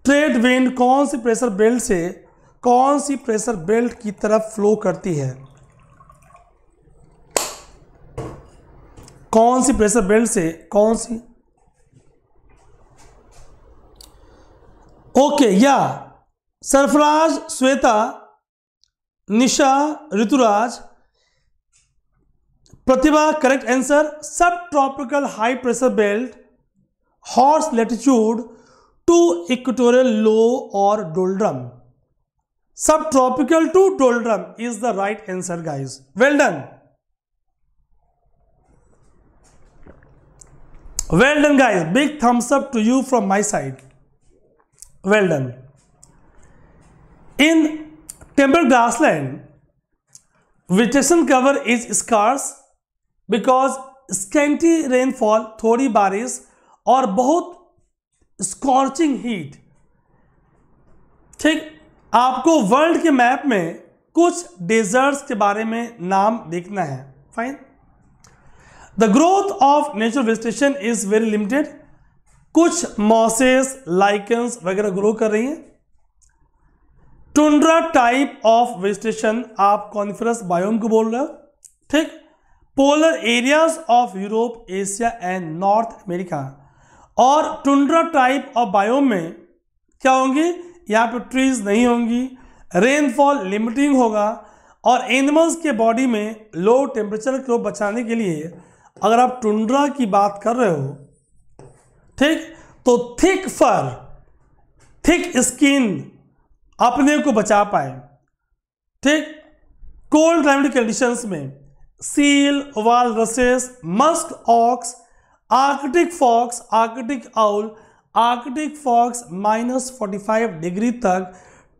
A: Trade wind कौन सी प्रेशर बेल्ट से कौन सी प्रेशर बेल्ट की तरफ फ्लो करती है कौन सी प्रेशर बेल्ट से कौन सी ओके या Sarfaraz Shweta Nisha Ruturaj Pratibha correct answer subtropical high pressure belt horse latitude to equatorial low और doldrum subtropical to doldrum is the right answer guys well done well done guys big thumbs up to you from my side well done in temple grassland vegetation cover is scarce because scanty rainfall थोड़ी बारिश और बहुत scorching heat ठीक आपको world के map में कुछ desserts के बारे में नाम देखना है fine the growth of natural vegetation is very limited कुछ मॉसेस लाइकन्स वगैरह ग्रो कर रही हैं टुंड्रा टाइप ऑफ वेजिटेशन आप कॉन्फ्रेंस बायोम को बोल रहे हो ठीक polar areas of Europe Asia and North America और टुंड्रा टाइप ऑफ बायोम में क्या होंगी यहाँ पे ट्रीज नहीं होंगी रेनफॉल लिमिटिंग होगा और एनिमल्स के बॉडी में लो टेम्परेचर को बचाने के लिए अगर आप टुंड्रा की बात कर रहे हो ठीक तो थिक फर थिक स्किन अपने को बचा पाए ठीक कोल्ड क्लाइमेट कंडीशंस में seal walruses musk ox arctic fox arctic owl arctic fox minus forty five degree तक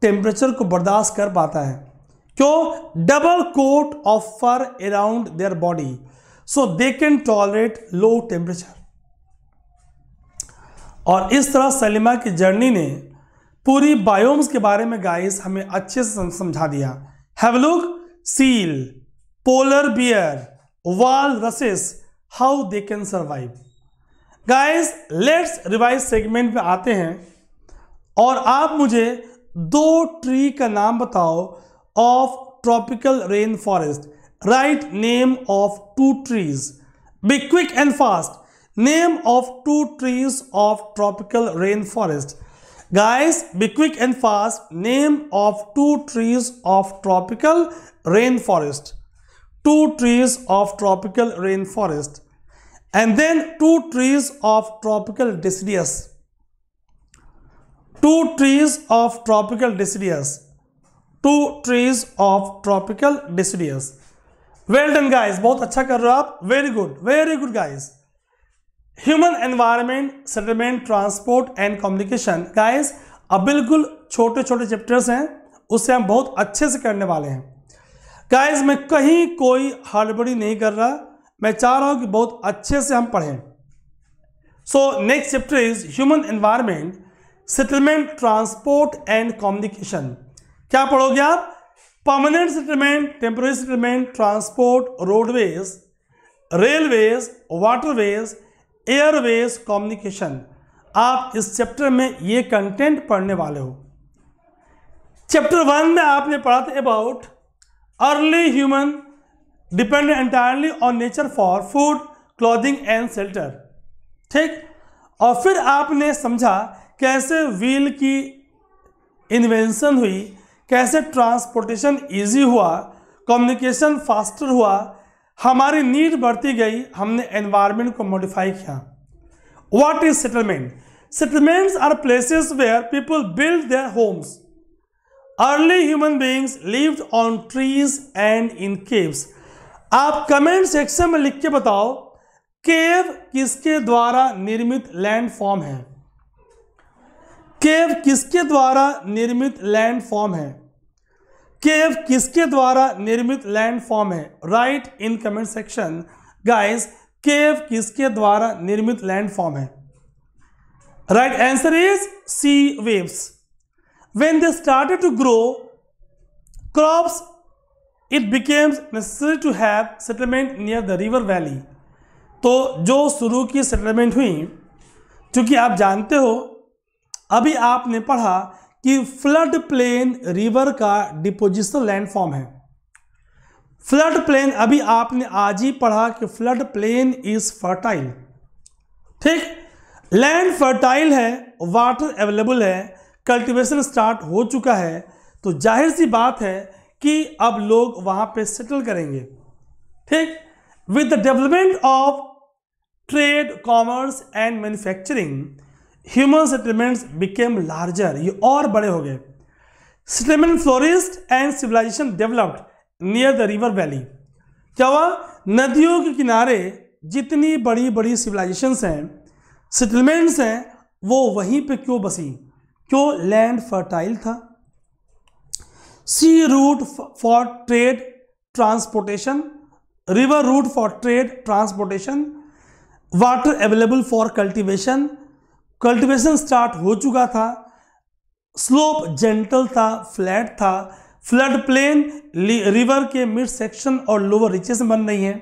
A: टेम्परेचर को बर्दाश्त कर पाता है क्यों double coat of fur around their body so they can tolerate low temperature और इस तरह सलीमा की जर्नी ने पूरी बायोम्स के बारे में गाइस हमें अच्छे से समझा दिया have look seal bear walruses how they can survive guys let's revise segment में आते हैं और आप मुझे दो ट्री का नाम बताओ of tropical rain forest right name of two trees be quick and fast name of two trees of tropical rain forest be quick and fast name of two trees of tropical rain forest two trees of tropical rainforest and then two trees of tropical deciduous two trees of tropical deciduous two trees of tropical deciduous well done guys बहुत अच्छा कर रहे हो आप very good very good guys human environment settlement transport and communication guys अब बिल्कुल छोटे छोटे चैप्टर्स हैं उससे हम बहुत अच्छे से करने वाले हैं गाइज मैं कहीं कोई हड़बड़ी नहीं कर रहा मैं चाह रहा हूँ कि बहुत अच्छे से हम पढ़ें so next chapter is human environment settlement transport and communication क्या पढ़ोगे आप permanent settlement temporary settlement transport roadways railways waterways airways communication आप इस चैप्टर में ये कंटेंट पढ़ने वाले हो चैप्टर वन में आपने पढ़ा था about early human depend entirely on nature for food clothing and shelter ठीक और फिर आपने समझा कैसे व्हील की इन्वेंशन हुई कैसे ट्रांसपोर्टेशन इजी हुआ कम्युनिकेशन फास्टर हुआ हमारी नीड बढ़ती गई हमने एनवायरनमेंट को मॉडिफाई किया what is settlement settlements are places where people build their homes early human beings lived on trees and in caves आप कमेंट सेक्शन में लिख के बताओ केव किसके द्वारा निर्मित लैंड फॉर्म है केव किसके द्वारा निर्मित लैंड फॉर्म है केव किसके द्वारा निर्मित लैंड फॉर्म है right in comment section guys cave किसके द्वारा निर्मित लैंड फॉर्म है right answer is sea waves when they started to grow crops it becomes necessary to have settlement near the river valley तो जो शुरू की settlement हुई चूँकि आप जानते हो अभी आपने पढ़ा कि फ्लड प्लेन रिवर का डिपोजिशन लैंडफॉर्म है फ्लड प्लेन अभी आपने आज ही पढ़ा कि फ्लड प्लेन इज फर्टाइल ठीक लैंड फर्टाइल है वाटर अवेलेबल है कल्टीवेशन स्टार्ट हो चुका है तो जाहिर सी बात है कि अब लोग वहाँ पे सेटल करेंगे ठीक with the development of trade commerce and manufacturing human settlements became larger ये और बड़े हो गए settlement flourished and civilization developed near the river valley क्या हुआ नदियों के किनारे जितनी बड़ी बड़ी सिविलाइजेशंस हैं सेटलमेंट्स हैं वो वहीं पे क्यों बसी क्यों लैंड फर्टाइल था sea route for trade transportation river route for trade transportation water available for cultivation cultivation start हो चुका था स्लोप जेंटल था फ्लैट था फ्लड प्लेन रिवर के मिड सेक्शन और लोअर रिचेस बन रही हैं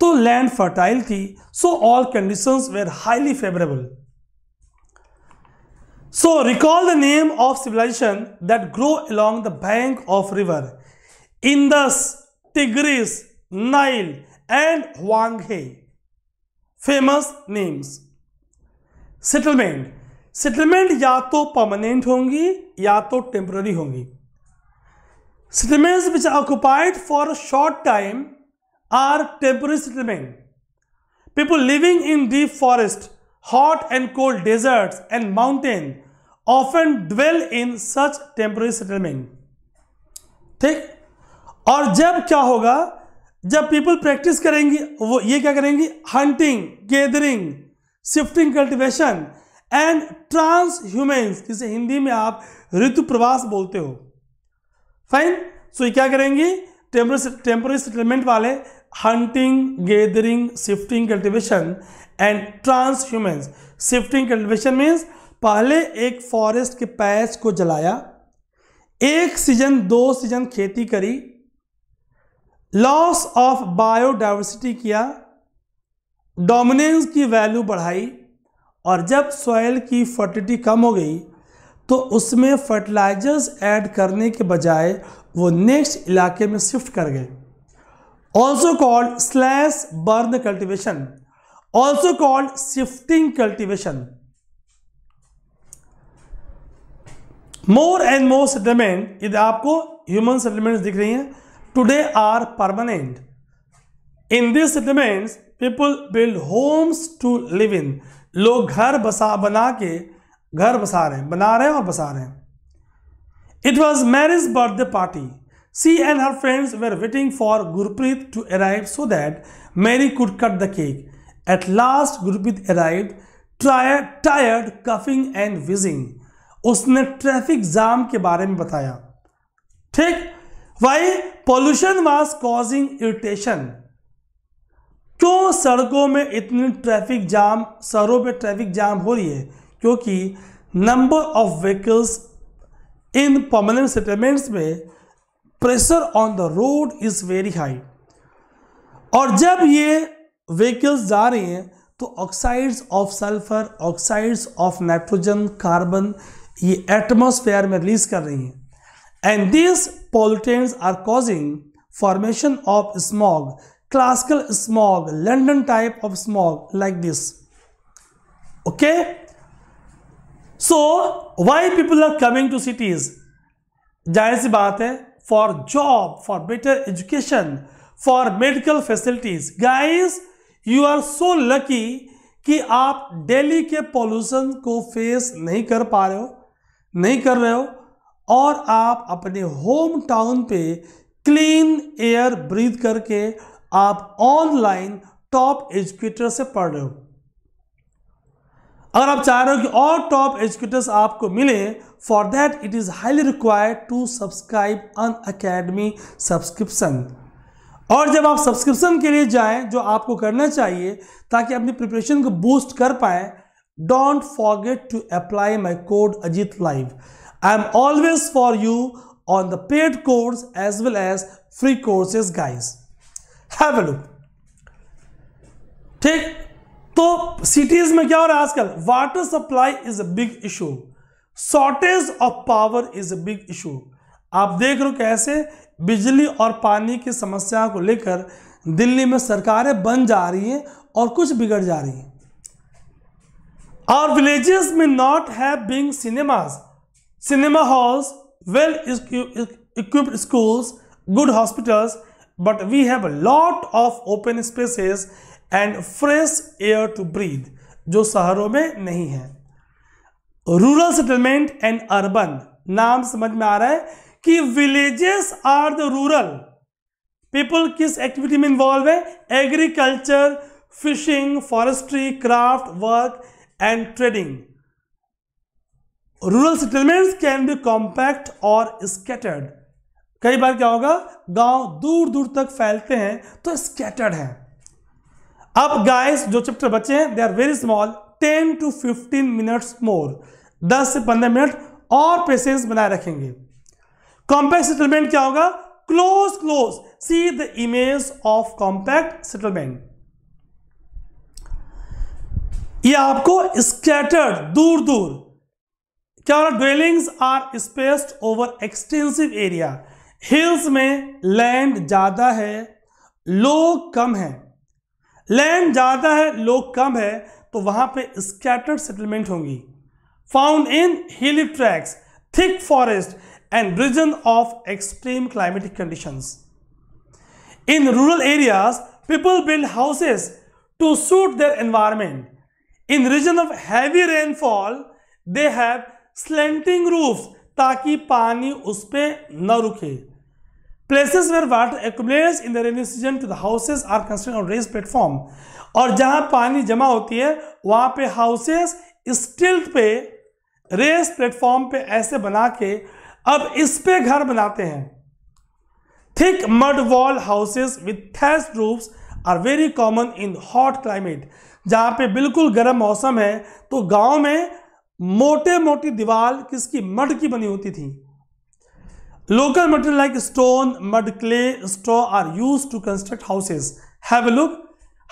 A: तो लैंड फर्टाइल थी so all conditions were highly favourable So recall the name of civilization that grow along the bank of river Indus, Tigris, Nile and Huang He, Famous names. Settlement. settlement ya to permanent hongi ya to temporary hongi. settlements which are occupied for a short time are temporary settlements. People living in deep forest hot and cold deserts and of often dwell in such temporary settlement. ठीक और जब क्या होगा जब people practice करेंगी वो ये क्या करेंगी hunting gathering shifting cultivation and transhumance जिसे हिंदी में आप ऋतु प्रवास बोलते हो फाइन सो ये क्या करेंगे टेम्पोरी सेटलमेंट वाले hunting gathering shifting cultivation and transhumance shifting cultivation means पहले एक फॉरेस्ट के पैच को जलाया एक सीजन दो सीजन खेती करी लॉस ऑफ बायोडाइवर्सिटी किया डोमिनेंस की वैल्यू बढ़ाई और जब सॉयल की फर्टिलिटी कम हो गई तो उसमें फर्टिलाइजर्स ऐड करने के बजाय वो नेक्स्ट इलाके में शिफ्ट कर गए also called slash burn cultivation also called shifting cultivation more and more settlement यदि आपको human settlements दिख रही हैं today are permanent in these settlements people build homes to live in लोग घर बसा बना के घर बसा रहे हैं बना रहे हैं और बसा रहे हैं it was Mary's birthday party She and her friends were waiting for Gurpreet to arrive so that Mary could cut the cake. At last Gurpreet arrived, tired, tired coughing and wheezing usne traffic jam ke bare mein bataya theek why pollution was causing irritation क्यों सड़कों में इतनी traffic jam शहरों में traffic jam हो रही है क्योंकि number of vehicles in permanent settlements में pressure on the road is very high और जब ये व्हीकल्स जा रहे हैं तो oxides of sulphur oxides of nitrogen carbon ये एटमोसफेयर में रिलीज कर रही हैं and this pollutants are causing formation of smog classical smog London type of smog like this okay so why people are coming to cities जाहिर सी बात है for job, for better education, for medical facilities. Guys, you are so lucky कि आप दिल्ली के pollution को face नहीं कर पा रहे हो नहीं कर रहे हो और आप अपने होम टाउन पे क्लीन एयर ब्रीथ करके आप ऑनलाइन टॉप एजुकेटर से पढ़ रहे हो अगर आप चाह रहे हो कि और टॉप एजुकेटर्स आपको मिले for that it is highly required to subscribe Unacademy subscription और जब आप सब्सक्रिप्शन के लिए जाएं जो आपको करना चाहिए ताकि अपनी प्रिपरेशन को बूस्ट कर पाएं don't forget to apply my code Ajit live I am always for you on the paid course as well as free courses guys है ठीक तो सिटीज में क्या हो रहा है आजकल water supply is a big issue shortage of power is a big issue आप देख रहे हो कैसे बिजली और पानी की समस्या को लेकर दिल्ली में सरकारें बन जा रही हैं और कुछ बिगड़ जा रही हैं और विलेजेस में not have big cinemas cinema halls well equipped schools good hospitals but we have lot of open spaces and fresh air to breathe जो शहरों में नहीं है रूरल सेटलमेंट एंड अर्बन नाम समझ में आ रहा है कि villages are the rural people किस एक्टिविटी में इन्वॉल्व है agriculture fishing forestry craft work and trading rural settlements can be compact और स्केटर्ड कई बार क्या होगा गांव दूर दूर तक फैलते हैं तो स्केटर्ड है अब गाइस जो चैप्टर बचे हैं they are very small ten to fifteen minutes more दस से पंद्रह मिनट और पेशेंस बनाए रखेंगे कॉम्पैक्ट सेटलमेंट क्या होगा close close see the image of compact settlement ये आपको स्कैटर्ड दूर दूर क्या हो रहा dwellings are spaced over extensive area hills में लैंड ज्यादा है लोग कम है लैंड ज्यादा है लोग कम है तो वहां पे स्कैटर्ड सेटलमेंट होंगी found in hilly tracts, thick forest and region of extreme climatic conditions. In rural areas, people build houses to suit their environment. In region of heavy rainfall, they have slanting roofs ताकि पानी उस पर न रुके places where water accumulates in the rainy season to the houses are construct on raised platform और जहां पानी जमा होती है वहां पे हाउसेस स्टिल्ट पे रेस प्लेटफॉर्म पे ऐसे बना के अब इस पे घर बनाते हैं thick mud wall houses with roofs are very common in hot climate जहां पे बिल्कुल गर्म मौसम है तो गांव में मोटे मोटी दीवार किसकी मड की बनी होती थी local material like stone mud clay straw are use to construct houses have a look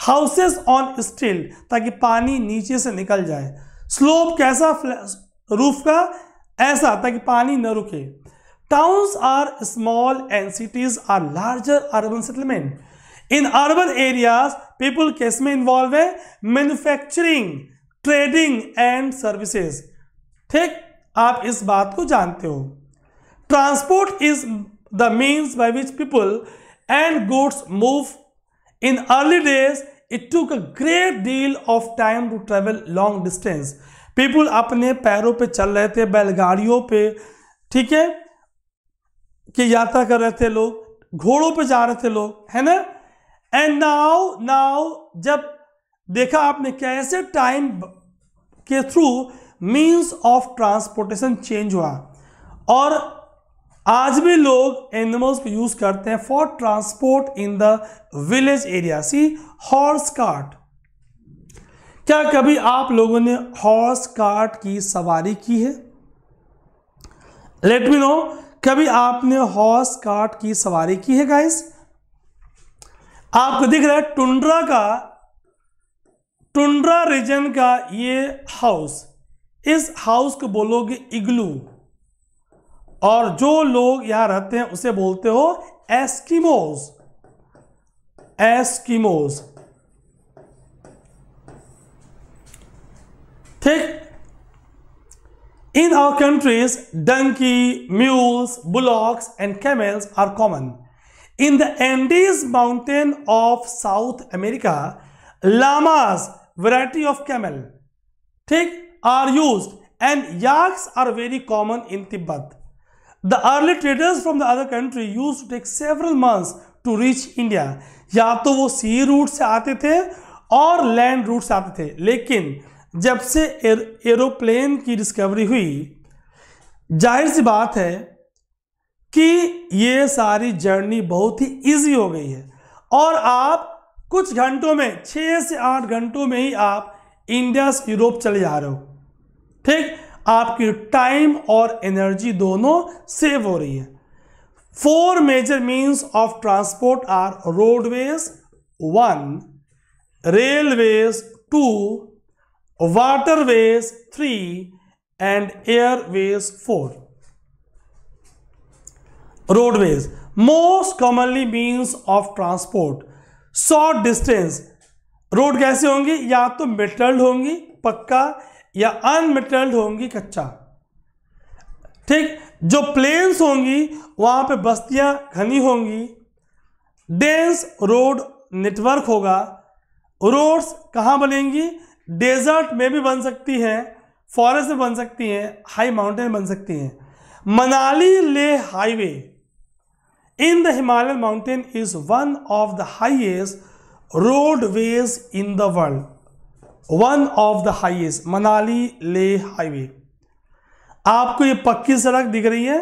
A: houses on stilts ताकि पानी नीचे से निकल जाए स्लोप कैसा रूफ का ऐसा ताकि पानी न रुके towns are small and cities are larger urban settlement in urban areas people केस में इन्वॉल्व है मैन्युफैक्चरिंग ट्रेडिंग एंड सर्विसेज ठीक आप इस बात को जानते हो transport is the means by which people and goods move in early days it took a great deal of time to travel long distance people अपने पैरों पे चल रहे थे बैलगाड़ियों पे ठीक है की यात्रा कर रहे थे लोग घोड़ों पे जा रहे थे लोग है ना एंड नाउ नाउ जब देखा आपने कैसे टाइम के through means of transportation change हुआ और आज भी लोग एनिमल्स को यूज करते हैं for transport in the village area see horse cart क्या कभी आप लोगों ने हॉर्स कार्ट की सवारी की है लेट मी नो कभी आपने हॉर्स कार्ट की सवारी की है गाइस आपको दिख रहा है टुंड्रा का टुंड्रा रीजन का ये हाउस इस हाउस को बोलोगे इग्लू और जो लोग यहां रहते हैं उसे बोलते हो एस्किमोज एस्किमोज ठीक in our countries donkey mules bullocks and camels are common in the Andes mountain of South America llamas variety of camel ठीक are use and yaks are very common in Tibet the early traders from the other country use to take several month to reach India या तो वो सी root से आते थे और land route से आते थे लेकिन जब से एर, एरोप्लेन की डिस्कवरी हुई जाहिर सी बात है कि ये सारी जर्नी बहुत ही इजी हो गई है और आप कुछ घंटों में छः से आठ घंटों में ही आप इंडिया से यूरोप चले जा रहे हो ठीक आपकी टाइम और एनर्जी दोनों सेव हो रही है four major means of transport are roadways one railways two waterways 3 and airways four roadways most commonly means of transport short distance road कैसे होंगी या तो मेटल्ड होंगी पक्का या अनमेटल्ड होंगी कच्चा ठीक जो प्लेन्स होंगी वहां पे बस्तियां घनी होंगी डेंस रोड नेटवर्क होगा रोड्स कहाँ बनेंगी डेजर्ट में भी बन सकती है फॉरेस्ट में बन सकती है हाई माउंटेन बन सकती है Manali Leh highway in the Himalayan mountain is one of the highest roadways in the world one of the highest Manali Leh highway आपको ये पक्की सड़क दिख रही है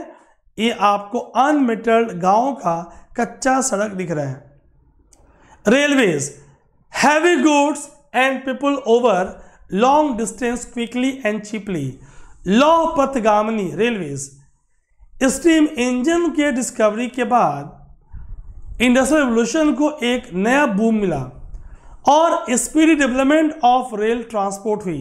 A: ये आपको अनमेटल्ड गांव का कच्चा सड़क दिख रहा है railways heavy goods and people over long distance quickly and cheaply लॉ पथगामनी रेलवेज स्टीम इंजन के डिस्कवरी के बाद इंडस्ट्रियल रेवल्यूशन को एक नया बूम मिला और speedy development of rail transport हुई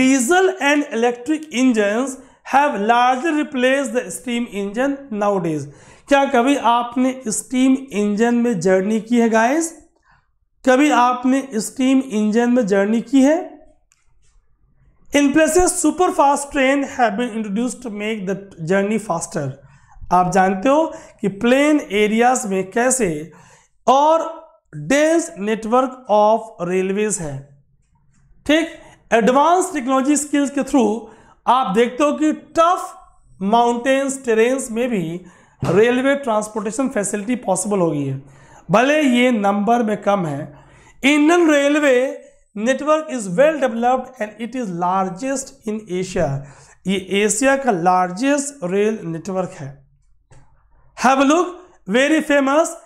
A: diesel and electric engine have largely replace the steam engine nowadays क्या कभी आपने स्टीम इंजन में जर्नी की है गाइस कभी आपने स्टीम इंजन में जर्नी की है in places super fast train have been introduced to make the journey faster आप जानते हो कि प्लेन एरियाज में कैसे और डेंस नेटवर्क ऑफ रेलवेज है ठीक एडवांस टेक्नोलॉजी स्किल्स के थ्रू आप देखते हो कि टफ माउंटेन्स टेरेन्स में भी रेलवे ट्रांसपोर्टेशन फैसिलिटी पॉसिबल हो गई है भले ये नंबर में कम है Indian railway network is well developed and it is largest in Asia ये एशिया का लार्जेस्ट रेल नेटवर्क है have look very famous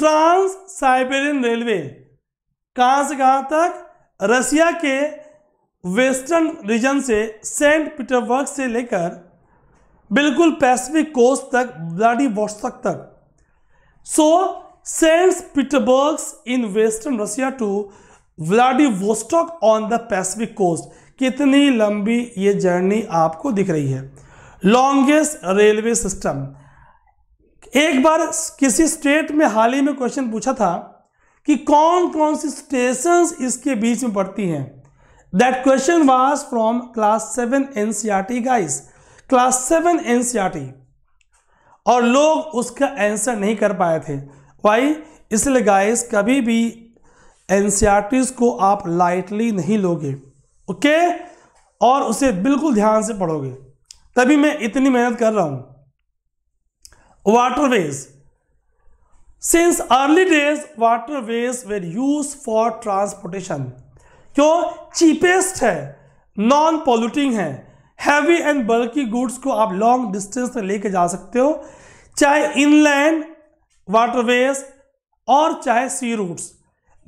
A: trans Siberian railway कहां से कहां तक रशिया के वेस्टर्न रीजन से सेंट पीटरबर्ग से लेकर बिल्कुल पैसिफिक कोस्ट तक ब्लाडी वॉस्टक तक so so, sends Peterburg in western Russia to Vladivostok on the Pacific coast. कितनी लंबी ये जर्नी आपको दिख रही है लॉन्गेस्ट रेलवे सिस्टम एक बार किसी स्टेट में हाल ही में क्वेश्चन पूछा था कि कौन कौन सी स्टेशन इसके बीच में पड़ती हैं that question was from class seventh guys class seventh और लोग उसका आंसर नहीं कर पाए थे वाई इसलिए गाइस कभी भी एन को आप लाइटली नहीं लोगे ओके और उसे बिल्कुल ध्यान से पढ़ोगे तभी मैं इतनी मेहनत कर रहा हूं waterways since early days waterways were use for transportation क्यों चीपेस्ट है नॉन पॉल्यूटिंग है हैवी एंड बल्की गुड्स को आप लॉन्ग डिस्टेंस तक लेके जा सकते हो चाहे इनलैंड वाटरवेज और चाहे sea routes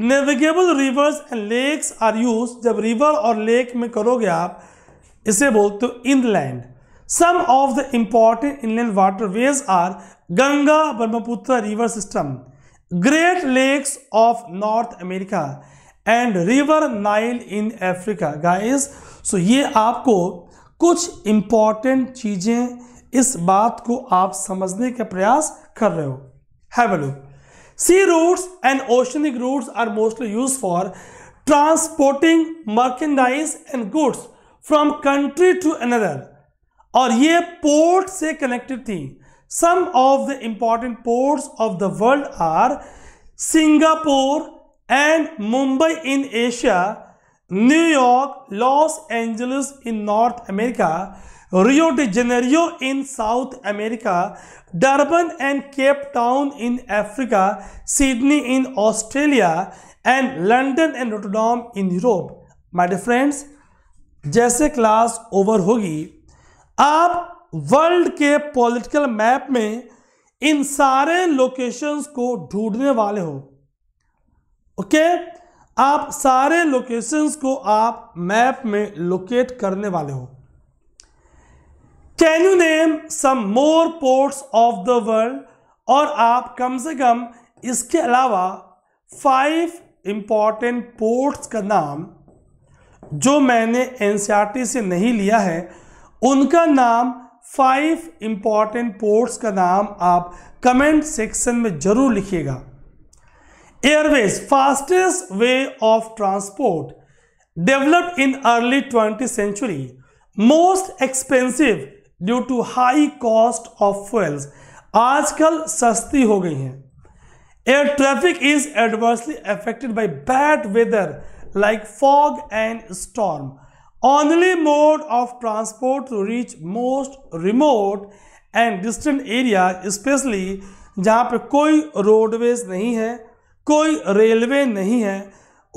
A: navigable rivers and lakes are use जब रिवर और लेक में करोगे आप इसे बोलते हो inland some of the important inland waterways are Ganga Brahmaputra river system great lakes of North America and river Nile in Africa guys so ये आपको कुछ इम्पॉर्टेंट चीज़ें इस बात को आप समझने का प्रयास कर रहे हो have a look. Sea routes and oceanic routes are mostly used for transporting merchandise and goods from country to another. Or, ये port से connected थी. Some of the important ports of the world are Singapore and Mumbai in Asia, New York, Los Angeles in North America, Rio de Janeiro in South America Durban and Cape Town in Africa Sydney in Australia and London and Rotterdam in Europe my dear friends जैसे class over होगी आप world के political map में इन सारे locations को ढूंढने वाले हो ओके okay? आप सारे लोकेशंस को आप मैप में लोकेट करने वाले हो can you name some more ports of the world और आप कम से कम इसके अलावा फाइव इम्पॉर्टेंट पोर्ट्स का नाम जो मैंने एन e से नहीं लिया है उनका नाम फाइव इम्पॉर्टेंट पोर्ट्स का नाम आप कमेंट सेक्शन में ज़रूर लिखिएगा airways fastest way of transport developed in early twenty century most expensive due to high cost of fuels आजकल सस्ती हो गई हैं air traffic is adversely affected by bad weather like fog and storm only mode of transport to reach most remote and distant area specially जहाँ पर कोई roadways नहीं है कोई रेलवे नहीं है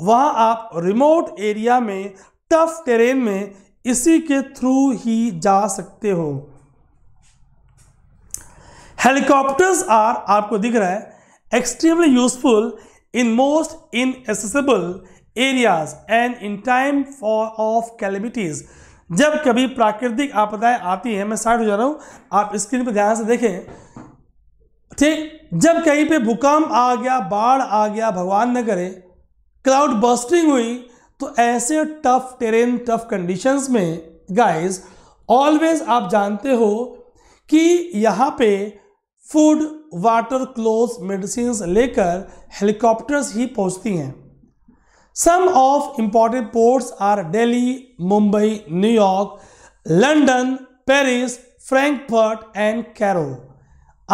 A: वहाँ आप रिमोट एरिया में टफ टेरेन में इसी के थ्रू ही जा सकते हो हेलीकॉप्टर्स आर आपको दिख रहा है extremely useful in most in inaccessible areas and in time for of calamities जब कभी प्राकृतिक आपदाएं आती हैं मैं साइड हो जा रहा हूं आप स्क्रीन पर ध्यान से देखें ठीक जब कहीं पे भूकंप आ गया बाढ़ आ गया भगवान न करे क्लाउड बस्टिंग हुई तो ऐसे टफ टेरेन टफ कंडीशंस में गाइस ऑलवेज आप जानते हो कि यहाँ पे फूड वाटर क्लोज मेडिसिन लेकर हेलीकॉप्टर्स ही पहुँचती हैं some of important ports are Delhi Mumbai New York London Paris Frankfurt and Cairo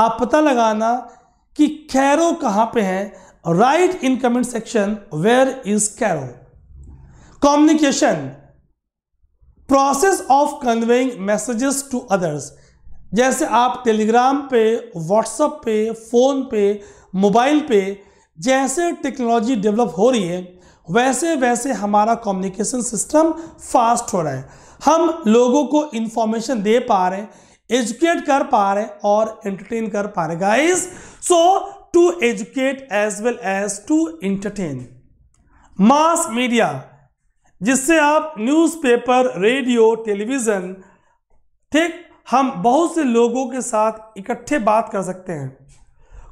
A: आप पता लगाना कि कैरो कहाँ पे है right in comment section where is Cairo communication process of conveying messages to others जैसे आप टेलीग्राम पे व्हाट्सअप पे फ़ोन पे मोबाइल पे जैसे टेक्नोलॉजी डेवलप हो रही है वैसे वैसे हमारा कम्युनिकेशन सिस्टम फास्ट हो रहा है हम लोगों को इंफॉर्मेशन दे पा रहे हैं एजुकेट कर पा रहे हैं और एंटरटेन कर पा रहे guys so to educate as well as to entertain mass media जिससे आप न्यूज़पेपर रेडियो टेलीविज़न ठीक हम बहुत से लोगों के साथ इकट्ठे बात कर सकते हैं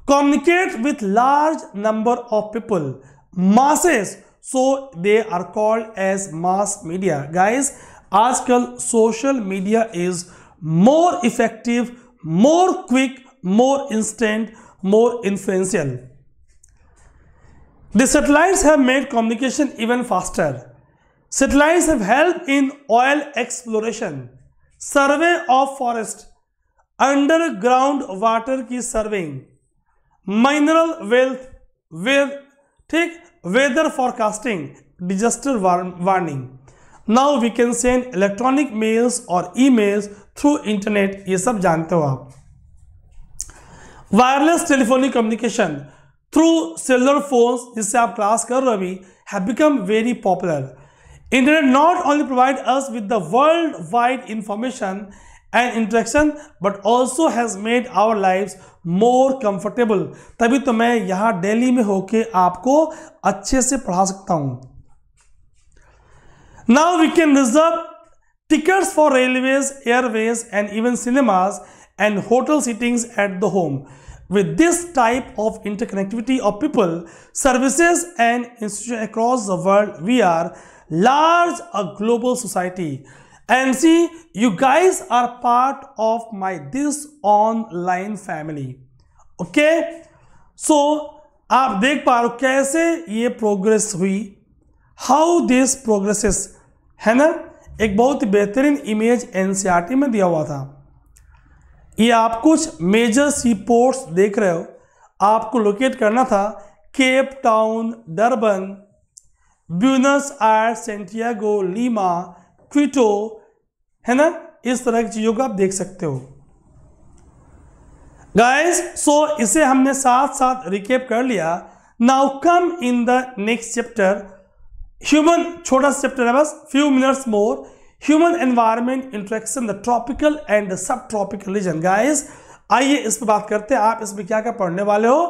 A: communicate with large number of people masses so they are called as mass media guys आजकल social media is more effective more quick more instant more influential the satellites have made communication even faster satellite have help in oil exploration survey of forest underground water की सर्विंग mineral wealth वेद ठीक weather forecasting disaster warning now we can send electronic mails और e mails through internet ये सब जानते हो आप wireless telephonic communication through cellular phones जिससे आप क्लास कर रहे हो अभी have become very popular Internet not only provides us with the worldwide information and interaction but also has made our lives more comfortable. तभी तो मैं यहाँ दिल्ली में होके आपको अच्छे से पढ़ा सकता हूँ. Now we can reserve tickets for railways, airways, and even cinemas and hotel seatings at the home. With this type of interconnectivity of people, services, and institutions across the world, we are large a global society and see you guys are part of my this online family okay so आप देख पा रहे हो कैसे ये progress हुई how this progresses है ना एक बहुत बेहतरीन इमेज एनसीईआरटी e में दिया हुआ था ये आप कुछ मेजर सी पोर्ट्स देख रहे हो आपको लोकेट करना था Cape Town Durban Buenos Aires Santiago Lima Quito है ना इस तरह की चीज़ों को आप देख सकते हो गाइस सो so इसे हमने साथ साथ रिकेप कर लिया now come in the next chapter human छोटा सा चैप्टर है बस few minutes more human environment interaction the tropical and subtropical region guys आइए इस पर बात करते हैं आप इसमें क्या क्या पढ़ने वाले हो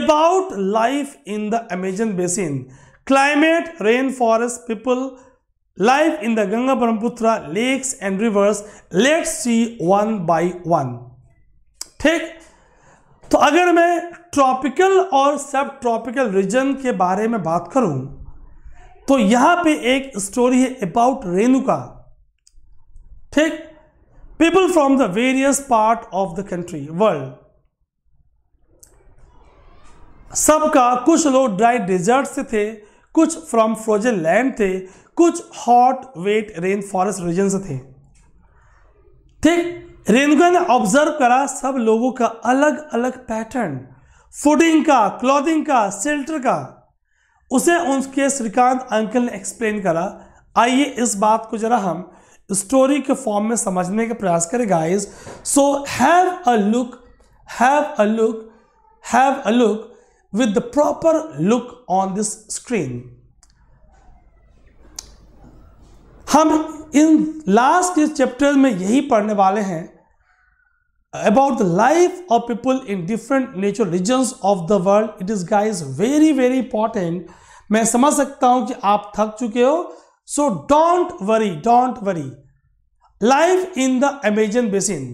A: about life in the Amazon basin climate rain rainforest people life in the Ganga Brahmaputra lakes and rivers let's see one by one ठीक तो अगर मैं ट्रॉपिकल और सब ट्रॉपिकल रीजन के बारे में बात करूं तो यहां पे एक स्टोरी है अबाउट रेणुका ठीक people from the various part of the country world सबका कुछ लोग ड्राई डेजर्ट से थे कुछ फ्रॉम फ्रोजन लैंड थे कुछ hot wet rain forest region थे ठीक रेनुका ने ऑब्जर्व करा सब लोगों का अलग अलग पैटर्न फूडिंग का क्लॉथिंग का सेल्टर का उसे उनके श्रीकांत अंकल ने एक्सप्लेन करा आइए इस बात को जरा हम स्टोरी के फॉर्म में समझने का प्रयास करें guys so have a look have a look have a look with the proper look on this screen हम इन लास्ट के चैप्टर में यही पढ़ने वाले हैं about the life of people in different natural regions of the world it is guys very very important मैं समझ सकता हूं कि आप थक चुके हो so don't worry don't worry life in the Amazon basin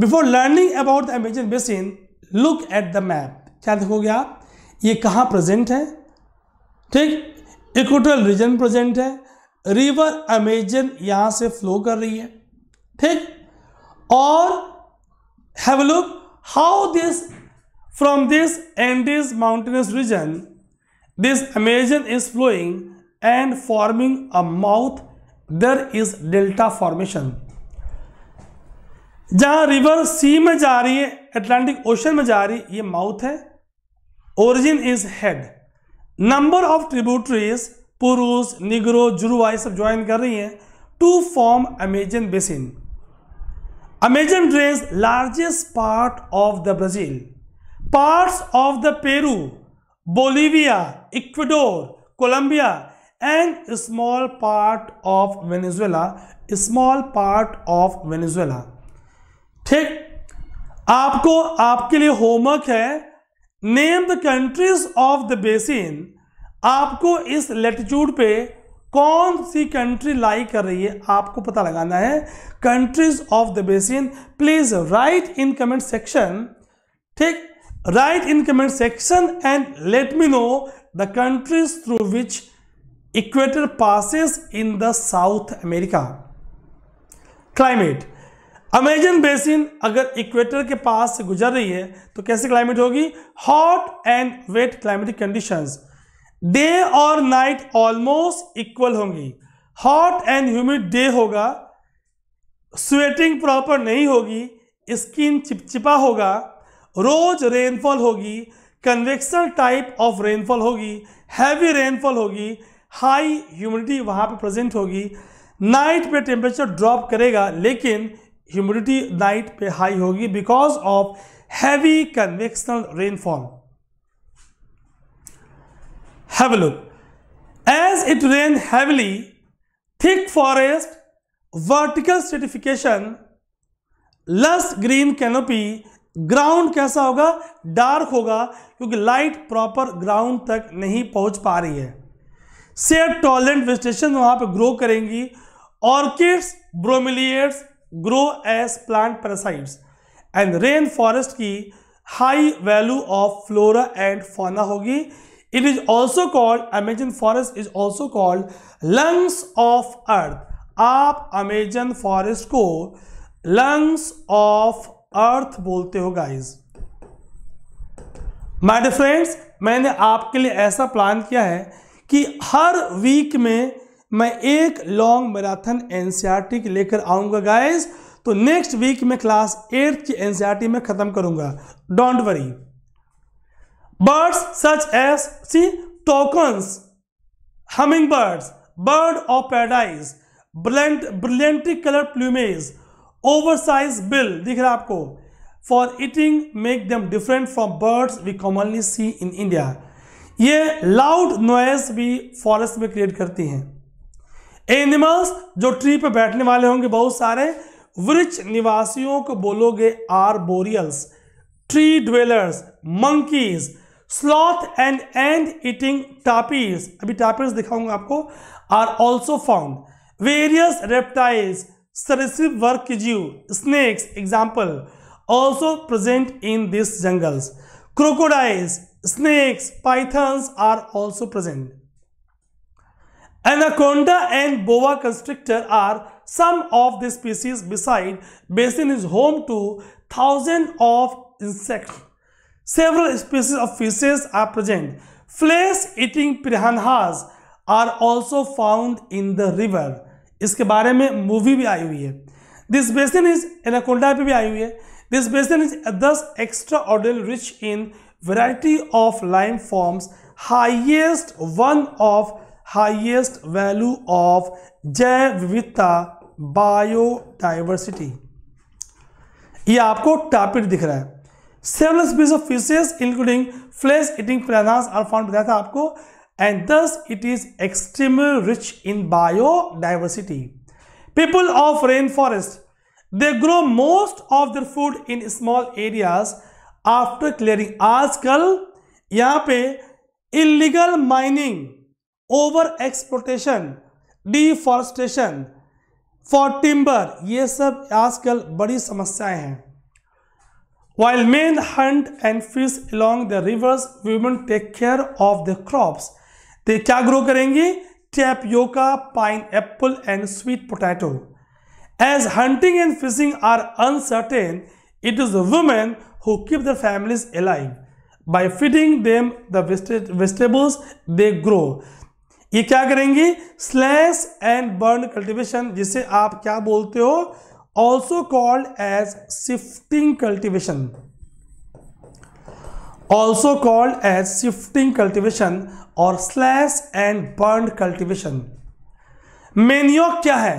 A: before learning about the Amazon basin look at the map क्या देखोगे आप ये कहाँ प्रेजेंट है ठीक इक्वेटोरियल रीजन प्रेजेंट है रिवर अमेजन यहाँ से फ्लो कर रही है ठीक और have look how this this and this mountainous region this Amazon is flowing and forming a mouth there is delta formation जहां रिवर सी में जा रही है अटलांटिक ओशन में जा रही है ये माउथ है origin is head number of tributaries Purus Negro Jurua सब ज्वाइन कर रही हैं to form Amazon basin Amazon drains largest part of the Brazil parts of the Peru Bolivia Ecuador Colombia and small part of Venezuela small part of Venezuela ठीक आपको आपके लिए homework है name the countries of the basin आपको इस latitude पे कौन सी country लाई कर रही है आपको पता लगाना है countries of the basin please right in comment section ठीक right in comment section and let me know the countries through which equator passes in the South America climate Amazon basin अगर equator के पास से गुजर रही है तो कैसे क्लाइमेट होगी hot and wet climatic conditions day और नाइट ऑलमोस्ट इक्वल होंगी हॉट एंड ह्यूमिड डे होगा स्वेटिंग प्रॉपर नहीं होगी स्किन चिपचिपा होगा रोज रेनफॉल होगी कन्वेक्सल टाइप ऑफ रेनफॉल होगी हैवी रेनफॉल होगी हाई ह्यूमिडिटी वहाँ पे प्रेजेंट होगी नाइट पे टेम्परेचर ड्रॉप करेगा लेकिन ह्यूमिडिटी नाइट पे हाई होगी because of heavy convectional rainfall have look as it rain heavily thick forest vertical certification लस ग्रीन कैनोपी ग्राउंड कैसा होगा डार्क होगा क्योंकि लाइट प्रॉपर ग्राउंड तक नहीं पहुंच पा रही है सेफ टॉलेंट वेजिटेशन वहां पे ग्रो करेंगी orchids bromeliads grow as plant parasites and rain forest की high value of flora and fauna होगी it is also called Amazon forest is also called lungs of earth आप Amazon forest को lungs of earth बोलते हो guys my डिफ्रेंड्स friends मैंने आपके लिए ऐसा प्लान किया है कि हर वीक में मैं एक लॉन्ग मैराथन एनसीईआरटी की लेकर आऊँगा गाइस तो नेक्स्ट वीक e में क्लास एट्थ की एनसीईआरटी में ख़त्म करूंगा don't worry birds such as सी toucans humming birds bird of paradise brilliantly colour plumage over size bill दिख रहा है आपको for eating make them different from birds we commonly see in India ये लाउड नॉइज भी forest में create करती हैं एनिमल्स जो ट्री पे बैठने वाले होंगे बहुत सारे वृक्ष निवासियों को बोलोगे arboreals tree dwellers monkeys sloth and ant eating tapirs अभी टापीज दिखाऊंगा आपको are also found various reptiles सरसिव वर्क जीव snakes example also present in this jungles crocodiles snakes pythons are also present Anaconda and boa constrictor are some of the species beside basin is home to thousands of insects. Several species of fishes are present. Flesh-eating piranhas are also found in the river. इसके बारे में movie भी आई हुई है this basin is anaconda पे भी आई हुई है this basin is this extra ordinal rich in variety of life forms highest one of highest value of जैव विविधता बायोडाइवर्सिटी ये आपको टॉपिक दिख रहा है seven species of fishes including flesh eating piranhas are found बताया था आपको एंड दस it is extreme rich in biodiversity people of rain forest they grow most of their food in small areas after clearing आजकल यहाँ पे illegal mining over exploitation deforestation for timber ये सब आजकल बड़ी समस्याएं हैं while men hunt and fish along the rivers women take care of the crops they क्या ग्रो करेंगी योका pineapple and sweet potato as hunting and fishing are uncertain it is the women who keep the families alive by feeding them the vegetables they ये क्या करेंगी slash and burn cultivation जिसे आप क्या बोलते हो also called as shifting cultivation also called as shifting cultivation और slash and burn cultivation manioc क्या है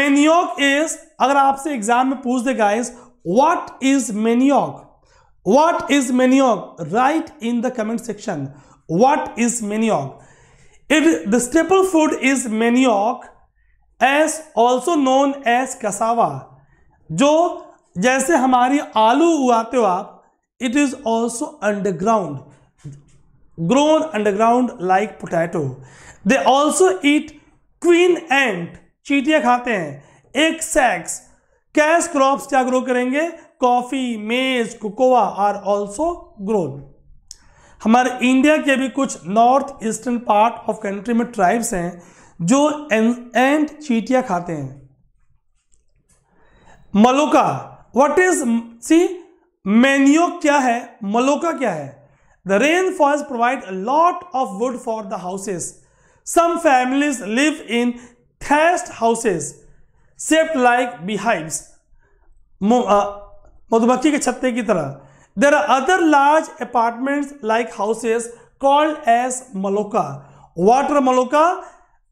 A: मेनियोक इज अगर आपसे एग्जाम में पूछ दे guys what is manioc what is manioc right in the comment section what is manioc it the staple food is manioc as also known as cassava जो जैसे हमारी आलू उगाते हो आप it is also underground grown underground like potato they also eat queen ant चीटियाँ खाते हैं एक सैक्स कैश क्रॉप्स क्या ग्रो करेंगे coffee maize cocoa are also grown हमारे इंडिया के भी कुछ north eastern part of country में ट्राइब्स हैं जो एंड चीटिया खाते हैं मलोका व्हाट इज सी मैन्यो क्या है मलोका क्या है the rain falls provide lot of wood for the houses some families live in thatched houses shaped like beehives मधुमक्खी के छत्ते की तरह There are other large apartments like houses called as maloka. What are maloka?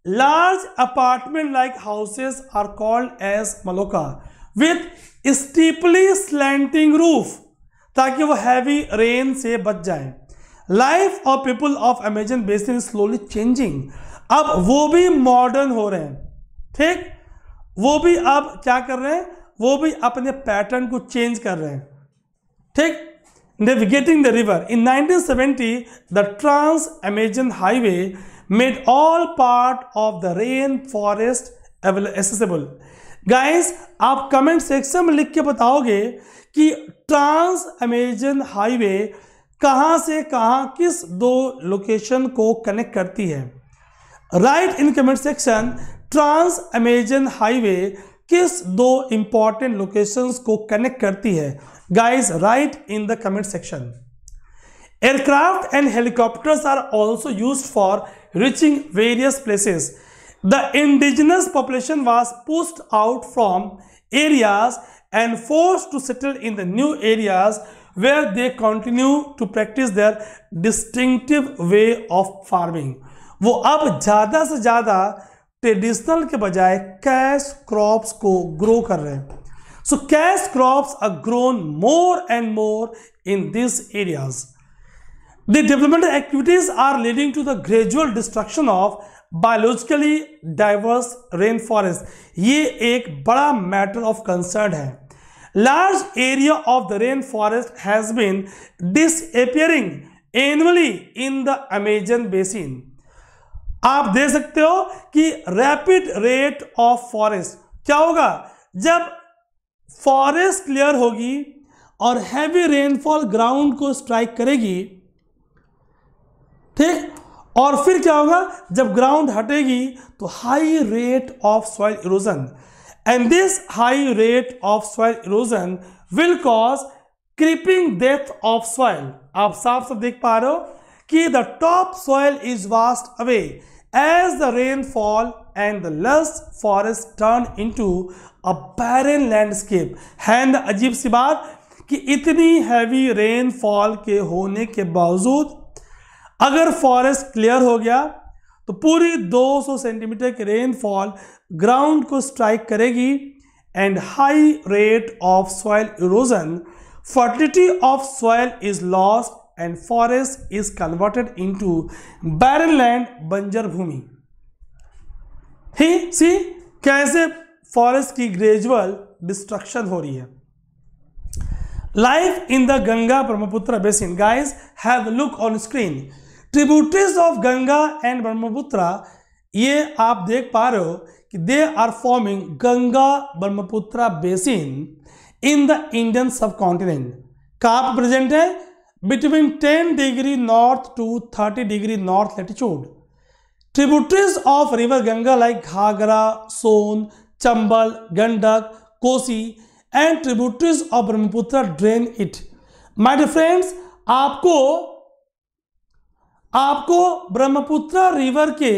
A: Large apartment like houses are called as maloka with steeply slanting roof ताकि वो heavy rain से बच जाए life of people of Amazon basin slowly changing अब वो भी modern हो रहे हैं ठीक वो भी अब क्या कर रहे हैं वो भी अपने पैटर्न को चेंज कर रहे हैं ठीक navigating the river. In 1970, the Trans-Amazon Highway made all part of the rain forest accessible. guys aap comment section mein likh ke bataoge ki trans amazon highway कहां से कहां किस दो लोकेशन को कनेक्ट करती है right in comment section trans Amazon highway किस दो इंपॉर्टेंट लोकेशंस को कनेक्ट करती है Guys, write in the comment section. Aircraft and helicopters are also used for reaching various places. The indigenous population was pushed out from areas and forced to settle in the new areas where they continue to practice their distinctive way of farming. वो अब ज़्यादा से ज़्यादा traditional के बजाय cash crops को grow कर रहे हैं So cash crops are grown more and more in these areas. The developmental activities are leading to the gradual destruction of biologically diverse rain forest ये एक बड़ा मैटर ऑफ कंसर्न है large area of the rain forest has been disappearing annually in the Amazon basin आप देख सकते हो कि rapid rate of forest क्या होगा जब फॉरेस्ट क्लियर होगी और हैवी रेनफॉल ग्राउंड को स्ट्राइक करेगी ठीक और फिर क्या होगा जब ग्राउंड हटेगी तो high rate of soil erosion and this high rate of soil erosion will cause creeping death of soil आप साफ साफ देख पा रहे हो कि the top soil is washed away as the rainfall and the lush forest turn to a barren landscape है ना अजीब सी बात कि इतनी हैवी रेनफॉल के होने के बावजूद अगर फॉरेस्ट क्लियर हो गया तो पूरी 200 सेंटीमीटर की रेनफॉल ग्राउंड को स्ट्राइक करेगी and high rate of soil erosion fertility of soil is lost and forest is converted into barren land बंजर भूमि ही सी कैसे फॉरेस्ट की ग्रेजुअल डिस्ट्रक्शन हो रही है life in the Ganga Brahmaputra basin guys have look on screen tributaries of Ganga and Brahmaputra ये आप देख पा रहे हो कि they are forming Ganga Brahmaputra basin in the Indian subcontinent कहाँ पर प्रेजेंट है between 10 degree north to 30 degree north latitude tributaries of river Ganga like Ghaghara Son Chambal Gandak Kosi and tributaries of Brahmaputra drain it my dear friends आपको आपको ब्रह्मपुत्र रिवर के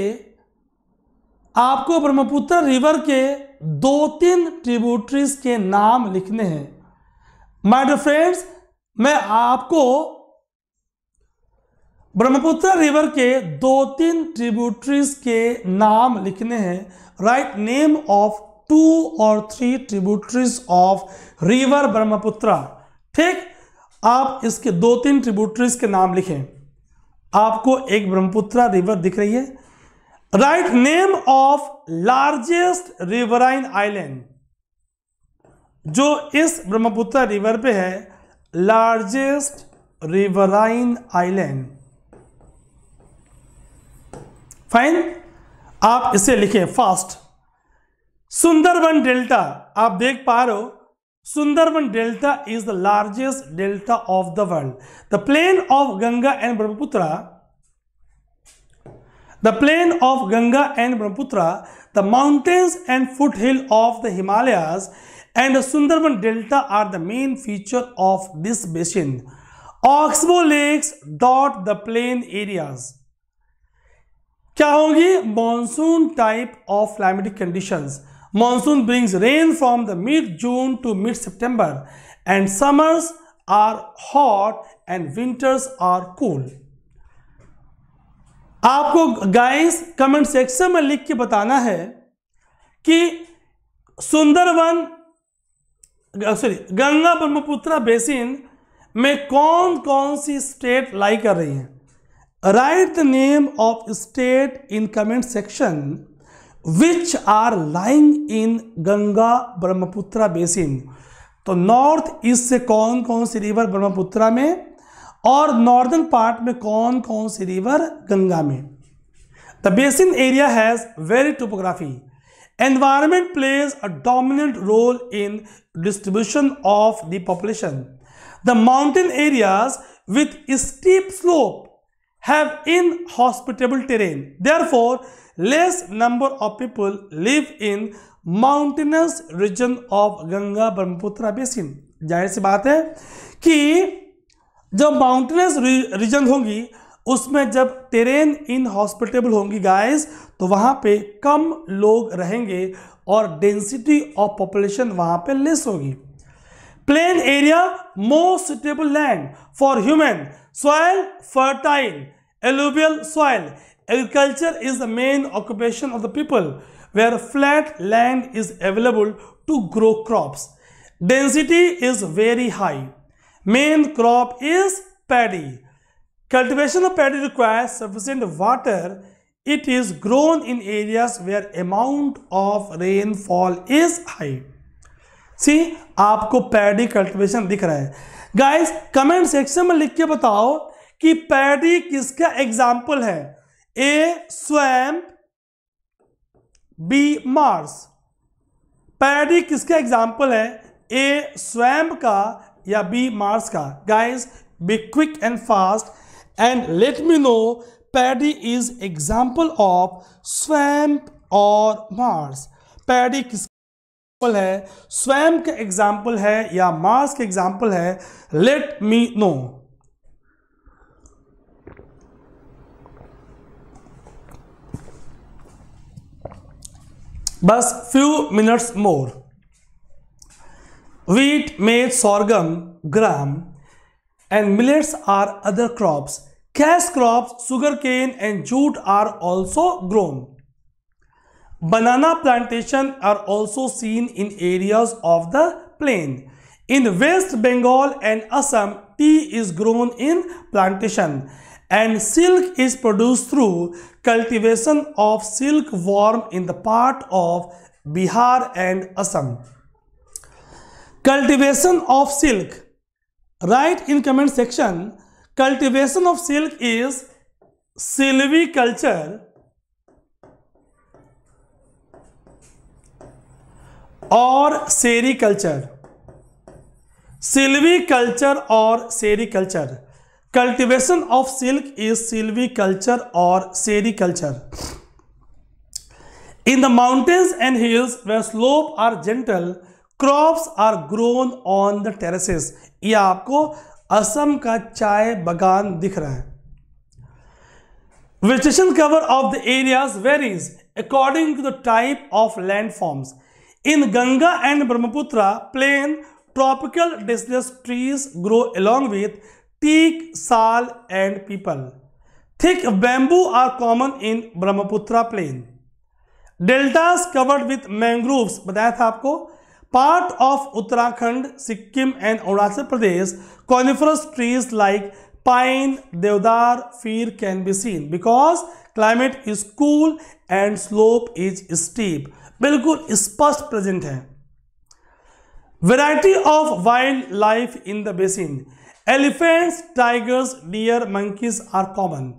A: आपको ब्रह्मपुत्र रिवर के दो तीन ट्रिब्यूटरीज के नाम लिखने हैं माय डियर फ्रेंड्स मैं आपको ब्रह्मपुत्र रिवर के दो तीन ट्रिब्यूटरीज के नाम लिखने हैं राइट नेम ऑफ टू और three tributaries of river Brahmaputra ठीक आप इसके दो तीन ट्रिब्यूटरीज के नाम लिखें आपको एक ब्रह्मपुत्रा रिवर दिख रही है write name of largest riverine island जो इस ब्रह्मपुत्रा रिवर पे है लार्जेस्ट रिवराइन आइलैंड फाइन आप इसे लिखें फास्ट सुंदरबन डेल्टा आप देख पा रहे हो Sundarban delta is the largest delta of the world the plain of Ganga and Brahmaputra the plain of Ganga and Brahmaputra the mountains and foothill of the Himalayas and Sundarban delta are the main feature of this basin oxbow lakes dot the plain areas क्या होंगी monsoon type of climatic conditions Monsoon brings rain from the mid-June to mid-September and summers are hot and winters are cool. आपको guys comment section में लिख के बताना है कि Sundarban sorry Ganga Brahmaputra basin में कौन कौन सी स्टेट लाई कर रही हैं write the name of state in comment section which are lying in Ganga Brahmaputra basin तो नॉर्थ ईस्ट से कौन कौन सी रिवर ब्रह्मपुत्रा में और नॉर्दर्न पार्ट में कौन कौन सी रिवर गंगा में the basin area has very topography environment plays a dominant role in distribution of the population the mountain areas with steep slope have inhospitable terrain therefore less number of people live in mountainous region of Ganga Brahmaputra basin जाहिर सी बात है कि जब mountainous reason होंगी उसमें जब terrain inhospitable होंगी गाइस तो वहाँ पे कम लोग रहेंगे और डेंसिटी ऑफ पॉपुलेशन वहाँ पे लेस होगी plain area most suitable land for human soil fertile alluvial soil Agriculture is the main occupation of the people where flat land is available to grow crops. Density is very high. Main crop is paddy. Cultivation of paddy requires sufficient water. It is grown in areas where amount of rainfall is high. सी आपको paddy cultivation दिख रहा है guys comment section में लिख के बताओ कि पैडी किसका एग्जाम्पल है A swamp B marsh paddy किसका एग्जाम्पल है ए स्वैम का या बी मार्स का guys be quick and fast and let me know paddy is example of swamp और मार्स पैडी किस एग्जाम्पल है स्वयं का एग्जाम्पल है या मार्स का एग्जाम्पल है let me know Bus few minutes more. wheat maize sorghum gram and millets are other crops cash crops sugarcane and jute are also grown banana plantations are also seen in areas of the plain in west bengal and assam tea is grown in plantation and silk is produce through cultivation of silkworm in the part of Bihar and Assam cultivation of silk write in comment section cultivation of silk is silviculture और sericulture silviculture और sericulture cultivation of silk is silviculture और sericulture in the mountains and hills where slope are gentle crops are grown on the terraces ये आपको असम का चाय बगान दिख रहा है vegetation cover of the areas varies according to the type of landforms in Ganga and Brahmaputra plain tropical deciduous trees grow along with teak, sal and peepal thick bamboo are common in Brahmaputra plain deltas covered with mangroves बताया था आपको part of Uttarakhand Sikkim and Arunachal Pradesh coniferous trees like pine deodar fir can be seen because climate is cool and slope is steep बिल्कुल स्पष्ट present है variety of wildlife in the basin Elephants, tigers, deer, monkeys are common.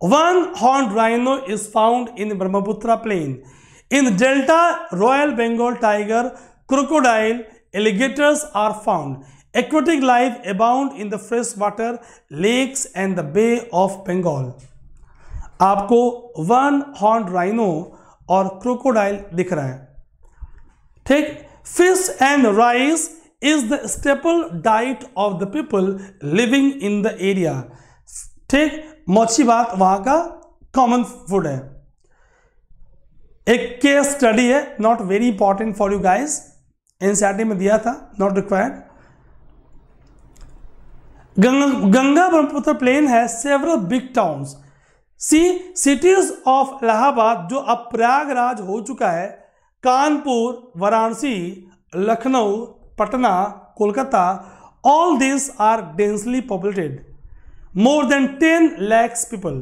A: One horned rhino is found in Brahmaputra plain. In delta, Royal Bengal tiger, crocodile, alligators are found. Aquatic life abound in the freshwater lakes and the Bay of Bengal. आपको one horn rhino और crocodile दिख रहा है ठीक fish and rice is the staple diet of the people living in the area ठीक मच्छी भात वहां का कॉमन फूड है एक केस स्टडी है not very important for you guys NCERT में दिया था not required Ganga Brahmaputra plain है सेवरल बिग टाउन्स सी सिटीज ऑफ इलाहाबाद जो अब प्रयागराज हो चुका है Kanpur Varanasi Lucknow Patna, Kolkata, all these are densely populated. More than 10 lakhs people.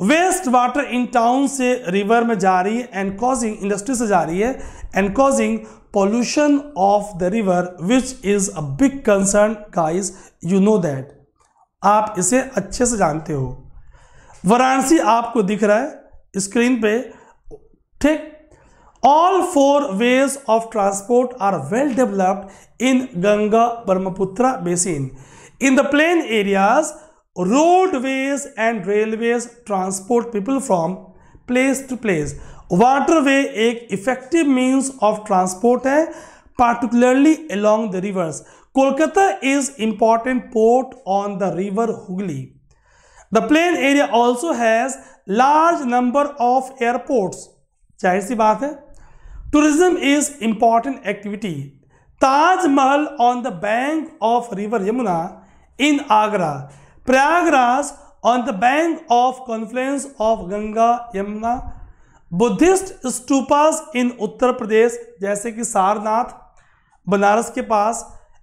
A: Waste water in town से रिवर में जा रही है एंड कॉजिंग इंडस्ट्री से जा रही है and causing pollution of the river which is a big concern guys you know that आप इसे अच्छे से जानते हो वाराणसी आपको दिख रहा है स्क्रीन पे ठीक all four ways of transport are well developed in Ganga Brahmaputra basin in the plain areas roadways and railways transport people from place to place waterway एक इफेक्टिव मीन्स ऑफ ट्रांसपोर्ट है particularly along the rivers Kolkata is important port on the river Hooghly the plain area also has large number of airports जाहिर सी बात है tourism is important activity. Taj Mahal on the bank of river Yamuna in Agra. Prayagraj on the bank of confluence of Ganga Yamuna. Buddhist stupas in Uttar Pradesh जैसे कि सारनाथ बनारस के पास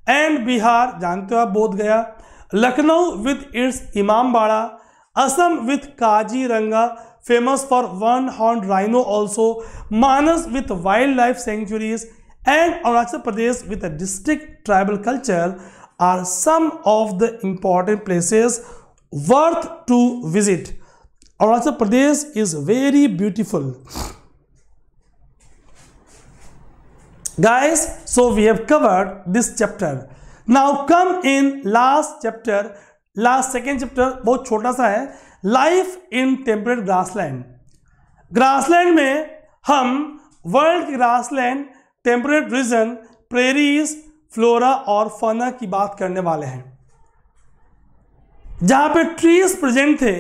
A: and Bihar जानते हो आप Bodh Gaya Lucknow with its Imambara Assam with Kaziranga famous for one-horned rhino also, Manas with wildlife sanctuaries and Arunachal Pradesh with a distinct tribal culture are some of the important places worth to visit. Arunachal Pradesh is very beautiful. Guys, so we have covered this chapter. Now come in last chapter, last second chapter both छोटा life in temperate grassland grassland में हम world grassland temperate region prairies flora और fauna की बात करने वाले हैं जहाँ पे ट्रीज प्रेजेंट थे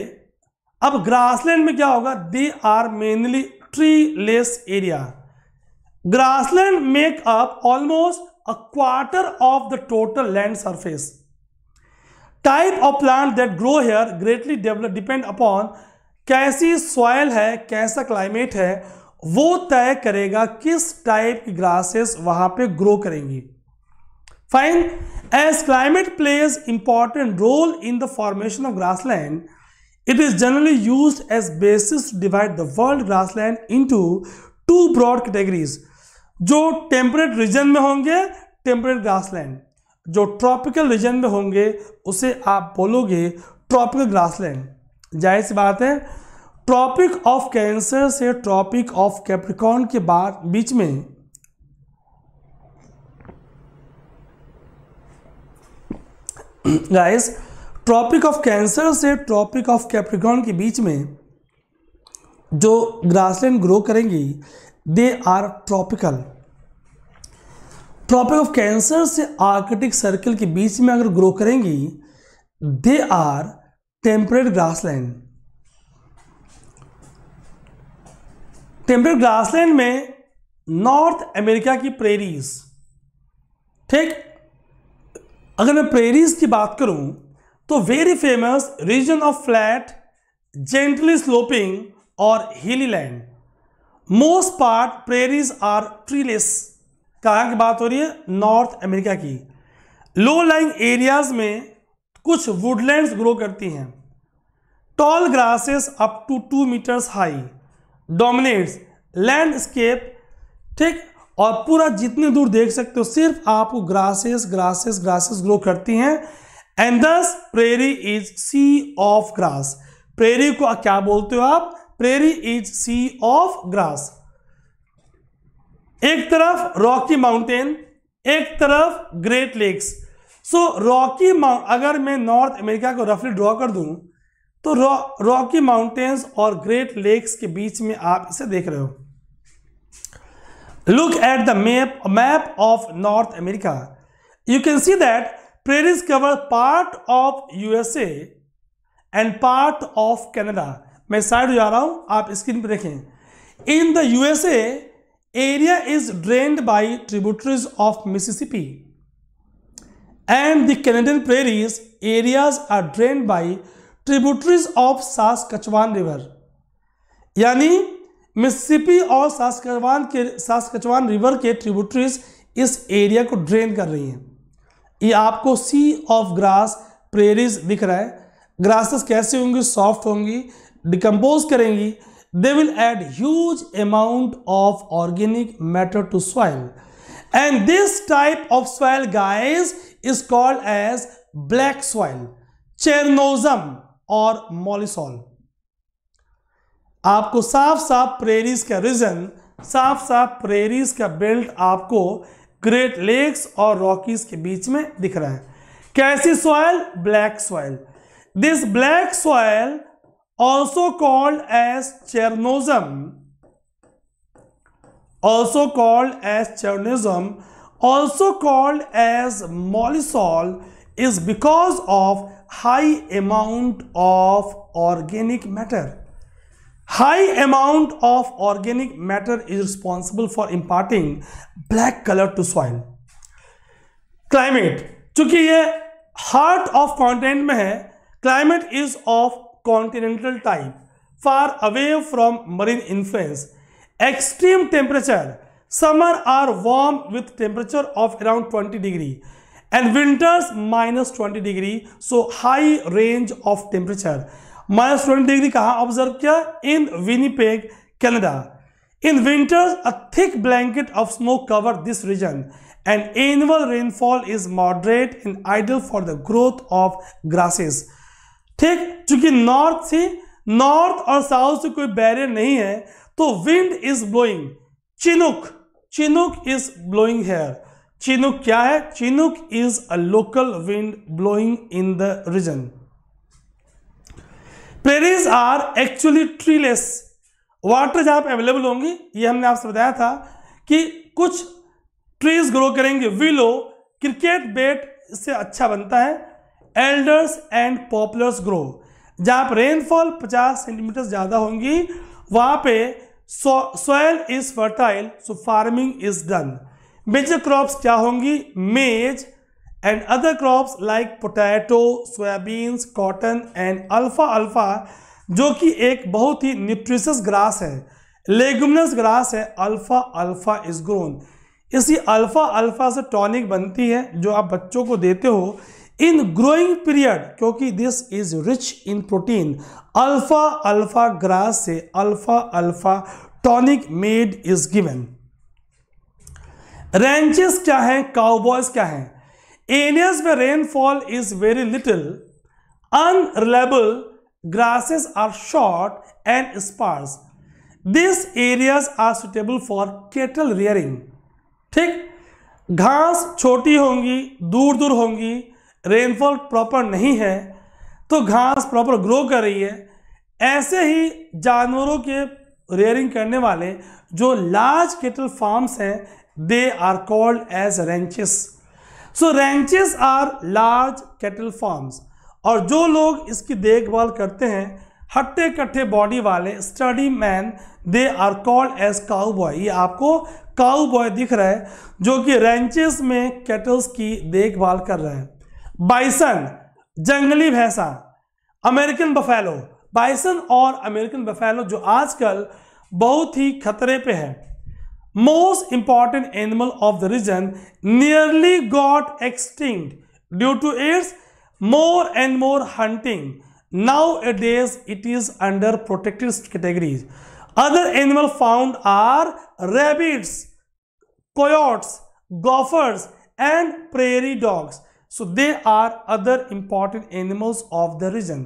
A: अब ग्रासलैंड में क्या होगा they are mainly treeless area grassland make up almost a quarter of the total land surface type of plant that grow here greatly develop depend upon कैसी सॉयल है कैसा climate है वो तय करेगा किस टाइप की ग्रासेस वहां पे ग्रो करेंगी fine as climate plays important role in the formation of grassland it is generally use as basis divide the world grassland into two broad categories जो temperate region में होंगे temperate grassland जो tropical region में होंगे उसे आप बोलोगे tropical grassland जाहिर सी बात है ट्रॉपिक ऑफ कैंसर से ट्रॉपिक ऑफ कैप्रिकॉन के बाद बीच में गाइस ट्रॉपिक ऑफ कैंसर से ट्रॉपिक ऑफ कैप्रिकॉन के बीच में जो ग्रासलैंड ग्रो करेंगी they are tropical Tropic of Cancer से आर्कटिक सर्कल के बीच में अगर ग्रो करेंगी they are temperate grassland temperate grassland में नॉर्थ अमेरिका की प्रेरीज ठीक अगर मैं प्रेरीज की बात करूं तो very famous region of flat gently sloping और hilly land most part prairies are treeless कहाँ की बात हो रही है नॉर्थ अमेरिका की लो लाइंग एरियाज में कुछ वुडलैंड्स ग्रो करती हैं tall grasses up to two meters high dominates landscape ठीक और पूरा जितनी दूर देख सकते हो सिर्फ आपको ग्रासेस ग्रासेस ग्रासेस ग्रो करती हैं and thus prairie is sea of grass prairie को क्या बोलते हो आप prairie is sea of grass एक तरफ रॉकी माउंटेन एक तरफ Great Lakes so Rocky mount अगर मैं नॉर्थ अमेरिका को रफली ड्रॉ कर दूं तो रॉकी माउंटेन्स और ग्रेट लेक्स के बीच में आप इसे देख रहे हो look at the map map of North America you can see that prairies cover part of USA and part of Canada मैं साइड जा रहा हूं आप स्क्रीन पर देखें in the USA area is drained by tributaries of Mississippi and the Canadian prairies areas are drained by tributaries of Saskatchewan river यानी Mississippi और Saskatchewan के सास्कचवान रिवर के ट्रिब्यूटरीज इस एरिया को ड्रेन कर रही हैं ये आपको सी ऑफ ग्रास प्रेरीज दिख रहा है ग्रासेस कैसे होंगी सॉफ्ट होंगी डिकम्पोज करेंगी they will add huge amount of organic matter to soil and this type of soil guys is called as black soil chernozem और मोलिसोल आपको साफ साफ प्रेरीज का रीजन साफ साफ प्रेरीज का बेल्ट आपको ग्रेट लेक्स और रॉकीज के बीच में दिख रहा है कैसी soil black soil this black soil also called as Chernism, also called as Chernism, also called as Molisol is because of high amount of organic matter. High amount of organic matter is responsible for imparting black color to soil. Climate चूंकि ये heart of continent में है climate is of continental type, far away from marine influence. Extreme temperature, summer are warm with temperature of around 20 degree and winters minus 20 degree. So high range of temperature. Minus 20 degree कहाँ observe किया? In Winnipeg, Canada. In winters, a thick blanket of snow cover this region and annual rainfall is moderate and ideal for the growth of grasses. ठीक चूंकि north से north और south से कोई barrier नहीं है तो wind is blowing chinook chinook is blowing here chinook क्या है chinook is a local wind blowing in the region prairies are actually treeless water जहां पर अवेलेबल होंगी ये हमने आपसे बताया था कि कुछ ट्रीज ग्रो करेंगे विलो क्रिकेट बेट इससे अच्छा बनता है एल्डर्स एंड पॉपुलर्स ग्रो जहाँ पर रेनफॉल 50 सेंटीमीटर ज़्यादा होंगी वहाँ पे soil is fertile so farming is done major crops क्या होंगी maize and other crops like potato soyabeans cotton and अल्फा अल्फा जो कि एक बहुत ही न्यूट्रिशस ग्रास है लेगुमनस ग्रास है अल्फा अल्फा इज ग्रोन इसी अल्फा अल्फा से टॉनिक बनती है जो आप बच्चों को देते हो इन ग्रोइंग पीरियड क्योंकि this is rich in protein अल्फा अल्फा ग्रास से अल्फा अल्फा tonic made is given ranches क्या है काउबॉयज क्या है एरियाज में rainfall is very little unreliable grasses are short and sparse this areas are suitable for cattle rearing ठीक घास छोटी होंगी दूर दूर होंगी रेनफॉल प्रॉपर नहीं है तो घास प्रॉपर ग्रो कर रही है ऐसे ही जानवरों के रेयरिंग करने वाले जो लार्ज केटल फार्म्स हैं they are called as ranches so ranches are large cattle farms और जो लोग इसकी देखभाल करते हैं हट्टे कट्ठे बॉडी वाले sturdy man they are called as cowboy ये आपको काउ बॉय दिख रहा है जो कि रेंचेस में कैटल्स की देखभाल कर रहे हैं बाइसन जंगली भैंसा अमेरिकन बफेलो बाइसन और अमेरिकन बफेलो जो आजकल बहुत ही खतरे पे है most important animal of the region nearly got extinct due to its more and more hunting nowadays it is under protected categories other animal found are rabbits coyotes gophers and prairie dogs so they are other important animals of the region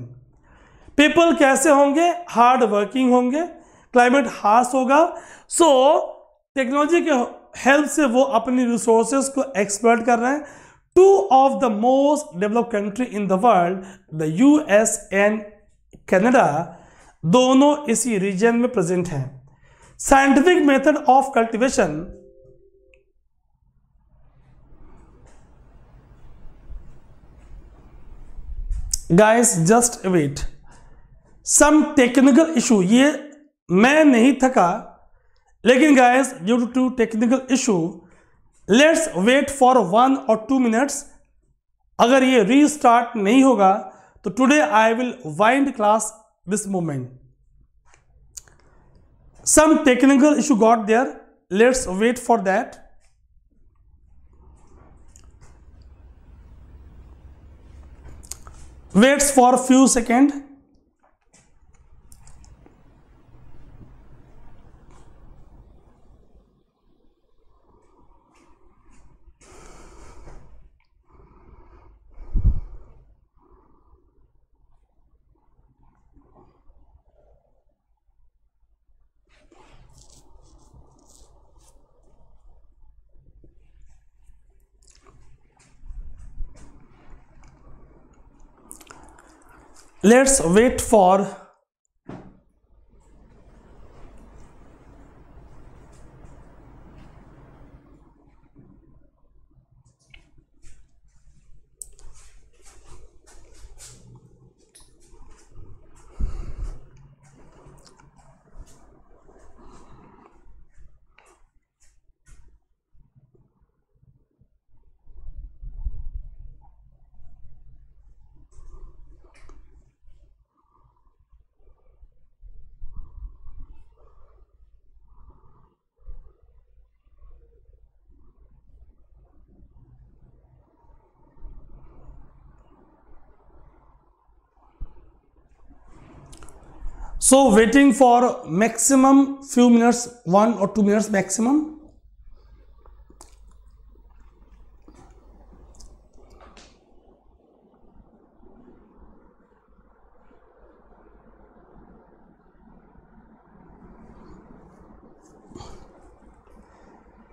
A: people कैसे होंगे hard working होंगे climate harsh होगा सो so, technology के help से वो अपनी resources को explore कर रहे हैं two of the most developed country in the world the U S and Canada दोनों इसी रीजन में प्रेजेंट हैं scientific method of cultivation guys just wait some technical issue ये मैं नहीं थका लेकिन guys due to technical issue let's wait for one और टू मिनट्स अगर ये रीस्टार्ट नहीं होगा तो today I will wind class this moment some technical issue got there let's wait for that waits for few seconds. let's wait for So waiting for maximum few minutes, one or two minutes maximum.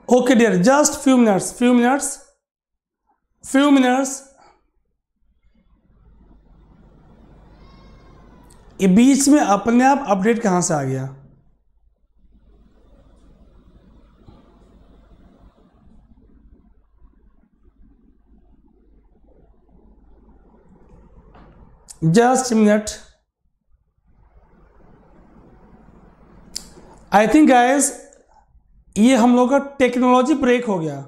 A: Okay dear, just few minutes, few minutes, few minutes, कि बीच में अपने आप update कहां से आ गया just minute I think guys ये हम लोग का टेक्नोलॉजी ब्रेक हो गया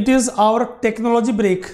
A: it is our technology break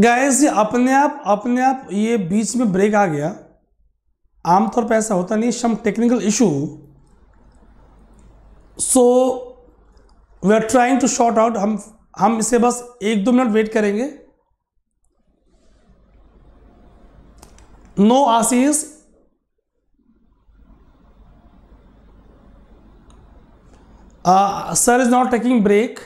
A: guys ये अपने आप अपने आप ये बीच में ब्रेक आ गया आमतौर पर ऐसा होता नहीं some technical issue so we are trying to sort out हम हम इसे बस एक दो मिनट वेट करेंगे no Ashish sir is not taking break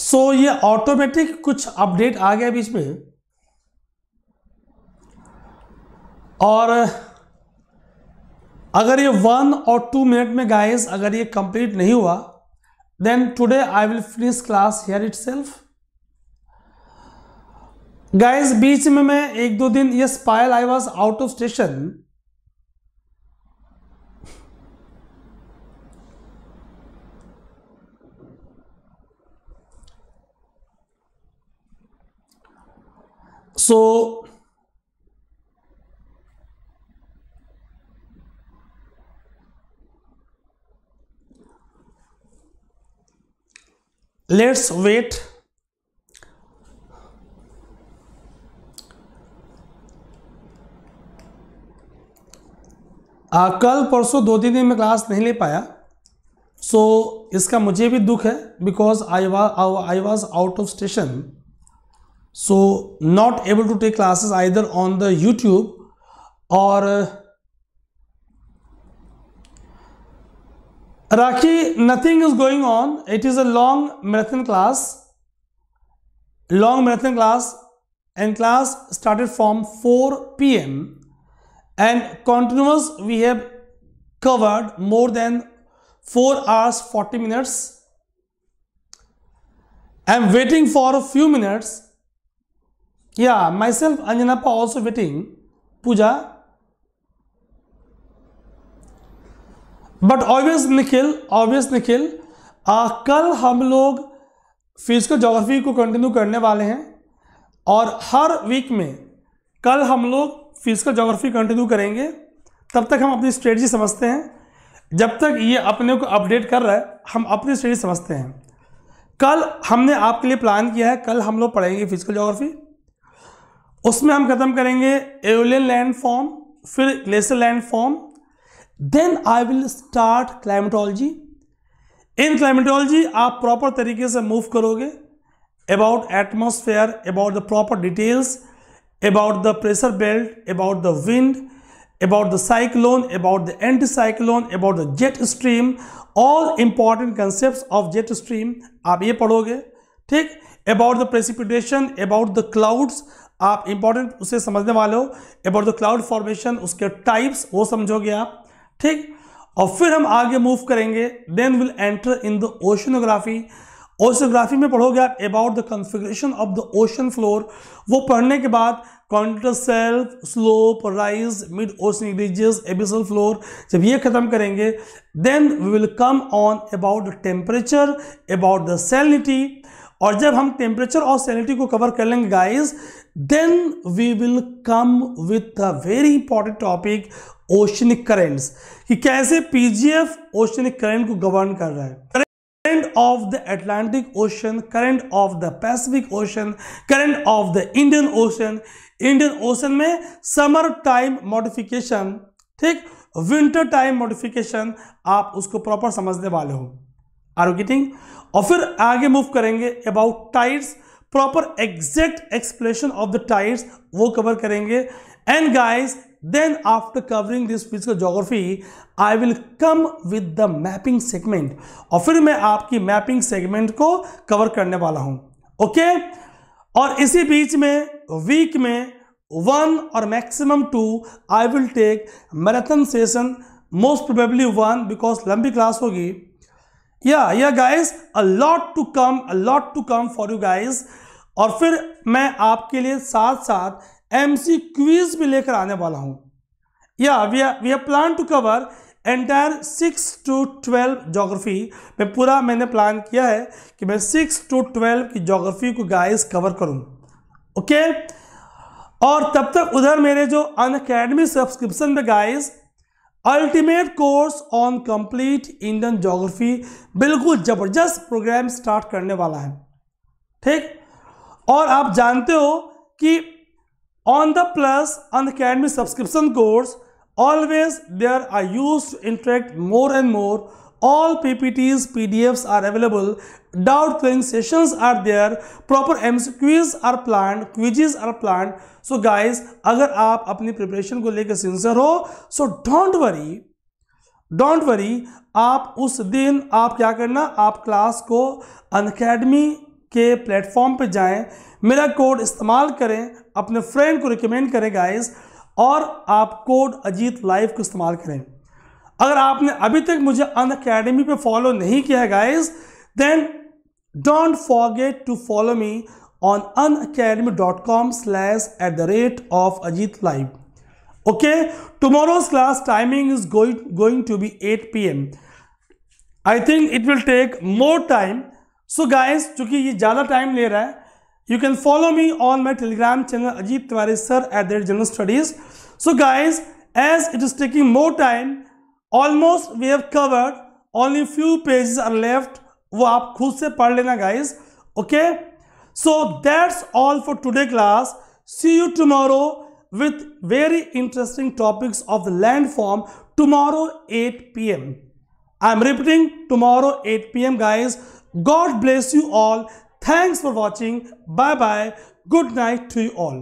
A: so ये ऑटोमेटिक कुछ अपडेट आ गया बीच में और अगर ये वन और टू मिनट में गाइस अगर ये कंप्लीट नहीं हुआ then today I will finish class here itself guys बीच में मैं एक दो दिन ये स्पायल I was out of station So, let's wait आ, कल परसों दो दिन में क्लास नहीं ले पाया सो so, इसका मुझे भी दुख है because I was I was out of station so not able to take classes either on the youtube or uh, Raki, nothing is going on. It is a long marathon class. Long marathon class and class started from 4 p.m. and continuous we have covered more than 4 hours 40 minutes. I am waiting for a few minutes Yeah, myself Anjanappa also waiting. Puja. But always Nikhil, always Nikhil, आ, कल हम लोग physical geography को continue करने वाले हैं और हर week में कल हम लोग फिजिकल जोग्राफी कंटिन्यू करेंगे तब तक हम अपनी स्ट्रेटजी समझते हैं जब तक ये अपने को अपडेट कर रहा है हम अपनी स्टडी समझते हैं कल हमने आपके लिए प्लान किया है कल हम लोग पढ़ेंगे फिजिकल जोग्राफी उसमें हम खत्म करेंगे एवलियन लैंड फॉर्म फिर glacier land form then I will start climatology in climatology आप प्रॉपर तरीके से मूव करोगे about atmosphere about the proper details about the pressure belt about the wind about the cyclone about the anti cyclone about the jet stream all important concept of jet stream आप ये पढ़ोगे ठीक about the precipitation about the clouds आप important उसे समझने वाले हो about the cloud formation उसके टाइप्स वो समझोगे आप ठीक और फिर हम आगे मूव करेंगे then will enter in the oceanography oceanography में पढ़ोगे आप about the configuration of the ocean floor वो पढ़ने के बाद contour shelf slope rise mid ocean ridges abyssal floor जब ये खत्म करेंगे then we will come on about the temperature about the salinity और जब हम टेम्परेचर और सेलिटी को कवर कर लेंगे guys then we will come with a very important topic oceanic currents ki kaise PGF oceanic current ko govern kar raha hai current of the Atlantic Ocean current of the Pacific Ocean current of the Indian Ocean Indian Ocean mein summer time modification theek winter time modification aap usko proper samajhne wale ho are you getting और फिर आगे move करेंगे about tides proper exact explanation of the tides वो cover करेंगे and guys then after covering this physical geography I will come with the mapping segment और फिर मैं आपकी मैपिंग सेगमेंट को कवर करने वाला हूं ओके okay? और इसी बीच में वीक में वन और maximum two I will take marathon session most probably one because लंबी क्लास होगी या या guys a lot to come a lot to come for you guys और फिर मैं आपके लिए साथ साथ एम सी क्वीज भी लेकर आने वाला हूँ या we we plan to cover entire six to twelve geography में पूरा मैंने प्लान किया है कि मैं सिक्स टू ट्वेल्व की जोग्राफी को गाइस कवर करूँ ओके और तब तक उधर मेरे जो अन अकेडमी सब्सक्रिप्शन में guys ultimate course on complete Indian geography बिल्कुल ज़बरदस्त प्रोग्राम स्टार्ट करने वाला है ठीक और आप जानते हो कि on the plus Unacademy subscription course always there are use to interact more and more all PPTs, PDFs are available, doubt clearing sessions are there, proper MCQs are planned, quizzes are planned. So guys, agar aap apni preparation ko लेकर sincere ho so don't worry, don't worry आप उस दिन आप क्या करना आप class को अनकेडमी के प्लेटफॉर्म पे जाएं मेरा कोड इस्तेमाल करें अपने फ्रेंड को रिकमेंड करें गाइस और आप कोड अजीत लाइव को इस्तेमाल करें अगर आपने अभी तक मुझे अन अकेडमी पर फॉलो नहीं किया है guys then don't forget to follow me on Unacademy dot com slash at the rate of Ajit live okay tomorrow's class timing is going to be eight P M I think it will take more time so guys चूंकि ये ज़्यादा time ले रहा है you can follow me on my Telegram channel Ajit Tiwari sir at the rate general studies so guys as it is taking more time Almost we have covered. only few pages are left वो आप खुद से पढ़ लेना guys okay so that's all for today class see you tomorrow with very interesting topics of the landform tomorrow 8 pm i'm repeating tomorrow 8 pm guys god bless you all thanks for watching bye bye good night to you all